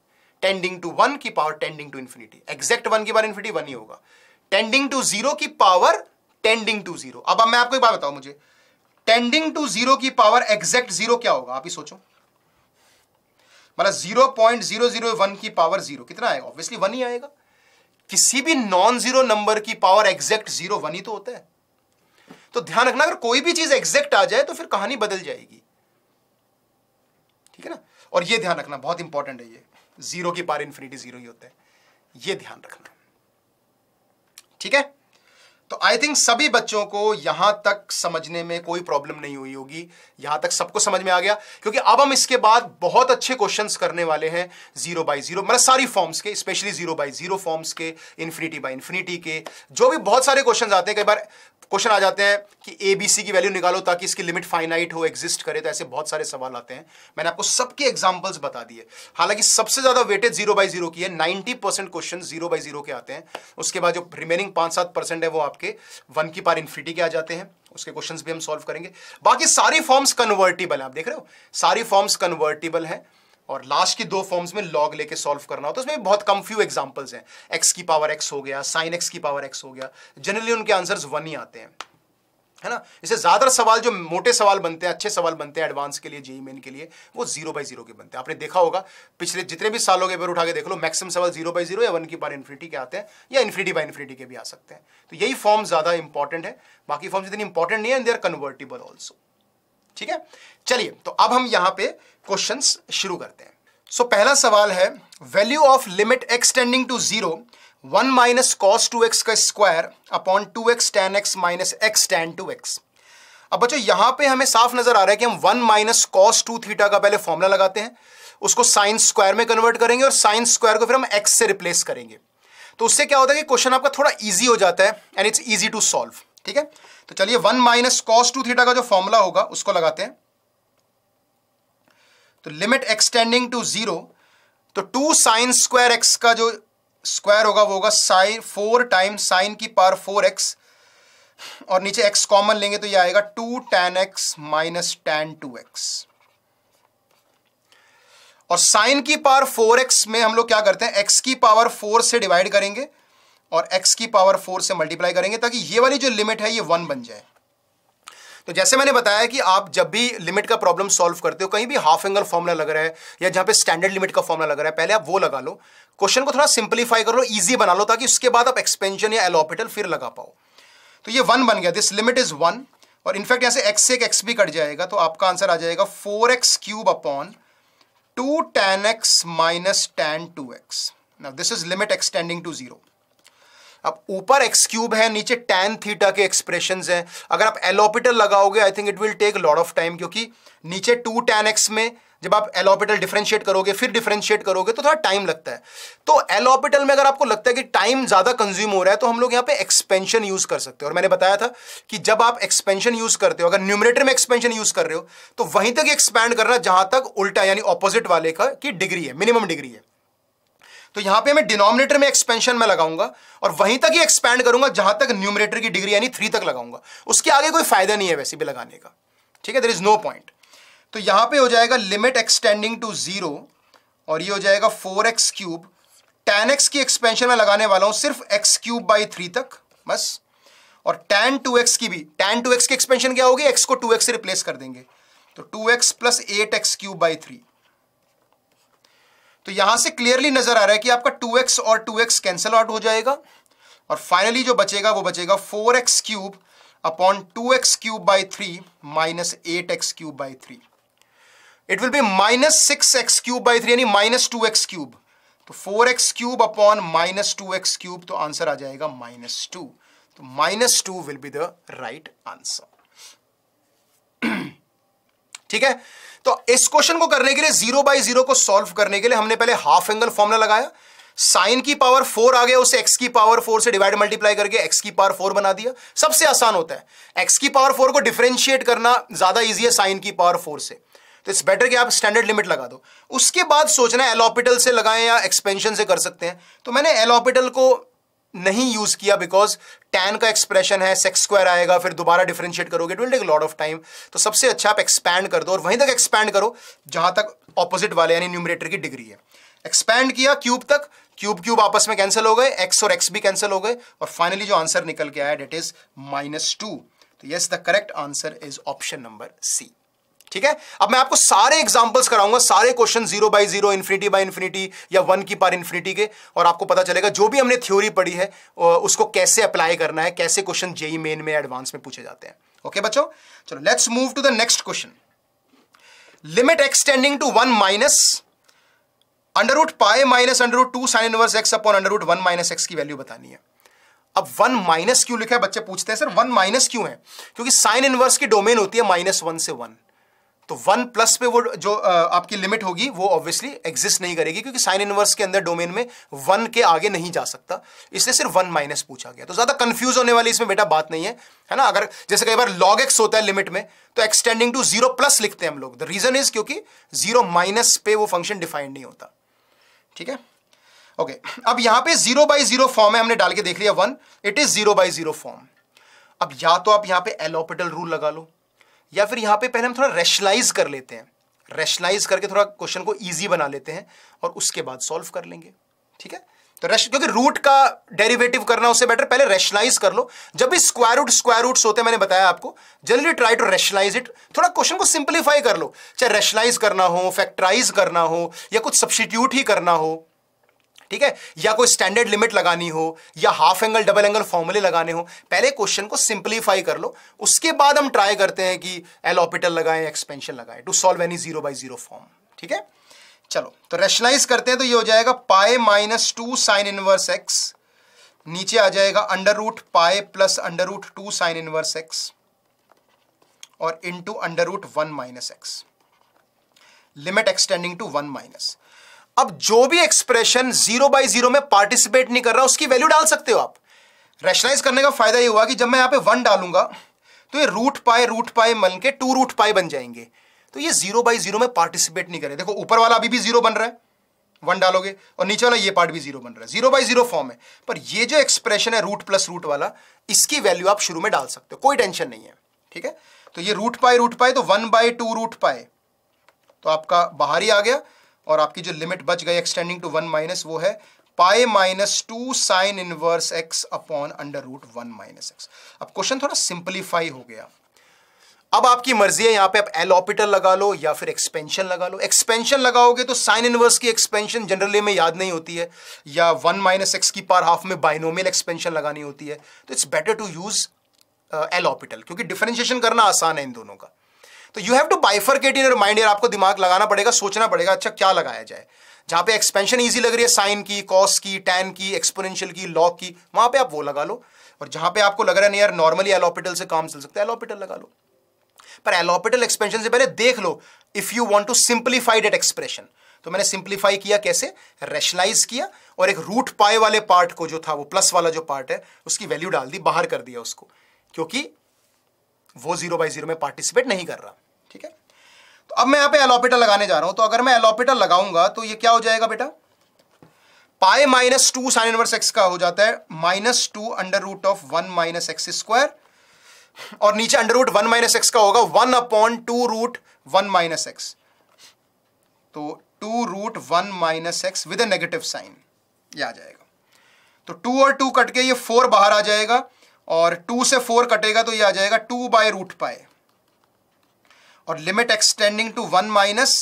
टेंडिंग टू वन की power tending to infinity exact one की पावर इन्फिनिटी वन ही होगा टेंडिंग टू जीरो की पावर टेंडिंग टू जीरो अब मैं आपको एक बात बताऊं मुझे टेंडिंग टू जीरो की पावर एग्जैक्ट जीरो क्या होगा आप ही सोचो मतलब zero point zero zero one की पावर जीरो कितना आएगा ऑब्वियसली वन ही आएगा किसी भी नॉन जीरो नंबर की पावर एग्जैक्ट जीरो वन ही तो होता है तो ध्यान रखना अगर कोई भी चीज एग्जैक्ट आ जाए तो फिर कहानी बदल जाएगी ठीक है ना और ये ध्यान रखना बहुत इंपॉर्टेंट है ये जीरो की पार इंफिनिटी जीरो ही होता है ये ध्यान रखना ठीक है तो आई थिंक सभी बच्चों को यहां तक समझने में कोई प्रॉब्लम नहीं हुई होगी यहां तक सबको समझ में आ गया क्योंकि अब हम इसके बाद बहुत अच्छे क्वेश्चंस करने वाले हैं जीरो बाई जीरो मतलब सारी फॉर्म्स के specially zero by zero forms के इन्फिनिटी बाई इन्फिनिटी के जो भी बहुत सारे क्वेश्चन आते हैं कई बार क्वेश्चन आ जाते हैं कि ए बी सी की वैल्यू निकालो ताकि इसकी लिमिट फाइनाइट हो एग्जिस्ट करे तो ऐसे बहुत सारे सवाल आते हैं मैंने आपको सबके एग्जाम्पल्स बता दिए हालांकि सबसे ज्यादा वेटेज जीरो बाई जीरो की है ninety percent question zero by zero के आते हैं उसके बाद जो रिमेनिंग पांच सात परसेंट है वो आप आपके वन की पार इन्फिनिटी के आ जाते हैं उसके क्वेश्चन भी हम सॉल्व करेंगे बाकी सारी फॉर्म्स कन्वर्टेबल हैं आप देख रहे हो सारी फॉर्म्स कन्वर्टेबल हैं और लास्ट की दो फॉर्म्स में लॉग लेके सॉल्व करना होता तो है उसमें बहुत कम फ्यू एग्जाम्पल्स हैं एक्स की पावर एक्स हो गया साइन एक्स की पावर एक्स हो गया जनरली उनके आंसर्स वन ही आते हैं है ना इसे ज्यादा सवाल जो मोटे सवाल बनते हैं अच्छे सवाल बनते हैं एडवांस के लिए जेई मेन के लिए वो जीरो बाई जीरो के बनते हैं आपने देखा होगा पिछले जितने भी सालों के पेपर उठा के देख लो मैक्सिमम सवाल जीरो बाई जीरो या वन की बार इन्फिनिटी के आते हैं या इन्फिनिटी बाई इन्फिनिटी के भी आ सकते हैं तो यही फॉर्म ज्यादा इंपॉर्टेंट है बाकी फॉर्म इतनी इंपॉर्टेंट नहीं है दे आर कन्वर्टेबल ऑल्सो ठीक है चलिए तो अब हम यहाँ पे क्वेश्चन शुरू करते हैं सो so, पहला सवाल है value of limit extending to zero one minus cos two x का square upon two x tan x minus x tan two x अब बच्चों यहां पे हमें साफ नजर आ रहा है कि हम one minus cos two theta का पहले फॉर्मुला लगाते हैं उसको साइन स्क्वायर में कन्वर्ट करेंगे और साइन स्क्वायर को फिर हम एक्स से रिप्लेस करेंगे तो उससे क्या होता है कि क्वेश्चन आपका थोड़ा ईजी हो जाता है and it's easy to solve ठीक है तो चलिए one minus cos two theta का जो फॉर्मुला होगा उसको लगाते हैं तो लिमिट एक्सटेंडिंग टू जीरो तो टू साइन स्क्वायर एक्स का जो स्क्वायर होगा वो होगा साइन फोर टाइम साइन की पावर फोर एक्स और नीचे एक्स कॉमन लेंगे तो ये आएगा two tan x minus tan two x और साइन की पावर फोर एक्स में हम लोग क्या करते हैं एक्स की पावर फोर से डिवाइड करेंगे और एक्स की पावर फोर से मल्टीप्लाई करेंगे ताकि ये वाली जो लिमिट है ये वन बन जाए तो जैसे मैंने बताया कि आप जब भी लिमिट का प्रॉब्लम सॉल्व करते हो कहीं भी हाफ एंगल फॉर्मुला लग रहा है या जहां पे स्टैंडर्ड लिमिट का फॉर्मुला लग रहा है पहले आप वो लगा लो क्वेश्चन को थोड़ा सिंप्लीफाई कर लो इजी बना लो ताकि उसके बाद आप एक्सपेंशन या एलोपिटल फिर लगा पाओ तो ये वन बन गया दिस लिमिट इज वन और इनफैक्ट यहां से एक्स से एक एक्स भी कट जाएगा तो आपका आंसर आ जाएगा four x cube upon two tan x minus tan two x this is limit extending to zero अब ऊपर एक्स क्यूब है नीचे टेन थीटा के एक्सप्रेशन हैं अगर आप एलोपिटल लगाओगे I think it will take lot of time क्योंकि नीचे टू टेन एक्स में जब आप एलोपिटल डिफ्रेंशिएट करोगे फिर डिफ्रेंशिएट करोगे तो थोड़ा टाइम लगता है तो एलोपिटल में अगर आपको लगता है कि टाइम ज़्यादा कंज्यूम हो रहा है तो हम लोग यहाँ पे एक्सपेंशन यूज़ कर सकते हो और मैंने बताया था कि जब आप एक्सपेंशन यूज़ करते हो अगर न्यूमरेटर में एक्सपेंशन यूज़ कर रहे हो तो वहीं तक एक्सपैंड करना जहां तक उल्टा यानी ऑपोजिट वाले का की डिग्री है मिनिमम डिग्री है तो यहां पे मैं डिनोमिनेटर में एक्सपेंशन में लगाऊंगा और वहीं तक ही एक्सपैंड करूंगा जहां तक न्यूमरेटर की डिग्री यानी थ्री तक लगाऊंगा उसके आगे कोई फायदा नहीं है वैसे भी लगाने का ठीक है देर इज नो पॉइंट तो यहां पे हो जाएगा लिमिट एक्सटेंडिंग टू जीरो और ये हो जाएगा four x cube tan x की एक्सपेंशन में लगाने वाला हूं सिर्फ एक्स क्यूब बाई थ्री तक बस और टेन टू एक्स की भी टेन टू एक्स की एक्सपेंशन क्या होगी एक्स को टू एक्स से रिप्लेस कर देंगे तो two x plus eight x cube by three तो यहां से क्लियरली नजर आ रहा है कि आपका टू एक्स और टू एक्स कैंसल आउट हो जाएगा और फाइनली जो बचेगा वो बचेगा four x cube upon two x cube by three minus eight x cube by three it will be minus six x cube by three यानी minus two x cube तो four x cube upon minus two x cube तो answer आ जाएगा minus two तो minus two will be the right answer ठीक है तो इस क्वेश्चन को करने के लिए जीरो बाई जीरो को सॉल्व करने के लिए हमने पहले हाफ एंगल फॉर्मुला लगाया साइन की पावर फोर आ गया उसे एक्स की पावर फोर से डिवाइड मल्टीप्लाई करके एक्स की पावर फोर बना दिया सबसे आसान होता है एक्स की पावर फोर को डिफ्रेंशिएट करना ज्यादा ईजी है साइन की पावर फोर से तो इट्स बेटर कि आप स्टैंडर्ड लिमिट लगा दो उसके बाद सोचना है एलोपिटल से लगाएं या एक्सपेंशन से कर सकते हैं तो मैंने एलोपिटल को नहीं यूज किया बिकॉज टैन का एक्सप्रेशन है सेक्स स्क्वायर आएगा फिर दोबारा डिफ्रेंशिएट करोगे it will take lot of time तो सबसे अच्छा आप एक्सपैंड कर दो और वहीं तक एक्सपैंड करो जहां तक ऑपोजिट वाले यानी न्यूमरेटर की डिग्री है एक्सपैंड किया क्यूब तक क्यूब क्यूब आपस में कैंसिल हो गए एक्स और एक्स भी कैंसिल हो गए और फाइनली जो आंसर निकल के आया डेट इज माइनस टू तो yes the correct answer is option number C ठीक है अब मैं आपको सारे एग्जांपल्स कराऊंगा सारे question zero by zero infinity by infinity या वन की पार इन्फिनिटी के और आपको पता चलेगा जो भी हमने थ्योरी पढ़ी है उसको कैसे अप्लाई करना है कैसे क्वेश्चन जेई मेन में एडवांस में पूछे जाते हैं ओके बच्चों चलो let's move to the next question limit extending to one minus under root pi minus under root two sine inverse x upon under root one minus x की value बतानी है अब वन माइनस क्यों लिखा है बच्चे पूछते हैं सर वन माइनस क्यों है क्योंकि साइन इनवर्स की डोमेन होती है माइनस वन से वन तो वन प्लस पे वो जो आपकी लिमिट होगी वो ऑब्वियसली एग्जिस्ट नहीं करेगी क्योंकि साइन इनवर्स के अंदर डोमेन में वन के आगे नहीं जा सकता इसलिए सिर्फ वन माइनस पूछा गया तो ज्यादा कंफ्यूज होने वाली इसमें बेटा बात नहीं है है ना अगर जैसे कई बार लॉग एक्स होता है लिमिट में तो एक्सटेंडिंग टू जीरो प्लस लिखते हैं हम लोग द रीजन इज क्योंकि जीरो माइनस पे वो फंक्शन डिफाइंड नहीं होता ठीक है ओके अब यहां पर जीरो बाई जीरो फॉर्म है हमने डाल के देख लिया one it is zero by zero form अब या तो आप यहां पे एलोपिटल रूल लगा लो या फिर यहां पे पहले हम थोड़ा रेशलाइज कर लेते हैं रेशलाइज करके थोड़ा क्वेश्चन को ईजी बना लेते हैं और उसके बाद सॉल्व कर लेंगे ठीक है तो रेश क्योंकि रूट का डेरिवेटिव करना उससे बेटर पहले रेशलाइज कर लो जब भी स्क्वायर रूट स्क्वायर रूट्स होते हैं मैंने बताया आपको generally try to rationalise it थोड़ा क्वेश्चन को सिंप्लीफाई कर लो चाहे रेशलाइज करना हो फैक्टराइज करना हो या कुछ सब्सटीट्यूट ही करना हो ठीक है या कोई स्टैंडर्ड लिमिट लगानी हो या हाफ एंगल डबल एंगल फॉर्मूले लगाने हो पहले क्वेश्चन को सिंपलीफाई कर लो उसके बाद हम ट्राई करते हैं कि एल ऑपिटल लगाएं एक्सपेंशन लगाएं to solve any zero by zero form ठीक है चलो तो रेशनाइज करते हैं तो ये हो जाएगा pi minus two sine inverse x नीचे आ जाएगा under root pi plus under root two sine inverse x और into under root one minus x limit extending to one minus अब जो भी एक्सप्रेशन जीरो बाई जीरो में participate नहीं कर रहा उसकी वैल्यू डाल सकते हो आप रेशनाइज करने का फायदा ये हुआ कि जब मैं यहां पे वन डालूंगा तो ये रूट पाए रूट पाए मन के टू रूट पाए बन जाएंगे तो ये जीरो बाई जीरो में पार्टिसिपेट नहीं करे देखो ऊपर वाला अभी भी जीरो बन रहा है वन डालोगे और नीचे वाला ये पार्ट भी जीरो बन रहा है जीरो बाई जीरो फॉर्म है पर ये जो एक्सप्रेशन है रूट प्लस रूट वाला इसकी वैल्यू आप शुरू में डाल सकते हो कोई टेंशन नहीं है ठीक है तो ये रूट पाए रूट पाए तो वन बाई टू रूट पाए तो आपका बाहर ही आ गया और आपकी जो लिमिट बच गई एक्सटेंडिंग टू वन माइनस वो है pi minus two sine inverse x upon under root one minus x अब क्वेश्चन थोड़ा सिंपलीफाई हो गया अब आपकी मर्जी है यहां पे आप एल ऑपिटल लगा लो या फिर एक्सपेंशन लगा लो एक्सपेंशन लगाओगे तो साइन इनवर्स की एक्सपेंशन जनरली में याद नहीं होती है या वन माइनस एक्स की पार हाफ में बाइनोमियल एक्सपेंशन लगानी होती है तो it's better to use L'Hopital क्योंकि डिफरेंशिएशन करना आसान है इन दोनों का तो you have to bifurcate in your mind आपको दिमाग लगाना पड़ेगा सोचना पड़ेगा अच्छा क्या लगाया जाए जहां पे एक्सपेंशन इजी लग रही है साइन की कॉस की टैन की एक्सपोनेंशियल की लॉक की वहां पे आप वो लगा लो और जहां पे आपको लग रहा है नहीं यार नॉर्मली एलोपिटल से काम चल सकता है एलोपिटल लगा लो पर एलोपिटल एक्सपेंशन से पहले देख लो if you want to simplify that expression तो मैंने सिंप्लीफाई किया कैसे रेशनलाइज किया और एक रूट पाए वाले पार्ट को जो था वो प्लस वाला जो पार्ट है उसकी वैल्यू डाल दी बाहर कर दिया उसको क्योंकि वो जीरो बाई जीरो में पार्टिसिपेट नहीं कर रहा ठीक है तो अब मैं यहां पे एलोपिटल लगाने जा रहा हूं तो अगर मैं एलोपिटल लगाऊंगा तो ये क्या हो जाएगा बेटा pi minus two sine inverse x का हो जाता है minus two under root of one minus x square और नीचे under root one minus x का होगा one upon two root one minus x तो two root one minus x with a negative sign ये आ जाएगा तो टू और टू कट के ये फोर बाहर आ जाएगा और टू से फोर कटेगा तो ये आ जाएगा टू बाय रूट पाए और limit extending to one minus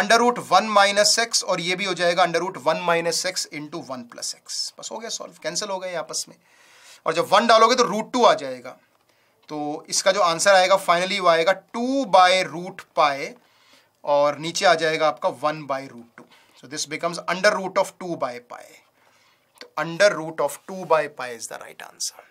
under root one minus x और ये भी हो जाएगा under root one minus x into one plus x बस हो गया सॉल्व कैंसिल हो गए आपस में और जब वन डालोगे तो रूट टू आ जाएगा तो इसका जो आंसर आएगा फाइनली वो आएगा टू बाय रूट पाए और नीचे आ जाएगा आपका one by root two so this becomes under root of two by pi तो under root of two by pi is the right answer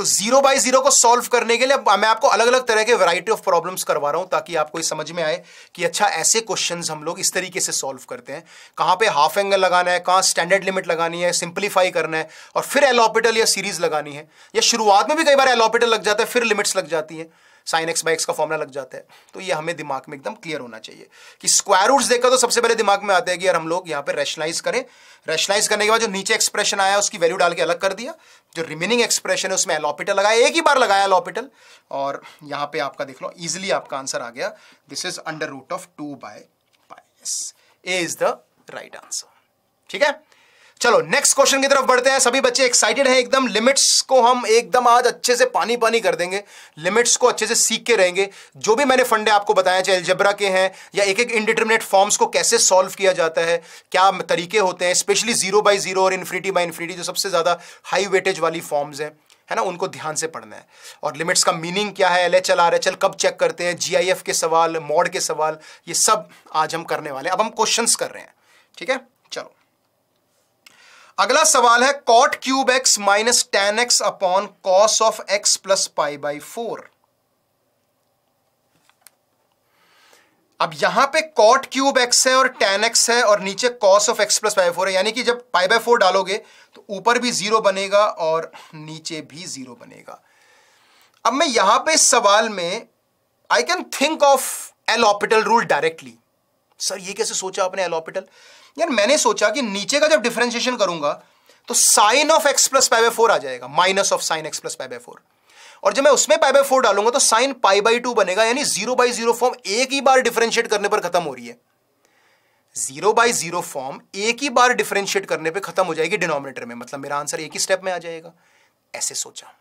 तो जीरो बाई जीरो को सॉल्व करने के लिए मैं आपको अलग अलग तरह के वैरायटी ऑफ प्रॉब्लम्स करवा रहा हूं ताकि आपको ये समझ में आए कि अच्छा ऐसे क्वेश्चंस हम लोग इस तरीके से सॉल्व करते हैं कहां पे हाफ एंगल लगाना है कहां स्टैंडर्ड लिमिट लगानी है सिंपलीफाई करना है और फिर एलोपिटल या सीरीज लगानी है या शुरुआत में भी कई बार एलोपिटल लग जाता है फिर लिमिट्स लग जाती है साइन एक्स बाई एक्स का फॉर्मुला लग जाता है तो ये हमें दिमाग में एकदम क्लियर होना चाहिए कि स्क्वायर रूट्स देखा तो सबसे पहले दिमाग में आता है कि यार हम लोग यहाँ पे रैशलाइज करें रैशलाइज करने के बाद जो नीचे एक्सप्रेशन आया उसकी वैल्यू डाल के अलग कर दिया जो रिमेनिंग एक्सप्रेशन है उसमें एलोपिटल लगाया एक ही बार लगाया एलोपिटल और यहाँ पे आपका देख लो इजिली आपका आंसर आ गया this is under root of two by pi A is the right answer ठीक है चलो नेक्स्ट क्वेश्चन की तरफ बढ़ते हैं सभी बच्चे एक्साइटेड हैं एकदम लिमिट्स को हम एकदम आज अच्छे से पानी पानी कर देंगे लिमिट्स को अच्छे से सीख के रहेंगे जो भी मैंने फंडे आपको बताया चाहे एल्जेब्रा के हैं या एक एक इनडिटर्मिनेट फॉर्म्स को कैसे सॉल्व किया जाता है क्या तरीके होते हैं स्पेशली जीरो बाई जीरो और इन्फिनिटी बाई इन्फिनिटी जो सबसे ज्यादा हाई वेटेज वाली फॉर्म्स हैं है ना उनको ध्यान से पढ़ना है और लिमिट्स का मीनिंग क्या है L H L R H L कब चेक करते हैं जी के सवाल मॉड के सवाल ये सब आज हम करने वाले हैं अब हम क्वेश्चन कर रहे हैं ठीक है अगला सवाल है cot cube x minus ten x upon cos of x plus pi by four अब यहां पे कॉट क्यूब एक्स है और टेन एक्स है और नीचे cos of x plus pi four है यानी कि जब पाई बाई फोर डालोगे तो ऊपर भी जीरो बनेगा और नीचे भी जीरो बनेगा अब मैं यहां पे इस सवाल में I can think of L'Hopital rule directly sir ये कैसे सोचा आपने एल ऑपिटल यार मैंने सोचा कि नीचे का जब डिफ्रेंशिएशन करूंगा तो sine of x plus pi by four आ जाएगा minus of sine x plus pi by four और जब मैं उसमें पाई बाय फोर डालूंगा तो साइन पाई बाई टू बनेगा यानी जीरो बाई जीरो फॉर्म एक ही बार डिफरेंशिएट करने पर खत्म हो रही है जीरो बाई जीरो फॉर्म एक ही बार डिफरेंशिएट करने पर खत्म हो जाएगी डिनोमिनेटर में मतलब मेरा आंसर एक ही स्टेप में आ जाएगा ऐसे सोचा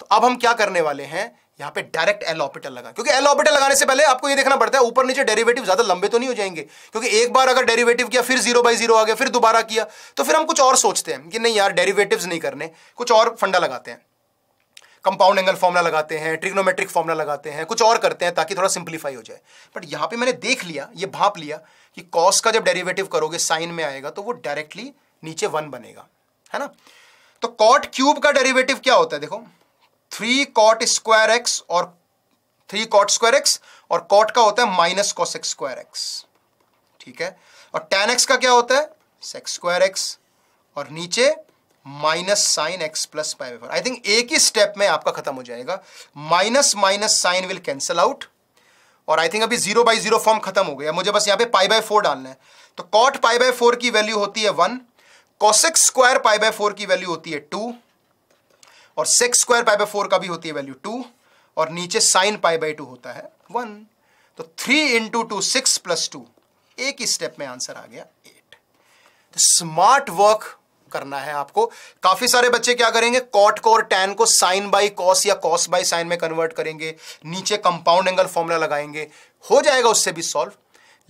तो अब हम क्या करने वाले हैं यहाँ पे डायरेक्ट एल ऑपिटल लगा क्योंकि एल ऑपिटल लगाने से पहले आपको ये देखना पड़ता है ऊपर नीचे डेरिवेटिव ज्यादा लंबे तो नहीं हो जाएंगे क्योंकि एक बार अगर डेरिवेटिव किया फिर जीरो बाई जीरो आ गया फिर दोबारा किया तो फिर हम कुछ और सोचते हैं कि नहीं यार डेरिवेटिव नहीं करने कुछ और फंडा लगाते हैं कंपाउंड एंगल फॉर्मुला लगाते हैं ट्रिग्नोमेट्रिक फॉर्मुला लगाते हैं कुछ और करते हैं ताकि थोड़ा सिंप्लीफाई हो जाए बट यहां पे मैंने देख लिया ये भाप लिया कि कॉस का जब डेरिवेटिव करोगे साइन में आएगा तो वो डायरेक्टली नीचे वन बनेगा है ना तो कॉट क्यूब का डेरिवेटिव क्या होता है देखो थ्री कॉट स्क्वायर एक्स और थ्री कॉट स्क्वायर एक्स और कॉट का होता है minus cos x square x ठीक है और टेन एक्स का क्या होता है सेक्स स्क्वायर एक्स और नीचे minus sine x plus pi by I think एक ही स्टेप में आपका खत्म हो जाएगा minus minus sine will cancel out और आई थिंक अभी जीरो बाई जीरो फॉर्म खत्म हो गया मुझे बस यहां पे पाई बाय फोर डालना है तो कॉट पाई बाय फोर की वैल्यू होती है one cosec square pi by four की वैल्यू होती है टू और sec square pi by four का भी होती है वैल्यू टू और नीचे साइन पाई बाई टू होता है वन तो three into two six plus two एक ही स्टेप में आंसर आ गया एट तो स्मार्ट वर्क करना है आपको काफी सारे बच्चे क्या करेंगे कॉट को और टैन को साइन बाई कॉस या कॉस बाई साइन में कन्वर्ट करेंगे नीचे कंपाउंड एंगल फॉर्मूला लगाएंगे हो जाएगा उससे भी सॉल्व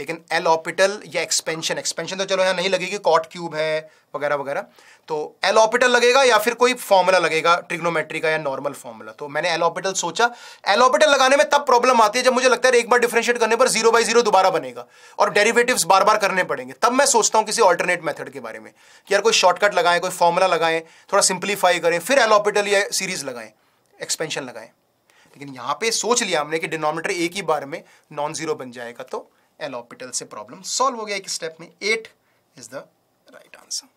लेकिन एल ऑपिटल या एक्सपेंशन एक्सपेंशन तो चलो यहाँ नहीं लगेगी कॉट क्यूब है वगैरह वगैरह तो एल ऑपिटल लगेगा या फिर कोई फॉर्मूला लगेगा ट्रिग्नोमेट्री का या नॉर्मल फॉर्मूला तो मैंने एल ऑपिटल सोचा एल ऑपिटल लगाने में तब प्रॉब्लम आती है जब मुझे लगता है एक बार डिफ्रेंशिएट करने पर जीरो बाई जीरो दोबारा बनेगा और डेरिवेटिव्स बार बार करने पड़ेंगे तब मैं सोचता हूँ किसी ऑल्टरनेट मेथड के बारे में कि यार कोई शॉर्टकट लगाएं कोई फॉर्मूला लगाएं थोड़ा सिंप्लीफाई करें फिर एल ऑपिटल या सीरीज लगाएं एक्सपेंशन लगाएं लेकिन यहाँ पे सोच लिया हमने कि डिनोमिनेटर एक ही बार में नॉन जीरो बन जाएगा तो एल ऑपिटल से प्रॉब्लम सॉल्व हो गया एक स्टेप में eight is the right answer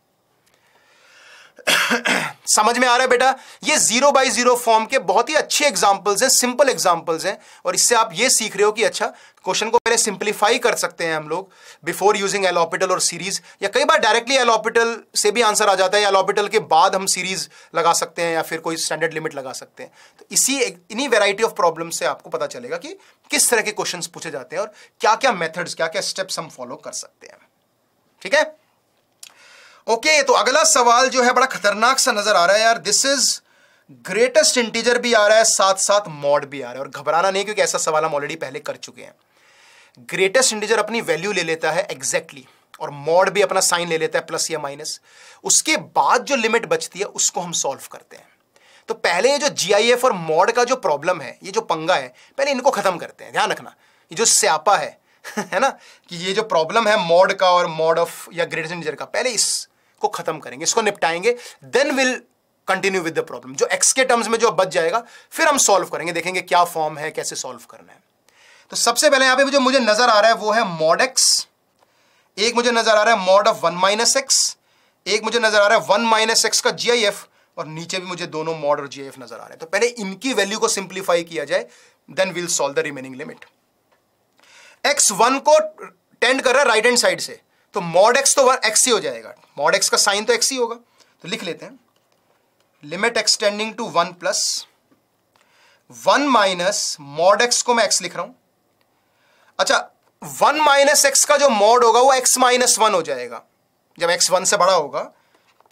समझ में आ रहा है बेटा ये जीरो बाई जीरो फॉर्म के बहुत ही अच्छे एग्जाम्पल्स हैं सिंपल एग्जाम्पल्स हैं और इससे आप ये सीख रहे हो कि अच्छा क्वेश्चन को पहले सिंपलीफाई कर सकते हैं हम लोग बिफोर यूजिंग एलोपिटल और सीरीज या कई बार डायरेक्टली एलोपिटल से भी आंसर आ जाता है एलोपिटल के बाद हम सीरीज लगा सकते हैं या फिर कोई स्टैंडर्ड लिमिट लगा सकते हैं तो इसी इन्हीं वेराइटी ऑफ प्रॉब्लम से आपको पता चलेगा कि किस तरह के क्वेश्चन पूछे जाते हैं और क्या क्या मेथड्स क्या क्या स्टेप्स हम फॉलो कर सकते हैं ठीक है ओके तो अगला सवाल जो है बड़ा खतरनाक सा नजर आ रहा है यार दिस इज ग्रेटेस्ट इंटीजर भी आ रहा है साथ साथ मॉड भी आ रहा है और घबराना नहीं क्योंकि ऐसा सवाल हम ऑलरेडी पहले कर चुके हैं ग्रेटेस्ट इंटीजर अपनी वैल्यू ले लेता है एग्जैक्टली exactly. और मॉड भी अपना साइन ले लेता है प्लस या माइनस उसके बाद जो लिमिट बचती है उसको हम सॉल्व करते हैं तो पहले ये जो जी और मॉड का जो प्रॉब्लम है ये जो पंगा है पहले इनको खत्म करते हैं ध्यान रखना ये जो स्यापा है है ना कि ये जो प्रॉब्लम है मॉड का और मॉड ऑफ या ग्रेटेस्ट इंटीजर का पहले इस को खत्म करेंगे इसको निपटाएंगे then will continue with the problem जो एक्स के टर्म्स में जो बच जाएगा फिर हम सॉल्व करेंगे देखेंगे क्या फॉर्म है कैसे सॉल्व करना है तो सबसे पहले यहां पे जो मुझे नजर आ रहा है वो है मॉड एक्स एक मुझे नजर आ रहा है mod of one minus x एक मुझे नजर आ रहा है वन माइनस एक्स का जीआईएफ और नीचे भी मुझे दोनों मॉड और जीआईएफ नजर आ रहे हैं तो पहले इनकी वैल्यू को सिंप्लीफाई किया जाए then will solve the remaining limit x one को टेंड कर रहा है राइट हैंड साइड से तो मॉड एक्स तो एक्स ही हो जाएगा मॉड एक्स का साइन तो एक्स ही होगा तो लिख लेते हैं limit extending to one plus one minus mod x को मैं एक्स लिख रहा हूं अच्छा वन माइनस एक्स का जो मॉड होगा वो एक्स माइनस वन हो जाएगा जब एक्स वन से बड़ा होगा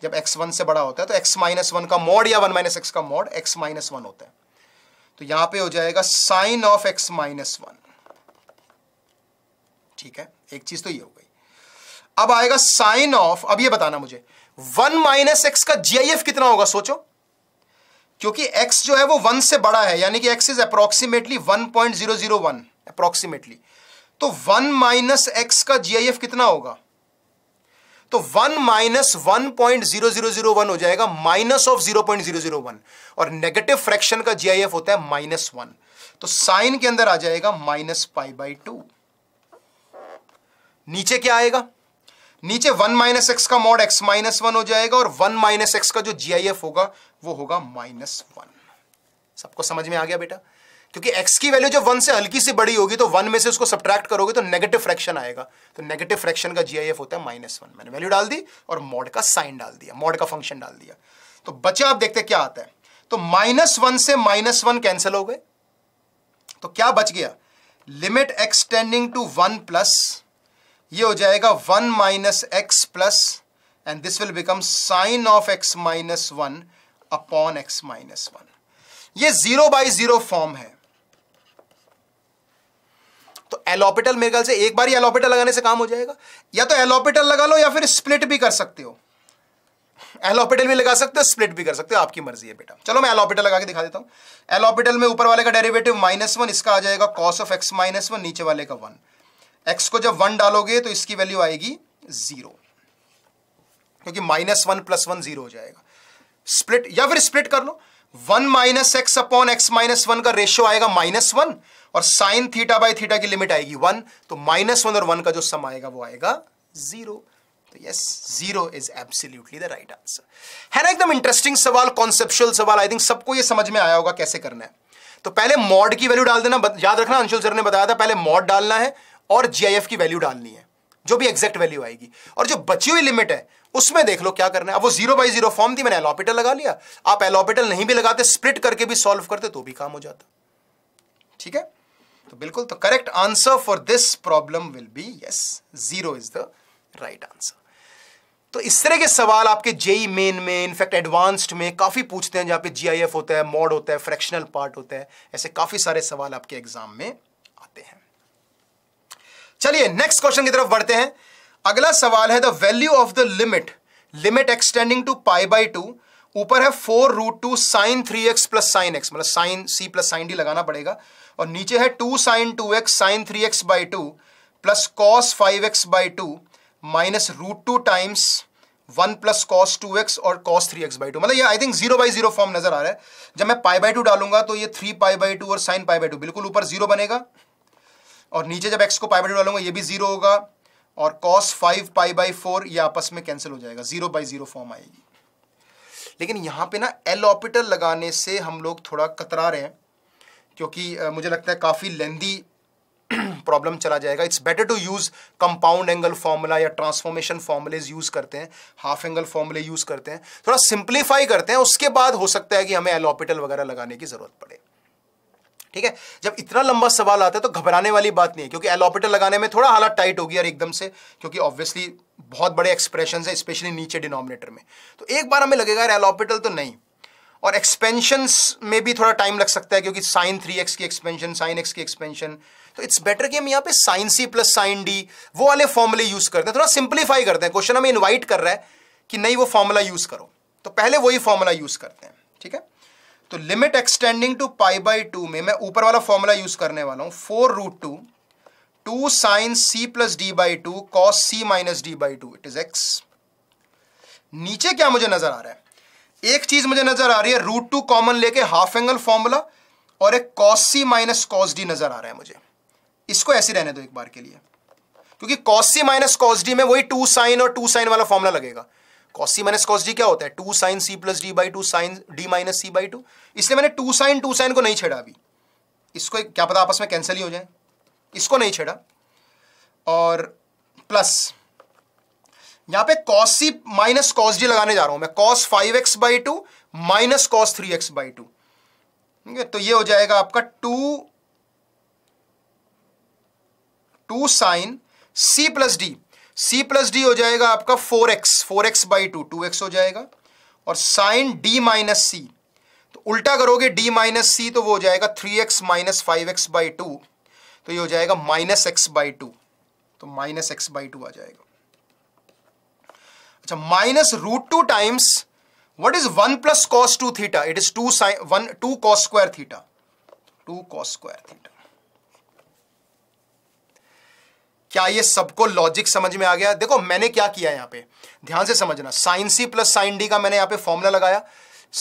जब एक्स वन से बड़ा होता है तो एक्स माइनस वन का मॉड या वन माइनस एक्स का मॉड एक्स माइनस वन होता है तो यहां पे हो जाएगा sine of x minus one ठीक है एक चीज तो ये होगा अब आएगा साइन ऑफ अब ये बताना मुझे वन माइनस एक्स का जीआईएफ कितना होगा सोचो क्योंकि एक्स जो है वो वन से बड़ा है यानी कि x is approximately one point zero zero one approximately तो वन माइनस एक्स का जीआईएफ कितना होगा तो one minus one point zero zero zero one हो जाएगा minus of zero point zero zero one और नेगेटिव फ्रैक्शन का जीआईएफ होता है माइनस वन तो साइन के अंदर आ जाएगा माइनस पाई बाई टू नीचे क्या आएगा नीचे वन माइनस एक्स का मॉड एक्स माइनस वन हो जाएगा और वन माइनस एक्स का जो जीआईएफ होगा वो होगा माइनस वन सबको समझ में आ गया बेटा क्योंकि एक्स की वैल्यू जब वन से हल्की सी बड़ी होगी तो वन में से उसको सब्ट्रैक्ट करोगे तो नेगेटिव फ्रैक्शन आएगा तो नेगेटिव फ्रैक्शन का जीआईएफ होता है माइनस वन मैंने वैल्यू डाल दी और मॉड का साइन डाल दिया मॉड का फंक्शन डाल दिया तो बचे आप देखते क्या आता है तो माइनस वन से माइनस वन कैंसिल हो गए तो क्या बच गया limit extending to one plus ये हो जाएगा one minus x plus and this will become sine of x minus one upon x minus one ये जीरो बाई जीरो फॉर्म है तो एलोपिटल मेरे ख्याल से एक बार ही एलोपिटल लगाने से काम हो जाएगा या तो एलोपिटल लगा लो या फिर स्प्लिट भी कर सकते हो एलोपिटल भी लगा सकते हो स्प्लिट भी कर सकते हो आपकी मर्जी है बेटा चलो मैं एलोपिटल लगा के दिखा देता हूं एलोपिटल में ऊपर वाले का डेरिवेटिव माइनस वन इसका आ जाएगा cos of x minus one नीचे वाले का वन एक्स को जब वन डालोगे तो इसकी वैल्यू आएगी जीरो क्योंकि minus one plus one zero हो जाएगा स्प्लिट या फिर स्प्लिट कर लो one minus x upon x minus one का रेशियो आएगा माइनस वन और साइन थीटा बाई थीटा की लिमिट आएगी वन तो माइनस वन और वन का जो सम आएगा वो आएगा जीरो तो yes zero is absolutely the right answer है ना एकदम इंटरेस्टिंग सवाल कॉन्सेप्चुअल सवाल आई थिंक सबको ये समझ में आया होगा कैसे करना है तो पहले मॉड की वैल्यू डाल देना याद रखना अंशुल सर ने बताया था पहले मॉड डालना है और जीआईएफ की वैल्यू डालनी है जो भी एग्जैक्ट वैल्यू आएगी और जो बची हुई लिमिट है उसमें देख लो क्या करना है अब वो जीरो बाई जीरो फॉर्म थी मैंने एलोपिटल लगा लिया आप एलोपिटल नहीं भी लगाते स्प्रिट करके भी सॉल्व करते तो भी काम हो जाता ठीक है तो बिल्कुल तो correct answer for this problem will be yes zero is the right answer तो इस तरह के सवाल आपके जेई मेन e में इनफैक्ट एडवांस्ड में काफ़ी पूछते हैं जहां पे जीआईएफ होता है मॉड होता है फ्रैक्शनल पार्ट होता है ऐसे काफ़ी सारे सवाल आपके एग्जाम में चलिए नेक्स्ट क्वेश्चन की तरफ बढ़ते हैं अगला सवाल है the value of the limit limit extending to pi by two ऊपर है four root two sine three x plus sine x मतलब साइन सी प्लस साइन डी लगाना पड़ेगा और नीचे है two sine two x sine three x by two plus cos five x by two minus root two times one plus cos two x और cos three x by two मतलब ये आई think zero by zero form नजर आ रहा है जब मैं पाई by to डालूंगा तो ये थ्री पाई बाई टू और साइन पाई बाई टू बिल्कुल ऊपर जीरो बनेगा और नीचे जब एक्स को पाई बाई डालूंगा ये भी जीरो होगा और cos five pi by four ये आपस में कैंसिल हो जाएगा जीरो बाई जीरो फॉर्म आएगी लेकिन यहाँ पे ना एल ऑपिटल लगाने से हम लोग थोड़ा कतरा रहे हैं क्योंकि मुझे लगता है काफ़ी लेंदी प्रॉब्लम चला जाएगा it's better to use compound angle formula या ट्रांसफॉर्मेशन फार्मूलेज यूज़ करते हैं हाफ एंगल फॉर्मूले यूज़ करते हैं थोड़ा सिंप्लीफाई करते हैं उसके बाद हो सकता है कि हमें एलोपिटल वगैरह लगाने की ज़रूरत पड़े ठीक है जब इतना लंबा सवाल आता है तो घबराने वाली बात नहीं है क्योंकि एलोपेटर लगाने में थोड़ा हालत टाइट होगी यार एकदम से क्योंकि ऑब्वियसली बहुत बड़े एक्सप्रेशन है स्पेशली नीचे डिनोमिनेटर में तो एक बार हमें लगेगा यार एलोपेटल तो नहीं और एक्सपेंशन में भी थोड़ा टाइम लग सकता है क्योंकि साइन थ्री एक्स की एक्सपेंशन साइन एक्स की एक्सपेंशन तो इट्स बेटर कि हम यहाँ पे साइन सी प्लस साइन डी वो वाले फॉर्मूले यूज करते हैं थोड़ा सिंप्लीफाई करते हैं क्वेश्चन हमें इन्वाइट कर रहा है कि नहीं वो फॉर्मूला यूज करो तो पहले वही फॉर्मूला यूज करते हैं ठीक है तो limit extending to pi by two में मैं ऊपर वाला फॉर्मूला यूज करने वाला हूं four root two two sine C plus D by two cos C minus D by two it is x नीचे क्या मुझे नजर आ रहा है एक चीज मुझे नजर आ रही है रूट टू कॉमन लेके हाफ एंगल फॉर्मूला और एक कॉस सी माइनस कॉस डी नजर आ रहा है मुझे इसको ऐसे रहने दो एक बार के लिए क्योंकि कॉस सी माइनस कॉस डी में वही टू साइन और टू साइन वाला फॉर्मूला लगेगा cos c minus cos d क्या होता है two sine C plus D by two sine d minus c by two इसलिए मैंने टू साइन टू साइन को नहीं छेड़ा अभी इसको क्या पता आपस में कैंसिल ही हो जाए इसको नहीं छेड़ा और प्लस यहां पे cos c minus cos d लगाने जा रहा हूं मैं cos five x by two minus cos three x by two ठीक है तो ये हो जाएगा आपका टू टू साइन सी plus d c plus d हो जाएगा आपका 4x 4x four x by two two हो जाएगा और साइन d माइनस सी तो उल्टा करोगे d माइनस सी तो वो हो जाएगा 3x x minus five x by तो ये हो जाएगा माइनस एक्स बाई टू तो माइनस एक्स बाई टू आ जाएगा अच्छा minus root two times what is one plus cos two theta it is two sine 1 2 cos square theta. 2 cos square theta. क्या ये सबको लॉजिक समझ में आ गया देखो मैंने क्या किया यहां पे ध्यान से समझना साइन सी प्लस साइन डी का मैंने यहां पे फॉर्मूला लगाया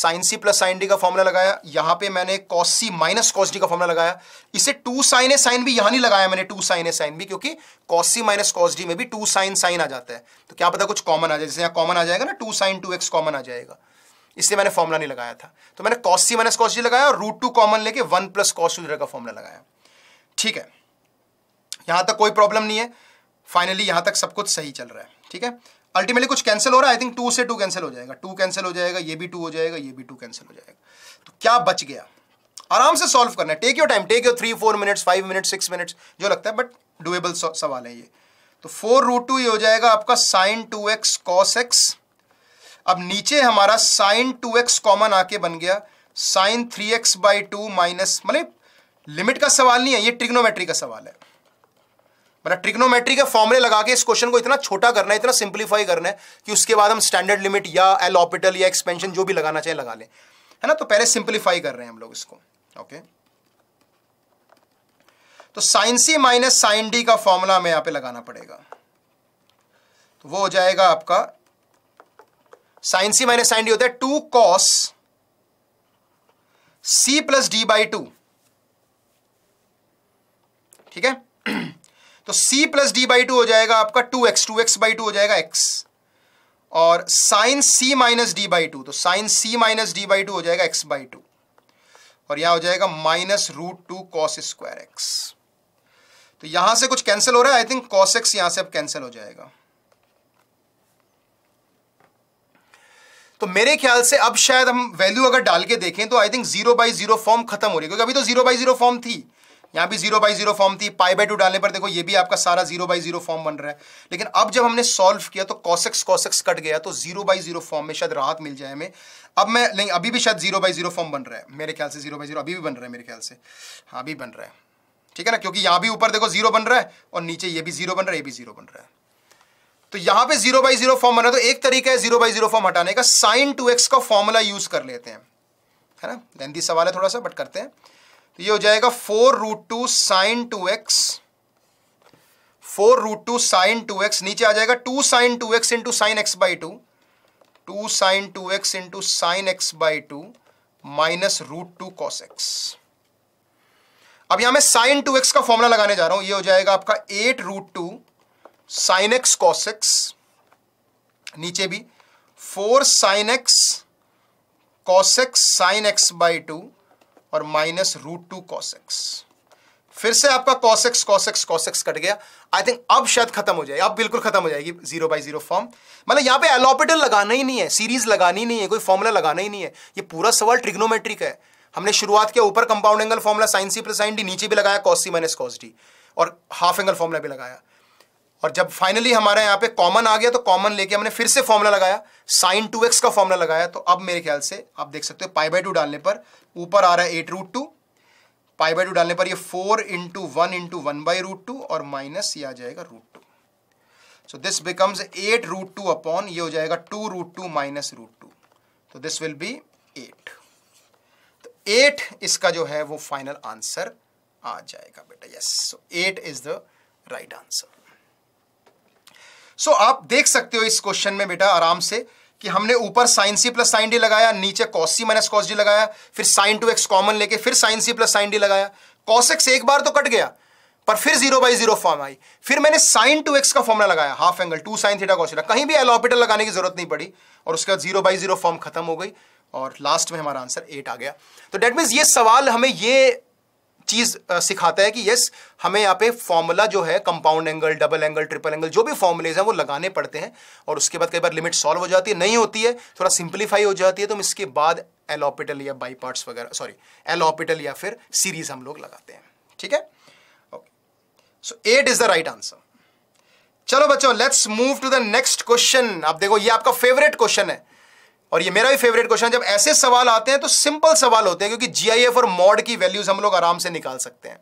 साइन सी प्लस साइन डी का फॉर्मूला लगाया यहां पे मैंने कॉस सी माइनस कॉस डी का फॉर्मूला लगाया इसे टू साइन ए साइन भी यहां नहीं लगाया मैंने टू साइन ए साइन भी क्योंकि कॉस सी माइनस कॉस डी में भी टू साइन साइन आ जाता है तो क्या पता कुछ कॉमन आ जाए जैसे यहाँ कॉमन आ जाएगा ना two sine two x common आ जाएगा इसलिए मैंने फॉर्मुला नहीं लगाया था तो मैंने कॉस सी माइनस कॉस डी लगाया और रूट टू कॉमन लेके वन प्लस कॉस टू का फॉर्मुला लगाया ठीक है यहां तक कोई प्रॉब्लम नहीं है फाइनली यहां तक सब कुछ सही चल रहा है ठीक है अल्टीमेटली कुछ कैंसिल हो रहा है आई थिंक टू से टू कैंसिल हो जाएगा टू कैंसिल हो जाएगा ये भी टू हो जाएगा ये भी टू कैंसिल हो जाएगा तो क्या बच गया आराम से सॉल्व करना है take your time take your three four minutes five minutes six minutes जो लगता है बट डुएबल सवाल है ये तो फोर रूट टू ये हो जाएगा आपका sine two x cos x अब नीचे हमारा साइन टू एक्स कॉमन आके बन गया sine three x by two minus मतलब लिमिट का सवाल नहीं है ये ट्रिग्नोमेट्री का सवाल है मतलब ट्रिग्नोमेट्री के फॉर्मुले लगा के इस क्वेश्चन को इतना छोटा करना है इतना सिंप्लीफाई करना है कि उसके बाद हम स्टैंडर्ड लिमिट या एल ऑपिटल या एक्सपेंशन जो भी लगाना चाहे लगा लें है ना तो पहले सिंप्लीफाई कर रहे हैं हम लोग इसको ओके तो sine C minus sine D का फॉर्मूला हमें यहां पे लगाना पड़ेगा तो वो हो जाएगा आपका sine C minus sine D होता है two cos C plus D by two ठीक है तो c plus D by two हो जाएगा आपका two x two x by two हो जाएगा x और sine c minus D by two तो sine c minus D by two हो जाएगा x बाई टू और यहां हो जाएगा minus root two cos square x तो यहां से कुछ कैंसिल हो रहा है आई थिंक कॉस एक्स यहां से अब कैंसिल हो जाएगा तो मेरे ख्याल से अब शायद हम वैल्यू अगर डाल के देखें तो I think zero by zero form खत्म हो रही है क्योंकि अभी तो जीरो बाई जीरो फॉर्म थी यहां भी जीरो बाई जीरो फॉर्म थी पाई बाई टू डालने पर देखो ये भी आपका सारा जीरो बाई जीरो फॉर्म बन रहा है लेकिन अब जब हमने सॉल्व किया तो कॉसेक्स कॉसेक्स कट गया तो जीरो बाई जीरो फॉर्म में शायद राहत मिल जाए हमें अब मैं नहीं अभी भी शायद जीरो बाई जीरो फॉर्म बन रहा है मेरे ख्याल से जीरो बाई जीरो अभी भी बन रहा है मेरे ख्याल से हाँ अभी बन रहा है ठीक है ना क्योंकि यहां भी ऊपर देखो जीरो बन रहा है और नीचे ये भी जीरो बन रहा है ये भी जीरो बन रहा है तो यहां पर जीरो बाई जीरो फॉर्म बन रहा है तो एक तरीका है जीरो बाई जीरो फॉर्म हटाने का साइन टू एक्स का फॉर्मूला यूज कर लेते हैं है ना लेंदी सवाल है थोड़ा सा बट करते हैं तो ये हो जाएगा four root two sine two x four root two sine two x नीचे आ जाएगा two sine two x into sine x by two two sine two x into sine x by two minus root two cos x अब यहां मैं sine two x का formula लगाने जा रहा हूं ये हो जाएगा आपका eight root two sine x cos x नीचे भी four sine x cos x sine x by two और माइनस रूट टू कॉसेक्स फिर से आपका कॉसेक्स कॉसेक्स कॉसेक्स कट गया आई थिंक अब शायद खत्म हो जाए अब बिल्कुल खत्म हो जाएगी जीरो बाई जीरो फॉर्म मतलब यहां पे एलोपिटल लगाना ही नहीं है सीरीज लगानी नहीं है कोई फॉर्मूला लगाना ही नहीं है ये पूरा सवाल ट्रिग्नोमेट्रिक है हमने शुरुआत किया ऊपर कंपाउंड एंगल फॉर्मुला साइन सी प्लस साइन डी नीचे भी लगाया कॉस सी माइनस कॉस डी और हाफ एंगल फॉर्मुला भी लगाया और जब फाइनली हमारे यहाँ पे कॉमन आ गया तो कॉमन लेके हमने फिर से फॉर्मूला लगाया साइन टू एक्स का फॉर्मूला लगाया तो अब मेरे ख्याल से आप देख सकते हो पाई बाई टू डालने पर ऊपर आ रहा है eight root two pi by two डालने पर ये four into one into one by root two और माइनस ये आ जाएगा root two so this becomes eight root two upon ये हो जाएगा two root two minus root two तो दिस विल बी एट तो एट इसका जो है वो फाइनल आंसर आ जाएगा बेटा yes so eight is the right answer so आप देख सकते हो इस क्वेश्चन में बेटा आराम से कि हमने ऊपर साइन सी प्लस साइन डी लगाया नीचे कॉस सी माइनस कॉस डी लगाया फिर साइन टू एक्स कॉमन लेके फिर साइन सी प्लस साइन डी लगाया कॉस एक्स एक बार तो कट गया पर फिर जीरो बाई जीरो फॉर्म आई फिर मैंने साइन टू एक्स का फॉर्मुला लगाया half angle two sign theta cos कहीं भी एलोपिटल लगाने की जरूरत नहीं पड़ी और उसके बाद जीरो बाई जीरो फॉर्म खत्म हो गई और लास्ट में हमारा आंसर एट आ गया तो डेट मीन्स ये सवाल हमें ये चीज़ सिखाता है कि यस हमें यहाँ पे फॉर्मूला जो है compound angle double angle triple angle जो भी फॉर्मुलेज हैं वो लगाने पड़ते हैं और उसके बाद कई बार लिमिट सॉल्व हो जाती है नहीं होती है थोड़ा सिंप्लीफाई हो जाती है तो हम इसके बाद एलोपिटल या बाई वगैरह सॉरी एलोपिटल या फिर सीरीज हम लोग लगाते हैं ठीक है so eight is the right answer चलो बच्चों let's move to the next question आप देखो ये आपका फेवरेट क्वेश्चन है और ये मेरा भी फेवरेट क्वेश्चन जब ऐसे सवाल आते हैं तो सिंपल सवाल होते हैं क्योंकि जीआईएफ और मॉड की वैल्यूज हम लोग आराम से निकाल सकते हैं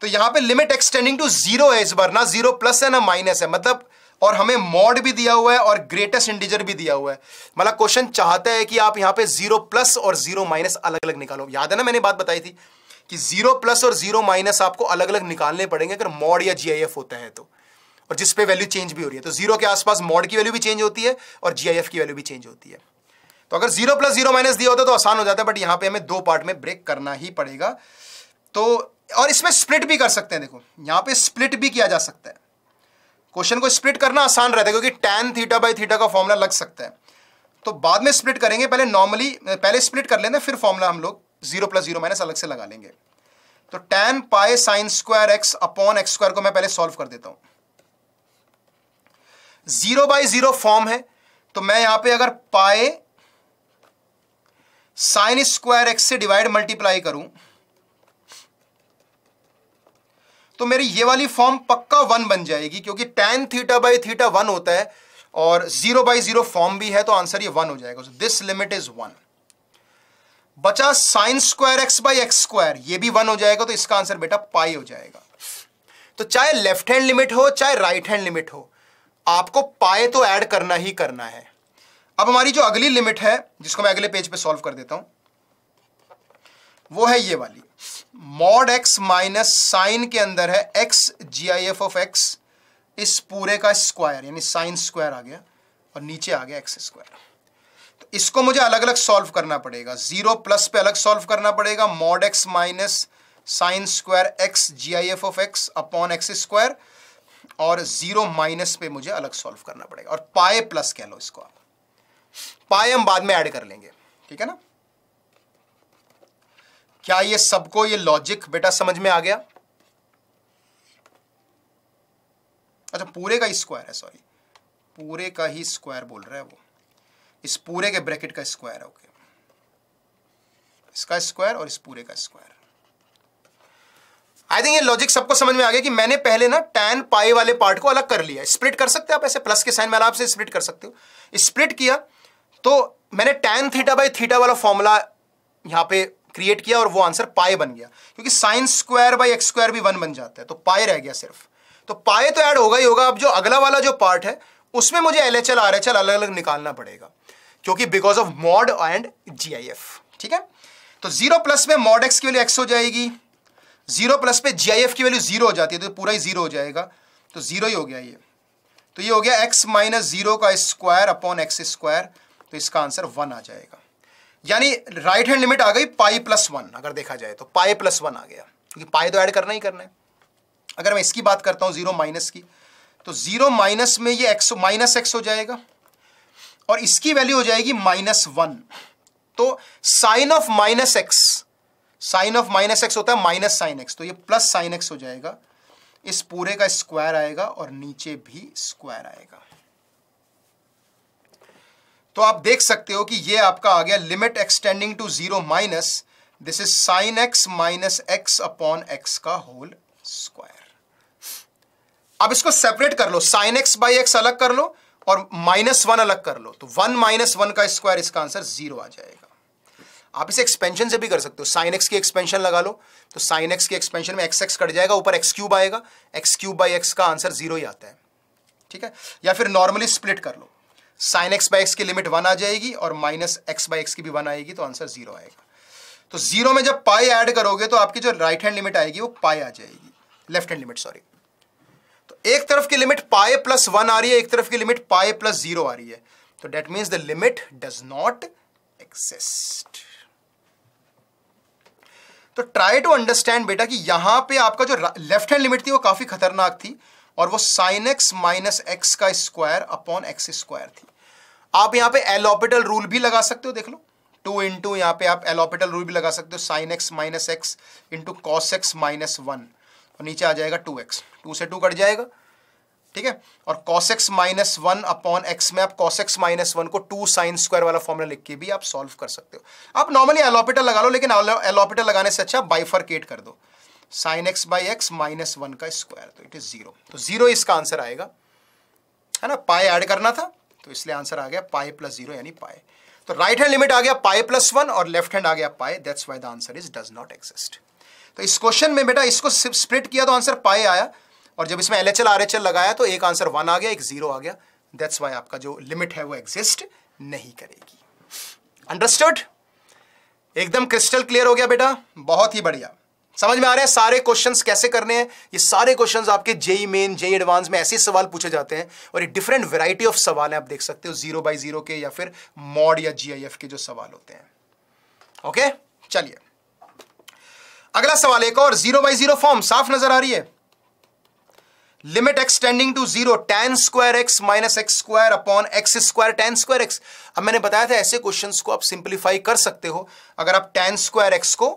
तो यहां पे लिमिट एक्सटेंडिंग टू जीरो है इस बार ना जीरो प्लस है ना माइनस है मतलब और हमें मॉड भी दिया हुआ है और ग्रेटेस्ट इंडिजर भी दिया हुआ है मतलब क्वेश्चन चाहता है कि आप यहां पर जीरो प्लस और जीरो माइनस अलग अलग निकालो याद है ना मैंने बात बताई थी कि जीरो प्लस और जीरो माइनस आपको अलग अलग निकालने पड़ेंगे अगर मॉड या जीआईएफ होता है तो और जिस पे वैल्यू चेंज भी हो रही है तो जीरो के आसपास मॉड की वैल्यू भी चेंज होती है और जीआईएफ की वैल्यू भी चेंज होती है तो अगर जीरो प्लस जीरो माइनस दिया होता तो आसान हो जाता है बट यहां पे हमें दो पार्ट में ब्रेक करना ही पड़ेगा तो और इसमें स्प्लिट भी कर सकते हैं देखो यहां पे स्प्लिट भी किया जा सकता है क्वेश्चन को स्प्लिट करना आसान रहता है क्योंकि टेन थीटा बाई थीटा का फॉर्मूला लग सकता है तो बाद में स्प्लिट करेंगे पहले नॉर्मली पहले स्प्लिट कर लेना फिर फॉर्मूला हम लोग जीरो प्लस जीरो माइनस अलग से लगा लेंगे तो tan pi sine square x upon x square को मैं पहले सॉल्व कर देता हूं जीरो बाई जीरो फॉर्म है तो मैं यहां पे अगर पाए साइन स्क्वायर एक्स से डिवाइड मल्टीप्लाई करूं तो मेरी ये वाली फॉर्म पक्का वन बन जाएगी क्योंकि tan theta by theta one होता है और जीरो बाई जीरो फॉर्म भी है तो आंसर ये वन हो जाएगा दिस लिमिट इज वन बचा sine square x by x square यह भी वन हो जाएगा तो इसका आंसर बेटा पाई हो जाएगा तो चाहे लेफ्ट हैंड लिमिट हो चाहे राइट हैंड लिमिट हो आपको पाए तो ऐड करना ही करना है अब हमारी जो अगली लिमिट है जिसको मैं अगले पेज पे सॉल्व कर देता हूं वो है ये वाली मॉड एक्स माइनस साइन के अंदर है x G I F of x इस पूरे का स्क्वायर यानी साइन स्क्वायर आ गया और नीचे आ गया एक्स स्क्वायर तो इसको मुझे अलग अलग सॉल्व करना पड़ेगा जीरो प्लस पे अलग सॉल्व करना पड़ेगा mod x minus sine square x G I F of x upon x square और जीरो माइनस पे मुझे अलग सॉल्व करना पड़ेगा और पाए प्लस कह लो इसको आप पाए हम बाद में ऐड कर लेंगे ठीक है ना क्या ये सबको ये लॉजिक बेटा समझ में आ गया अच्छा पूरे का ही स्क्वायर है सॉरी पूरे का ही स्क्वायर बोल रहा है वो इस पूरे के ब्रैकेट का स्क्वायर है ओके इसका स्क्वायर और इस पूरे का स्क्वायर आई थिंक ये लॉजिक सबको समझ में आ गया कि मैंने पहले ना टेन पाई वाले पार्ट को अलग कर लिया स्प्लिट कर सकते हो आप ऐसे प्लस के साइन में आराम से स्प्लिट कर सकते हो स्प्लिट किया तो मैंने टेन थीटा बाई थीटा वाला फॉर्मूला यहाँ पे क्रिएट किया और वो आंसर पाए बन गया क्योंकि sine square by x square भी वन बन जाता है तो पाए रह गया सिर्फ तो पाए तो ऐड होगा ही होगा अब जो अगला वाला जो पार्ट है उसमें मुझे L H L R H L अलग अलग निकालना पड़ेगा क्योंकि because of mod and G I F ठीक है तो जीरो प्लस में मॉड एक्स की वैल्यू एक्स हो जाएगी जीरो प्लस पे जीआईएफ की वैल्यू जीरो हो जाती है तो पूरा ही जीरो हो जाएगा तो जीरो ही हो गया ये तो ये हो गया एक्स माइनस जीरो का स्क्वायर अपॉन एक्स स्क्वायर तो इसका आंसर वन आ जाएगा यानी राइट हैंड लिमिट आ गई पाई प्लस वन अगर देखा जाए तो पाई प्लस वन आ गया क्योंकि पाई तो ऐड करना ही करना है अगर मैं इसकी बात करता हूं जीरो माइनस की तो जीरो माइनस में ये एक्स माइनस एक्स हो जाएगा और इसकी वैल्यू हो जाएगी माइनस वन तो sine of minus x sine of minus x होता है माइनस साइन एक्स तो ये प्लस साइन एक्स हो जाएगा इस पूरे का स्क्वायर आएगा और नीचे भी स्क्वायर आएगा तो आप देख सकते हो कि ये आपका आ गया limit extending to zero minus this is sine x minus x upon x का होल स्क्वायर अब इसको सेपरेट कर लो साइन एक्स बाई एक्स अलग कर लो और माइनस वन अलग कर लो तो वन माइनस वन का स्क्वायर इसका आंसर जीरो आ जाएगा आप इसे एक्सपेंशन से भी कर सकते हो साइन एक्स की एक्सपेंशन लगा लो तो साइन एक्स की एक्सपेंशन में एक्स एक्स कट जाएगा ऊपर एक्स क्यूब आएगा एक्स क्यूब बाई एक्स का आंसर जीरो ही आता है ठीक है या फिर नॉर्मली स्प्लिट कर लो साइन एक्स बाई एक्स की लिमिट वन आ जाएगी और माइनस एक्स बाई एक्स की भी वन आएगी तो आंसर जीरो आएगा तो जीरो में जब पाई ऐड करोगे तो आपकी जो राइट हैंड लिमिट आएगी वो पाई आ जाएगी लेफ्ट हैंड लिमिट सॉरी तो एक तरफ की लिमिट पाए प्लस वन आ रही है एक तरफ की लिमिट पाए प्लस जीरो आ रही है तो that means the limit does not exist तो ट्राई टू अंडरस्टैंड बेटा कि यहां पे आपका जो लेफ्ट हैंड लिमिट थी वो काफ़ी खतरनाक थी और वो साइन एक्स माइनस एक्स का स्क्वायर अपॉन एक्स स्क्वायर थी आप यहां पे एलोपिटल रूल भी लगा सकते हो देख लो टू इंटू यहां पे आप एलोपिटल रूल भी लगा सकते हो sine x minus x into cos x minus one और नीचे आ जाएगा टू एक्स टू से टू कट जाएगा ठीक है और cos x minus one upon x में आप कॉसेक्स माइनस वन को टू साइन स्क्वायर वाला फॉर्मुला लिख के भी आप सॉल्व कर सकते हो आप नॉर्मली एलोपिटल लगा लो लेकिन एलोपिटल लगाने से अच्छा बाइफरकेट कर दो sine x by x minus one का स्क्वायर तो इट इज जीरो तो जीरो इसका आंसर आएगा है ना पाए ऐड करना था तो इसलिए आंसर आ गया पाए प्लस जीरो यानी पाए तो राइट हैंड लिमिट आ गया पाए प्लस वन और लेफ्ट हैंड आ गया pi that's why the answer is does not exist तो इस क्वेश्चन में बेटा इसको स्प्लिट किया तो आंसर पाए आया और जब इसमें एल एच एल लगाया तो एक आंसर वन आ गया एक जीरो आ गया दैट्स वाई आपका जो लिमिट है वो एग्जिस्ट नहीं करेगी अंडरस्टूड एकदम क्रिस्टल क्लियर हो गया बेटा बहुत ही बढ़िया समझ में आ रहे हैं सारे क्वेश्चंस कैसे करने हैं ये सारे क्वेश्चंस आपके जेई मेन जेई एडवांस में ऐसे सवाल पूछे जाते हैं और ये डिफरेंट वैरायटी ऑफ सवाल हैं आप देख सकते हो जीरो बाई जीरो के या फिर मॉड या जीआईएफ के जो सवाल होते हैं ओके चलिए अगला सवाल एक और जीरो बाई जीरो फॉर्म साफ नजर आ रही है limit extending to zero tan square x minus x square upon x square tan square x अब मैंने बताया था ऐसे क्वेश्चंस को आप सिंप्लीफाई कर सकते हो अगर आप टेन स्क्वायर एक्स को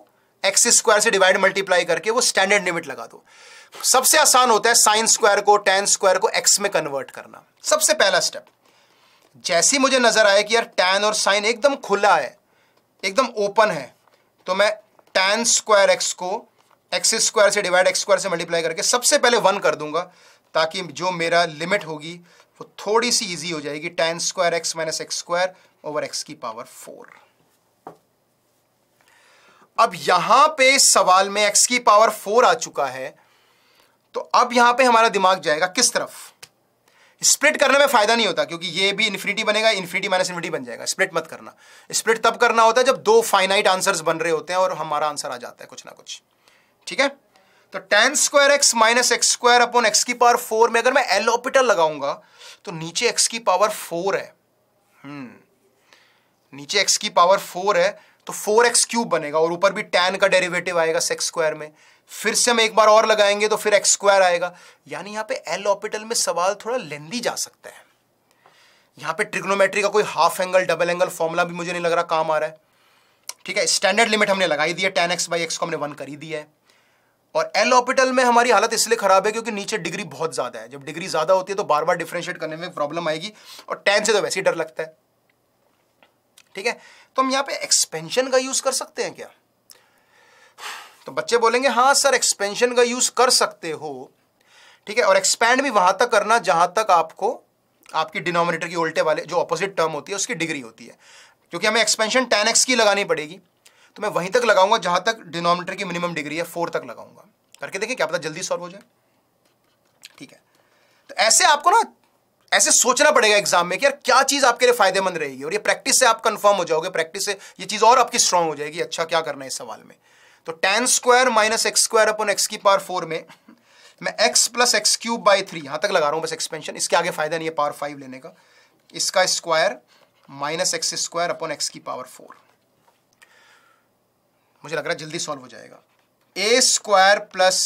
एक्स स्क्वायर से डिवाइड मल्टीप्लाई करके वो स्टैंडर्ड लिमिट लगा दो सबसे आसान होता है साइन स्क्वायर को टेन स्क्वायर को एक्स में कन्वर्ट करना सबसे पहला स्टेप जैसी मुझे नजर आया कि यार टेन और साइन एकदम खुला है एकदम ओपन है तो मैं टेन स्क्वायर एक्स को एक्स स्क्वायर से डिवाइड एक्स स्क्वायर से मल्टीप्लाई करके सबसे पहले वन कर दूंगा ताकि जो मेरा लिमिट होगी वो थोड़ी सी इजी हो जाएगी tan square x minus x square over x की पावर फोर अब यहां पे सवाल में एक्स की पावर फोर आ चुका है तो अब यहां पे हमारा दिमाग जाएगा किस तरफ स्प्लिट करने में फायदा नहीं होता क्योंकि ये भी इन्फिनिटी बनेगा इन्फिनिटी माइनस इन्फिनिटी बन जाएगा स्प्लिट मत करना स्प्लिट तब करना होता है जब दो फाइनाइट आंसर्स बन रहे होते हैं और हमारा आंसर आ जाता है कुछ ना कुछ ठीक है तो tan square x minus x square upon x की पावर फोर में अगर मैं एल ऑपिटल लगाऊंगा तो नीचे एक्स की पावर फोर है hmm. नीचे एक्स की पावर फोर है तो फोर एक्स क्यूब बनेगा और ऊपर भी टेन का डेरिवेटिव आएगा सेक्स स्क्वायर में फिर से हम एक बार और लगाएंगे तो फिर एक्स स्क्वायर आएगा यानी यहां पे एल ऑपिटल में सवाल थोड़ा लेंदी जा सकता है यहां पे ट्रिग्नोमेट्री का कोई half angle double angle formula भी मुझे नहीं लग रहा काम आ रहा है ठीक है स्टैंडर्ड लिमिट हमने लगाई दी है टेन एक्स बाई एक्स को हमने वन कर ही दिया है और एल ऑपिटल में हमारी हालत इसलिए खराब है क्योंकि नीचे डिग्री बहुत ज़्यादा है जब डिग्री ज़्यादा होती है तो बार बार डिफ्रेंशिएट करने में प्रॉब्लम आएगी और टेन से तो वैसे ही डर लगता है ठीक है तो हम यहां पे एक्सपेंशन का यूज़ कर सकते हैं क्या तो बच्चे बोलेंगे हाँ सर एक्सपेंशन का यूज़ कर सकते हो ठीक है और एक्सपेंड भी वहां तक करना जहां तक आपको आपकी डिनोमिनेटर की उल्टे वाले जो अपोजिट टर्म होती है उसकी डिग्री होती है क्योंकि हमें एक्सपेंशन टेन एक्स की लगानी पड़ेगी तो मैं वहीं तक लगाऊंगा जहां तक डिनोमीटर की मिनिमम डिग्री है फोर तक लगाऊंगा करके देखें क्या पता जल्दी सॉल्व हो जाए ठीक है तो ऐसे आपको ना ऐसे सोचना पड़ेगा एग्जाम में कि यार क्या चीज आपके लिए फायदेमंद रहेगी और ये प्रैक्टिस से आप कंफर्म हो जाओगे प्रैक्टिस से ये चीज और आपकी स्ट्रांग हो जाएगी अच्छा क्या करना है इस सवाल में तो tan square minus x square upon x की पावर फोर में मैं x plus x cube by three यहां तक लगा रहा हूं बस एक्सपेंशन इसके आगे फायदा नहीं है पावर फाइव लेने का इसका square minus x square upon x की पावर फोर मुझे लग रहा है जल्दी सॉल्व हो जाएगा a square plus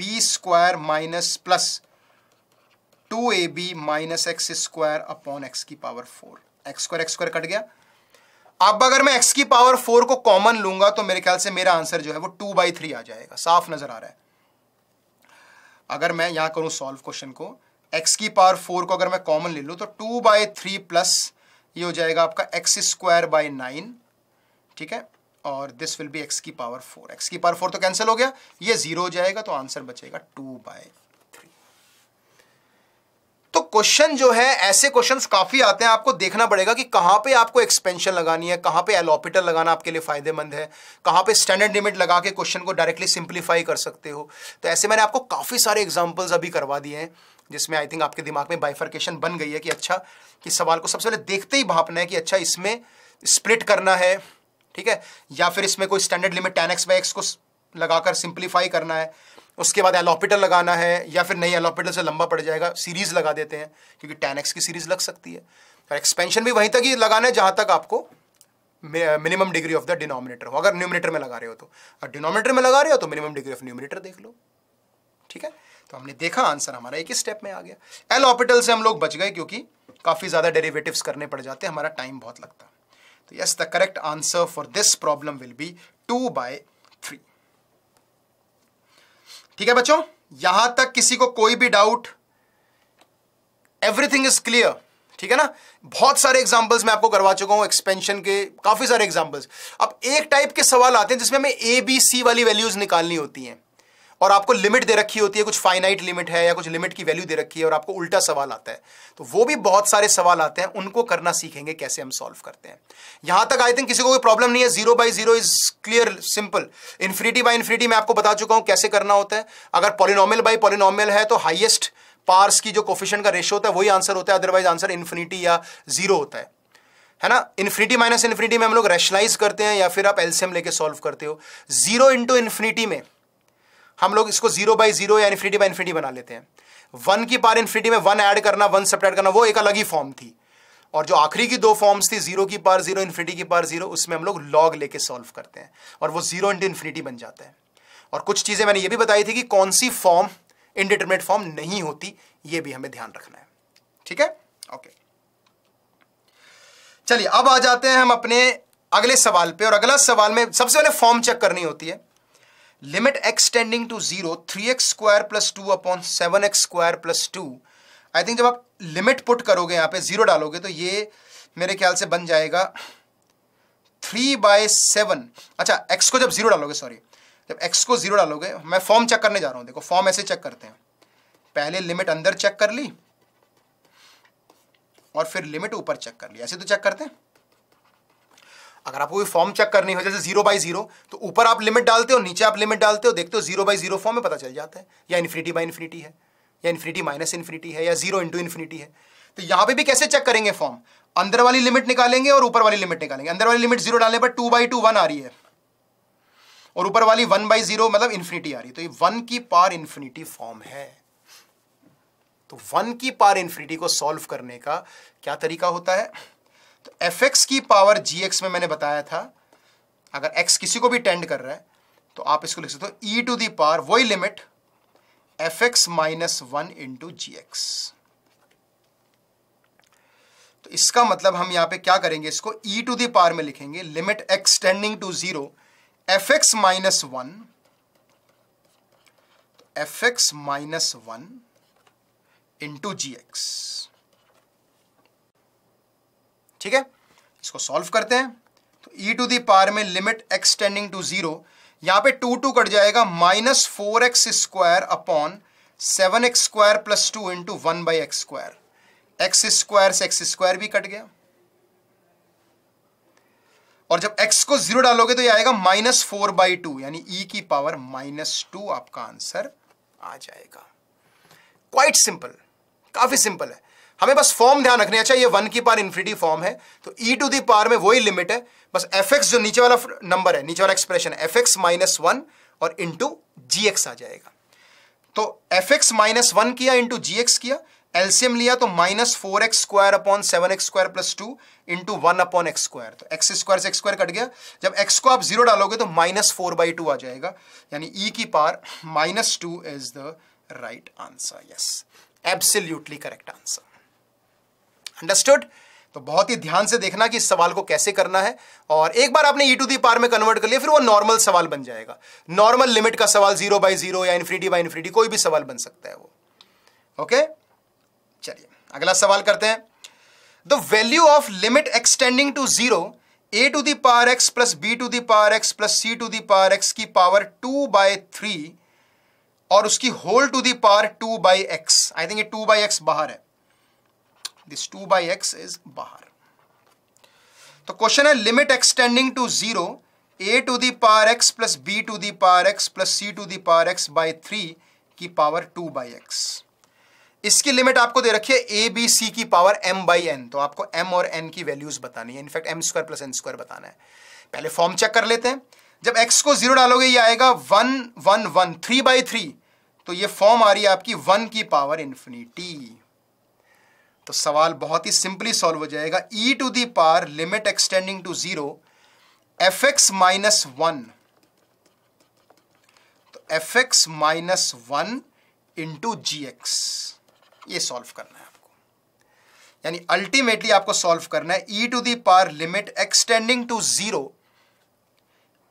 B square minus plus two a b minus x square upon x की power four x square x square cut गया अब अगर मैं एक्स की पावर फोर को कॉमन लूंगा तो मेरे ख्याल से मेरा आंसर जो है वो टू बाई थ्री आ जाएगा साफ नजर आ रहा है अगर मैं यहां करूं सॉल्व क्वेश्चन को एक्स की पावर फोर को अगर मैं कॉमन ले लू तो टू बाई थ्री प्लस ये हो जाएगा आपका एक्स स्क्वायर बाई नाइन ठीक है और दिस विल बी एक्स की पावर फोर एक्स की पावर फोर तो कैंसिल हो गया ये जीरो हो जाएगा तो आंसर बचेगा टू बाय थ्री तो क्वेश्चन जो है ऐसे क्वेश्चंस काफी आते हैं आपको देखना पड़ेगा कि कहां पे आपको एक्सपेंशन लगानी है कहां पे एलोपिटर लगाना आपके लिए फायदेमंद है कहां पे स्टैंडर्ड लिमिट लगा के क्वेश्चन को डायरेक्टली सिंप्लीफाई कर सकते हो तो ऐसे मैंने आपको काफी सारे एग्जाम्पल्स अभी करवा दिए हैं जिसमें आई थिंक आपके दिमाग में बाइफर्केशन बन गई है कि अच्छा कि सवाल को सबसे पहले देखते ही भापना है कि अच्छा इसमें स्प्लिट करना है ठीक है या फिर इसमें कोई standard limit ten x by x को लगाकर सिंप्लीफाई करना है उसके बाद एलोपिटल लगाना है या फिर नहीं एलोपिटल से लंबा पड़ जाएगा सीरीज लगा देते हैं क्योंकि टेन एक्स की सीरीज लग सकती है और एक्सपेंशन भी वहीं तक ही लगाना है जहां तक आपको minimum degree of the denominator हो अगर न्यूमिनेटर में लगा रहे हो तो और डिनोमिनेटर में लगा रहे हो तो मिनिमम डिग्री ऑफ न्यूमिनेटर देख लो ठीक है तो हमने देखा आंसर हमारा एक ही स्टेप में आ गया एलोपिटल से हम लोग बच गए क्योंकि काफ़ी ज़्यादा डेरिवेटिव्स करने पड़ जाते हैं हमारा टाइम बहुत लगता है तो yes the correct answer for this problem will be two by three ठीक है बच्चों यहां तक किसी को कोई भी डाउट एवरीथिंग इज क्लियर ठीक है ना बहुत सारे एग्जाम्पल्स मैं आपको करवा चुका हूं एक्सपेंशन के काफी सारे एग्जाम्पल्स अब एक टाइप के सवाल आते हैं जिसमें हमें ए बी सी वाली वैल्यूज निकालनी होती हैं और आपको लिमिट दे रखी होती है कुछ फाइनाइट लिमिट है या कुछ लिमिट की वैल्यू दे रखी है और आपको उल्टा सवाल आता है तो वो भी बहुत सारे सवाल आते हैं उनको करना सीखेंगे कैसे हम सॉल्व करते हैं यहां तक आई थिंक किसी को कोई प्रॉब्लम नहीं है zero by zero is clear simple infinity by infinity मैं आपको बता चुका हूं कैसे करना होता है अगर पॉलिनॉमल बाई पॉलिनॉमल है तो हाइएस्ट पार्स की जो कोफिशन का रेशो होता है वही आंसर होता है अदरवाइज आंसर इन्फिनिटी या जीरो होता है है ना इन्फिनिटी माइनस इन्फिनिटी में हम लोग रेशनलाइज करते हैं या फिर आप एल्सियम लेके सॉल्व करते हो जीरो इंटू इन्फिनिटी में हम लोग इसको जीरो बाई जीरो या इन्फिनिटी बाई इन्फिनिटी बना लेते हैं वन की पार इन्फिनिटी में वन ऐड करना वन सप्रेड करना वो एक अलग ही फॉर्म थी और जो आखिरी की दो फॉर्म्स थी जीरो की पार जीरो इन्फिनिटी की पार जीरो उसमें हम लोग लॉग लेके सॉल्व करते हैं और वो जीरो इंटू इन्फिनिटी बन जाता है और कुछ चीज़ें मैंने ये भी बताई थी कि कौन सी फॉर्म इनडिटर्मिनेट फॉर्म नहीं होती ये भी हमें ध्यान रखना है ठीक है ओके चलिए अब आ जाते हैं हम अपने अगले सवाल पे और अगला सवाल में सबसे पहले फॉर्म चेक करनी होती है limit x tending to 0 3x square plus 2 upon 7x square plus two I think जब आप लिमिट पुट करोगे यहाँ पे जीरो डालोगे तो ये मेरे ख्याल से बन जाएगा थ्री बाय सेवन अच्छा एक्स को जब जीरो डालोगे सॉरी जब एक्स को जीरो डालोगे मैं फॉर्म चेक करने जा रहा हूँ देखो फॉर्म ऐसे चेक करते हैं पहले लिमिट अंदर चेक कर ली और फिर लिमिट ऊपर चेक कर ली ऐसे तो चेक करते हैं अगर आपको कोई फॉर्म चेक करनी हो जैसे जीरो बाई जीरो तो ऊपर आप लिमिट डालते हो नीचे आप लिमिट डालते हो देखते हो जीरो बाई जीरो फॉर्म में पता चल जाता है या इन्फिनिटी बाई इन्फिनिटी है या इन्फिनिटी माइनस इन्फिनिटी है या जीरो इंटू इन्फिनिटी है तो यहां पे भी कैसे चेक करेंगे फॉर्म अंदर वाली लिमिट निकालेंगे और ऊपर वाली लिमिट निकालेंगे अंदर वाली लिमिट जीरो डालने पर टू बाई टू वन आ रही है और ऊपर वाली वन बाई जीरो मतलब इन्फिनिटी आ रही है तो ये वन की पार इन्फिनिटी फॉर्म है तो वन की पार इन्फिनिटी को सॉल्व करने का क्या तरीका होता है तो एफ की पावर जी में मैंने बताया था अगर एक्स किसी को भी टेंड कर रहा है तो आप इसको लिख सकते हो ई टू दी पावर वही limit f x minus one into g x तो इसका मतलब हम यहां पे क्या करेंगे इसको ई टू दी पावर में लिखेंगे limit extending to zero f x minus one f x minus one into g x ठीक है इसको सॉल्व करते हैं तो ई टू दी पार में limit x tending to zero यहां पे टू टू कट जाएगा minus four x square upon seven x square plus two into one by x square x square से एक्स स्क्वायर भी cut गया और जब x को जीरो डालोगे तो ये आएगा माइनस फोर बाई टू यानी e की पावर माइनस टू आपका आंसर आ जाएगा क्वाइट सिंपल काफी सिंपल है हमें बस फॉर्म ध्यान रखना अच्छा ये वन की पार इन्फिनिटी फॉर्म है तो ई टू दी पार में वही लिमिट है बस एफ एक्स जो नीचे वाला नंबर है नीचे वाला एक्सप्रेशन है एफ एक्स माइनस वन और इंटू जी एक्स आ जाएगा तो एफ एक्स माइनस वन किया इंटू जी एक्स किया एल्सियम लिया तो minus four x square upon seven x square plus two into one upon x square तो एक्स स्क्वायर से एक्स स्क्वायर कट गया जब एक्स को आप जीरो डालोगे तो माइनस फोर बाई टू आ जाएगा यानी ई e की power minus two is the right answer yes absolutely correct answer understood तो बहुत ही ध्यान से देखना कि इस सवाल को कैसे करना है और एक बार आपने ई टू दी पार में कन्वर्ट कर लिया फिर वो नॉर्मल सवाल बन जाएगा नॉर्मल लिमिट का सवाल जीरो बाई जीरो या इन्फिनिटी बाई इन्फिनिटी कोई भी सवाल बन सकता है वो ओके चलिए अगला सवाल करते हैं the value of limit extending to zero a to power x plus b to power x plus c to the power x की पावर टू बाय थ्री और उसकी whole to power two by x I think ये two by x बाहर है this two by x is बाहर तो question है limit extending to zero a to the power x plus b to the power x plus c to the power x by three की power two by x इसकी limit आपको दे रखी है ए b c की power M by N तो आपको M और एन की वैल्यूज बतानी है in fact m square plus n square बताना है पहले फॉर्म चेक कर लेते हैं जब एक्स को जीरो डालोगे ये आएगा one one one three by three तो ये फॉर्म आ रही है आपकी वन की पावर इन्फिनिटी तो सवाल बहुत ही सिंपली सॉल्व हो जाएगा e to the power limit extending to zero f x minus one तो f x minus one into g x ये सॉल्व करना है आपको यानी अल्टीमेटली आपको सॉल्व करना है e to the power limit extending to zero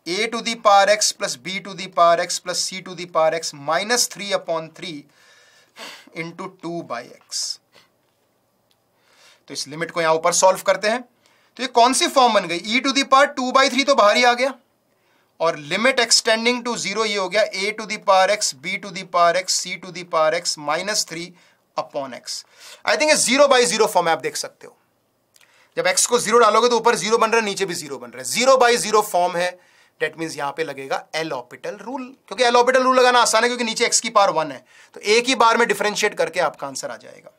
a to the power x plus b to the power x plus c to the power x minus three upon three into two by x तो इस limit को यहां ऊपर solve करते हैं तो ये कौन सी फॉर्म बन गई e to the power two by three तो बाहर ही आ गया और लिमिट एक्सटेंडिंग टू जीरो ये हो गया a to the power x b to the power x c to the power x minus three upon x I think zero by zero form आप देख सकते हो जब एक्स को जीरो डालोगे तो ऊपर जीरो बन रहा है नीचे भी जीरो बन रहा है जीरो बाई जीरो फॉर्म है डेट मीन यहां पे लगेगा एल ऑपिटल रूल क्योंकि एल ऑपिटल रूल लगाना आसान है क्योंकि नीचे एक्स की पार वन है तो एक ही बार में डिफ्रेंशिएट करके आपका आंसर आ जाएगा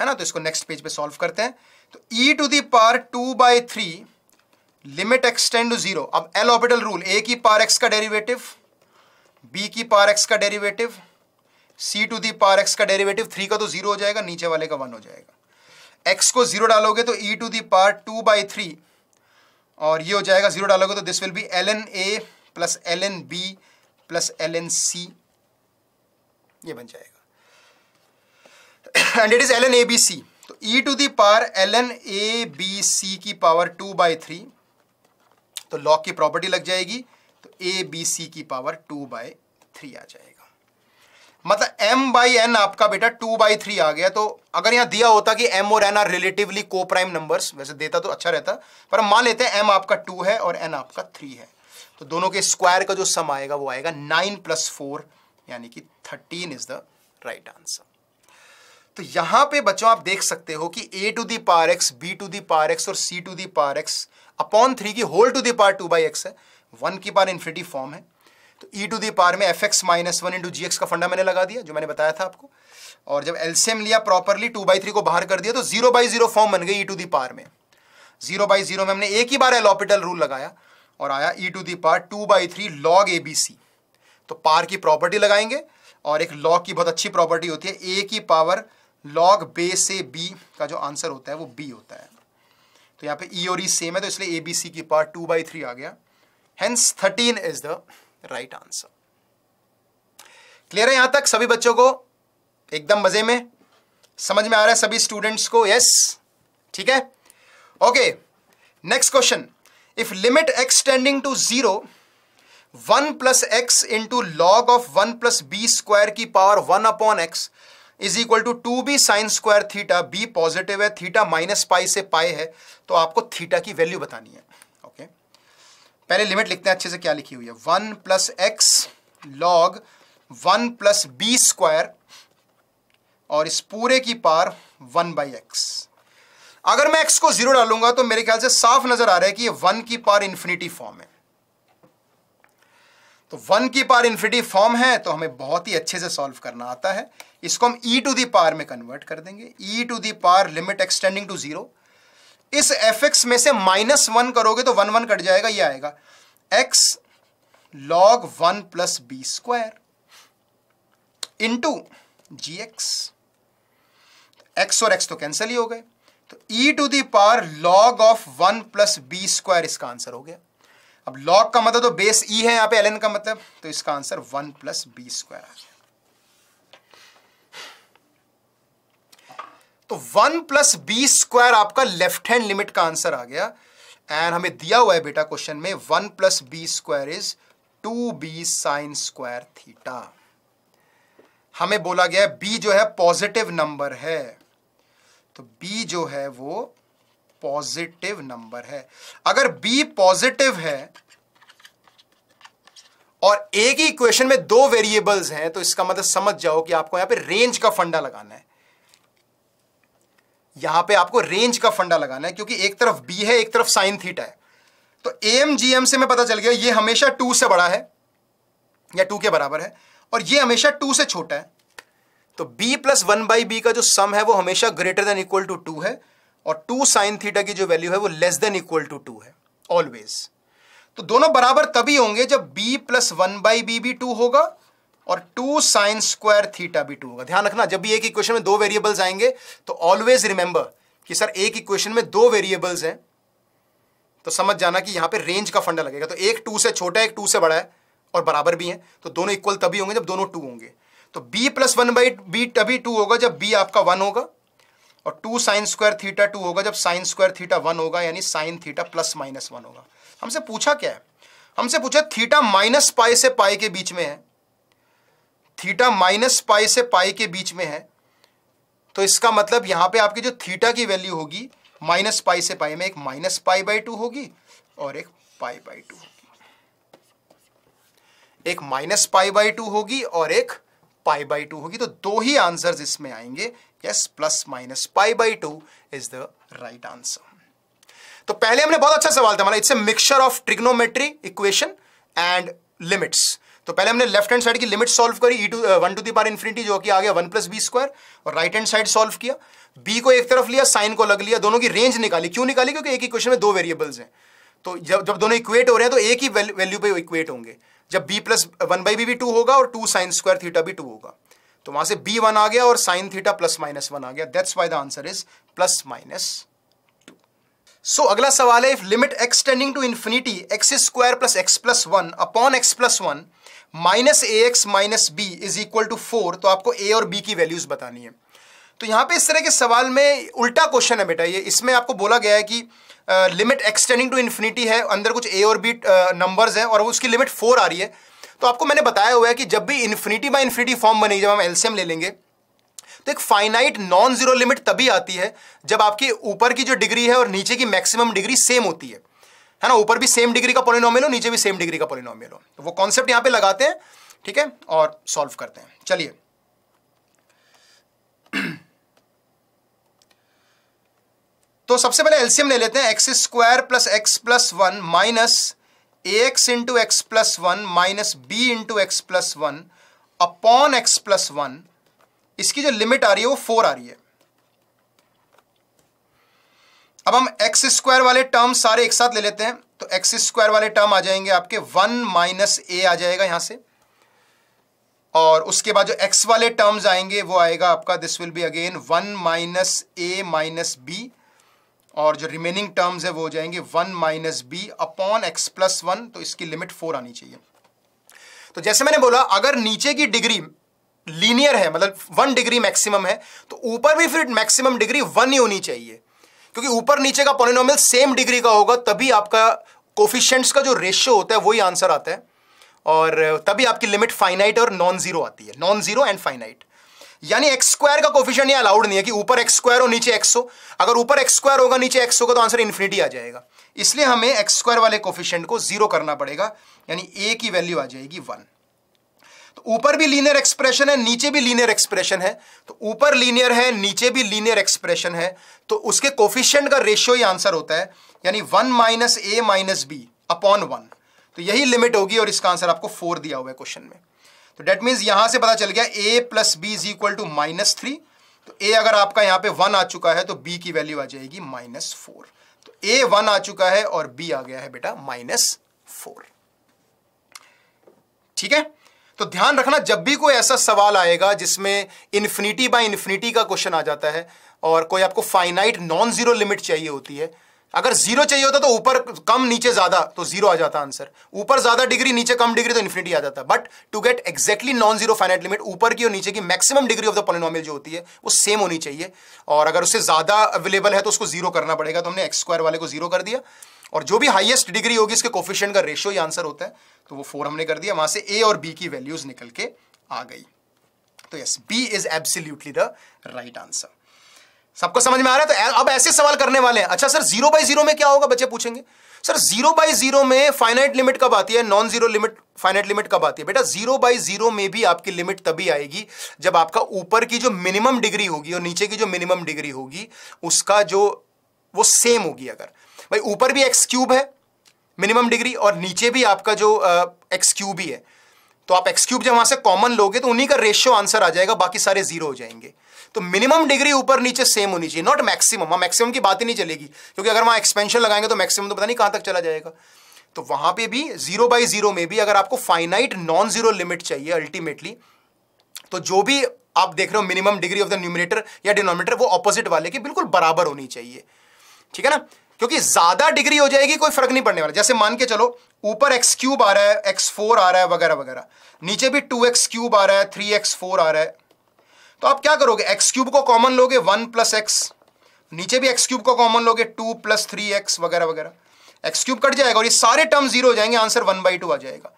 है ना तो इसको नेक्स्ट पेज पे सॉल्व करते हैं तो e to the power two by three limit x tend to zero अब एल ऑपिटल रूल ए की पार एक्स का डेरिवेटिव b की पार एक्स का derivative c to the power x का डेरिवेटिव थ्री का तो जीरो हो जाएगा नीचे वाले का वन हो जाएगा एक्स को जीरो डालोगे तो e to the power two by three और ये हो जाएगा जीरो डालोगे तो this will be l N a plus l n b plus l n c ये बन जाएगा and it is l N a b c तो e to the power l N a b c की power two by three तो log की property लग जाएगी तो ए बी सी की पावर टू बाई थ्री आ जाएगा मतलब m बाई एन आपका बेटा टू बाई थ्री आ गया तो अगर यहां दिया होता कि m और n are relatively coprime number वैसे देता तो अच्छा रहता पर मान लेते हैं m आपका टू है और n आपका थ्री है तो दोनों के स्क्वायर का जो सम आएगा वो आएगा नाइन प्लस फोर यानी कि thirteen is the right answer तो यहां पे बच्चों आप देख सकते हो कि a to the power x b to the power x और c to the power x upon three की whole to the power two by x है वन की पार इन्फिनिटी फॉर्म है तो ई टू दी पार में f x minus one into g x का फंडा मैंने लगा दिया जो मैंने बताया था आपको और जब एलसीएम लिया प्रॉपरली टू बाई थ्री को बाहर कर दिया तो जीरो बाई जीरो फॉर्म बन गई ई टू दी पार में जीरो बाई जीरो में हमने एक ही बार एलॉपिटल रूल लगाया और आया e to the power two by three log a b c तो पार की प्रॉपर्टी लगाएंगे और एक लॉग की बहुत अच्छी प्रॉपर्टी होती है ए की पावर लॉग बे से बी का जो आंसर होता है वो बी होता है तो यहाँ पे ई e और ई e सेम है तो इसलिए ए बी सी की पार्ट टू बाई थ्री आ गया hence thirteen is the right answer clear है यहां तक सभी बच्चों को एकदम मजे में समझ में आ रहा है सभी स्टूडेंट्स को यस ठीक है okay next question if limit x tending to zero one plus x into log of one plus B square की power one upon x is equal to two b sine square theta b positive है theta minus pi से pi है तो आपको theta की value बतानी है okay okay? पहले लिमिट लिखते हैं अच्छे से क्या लिखी हुई है one plus x log one plus B square और इस पूरे की पार वन बाई एक्स अगर मैं एक्स को जीरो डालूंगा तो मेरे ख्याल से साफ नजर आ रहा है कि ये वन की पार इन्फिनिटी फॉर्म है तो वन की पार इन्फिनिटी फॉर्म है तो हमें बहुत ही अच्छे से सॉल्व करना आता है इसको हम ई टू दी पार में कन्वर्ट कर देंगे e to the power limit extending to zero इस एफ एक्स में से माइनस वन करोगे तो वन वन कट जाएगा ये आएगा x log one plus B square into g x x और एक्स तो कैंसिल ही हो गए तो e to the power log of one plus B square इसका आंसर हो गया अब लॉग का मतलब तो बेस ई e है यहां पे एल का मतलब तो इसका answer one plus B square आ गया तो वन प्लस बी स्क्वायर आपका लेफ्ट हैंड लिमिट का आंसर आ गया एंड हमें दिया हुआ है बेटा क्वेश्चन में one plus B square is two b sine square theta हमें बोला गया बी जो है पॉजिटिव नंबर है तो बी जो है वो पॉजिटिव नंबर है अगर बी पॉजिटिव है और एक ही इक्वेशन में दो वेरिएबल्स हैं तो इसका मतलब समझ जाओ कि आपको यहां पे रेंज का फंडा लगाना है यहां पे आपको रेंज का फंडा लगाना है क्योंकि एक तरफ बी है एक तरफ साइन थीटा है तो एम जी एम से मैं पता चल गया ये हमेशा टू से बड़ा है या टू के बराबर है और ये हमेशा टू से छोटा है तो b plus one by b का जो सम है वो हमेशा greater than equal to two है और टू साइन थीटा की जो वैल्यू है वो less than equal to two है ऑलवेज तो दोनों बराबर तभी होंगे जब b plus one by B भी टू होगा और टू साइन स्क्वायर थीटा भी टू होगा ध्यान रखना जब भी एक इक्वेशन में दो वेरिएबल्स आएंगे तो ऑलवेज रिमेंबर कि सर एक इक्वेशन में दो वेरिएबल्स हैं तो समझ जाना कि यहां पे रेंज का फंडा लगेगा तो एक टू से छोटा है एक टू से बड़ा है और बराबर भी है तो दोनों इक्वल तभी होंगे जब दोनों टू होंगे तो b plus one by b तभी टू होगा जब बी आपका वन होगा और two sign square theta two होगा जब साइन स्क्वायर थीटा वन होगा यानी sine theta plus minus one होगा हमसे पूछा क्या है हमसे पूछा थीटा माइनस पाई से पाई के बीच में है थीटा माइनस पाई से पाई के बीच में है तो इसका मतलब यहां पे आपकी जो थीटा की वैल्यू होगी माइनस पाई से पाई में एक माइनस पाई बाई टू होगी और एक पाई बाई टू होगी एक माइनस पाई बाई टू होगी और एक पाई बाई टू होगी तो दो ही आंसर्स इसमें आएंगे yes plus minus pi by 2 is the right answer तो पहले हमने बहुत अच्छा सवाल था हमारा it's a mixture of trigonometry equation and limits तो पहले हमने लेफ्ट हैंड साइड की लिमिट सॉल्व करी टू वन टू दार इन्फिनिटी जो कि आ गया वन प्लस बी स्क्वायर और राइट हैंड साइड सॉल्व किया बी को एक तरफ लिया साइन को लग लिया दोनों की रेंज निकाली क्यों निकाली क्योंकि एक ही में दो वेरिएबल्स हैं तो जब जब दोनों इक्वेट हो रहे हैं तो एक ही वैल्यू पे इक्वेट होंगे जब b plus one by B भी टू होगा और टू साइन स्क्वायर थीटा भी टू होगा तो वहां से बी वन आ गया और sine theta plus minus one आ गया that's why the answer is plus minus so so, अगला सवाल है if limit x tending to infinity x square plus x plus one upon x plus one minus a x minus B is equal to four तो आपको ए और B की values बतानी है तो यहां पे इस तरह के सवाल में उल्टा क्वेश्चन है बेटा ये इसमें आपको बोला गया है कि लिमिट एक्सटेंडिंग टू इन्फिनिटी है अंदर कुछ ए और बी नंबर्स हैं और उसकी लिमिट फोर आ रही है तो आपको मैंने बताया हुआ है कि जब भी इन्फिनिटी बाई इन्फिनिटी फॉर्म बनेगी जब हम एल्सियम ले लेंगे तो एक फाइनाइट नॉन जीरो लिमिट तभी आती है जब आपकी ऊपर की जो डिग्री है और नीचे की मैक्सिमम डिग्री सेम होती है है ना ऊपर भी सेम डिग्री का पोलिनोमियल हो नीचे भी सेम डिग्री का पोलिनोमियल हो तो वो कॉन्सेप्ट यहां पे लगाते हैं ठीक है और सॉल्व करते हैं चलिए तो सबसे पहले एल्सियम ले लेते हैं x square plus x plus one minus x into x plus one minus B into x plus one upon x plus one इसकी जो लिमिट आ रही है वो फोर आ रही है अब हम एक्स स्क्वायर वाले टर्म सारे एक साथ ले लेते हैं तो एक्स स्क्वायर वाले टर्म आ जाएंगे आपके वन माइनस ए आ जाएगा यहां से और उसके बाद जो एक्स वाले टर्म्स आएंगे वो आएगा आपका this will be again one minus a minus B और जो रिमेनिंग टर्म्स है वो हो जाएंगे one minus B upon x plus one तो इसकी लिमिट फोर आनी चाहिए तो जैसे मैंने बोला अगर नीचे की डिग्री लीनियर है मतलब वन डिग्री मैक्सिमम है तो ऊपर भी फिर मैक्सिमम डिग्री वन ही होनी चाहिए क्योंकि ऊपर नीचे का पॉलिनोमियल सेम डिग्री का होगा तभी आपका कोफिशेंट्स का जो रेशियो होता है वही आंसर आता है और तभी आपकी लिमिट फाइनाइट और नॉन जीरो आती है नॉन जीरो एंड फाइनाइट यानी एक्स स्क्वायर का कोफिशियंट यहाँ अलाउड नहीं है कि ऊपर एक्स स्क्वायर हो नीचे एक्स हो अगर ऊपर एक्स स्क्वायर होगा नीचे एक्स होगा तो आंसर इन्फिनिटी आ जाएगा इसलिए हमें एक्स स्क्वायर वाले कोफिशियंट को जीरो करना पड़ेगा यानी ए की वैल्यू आ जाएगी वन तो ऊपर भी लीनियर एक्सप्रेशन है नीचे भी लीनियर एक्सप्रेशन है तो ऊपर लीनियर है नीचे भी लीनियर एक्सप्रेशन है तो उसके कोफिशियंट का रेशियो ही आंसर होता है यानी one minus a minus B upon one तो यही लिमिट होगी और इसका आंसर आपको फोर दिया हुआ है क्वेश्चन में तो डेट मीन यहां से पता चल गया a plus B is equal to minus three तो ए अगर आपका यहां पे वन आ चुका है तो बी की वैल्यू आ जाएगी माइनस फोर तो ए वन आ चुका है और बी आ गया है बेटा माइनस फोर ठीक है तो ध्यान रखना जब भी कोई ऐसा सवाल आएगा जिसमें इन्फिनिटी बाय इन्फिनिटी का क्वेश्चन आ जाता है और कोई आपको फाइनाइट नॉन जीरो लिमिट चाहिए होती है अगर जीरो चाहिए होता तो ऊपर कम नीचे ज्यादा तो जीरो आ जाता आंसर ऊपर ज्यादा डिग्री नीचे कम डिग्री तो इन्फिनिटी आ जाता but to get exactly non zero finite limit ऊपर की और नीचे की maximum degree of the polynomial जो होती है वो सेम होनी चाहिए और अगर उससे ज्यादा अवेलेबल है तो उसको जीरो करना पड़ेगा तो हमने एक्स स्क्वायर वाले को जीरो कर दिया और जो भी हाइएस्ट डिग्री होगी इसके कोफिशियंट का रेशियो ही आंसर होता है तो वो फोर हमने कर दिया वहां से ए और बी की वैल्यूज निकल के आ गई तो yes B is absolutely the right answer सबको समझ में आ रहा है तो अब ऐसे सवाल करने वाले हैं अच्छा सर जीरो बाई जीरो में क्या होगा बच्चे पूछेंगे सर जीरो बाई जीरो में फाइनाइट लिमिट कब आती है non zero limit finite limit कब आती है बेटा जीरो बाई जीरो में भी आपकी लिमिट तभी आएगी जब आपका ऊपर की जो मिनिमम डिग्री होगी और नीचे की जो मिनिमम डिग्री होगी उसका जो वो सेम होगी अगर भाई ऊपर भी एक्स क्यूब है मिनिमम डिग्री और नीचे भी आपका जो एक्स क्यूब ही है तो आप एक्स क्यूब जब वहां से कॉमन लोगे तो उन्हीं का रेशियो आंसर आ जाएगा बाकी सारे जीरो हो जाएंगे तो मिनिमम डिग्री ऊपर नीचे सेम होनी चाहिए नॉट मैक्सिमम वहां मैक्सिमम की बात ही नहीं चलेगी क्योंकि अगर वहां एक्सपेंशन लगाएंगे तो मैक्सिमम तो पता नहीं कहां तक चला जाएगा तो वहां पे भी जीरो बाई जीरो में भी अगर आपको फाइनाइट नॉन जीरो लिमिट चाहिए अल्टीमेटली तो जो भी आप देख रहे हो minimum degree of the numerator या डिनोमिनेटर वो ऑपोजिट वाले की बिल्कुल बराबर होनी चाहिए ठीक है ना क्योंकि ज्यादा डिग्री हो जाएगी कोई फर्क नहीं पड़ने वाला जैसे मान के चलो ऊपर एक्स क्यूब आ रहा है एक्स फोर आ रहा है वगैरह वगैरह नीचे भी टू एक्स क्यूब आ रहा है थ्री एक्स फोर आ रहा है तो आप क्या करोगे एक्स क्यूब को कॉमन लोगे वन प्लस एक्स नीचे भी एक्स क्यूब को कॉमन लोगे टू प्लस थ्री एक्स वगैरह वगैरह एक्स क्यूब कट जाएगा और ये सारे टर्म जीरो हो जाएंगे आंसर वन बाई टू आ जाएगा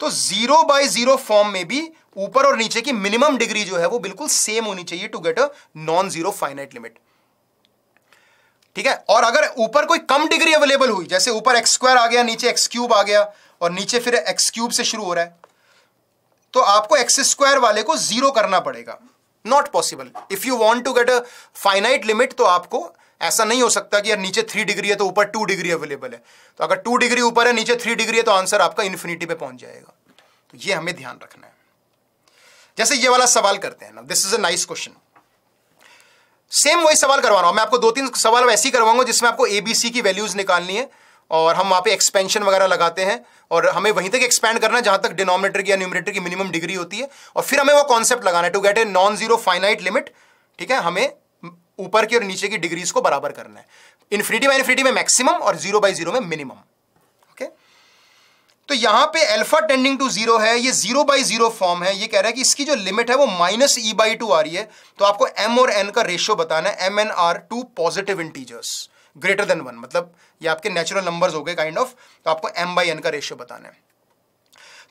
तो जीरो बाय जीरो फॉर्म में भी ऊपर और नीचे की मिनिमम डिग्री जो है वो बिल्कुल सेम होनी चाहिए to get a non zero finite limit ठीक है और अगर ऊपर कोई कम डिग्री अवेलेबल हुई जैसे ऊपर एक्स स्क्वायर आ गया नीचे एक्स क्यूब आ गया और नीचे फिर एक्स क्यूब से शुरू हो रहा है तो आपको एक्स स्क्वायर वाले को जीरो करना पड़ेगा not possible if you want to get a finite limit तो आपको ऐसा नहीं हो सकता कि यार नीचे थ्री डिग्री है तो ऊपर टू डिग्री अवेलेबल है तो अगर टू डिग्री ऊपर है नीचे थ्री डिग्री है तो आंसर आपका इन्फिनिटी पे पहुंच जाएगा तो ये हमें ध्यान रखना है जैसे ये वाला सवाल करते हैं ना this is a nice question same वही सवाल करवा रहा हूं मैं आपको दो तीन सवाल वैसे ही करवाऊंगा जिसमें आपको एबीसी की वैल्यूज निकालनी है और हम वहाँ पे एक्सपेंशन वगैरह लगाते हैं और हमें वहीं तक एक्सपेंड करना है जहाँ तक डिनोमिनेटर की या न्यूमिनेटर की मिनिमम डिग्री होती है और फिर हमें वो कॉन्सेप्ट लगाना है to get a non zero finite limit ठीक है हमें ऊपर की और नीचे की डिग्रीज को बराबर करना है इन्फिनिटी बाई इन्फिनिटी में मैक्सिमम और जीरो बाई जीरो में मिनिमम ओके तो यहां पे अल्फा टेंडिंग टू जीरो है ये जीरो बाई जीरो फॉर्म है ये कह रहा है कि इसकी जो लिमिट है वो माइनस ई बाई टू आ रही है तो आपको एम और एन का रेशियो बताना है m n are two positive integers greater than one मतलब ये आपके नेचुरल नंबर्स हो गए काइंड ऑफ तो आपको एम बाई एन का रेशियो बताना है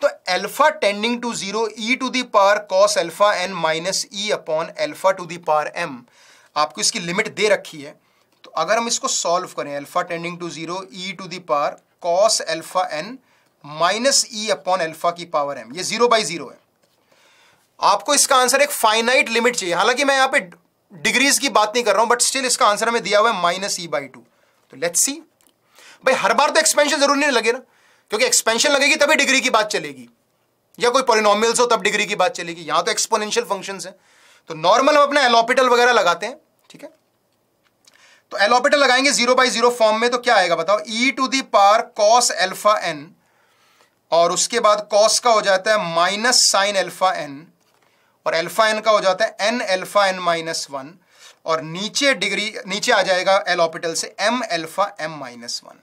तो alpha tending to zero e to the power cos alpha n minus e upon alpha to the power m आपको इसकी लिमिट दे रखी है तो अगर हम इसको सॉल्व करें alpha tending to zero e to the power cos alpha n minus e upon alpha की पावर एम ये जीरो बाई जीरो है आपको इसका आंसर एक फाइनाइट लिमिट चाहिए हालांकि मैं यहाँ पे डिग्रीज की बात नहीं कर रहा हूं बट स्टिल इसका आंसर हमें दिया हुआ है माइनस ई बाई टू तो लेट्स सी भाई हर बार तो एक्सपेंशन जरूरी नहीं लगे ना क्योंकि एक्सपेंशन लगेगी तभी डिग्री की बात चलेगी या कोई पोलिनॉमिल्स हो तब डिग्री की बात चलेगी यहां तो एक्सपोनेंशियल फंक्शंस है तो नॉर्मल हम अपना एलोपिटल वगैरह लगाते हैं ठीक है तो एलोपिटल लगाएंगे जीरो बाई जीरो फॉर्म में तो क्या आएगा बताओ e to the power cos alpha n और उसके बाद कॉस का हो जाता है माइनस साइन एल्फा एन और एल्फा एन का हो जाता है n alpha n minus one और नीचे डिग्री नीचे आ जाएगा एल ऑपिटल से m alpha m minus one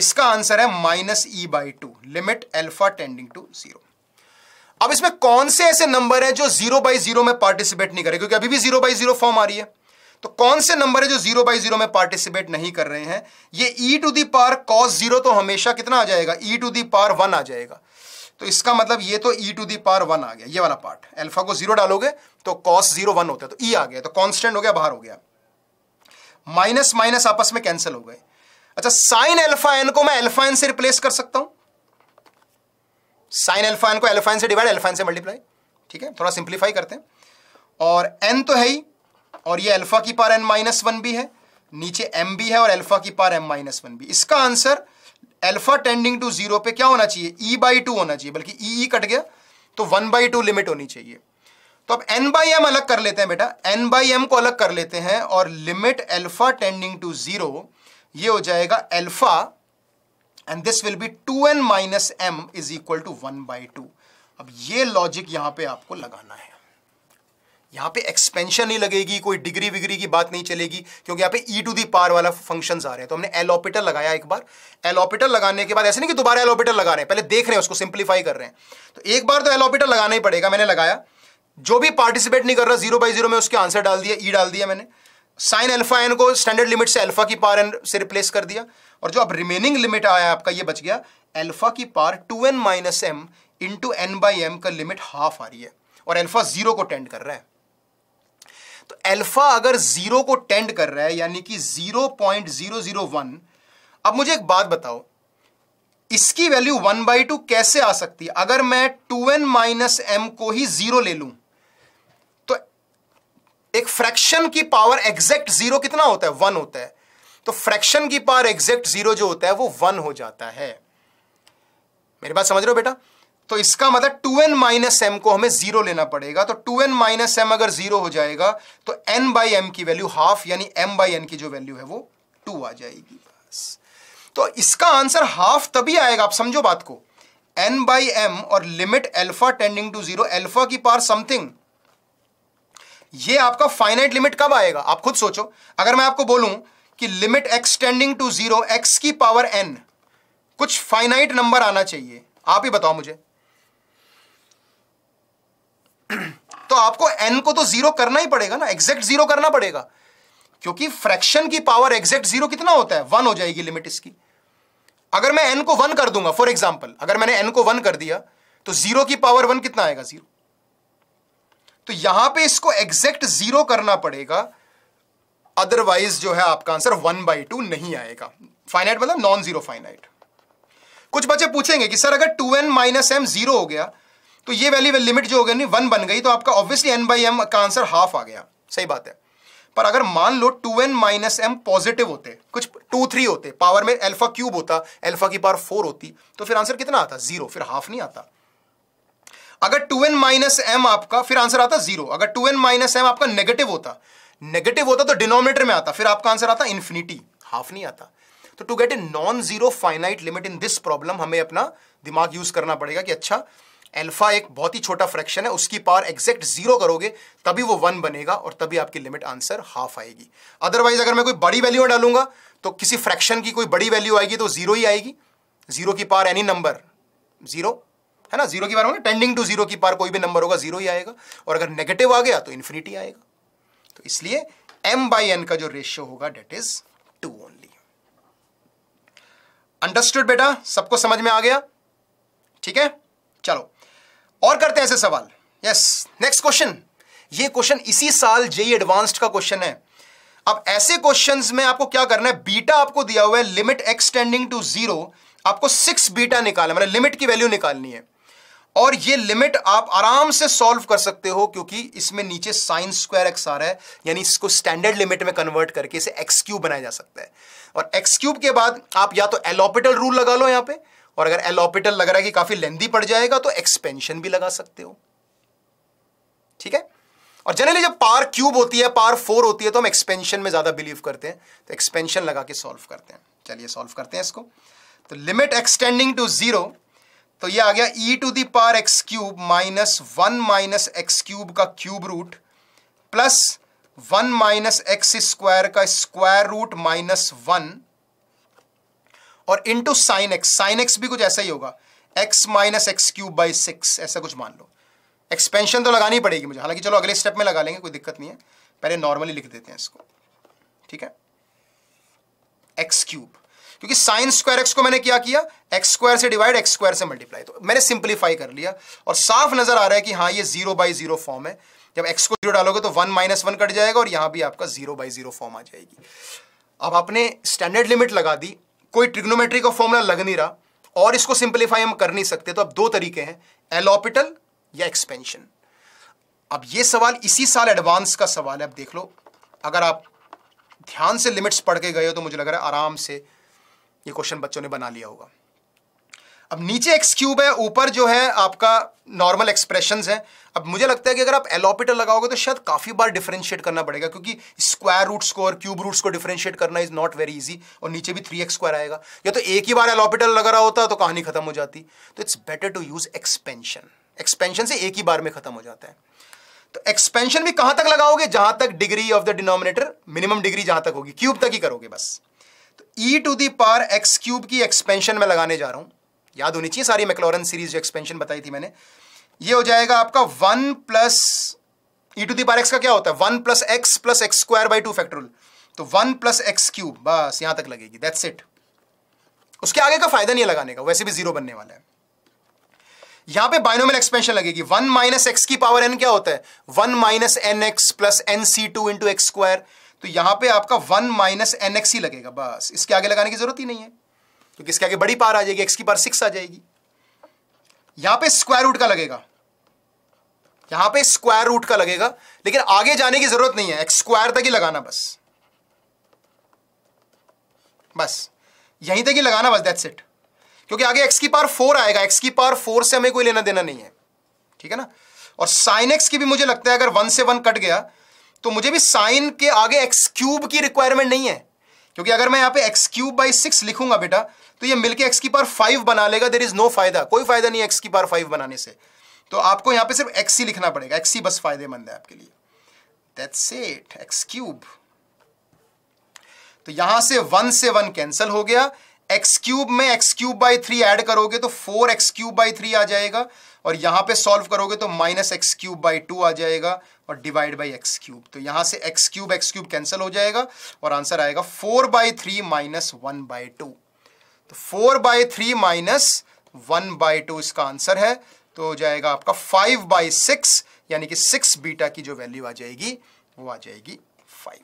इसका आंसर है minus e by two limit alpha tending to zero अब इसमें कौन से ऐसे नंबर हैं जो जीरो बाई जीरो में पार्टिसिपेट नहीं कर रहे क्योंकि अभी भी जीरो बाई जीरो फॉर्म आ रही है तो कौन से नंबर है जो जीरो बाई जीरो में पार्टिसिपेट नहीं कर रहे हैं ये e to the power cos zero तो हमेशा कितना आ जाएगा e to the par one आ जाएगा तो इसका मतलब ये तो e to the par one आ गया ये वाला पार्ट एल्फा को जीरो डालोगे तो कॉस जीरो वन होता है तो ई e आ गया तो कॉन्स्टेंट हो गया बाहर हो गया माइनस माइनस आपस में कैंसिल हो गए अच्छा साइन एल्फा एन को मैं एल्फा एन से रिप्लेस कर सकता हूं साइन एल्फा एन को एल्फा एन से डिवाइड एल्फा एन से मल्टीप्लाई ठीक है थोड़ा सिंप्लीफाई करते हैं और एन तो है ही और ये अल्फा की पार एन माइनस वन भी है नीचे एम भी है और अल्फा की पार एम माइनस वन भी इसका answer alpha tending to zero पे क्या होना चाहिए ई बाई टू होना चाहिए बल्कि ई e, e कट गया तो वन बाई टू लिमिट होनी चाहिए तो अब एन बाई एम अलग कर लेते हैं बेटा एन बाई एम को अलग कर लेते हैं और limit alpha tending to zero ये हो जाएगा alpha and this will be two n minus m is equal to one by two अब ये लॉजिक यहां पे आपको लगाना है यहां पे एक्सपेंशन नहीं लगेगी कोई डिग्री विग्री की बात नहीं चलेगी क्योंकि यहां पे ई टू दी पार वाला फंक्शन आ रहे हैं तो हमने एलोपिटल लगाया एक बार एलोपिटल लगाने के बाद ऐसे नहीं कि दोबारा एलोपिटल लगा रहे हैं पहले देख रहे हैं उसको सिंप्लीफाई कर रहे हैं तो एक बार तो एलोपिटल लगाना ही पड़ेगा मैंने लगाया जो भी पार्टिसिपेट नहीं कर रहा जीरो बाई जीरो में उसके आंसर डाल दिया ई e डाल दिया मैंने साइन अल्फा एन को स्टैंडर्ड लिमिट से अल्फा की पार एन से रिप्लेस कर दिया और जो अब रिमेनिंग लिमिट आया आपका ये बच गया अल्फा की power two n minus m into n by m का लिमिट हाफ आ रही है और अल्फा जीरो को टेंड कर रहा है अल्फा अगर जीरो को टेंड कर रहा है यानी कि zero point zero zero one अब मुझे एक बात बताओ इसकी वैल्यू वन बाई टू कैसे आ सकती है अगर मैं टू एन माइनस एम को ही जीरो ले लूं तो एक फ्रैक्शन की पावर एग्जैक्ट जीरो कितना होता है वन होता है तो फ्रैक्शन की पावर एग्जैक्ट जीरो जो होता है वो वन हो जाता है मेरी बात समझ रहे हो बेटा तो इसका मतलब टू एन माइनस एम को हमें जीरो लेना पड़ेगा तो टू एन माइनस एम अगर जीरो हो जाएगा तो एन बाई एम की वैल्यू हाफ यानी एम बाई एन की जो वैल्यू है वो टू आ जाएगी बस तो इसका आंसर हाफ तभी आएगा आप समझो बात को एन बाई एम और limit alpha tending to zero alpha की पार समथिंग ये आपका फाइनाइट लिमिट कब आएगा आप खुद सोचो अगर मैं आपको बोलूं कि limit x tending to zero x की पावर एन कुछ फाइनाइट नंबर आना चाहिए आप ही बताओ मुझे तो आपको एन को तो जीरो करना ही पड़ेगा ना एग्जैक्ट जीरो करना पड़ेगा क्योंकि फ्रैक्शन की पावर एग्जैक्ट जीरो कितना होता है वन हो जाएगी लिमिट इसकी अगर मैं एन को वन कर दूंगा फॉर एग्जाम्पल अगर मैंने एन को वन कर दिया तो जीरो की पावर वन कितना आएगा जीरो तो यहां पे इसको एग्जैक्ट जीरो करना पड़ेगा अदरवाइज जो है आपका आंसर वन बाई टू नहीं आएगा फाइनाइट मतलब नॉन जीरो फाइनाइट कुछ बच्चे पूछेंगे कि सर अगर two n minus m zero हो गया तो ये वैल्यू लिमिट जो हो गई वन बन गई तो आपका ऑब्वियसली एन बाई एम का आंसर हाफ आ गया सही बात है पर अगर मान लो two n minus m positive होते कुछ टू थ्री होते पावर में एल्फा क्यूब होता एल्फा की पावर फोर होती तो फिर आंसर कितना आता जीरो फिर हाफ नहीं आता अगर टू एन माइनस एम आपका फिर आंसर आता जीरो अगर टू एन माइनस एम आपका नेगेटिव होता नेगेटिव होता तो डिनोमिनेटर में आता फिर आपका आंसर आता इन्फिनिटी हाफ नहीं आता तो to get a non zero finite limit in this problem हमें अपना दिमाग यूज करना पड़ेगा कि अच्छा एल्फा एक बहुत ही छोटा फ्रैक्शन है उसकी पावर एग्जैक्ट जीरो करोगे तभी वो वन बनेगा और तभी आपकी लिमिट आंसर हाफ आएगी अदरवाइज अगर मैं कोई बड़ी वैल्यू डालूंगा तो किसी फ्रैक्शन की कोई बड़ी वैल्यू आएगी तो जीरो ही आएगी जीरो की पावर एनी नंबर जीरो है ना जीरो की पार होगा टेंडिंग टू जीरो की पार कोई भी नंबर होगा जीरो ही आएगा और अगर नेगेटिव आ गया तो इन्फिनिटी आएगा तो इसलिए एम बाई एन का जो रेशियो होगा that is to only understood बेटा सबको समझ में आ गया ठीक है चलो और करते हैं ऐसे सवाल यस नेक्स्ट क्वेश्चन ये क्वेश्चन इसी साल जेई एडवांस्ड e का क्वेश्चन है अब ऐसे क्वेश्चंस में आपको क्या करना है बीटा आपको दिया हुआ है लिमिट एक्सटेंडिंग टू जीरो आपको सिक्स बीटा निकालना मतलब लिमिट की वैल्यू निकालनी है और ये लिमिट आप आराम से सॉल्व कर सकते हो क्योंकि इसमें नीचे साइन स्क्वायर एक्स आ रहा है यानी इसको स्टैंडर्ड लिमिट में कन्वर्ट करके इसे एक्स क्यूब बनाया जा सकता है और एक्स क्यूब के बाद आप या तो एलोपिटल रूल लगा लो यहां पर और अगर एल ऑपिटल लग रहा है कि काफी लेंदी पड़ जाएगा तो एक्सपेंशन भी लगा सकते हो ठीक है और जनरली जब पार क्यूब होती है पार फोर होती है तो हम एक्सपेंशन में ज्यादा बिलीव करते हैं तो एक्सपेंशन लगा के सॉल्व करते हैं चलिए सॉल्व करते हैं इसको तो लिमिट एक्सटेंडिंग टू जीरो तो ये आ गया e to the power x cube minus one minus x cube का cube root plus one minus x square का स्क्वायर रूट माइनस वन और into sine x sine x भी कुछ ऐसा ही होगा x minus x cube by six ऐसा कुछ मान लो एक्सपेंशन तो लगानी पड़ेगी मुझे हालांकि चलो अगले स्टेप में लगा लेंगे कोई दिक्कत नहीं है पहले नॉर्मली लिख देते हैं इसको ठीक है एक्स क्यूब क्योंकि साइन स्क्वायर एक्स को मैंने क्या किया एक्स स्क्वायर से डिवाइड एक्स स्क्वायर से मल्टीप्लाई तो मैंने सिंप्लीफाई कर लिया और साफ नजर आ रहा है कि हाँ ये जीरो बाई जीरो फॉर्म है जब एक्स को जीरो डालोगे तो वन माइनस वन कट जाएगा और यहां भी आपका जीरो बाई जीरो फॉर्म आ जाएगी अब आपने स्टैंडर्ड लिमिट लगा दी कोई ट्रिग्नोमेट्री का फॉर्मूला लग नहीं रहा और इसको सिंप्लीफाई हम कर नहीं सकते तो अब दो तरीके हैं एलोपिटल या एक्सपेंशन अब ये सवाल इसी साल एडवांस का सवाल है अब देख लो अगर आप ध्यान से लिमिट्स पढ़ के गए हो तो मुझे लग रहा है आराम से ये क्वेश्चन बच्चों ने बना लिया होगा अब नीचे एक्स क्यूब है ऊपर जो है आपका नॉर्मल एक्सप्रेशन है अब मुझे लगता है कि अगर आप एलोपिटल लगाओगे तो शायद काफ़ी बार डिफ्रेंशिएट करना पड़ेगा क्योंकि स्क्वायर रूट्स को और क्यूब रूट्स को डिफ्रेंशिएट करना इज नॉट वेरी इजी और नीचे भी थ्री एक्स स्क्वायर आएगा या तो एक ही बार एलोपिटल लग रहा होता तो कहानी खत्म हो जाती तो it's better to use expansion expansion से एक ही बार में खत्म हो जाता है तो एक्सपेंशन भी कहां तक लगाओगे जहां तक degree of the denominator minimum degree जहां तक होगी क्यूब तक ही करोगे बस तो e to the power x cube की एक्सपेंशन में लगाने जा रहा हूं याद होनी चाहिए सारी मैक्लोरन सीरीज जो एक्सपेंशन बताई थी मैंने ये हो जाएगा आपका one plus e to the x का क्या होता है one plus x plus x square by two factorial तो वन प्लस एक्स क्यूब बस यहां तक लगेगी दैट्स इट उसके आगे का फायदा नहीं है लगाने का वैसे भी जीरो बनने वाला है यहां पे बाइनोमियल एक्सपेंशन लगेगी वन माइनस एक्स की पावर एन क्या होता है one minus n x plus n c two into x square तो यहां पे आपका वन माइनस एन एक्स ही लगेगा बस इसके आगे लगाने की जरूरत ही नहीं है क्योंकि तो इसके आगे बड़ी पावर आ जाएगी एक्स की पावर सिक्स आ जाएगी यहां पे स्क्वायर रूट का लगेगा यहां पे स्क्वायर रूट का लगेगा लेकिन आगे जाने की जरूरत नहीं है एक्स स्क्वायर तक ही लगाना बस बस यहीं तक ही लगाना बस दैट्स इट क्योंकि आगे एक्स की पावर फोर आएगा एक्स की पावर फोर से हमें कोई लेना देना नहीं है ठीक है ना और साइन एक्स की भी मुझे लगता है अगर वन से वन कट गया तो मुझे भी साइन के आगे एक्स क्यूब की रिक्वायरमेंट नहीं है क्योंकि अगर मैं यहाँ पे एक्स क्यूब बाई सिक्स लिखूंगा बेटा तो ये मिलके एक्स की पार फाइव बना लेगा देर इज नो फायदा कोई फायदा नहीं एक्स की पार फाइव बनाने से तो आपको यहाँ पे सिर्फ एक्स ही लिखना पड़ेगा एक्स ही बस फायदेमंद है आपके लिए दैट्स इट एक्स क्यूब तो यहां से वन से वन कैंसिल हो गया एक्स क्यूब में x cube by three add करोगे तो four x cube by three आ जाएगा और यहाँ पे सॉल्व करोगे तो minus x cube by two आ जाएगा और डिवाइड बाई एक्स क्यूब तो यहाँ से x cube x cube cancel हो जाएगा और आंसर आएगा four by three minus one by two तो four by three minus one by two इसका आंसर है तो हो जाएगा आपका फाइव बाई सिक्स यानी कि सिक्स बीटा की जो वैल्यू आ जाएगी वो आ जाएगी फाइव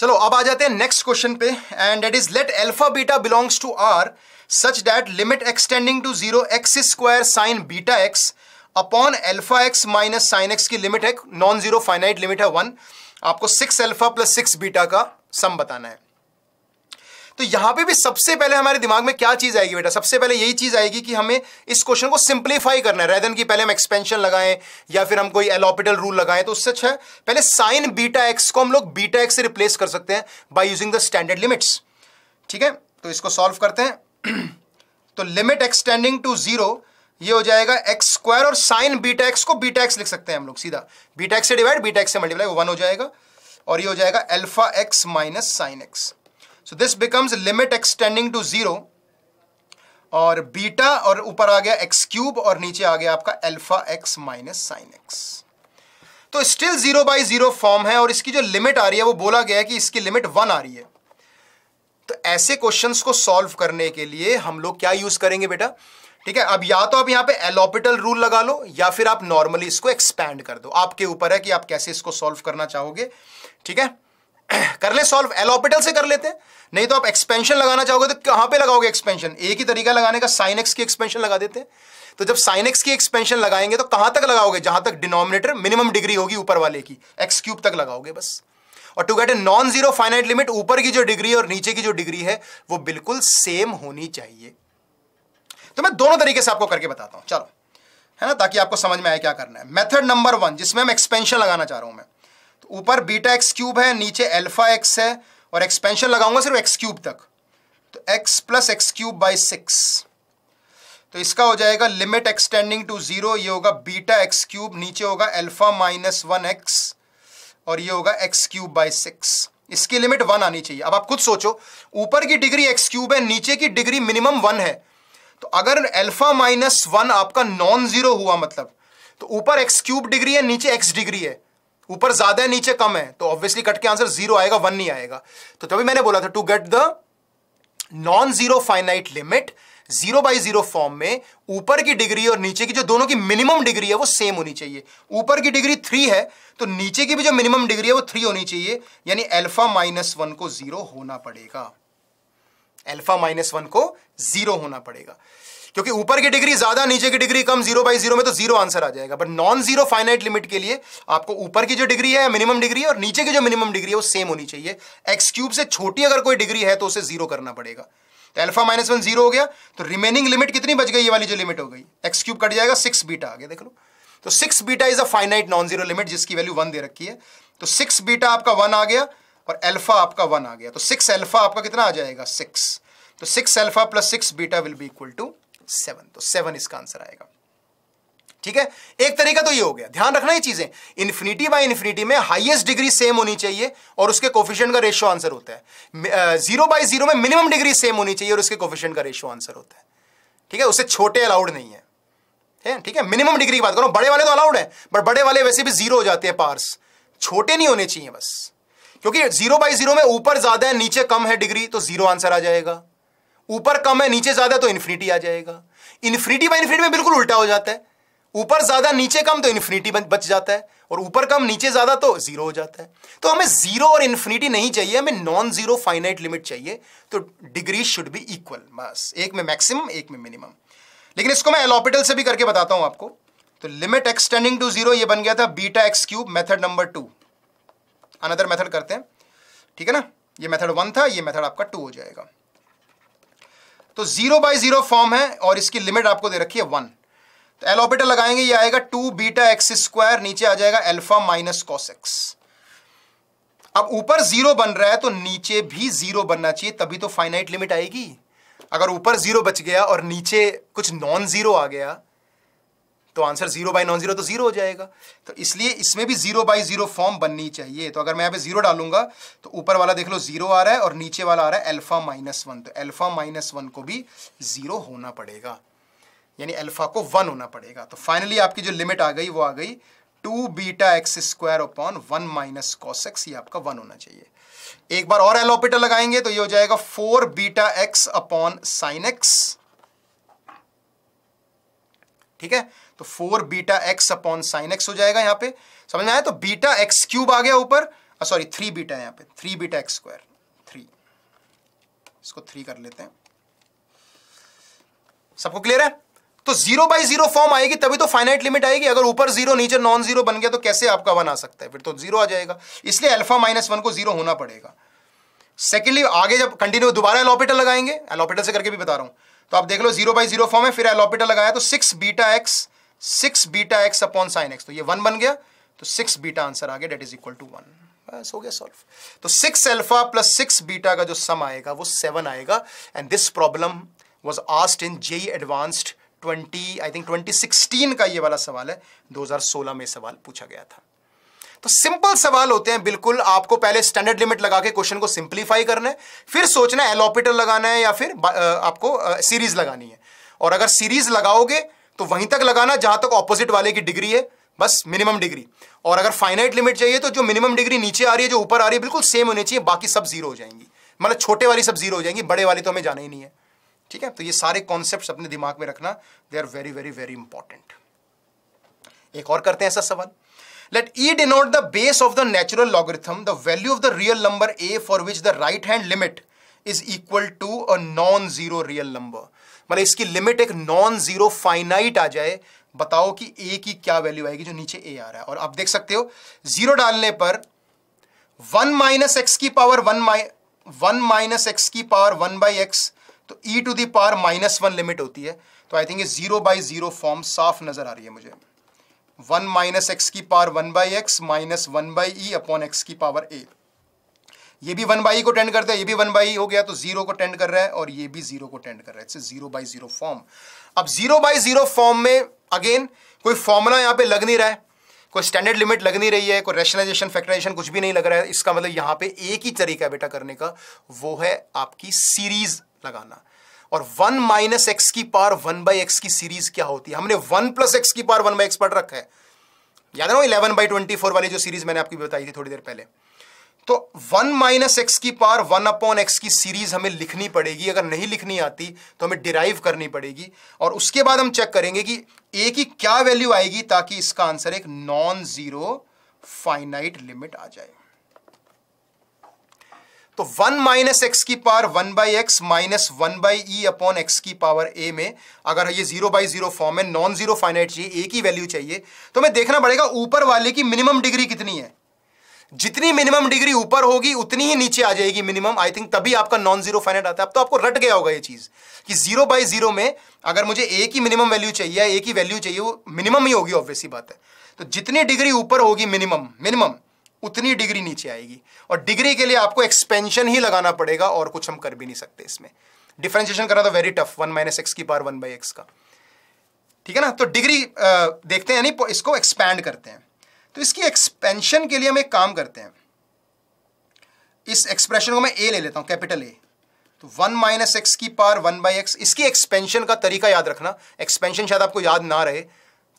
चलो अब आ जाते हैं नेक्स्ट क्वेश्चन पे and that is let alpha beta belongs to R such that limit extending to 0 x square sine beta x upon alpha x minus sine x की लिमिट है नॉन जीरो फाइनाइट लिमिट है one आपको six alpha plus six beta का sum बताना है तो यहां पे भी सबसे पहले हमारे दिमाग में क्या चीज आएगी बेटा सबसे पहले यही चीज आएगी कि हमें इस क्वेश्चन को सिंप्लीफाई करना है रेदन की पहले हम एक्सपेंशन लगाएं या फिर हम कोई एलोपिटल रूल लगाएं तो उससे अच्छा है पहले साइन बीटा एक्स को हम लोग बीटा एक्स से रिप्लेस कर सकते हैं by using the standard limits ठीक है तो इसको सॉल्व करते हैं तो लिमिट एक्सटेंडिंग टू जीरो ये हो जाएगा एक्स स्क्वायर और साइन बीटा एक्स को बीटा एक्स लिख सकते हैं हम लोग सीधा बीटा एक्स से डिवाइड बीटा एक्स से मल्टीप्लाई वन हो जाएगा और ये हो जाएगा alpha x minus sine x so this becomes limit extending to zero और बीटा और ऊपर आ गया एक्स क्यूब और नीचे आ गया आपका alpha x minus sine x तो still zero by zero form है और इसकी जो लिमिट आ रही है वो बोला गया है कि इसकी लिमिट वन आ रही है तो ऐसे क्वेश्चंस को सॉल्व करने के लिए हम लोग क्या यूज करेंगे बेटा ठीक है अब या तो आप यहां पे एलोपिटल रूल लगा लो या फिर आप नॉर्मली इसको एक्सपैंड कर दो आपके ऊपर है कि आप कैसे इसको सॉल्व करना चाहोगे ठीक है कर ले सॉल्व एलोपिटल से कर लेते हैं नहीं तो आप एक्सपेंशन लगाना चाहोगे तो कहां पे लगाओगे एक्सपेंशन एक ही तरीका लगाने का साइन एक्स की एक्सपेंशन लगा देते हैं तो जब साइन एक्स की एक्सपेंशन लगाएंगे तो कहां तक लगाओगे जहां तक डिनोमिनेटर मिनिमम डिग्री होगी ऊपर वाले की एक्स क्यूब तक लगाओगे बस और to get a non zero finite limit ऊपर की जो डिग्री और नीचे की जो डिग्री है वो बिल्कुल सेम होनी चाहिए तो मैं दोनों तरीके से आपको करके बताता हूं चलो है ना ताकि आपको समझ में आए क्या करना है मेथड नंबर वन जिसमें हम एक्सपेंशन लगाना चाह रहा हूं मैं तो ऊपर बीटा एक्स क्यूब है नीचे एल्फा एक्स है और एक्सपेंशन लगाऊंगा सिर्फ एक्स क्यूब तक तो x plus x cube by six तो इसका हो जाएगा लिमिट एक्सटेंडिंग टू जीरो होगा बीटा एक्स क्यूब नीचे होगा एल्फा माइनस वन एक्स और ये होगा एक्स क्यूब बाई सिक्स इसकी लिमिट वन आनी चाहिए अब आप खुद सोचो ऊपर की डिग्री एक्स क्यूब है नीचे की डिग्री मिनिमम वन है तो अगर एल्फा माइनस वन आपका नॉन जीरो हुआ मतलब तो ऊपर एक्स क्यूब डिग्री है नीचे एक्स डिग्री है ऊपर ज्यादा है नीचे कम है तो ऑब्वियसली कट के आंसर जीरो आएगा वन नहीं आएगा तो तभी मैंने बोला था to get the non zero finite limit zero by zero form में ऊपर की डिग्री और नीचे की जो दोनों की मिनिमम डिग्री है वो सेम होनी चाहिए ऊपर की डिग्री थ्री है तो नीचे की भी जो मिनिमम डिग्री है वो थ्री होनी चाहिए यानी एल्फा माइनस वन को जीरो होना पड़ेगा एल्फा माइनस वन को जीरो होना पड़ेगा क्योंकि ऊपर की डिग्री ज्यादा नीचे की डिग्री कम जीरो बाई जीरो में तो जीरो आंसर आ जाएगा but non zero finite limit के लिए आपको ऊपर की जो डिग्री है मिनिमम डिग्री और नीचे की जो मिनिमम डिग्री है वो सेम होनी चाहिए एक्स क्यूब से छोटी अगर कोई डिग्री है तो उसे जीरो करना पड़ेगा तो एल्फा माइनस वन जीरो हो गया तो रिमेनिंग लिमिट कितनी बच गई ये वाली जो लिमिट हो गई एक्स क्यूब कट जाएगा सिक्स बीटा आगे देख लो तो six beta is a finite non zero limit जिसकी वैल्यू वन दे रखी है तो सिक्स बीटा आपका वन आ गया और एल्फा आपका वन आ गया तो सिक्स एल्फा आपका कितना आ जाएगा सिक्स तो six alpha plus six beta will be equal to seven तो सेवन इसका आंसर आएगा ठीक है एक तरीका तो ये हो गया ध्यान रखना ये चीजें इन्फिनिटी बाय इन्फिनिटी में हाईएस्ट डिग्री सेम होनी चाहिए और उसके कोफिशियंट का रेशियो आंसर होता है जीरो बाय जीरो में मिनिमम डिग्री सेम होनी चाहिए और उसके कोफिशियंट का रेशियो आंसर होता है ठीक है उससे छोटे अलाउड नहीं है है ठीक है मिनिमम डिग्री की बात करो बड़े वाले तो अलाउड है बट बड़े वाले वैसे भी जीरो हो जाते हैं पार्स छोटे नहीं होने चाहिए बस क्योंकि जीरो बाई जीरो में ऊपर ज्यादा है नीचे कम है डिग्री तो जीरो आंसर आ जाएगा ऊपर कम है नीचे ज्यादा तो इन्फिनिटी आ जाएगा इन्फिनिटी बाई इन्फिनिटी में बिल्कुल उल्टा हो जाता है ऊपर ज्यादा नीचे कम तो इन्फिनिटी बच जाता है और ऊपर कम नीचे ज्यादा तो जीरो हो जाता है तो हमें जीरो और इन्फिनिटी नहीं चाहिए हमें नॉन जीरो फाइनाइट लिमिट चाहिए तो डिग्री शुड बी इक्वल बस एक में मैक्सिमम एक में मिनिमम लेकिन इसको मैं एलोपिटल से भी करके बताता हूं आपको तो लिमिट एक्सटेंडिंग टू जीरो बन गया था beta x cube method number two another method करते हैं ठीक है ना ये मैथड वन था ये मैथड आपका टू हो जाएगा तो जीरो बाई जीरो फॉर्म है और इसकी लिमिट आपको दे रखी है वन तो एल ऑपरेटर लगाएंगे ये आएगा टू बीटा एक्स स्क्वायर नीचे आ जाएगा एल्फा माइनस कॉस एक्स अब ऊपर जीरो बन रहा है तो नीचे भी जीरो बनना चाहिए तभी तो फाइनाइट लिमिट आएगी अगर ऊपर जीरो बच गया और नीचे कुछ नॉन जीरो आ गया तो answer zero by non zero तो जीरो हो जाएगा तो इसलिए इसमें भी जीरो बाई जीरो फॉर्म बननी चाहिए तो अगर मैं यहाँ पे जीरो डालूंगा तो ऊपर वाला देख लो जीरो आ रहा है और नीचे वाला आ रहा है एल्फा माइनस वन तो एल्फा माइनस वन को भी जीरो होना पड़ेगा यानी अल्फा को वन होना पड़ेगा तो फाइनली आपकी जो लिमिट आ गई वो आ गई two beta x square upon one minus x ये आपका वन होना चाहिए एक बार और एलोपेटर लगाएंगे तो ये हो जाएगा four beta x upon sine x ठीक है तो four beta x upon sine x हो जाएगा यहां पे समझ में आया तो बीटा एक्स क्यूब आ गया ऊपर सॉरी थ्री बीटा है यहाँ पे three beta x square three इसको थ्री कर लेते हैं सबको क्लियर है तो जीरो बाई जीरो फॉर्म आएगी तभी तो फाइनाइट लिमिट आएगी अगर ऊपर जीरो नीचे नॉन जीरो बन गया तो कैसे आपका वन आ सकता है फिर तो जीरो आ जाएगा इसलिए अल्फा माइनस वन को जीरो होना पड़ेगा सेकेंडली आगे जब कंटिन्यू दोबारा एलोपिटल लगाएंगे एलोपिटल से करके भी बता रहा हूं तो आप देख लो जीरो बाई जीरो फॉर्म है फिर एलोपिटल लगाया तो six beta x six beta x upon sine x तो ये वन बन गया तो सिक्स बीटा आंसर आ गया that is equal to one बस हो गया सॉल्व तो six alpha plus six beta का जो सम आएगा वो सेवन आएगा and this problem was asked in JEE advanced twenty I think twenty sixteen का ये वाला सवाल है 2016 में सवाल पूछा गया था तो सिंपल सवाल होते हैं बिल्कुल आपको पहले स्टैंडर्ड लिमिट लगा के क्वेश्चन को सिंप्लीफाई करना है फिर सोचना है एलोपिटल लगाना है या फिर आपको सीरीज लगानी है और अगर सीरीज लगाओगे तो वहीं तक लगाना जहां तक ऑपोजिट वाले की डिग्री है बस मिनिमम डिग्री और अगर फाइनाइट लिमिट चाहिए तो जो मिनिमम डिग्री नीचे आ रही है जो ऊपर आ रही है बिल्कुल सेम होनी चाहिए बाकी सब जीरो हो जाएंगी मतलब छोटे वाली सब जीरो हो जाएंगी बड़े वाली तो हमें जाना ही नहीं है ठीक है तो ये सारे कॉन्सेप्ट अपने दिमाग में रखना they are very very very important एक और करते हैं ऐसा सवाल let e denote the base of the natural logarithm the value of the real number a for which the right hand limit is equal to a non zero real number मतलब इसकी limit एक non zero finite आ जाए बताओ कि ए की क्या value आएगी जो नीचे ए आ रहा है और आप देख सकते हो जीरो डालने पर वन माइनस एक्स की पावर वन माइ वन माइनस एक्स की पावर वन बाई एक्स तो e to the power minus one limit होती है तो आई थिंक ये जीरो बाई जीरो फॉर्म साफ नजर आ रही है मुझे वन माइनस एक्स की power one by x minus one by e upon x की पावर ए ये भी वन बाई e को टेंड करता है ये भी वन बाई e हो गया तो जीरो को टेंड कर रहा है और ये भी जीरो को टेंड कर रहा है it's zero by zero form अब जीरो बाई जीरो फॉर्म में अगेन कोई फॉर्मुला यहां पे लग नहीं रहा है कोई स्टैंडर्ड लिमिट लग नहीं रही है कोई रेशनलाइजेशन फैक्टराइजेशन कुछ भी नहीं लग रहा है इसका मतलब यहां पे एक ही तरीका है बेटा करने का वो है आपकी सीरीज लगाना और वन माइनस एक्स की पावर वन बाई एक्स की सीरीज क्या होती है हमने वन प्लस एक्स की पावर वन बाई एक्स पढ़ रखा है याद रहा इलेवन बाई ट्वेंटी फोर वाली जो सीरीज मैंने आपकी बताई थी थोड़ी देर पहले तो वन माइनस एक्स की पावर वन अपॉन एक्स की सीरीज हमें लिखनी पड़ेगी अगर नहीं लिखनी आती तो हमें डिराइव करनी पड़ेगी और उसके बाद हम चेक करेंगे कि ए की क्या वैल्यू आएगी ताकि इसका आंसर एक नॉन जीरो फाइनाइट लिमिट आ जाए तो वन माइनस एक्स की power one by x minus one by e upon x की पावर ए में अगर ये जीरो बाई जीरो फॉर्म है नॉन जीरो फाइनाइट चाहिए ए की वैल्यू चाहिए तो हमें देखना पड़ेगा ऊपर वाले की मिनिमम डिग्री कितनी है जितनी मिनिमम डिग्री ऊपर होगी उतनी ही नीचे आ जाएगी मिनिमम आई थिंक तभी आपका नॉन जीरो फाइनाइट आता है अब तो आपको रट गया होगा ये चीज कि जीरो बाई जीरो में अगर मुझे ए की मिनिमम वैल्यू चाहिए ए की वैल्यू चाहिए वो मिनिमम ही होगी ऑब्वियसली बात है तो जितनी डिग्री ऊपर होगी मिनिमम मिनिमम उतनी डिग्री नीचे आएगी और डिग्री के लिए आपको एक्सपेंशन ही लगाना पड़ेगा और कुछ हम कर भी नहीं सकते इसमें डिफ्रेंशिएशन करना तो very tough one minus x की पार वन बाई एक्स का ठीक है ना तो डिग्री देखते हैं यानी इसको एक्सपैंड करते हैं तो इसकी एक्सपेंशन के लिए हम एक काम करते हैं इस एक्सप्रेशन को मैं ए ले लेता हूं कैपिटल ए तो वन माइनस एक्स की पार वन बाई एक्स इसकी एक्सपेंशन का तरीका याद रखना एक्सपेंशन शायद आपको याद ना रहे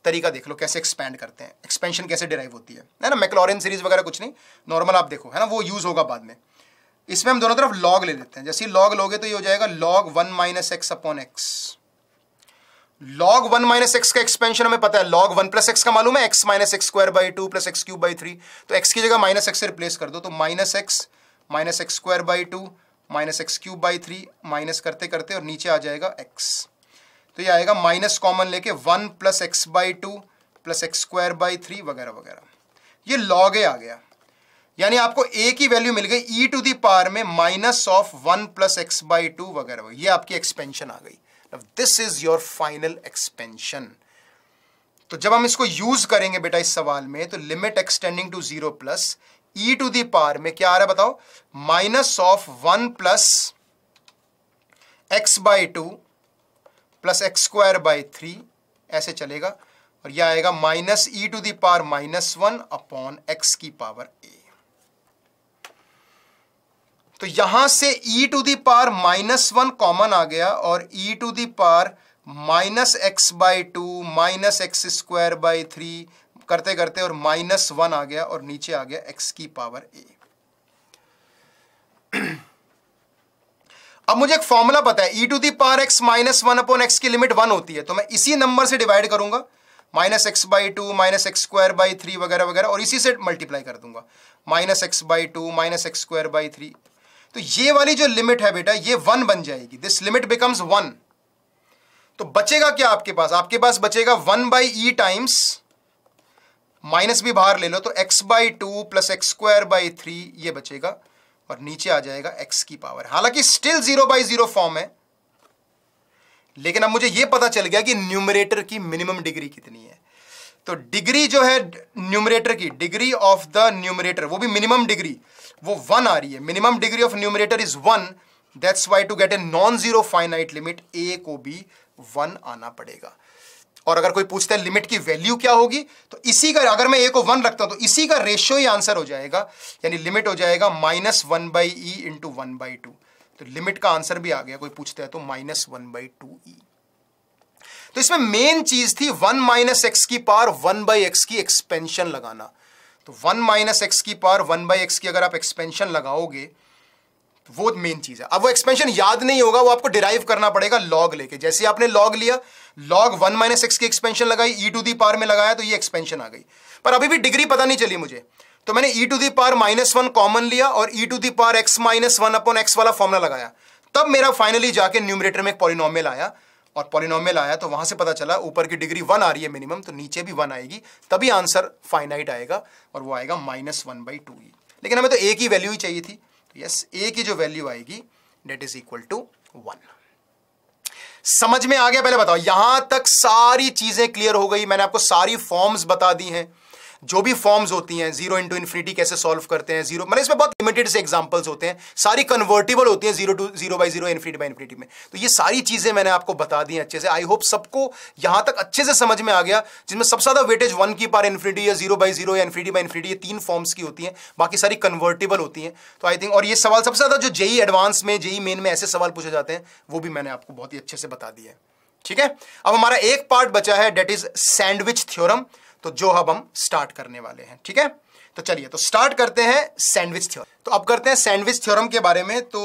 तरीका देख लो कैसे एक्सपेंड करते हैं एक्सपेंशन कैसे डिराइव होती है है ना मैकलॉरिन सीरीज वगैरह कुछ नहीं नॉर्मल आप देखो है ना वो यूज़ होगा बाद में इसमें हम दोनों तरफ लॉग ले लेते हैं जैसे ही लॉग लोगे तो ये हो जाएगा log one minus x upon x log one minus x का एक्सपेंशन हमें पता है लॉग वन प्लस एक्स का मालूम है x minus x square by two plus x cube by three तो एक्स की जगह माइनस एक्स से रिप्लेस कर दो तो minus x minus x square by two minus x cube by three minus करते करते और नीचे आ जाएगा एक्स तो ये आएगा माइनस कॉमन लेके one plus x by two plus x square by three वगैरह वगैरह ये लॉग ए आ गया यानी आपको ए की वैल्यू मिल गई ई टू दी पावर में minus of one plus x by two वगैरह ये आपकी एक्सपेंशन आ गई this is your final expansion तो जब हम इसको यूज करेंगे बेटा इस सवाल में तो limit extending to zero plus e to the power में क्या आ रहा है बताओ minus of one plus x by two plus x square by three ऐसे चलेगा और यह आएगा minus e to the power minus one upon x की पावर ए तो यहां से e to the power minus one common आ गया और e to the power minus x by two minus x square by three करते करते और माइनस वन आ गया और नीचे आ गया एक्स की पावर ए अब मुझे एक फॉर्मूला पता है e to the power x minus one upon x की लिमिट वन होती है तो मैं इसी नंबर से डिवाइड करूंगा minus x by two minus x square by three वगैरह वगैरह और इसी से मल्टीप्लाई कर दूंगा minus x by two minus x square by three तो ये वाली जो लिमिट है बेटा ये वन बन जाएगी दिस लिमिट बिकम्स वन तो बचेगा क्या आपके पास आपके पास बचेगा one by e times minus भी बाहर ले लो तो x by two plus x square by three ये बचेगा और नीचे आ जाएगा एक्स की पावर हालांकि still zero by zero form है लेकिन अब मुझे यह पता चल गया कि न्यूमरेटर की मिनिमम डिग्री कितनी है तो डिग्री जो है न्यूमरेटर की डिग्री ऑफ द न्यूमरेटर वो भी मिनिमम डिग्री वो वन आ रही है minimum degree of numerator is one that's why to get a non zero finite limit a को भी वन आना पड़ेगा और अगर कोई पूछता है लिमिट की वैल्यू क्या होगी तो इसी का अगर मैं ए को वन रखता हूं तो इसी का रेशियो ही आंसर हो जाएगा यानी लिमिट हो जाएगा minus one by e into one by two तो लिमिट का आंसर भी आ गया कोई पूछता है तो minus one by two e तो इसमें मेन चीज थी वन माइनस एक्स की पार वन बाई एक्स की एक्सपेंशन लगाना तो वन माइनस एक्स की पार वन बाई एक्स की अगर आप एक्सपेंशन लगाओगे तो वो मेन चीज है अब वो एक्सपेंशन याद नहीं होगा वो आपको डिराइव करना पड़ेगा लॉग लेके जैसे आपने लॉग लिया लॉग वन माइनस एक्स की एक्सपेंशन लगाई ई टू दी पार में लगाया तो ये एक्सपेंशन आ गई पर अभी भी डिग्री पता नहीं चली मुझे तो मैंने e to the power minus one common लिया और e to the power x minus one upon x वाला फॉर्मुला लगाया तब मेरा फाइनली जाके न्यूमरेटर में एक पॉलिनॉमियल आया और पॉलिनॉमियल आया तो वहां से पता चला ऊपर की डिग्री वन आ रही है मिनिमम तो नीचे भी वन आएगी तभी आंसर फाइनाइट आएगा और वो आएगा minus one by two e लेकिन हमें तो ए की वैल्यू ही चाहिए थी तो यस ए की जो वैल्यू आएगी that is equal to one समझ में आ गया पहले बताओ यहां तक सारी चीजें क्लियर हो गई मैंने आपको सारी फॉर्म्स बता दी हैं जो भी फॉर्म्स होती हैं जीरो इंटू इन्फिनिटी कैसे सॉल्व करते हैं जीरो मतलब इसमें बहुत लिमिटेड से एग्जाम्पल्स होते हैं सारी कन्वर्टेबल होती हैं zero to zero by zero infinity by infinity में तो ये सारी चीज़ें मैंने आपको बता दी अच्छे से आई होप सबको यहाँ तक अच्छे से समझ में आ गया जिसमें सबसे ज़्यादा वेटेज वन की पार इन्फिनिटी या जीरो बाई जीरो या इन्फिनिटी बाई इन्फिनिटी ये तीन फॉर्म्स की होती हैं बाकी सारी कन्वर्टेबल होती हैं तो आई थिंक और ये सवाल सबसे ज़्यादा जो जेई एडवांस e में जेई मेन e में ऐसे सवाल पूछे जाते हैं वो भी मैंने आपको बहुत ही अच्छे से बता दिया है ठीक है अब हमारा एक पार्ट बचा है डेट इज सैंडविच थ्योरम तो जो अब हम स्टार्ट करने वाले हैं ठीक है तो चलिए तो स्टार्ट करते हैं सैंडविच थ्योरम तो अब करते हैं सैंडविच थ्योरम के बारे में तो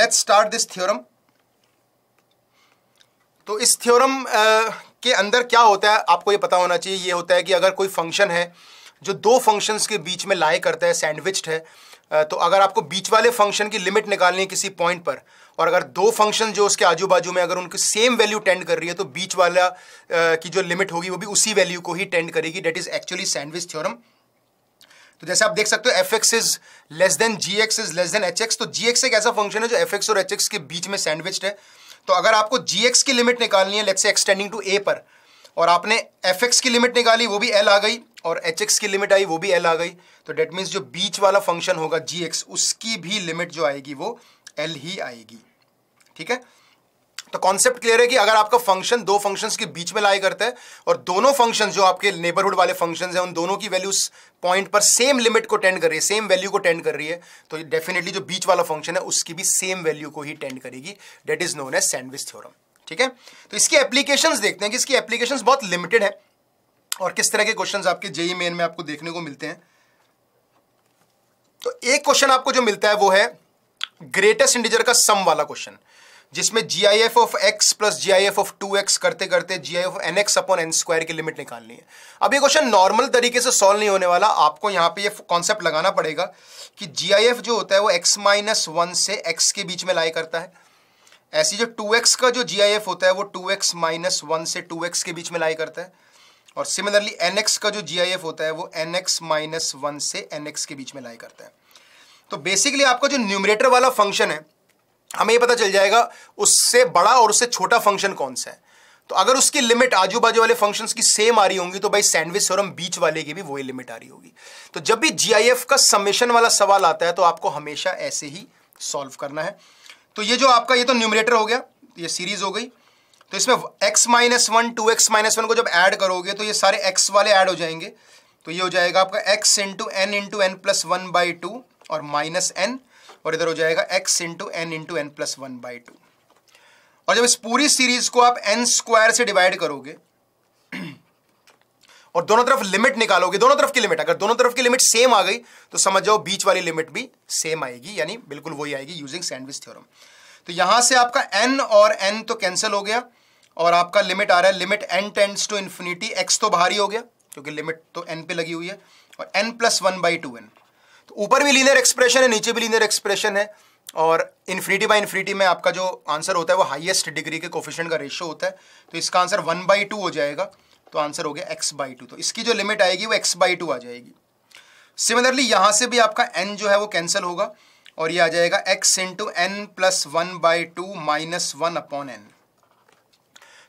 लेट्स स्टार्ट दिस थ्योरम तो इस थ्योरम के अंदर क्या होता है आपको ये पता होना चाहिए ये होता है कि अगर कोई फंक्शन है जो दो फंक्शंस के बीच में लाए करता है सैंडविच्ड है तो अगर आपको बीच वाले फंक्शन की लिमिट निकालनी है किसी पॉइंट पर और अगर दो फंक्शन जो उसके आजू बाजू में अगर उनकी सेम वैल्यू टेंड कर रही है तो बीच वाला की जो लिमिट होगी वो भी उसी वैल्यू को ही टेंड करेगी that is actually sandwich theorem तो जैसे आप देख सकते हो f x is less than g x is less than h x तो जी एक्स एक ऐसा फंक्शन है जो एफ एक्स और एच एक्स के बीच में सैंडविच्ड है तो अगर आपको जी एक्स की लिमिट निकालनी है लेट्स एक्सटेंडिंग टू ए पर और आपने एफ एक्स की लिमिट निकाली वो भी एल आ गई और एच एक्स की लिमिट आई वो भी एल आ गई तो डेट मीन्स जो बीच वाला फंक्शन होगा जी एक्स उसकी भी लिमिट जो आएगी वो एल ही आएगी ठीक है तो कॉन्सेप्ट क्लियर है कि अगर आपका फंक्शन दो फंक्शंस के बीच में लाई करता है और दोनों फंक्शंस जो आपके नेबरहुड वाले फंक्शंस हैं उन दोनों की वैल्यू पॉइंट पर सेम लिमिट को टेंड कर रही है सेम वैल्यू को टेंड कर रही है तो डेफिनेटली जो बीच वाला फंक्शन है उसकी भी सेम वैल्यू को ही टेंड करेगी that is known as sandwich theorem ठीक है तो इसकी एप्लीकेशन देखते हैं कि इसकी एप्लीकेशन बहुत लिमिटेड है और किस तरह के क्वेश्चंस आपके जेई मेन e में आपको देखने को मिलते हैं तो एक क्वेश्चन आपको जो मिलता है वो है ग्रेटेस्ट इंडिजर का सम वाला क्वेश्चन जिसमें G I F of x plus G I F of two x करते करते G I F n x upon n square की लिमिट निकालनी है अब ये क्वेश्चन नॉर्मल तरीके से सॉल्व नहीं होने वाला आपको यहाँ पे ये कॉन्सेप्ट लगाना पड़ेगा कि जी आई एफ जो होता है वो एक्स माइनस वन से एक्स के बीच में लाई करता है ऐसी जो टू एक्स का जो जी आई एफ होता है वो टू एक्स माइनस वन से टू एक्स के बीच में लाई करता है और सिमिलरली एन का जो जी होता है वो एन एक्स माइनस वन से एन के बीच में लाई करता है तो बेसिकली आपका जो न्यूमरेटर वाला फंक्शन है हमें ये पता चल जाएगा उससे बड़ा और उससे छोटा फंक्शन कौन सा है तो अगर उसकी लिमिट आजू बाजू वाले फंक्शन की सेम आ रही होंगी तो भाई सैंडविच थ्योरम बीच वाले की भी वही लिमिट आ रही होगी तो जब भी जीआईएफ का समेशन वाला सवाल आता है तो आपको हमेशा ऐसे ही सॉल्व करना है तो ये जो आपका ये तो न्यूमरेटर हो गया ये सीरीज हो गई तो इसमें x minus one two x minus one को जब ऐड करोगे तो ये सारे x वाले ऐड हो जाएंगे तो ये हो जाएगा आपका x into n into n plus one by two और माइनस एन और इधर हो जाएगा x into n into n plus one by two और जब इस पूरी सीरीज को आप एन स्क्वायर से डिवाइड करोगे और दोनों तरफ लिमिट निकालोगे दोनों तरफ की लिमिट अगर दोनों तरफ की लिमिट सेम आ गई तो समझ जाओ बीच वाली लिमिट भी सेम आएगी यानी बिल्कुल वही आएगी यूजिंग सैंडविच थ्योरम तो यहां से आपका एन और एन तो कैंसिल हो गया और आपका लिमिट आ रहा है limit n tends to infinity x तो बाहर ही हो गया क्योंकि लिमिट तो एन पे लगी हुई है और n plus one by two n तो ऊपर भी लीनियर एक्सप्रेशन है नीचे भी लीनियर एक्सप्रेशन है और इन्फिनिटी बाई इन्फिनिटी में आपका जो आंसर होता है वो हाइएस्ट डिग्री के कोफिशेंट का रेशियो होता है तो इसका आंसर वन बाई टू हो जाएगा तो आंसर हो गया एक्स बाई टू तो इसकी जो लिमिट आएगी वो एक्स बाई टू आ जाएगी सिमिलरली यहाँ से भी आपका एन जो है वो कैंसिल होगा और ये आ जाएगा x into n plus one by two minus one upon n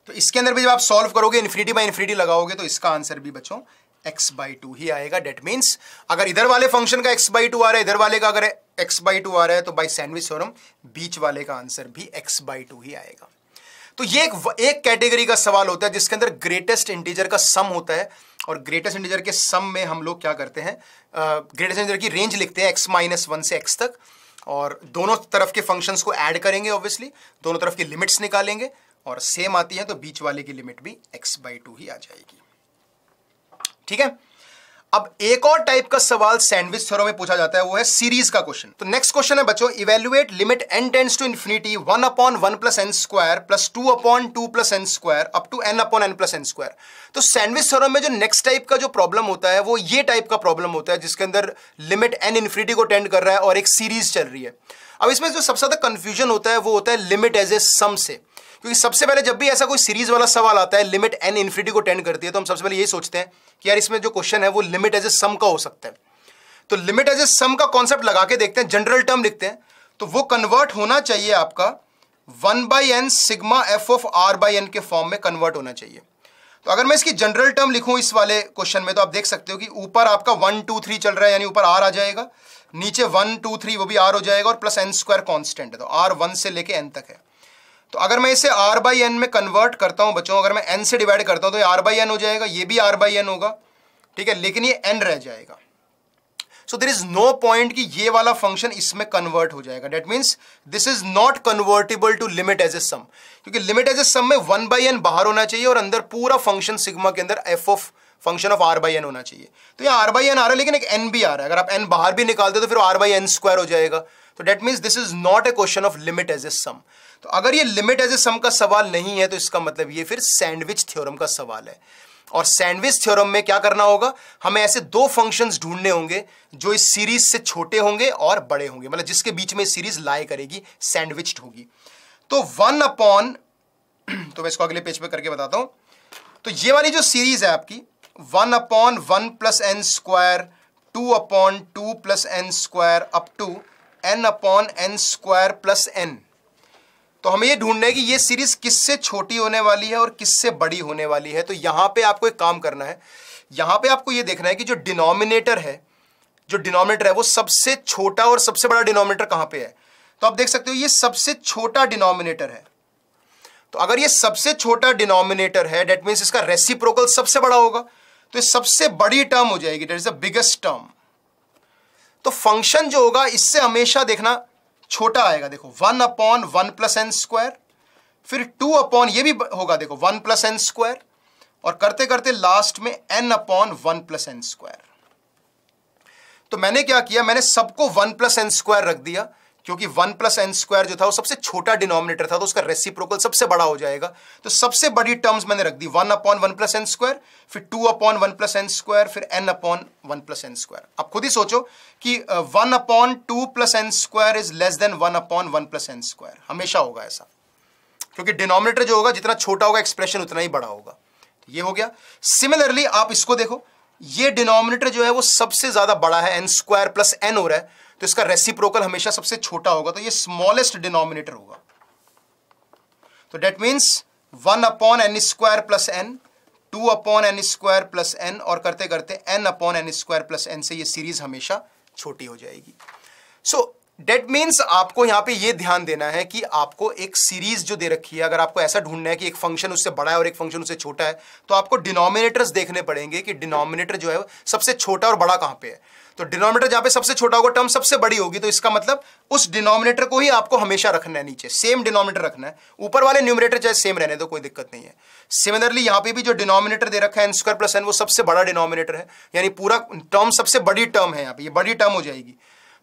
तो इसके अंदर भी जब आप सॉल्व करोगे इन्फिनिटी बाई इन्फिनिटी लगाओगे तो इसका आंसर भी बच्चों एक्स बाई टू ही आएगा डेट मीन्स अगर इधर वाले फंक्शन का एक्स बाई टू आ रहा है इधर वाले का अगर एक्स बाई टू आ रहा है तो बाई सैंडविच और बीच वाले का आंसर भी एक्स बाई टू ही आएगा तो ये एक, एक कैटेगरी का सवाल होता है जिसके अंदर ग्रेटेस्ट इंटीजर का सम होता है और ग्रेटेस्ट इंटीजर के सम में हम लोग क्या करते हैं ग्रेटेस्ट इंटीजर की रेंज लिखते हैं एक्स माइनस वन से एक्स तक और दोनों तरफ के फंक्शंस को ऐड करेंगे ऑब्वियसली दोनों तरफ की लिमिट्स निकालेंगे और सेम आती है तो बीच वाले की लिमिट भी एक्स बाई टू ही आ जाएगी ठीक है अब एक और टाइप का सवाल सैंडविच थ्योरम में पूछा जाता है वो है सीरीज का क्वेश्चन तो नेक्स्ट क्वेश्चन है बच्चों evaluate limit n tends to infinity one upon one plus n square plus two upon two plus n square up to n upon n plus n square तो sandwich theorem में जो next type का जो problem होता है वो ये type का प्रॉब्लम होता है जिसके अंदर लिमिट एन इन्फिनिटी को टेंड कर रहा है और एक सीरीज चल रही है अब इसमें जो सबसे ज्यादा कंफ्यूजन होता है वो होता है लिमिट एज ए सम से क्योंकि सबसे पहले जब भी ऐसा कोई सीरीज वाला सवाल आता है लिमिट एन इन्फिनिटी को टेंड करती है तो हम सबसे पहले यही सोचते हैं कि यार इसमें जो क्वेश्चन है वो लिमिट एज ए सम का हो सकता है तो लिमिट एज ए सम का कॉन्सेप्ट लगा के देखते हैं जनरल टर्म लिखते हैं तो वो कन्वर्ट होना चाहिए आपका one by n sigma f of r by n के फॉर्म में कन्वर्ट होना चाहिए तो अगर मैं इसकी जनरल टर्म लिखूं इस वाले क्वेश्चन में तो आप देख सकते हो कि ऊपर आपका वन टू थ्री चल रहा है यानी ऊपर आर आ जाएगा नीचे वन टू थ्री वो भी आर हो जाएगा और प्लस एन स्क्वायर कॉन्स्टेंट है तो आर वन से लेके एन तक है तो अगर मैं इसे आर बाई एन में कन्वर्ट करता हूं बच्चों अगर मैं एन से डिवाइड करता हूं तो आर बाई एन हो जाएगा ये भी आर बाई एन होगा ठीक है लेकिन ये एन रह जाएगा so there is no point कि ये वाला फंक्शन इसमें कन्वर्ट हो जाएगा that means this is not convertible to limit as a sum क्योंकि लिमिट एज ए सम में वन बाई एन बाहर होना चाहिए और अंदर पूरा फंक्शन सिग्मा के अंदर f of function of r by n होना चाहिए तो ये आर बाई एन आ रहा है लेकिन एक एन भी आ रहा है अगर आप एन बाहर भी निकालते तो फिर आर बाई एन स्क्वायर हो जाएगा तो that means this is not a question of limit as a sum तो अगर ये लिमिट एज ए सम का सवाल नहीं है तो इसका मतलब ये फिर सैंडविच थ्योरम का सवाल है और सैंडविच थ्योरम में क्या करना होगा हमें ऐसे दो फंक्शंस ढूंढने होंगे जो इस सीरीज से छोटे होंगे और बड़े होंगे मतलब जिसके बीच में सीरीज लाई करेगी सैंडविच होगी तो वन अपॉन तो मैं इसको अगले पेज पर करके बताता हूं तो ये वाली जो सीरीज है आपकी one upon one plus n square two upon two plus n square up to n upon n square plus n तो हमें ये ढूंढना है कि ये सीरीज किससे छोटी होने वाली है और किससे बड़ी होने वाली है तो यहाँ पे आपको एक काम करना है यहाँ पे आपको ये देखना है कि जो डिनोमिनेटर है जो डिनोमिनेटर है वो सबसे छोटा और सबसे बड़ा डिनोमिनेटर कहाँ पे है तो आप देख सकते हो ये सबसे छोटा डिनोमिनेटर है तो अगर ये सबसे छोटा डिनोमिनेटर है डेट मीन्स इसका रेसिप्रोकल सबसे बड़ा होगा तो ये सबसे बड़ी टर्म हो जाएगी that is the biggest term तो फंक्शन जो होगा इससे हमेशा देखना छोटा आएगा देखो one upon one plus n square फिर टू अपॉन ये भी होगा देखो वन प्लस एन स्क्वायर और करते करते लास्ट में n upon one plus n square तो मैंने क्या किया मैंने सबको वन प्लस एन स्क्वायर रख दिया क्योंकि वन प्लस एन स्क्वायर जो था वो सबसे छोटा डिनोमिनेटर था तो उसका रेसिप्रोकल सबसे बड़ा हो जाएगा तो सबसे बड़ी टर्म्स मैंने रख दी one upon one plus n square फिर two upon one plus n square फिर n upon one plus n square आप खुद ही सोचो कि one upon two plus n square is less than one upon one plus n square हमेशा होगा ऐसा क्योंकि डिनोमिनेटर जो होगा जितना छोटा होगा एक्सप्रेशन उतना ही बड़ा होगा तो ये हो गया सिमिलरली आप इसको देखो ये डिनोमिनेटर जो है वो सबसे ज्यादा बड़ा है एन स्क्वायर प्लस एन हो रहा है तो इसका रेसिप्रोकल हमेशा सबसे छोटा होगा तो ये स्मॉलेस्ट डिनोमिनेटर होगा तो that means one upon n square plus n two upon n square plus n और करते करते n upon n square plus n से ये सीरीज हमेशा छोटी हो जाएगी सो डेट मीन्स आपको यहां पे ये ध्यान देना है कि आपको एक सीरीज जो दे रखी है अगर आपको ऐसा ढूंढना है कि एक फंक्शन उससे बड़ा है और एक फंक्शन उससे छोटा है तो आपको डिनोमिनेटर्स देखने पड़ेंगे कि डिनोमिनेटर जो है सबसे छोटा और बड़ा कहां पे है तो डिनोमिनेटर जहां पे सबसे छोटा होगा टर्म सबसे बड़ी होगी तो इसका मतलब उस डिनोमिनेटर को ही आपको हमेशा रखना है नीचे सेम डिनोमिनेटर रखना है ऊपर वाले न्यूमिनेटर चाहे सेम रहने दो कोई दिक्कत नहीं है सिमिलरली यहां पे भी जो डिनोमिनेटर दे रखा है एन स्क्वायर प्लस एन वो सबसे बड़ा डिनोमिनेटर है यानी पूरा टर्म सबसे बड़ी टर्म है यहाँ पे ये बड़ी टर्म हो जाएगी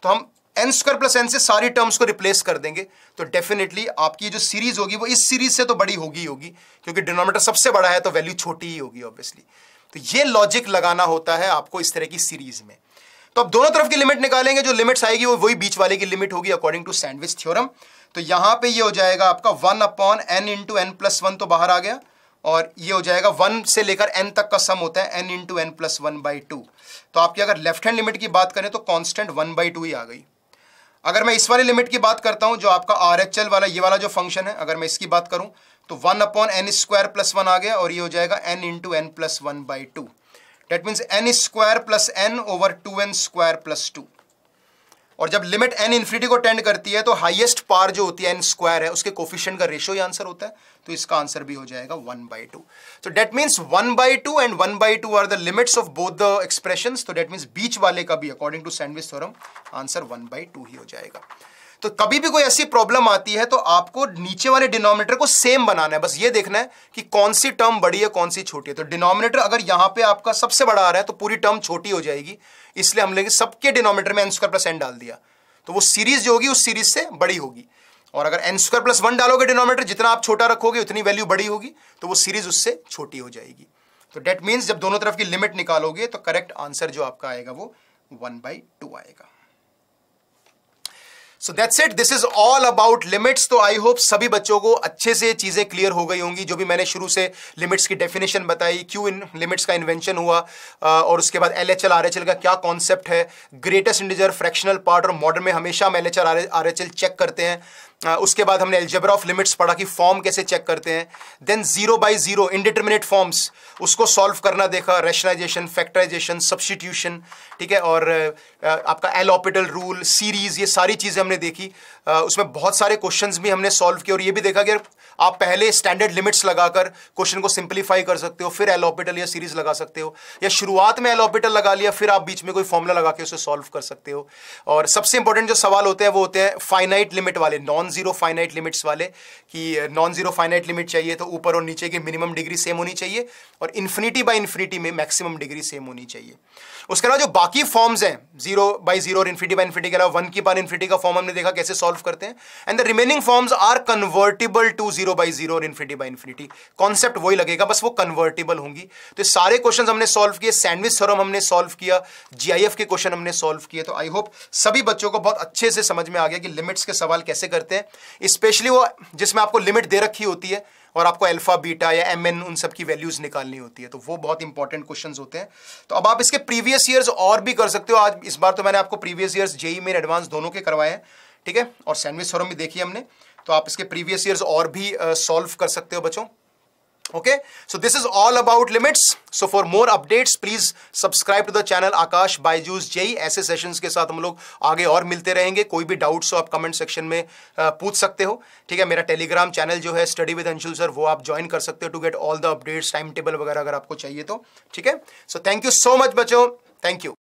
तो हम एन स्क्वायर प्लस एन से सारी टर्म्स को रिप्लेस कर देंगे तो डेफिनेटली आपकी जो सीरीज होगी वो इस सीरीज से तो बड़ी होगी होगी क्योंकि डिनोमिनेटर सबसे बड़ा है तो वैल्यू छोटी ही होगी ऑब्वियसली तो ये लॉजिक लगाना होता है आपको इस तरह की सीरीज में तो अब दोनों तरफ की लिमिट निकालेंगे जो लिमिट्स आएगी वो वही बीच वाले की लिमिट होगी अकॉर्डिंग टू सैंडविच थ्योरम तो यहां पे ये हो जाएगा आपका one upon n into n plus one तो बाहर आ गया और ये हो जाएगा वन से लेकर एन तक का सम होता है n into n plus one by two तो आपकी अगर लेफ्ट हैंड लिमिट की बात करें तो कॉन्स्टेंट वन बाई टू ही आ गई अगर मैं इस वाले लिमिट की बात करता हूं जो आपका आर एच एल वाला ये वाला जो फंक्शन है अगर मैं इसकी बात करूं तो one upon n square plus one आ गया और ये हो जाएगा n into n plus one by two that means n square plus n over two n square plus two और जब लिमिट एन इन्फिनिटी को टेंड करती है तो हाइएस्ट पार जो होती है एन स्क्वायर है उसके कोफिशियंट का रेशियो ही आंसर होता है तो इसका आंसर भी हो जाएगा वन बाई टू तो that means one by two and one by two are the limits of both the expression तो डेट मीन्स बीच वाले का भी according to sandwich theorem answer one by two ही हो जाएगा तो कभी भी कोई ऐसी प्रॉब्लम आती है तो आपको नीचे वाले डिनोमिनेटर को सेम बनाना है बस ये देखना है कि कौन सी टर्म बड़ी है कौन सी छोटी है तो डिनोमिनेटर अगर यहां पे आपका सबसे बड़ा आ रहा है तो पूरी टर्म छोटी हो जाएगी इसलिए हम लोग सबके डिनोमिनेटर में एनस्क्वायर प्लस एन डाल दिया तो वो सीरीज जो होगी उस सीरीज से बड़ी होगी और अगर एन स्क्वायर प्लस वन डालोगे डिनोमिनेटर जितना आप छोटा रखोगे उतनी वैल्यू बड़ी होगी तो वो सीरीज उससे छोटी हो जाएगी तो डेट मीन्स जब दोनों तरफ की लिमिट निकालोगे तो करेक्ट आंसर जो आपका आएगा वो वन बाई टू आएगा so that's it this is all about limits तो आई होप सभी बच्चों को अच्छे से चीज़ें क्लियर हो गई होंगी जो भी मैंने शुरू से लिमिट्स की डेफिनेशन बताई क्यों इन लिमिट्स का इन्वेंशन हुआ और उसके बाद L H L R H L का क्या कॉन्सेप्ट है ग्रेटेस्ट इंडिजर फ्रैक्शनल पार्ट और मॉडर्न में हमेशा हम L H L R H L check करते हैं हाँ, उसके बाद हमने एल्जेबर ऑफ लिमिट्स पढ़ा कि फॉर्म कैसे चेक करते हैं then zero by zero indeterminate forms उसको सॉल्व करना देखा रेशनाइजेशन फैक्टराइजेशन सब्सटीट्यूशन ठीक है और आपका एलोपिटल रूल सीरीज ये सारी चीज़ें हमने देखी उसमें बहुत सारे क्वेश्चंस भी हमने सॉल्व किए और ये भी देखा कि आप पहले स्टैंडर्ड लिमिट्स लगाकर क्वेश्चन को सिंपलीफाई कर सकते हो फिर एलोपिटल या सीरीज लगा सकते हो या शुरुआत में एलोपिटल लगा लिया फिर आप बीच में कोई फॉर्मुला लगा के उसे सॉल्व कर सकते हो और सबसे इंपॉर्टेंट जो सवाल होते हैं वो होते हैं फाइनाइट लिमिट वाले नॉन जीरो फाइनाइट लिमिट्स वाले कि नॉन जीरो फाइनाइट लिमिट चाहिए तो ऊपर और नीचे की मिनिमम डिग्री सेम होनी चाहिए और इन्फिनिटी बाई इन्फिनिटी में मैक्सिमम डिग्री सेम होनी चाहिए उसके अलावा जो बाकी फॉर्म्स हैं जीरो बाई जीरो और इन्फिटी बाई इन्फिटी के अलावा वन की पार इन्फिटी का फॉर्म हमने देखा कैसे सॉल्व करते हैं and the remaining forms are convertible to zero by zero और इन्फिटी बाई इन्फिनिटी कॉन्सेप्ट वही लगेगा बस वो कन्वर्टेबल होंगी तो सारे क्वेश्चन हमने सॉल्व किए सैंडविच थर्म हमने सॉल्व किया एफ के क्वेश्चन हमने सॉल्व किए तो आई होप सभी बच्चों को बहुत अच्छे से समझ में आ गया कि लिमिट्स के सवाल कैसे करते हैं स्पेशली वो जिसमें आपको लिमिट दे रखी होती है और आपको अल्फ़ा बीटा या एम उन सब की वैल्यूज़ निकालनी होती है तो वो बहुत इंपॉर्टेंट क्वेश्चन होते हैं तो अब आप इसके प्रीवियस ईयर्स और भी कर सकते हो आज इस बार तो मैंने आपको previous years JEE main advance दोनों के करवाए हैं ठीक है और सैंडविच सोरम भी देखिए हमने तो आप इसके प्रीवियस ईयर्स और भी सॉल्व कर सकते हो बच्चों okay so this is all about limits so for more updates please subscribe to the channel akash byju's jai ऐसे सेशंस के साथ हम लोग आगे और मिलते रहेंगे कोई भी डाउट्स हो आप कमेंट सेक्शन में पूछ सकते हो ठीक है मेरा टेलीग्राम चैनल जो है स्टडी विद अंशुल सर वो आप ज्वाइन कर सकते हो to get all the updates time table वगैरह अगर आपको चाहिए तो ठीक है so thank you so much बच्चों थैंक यू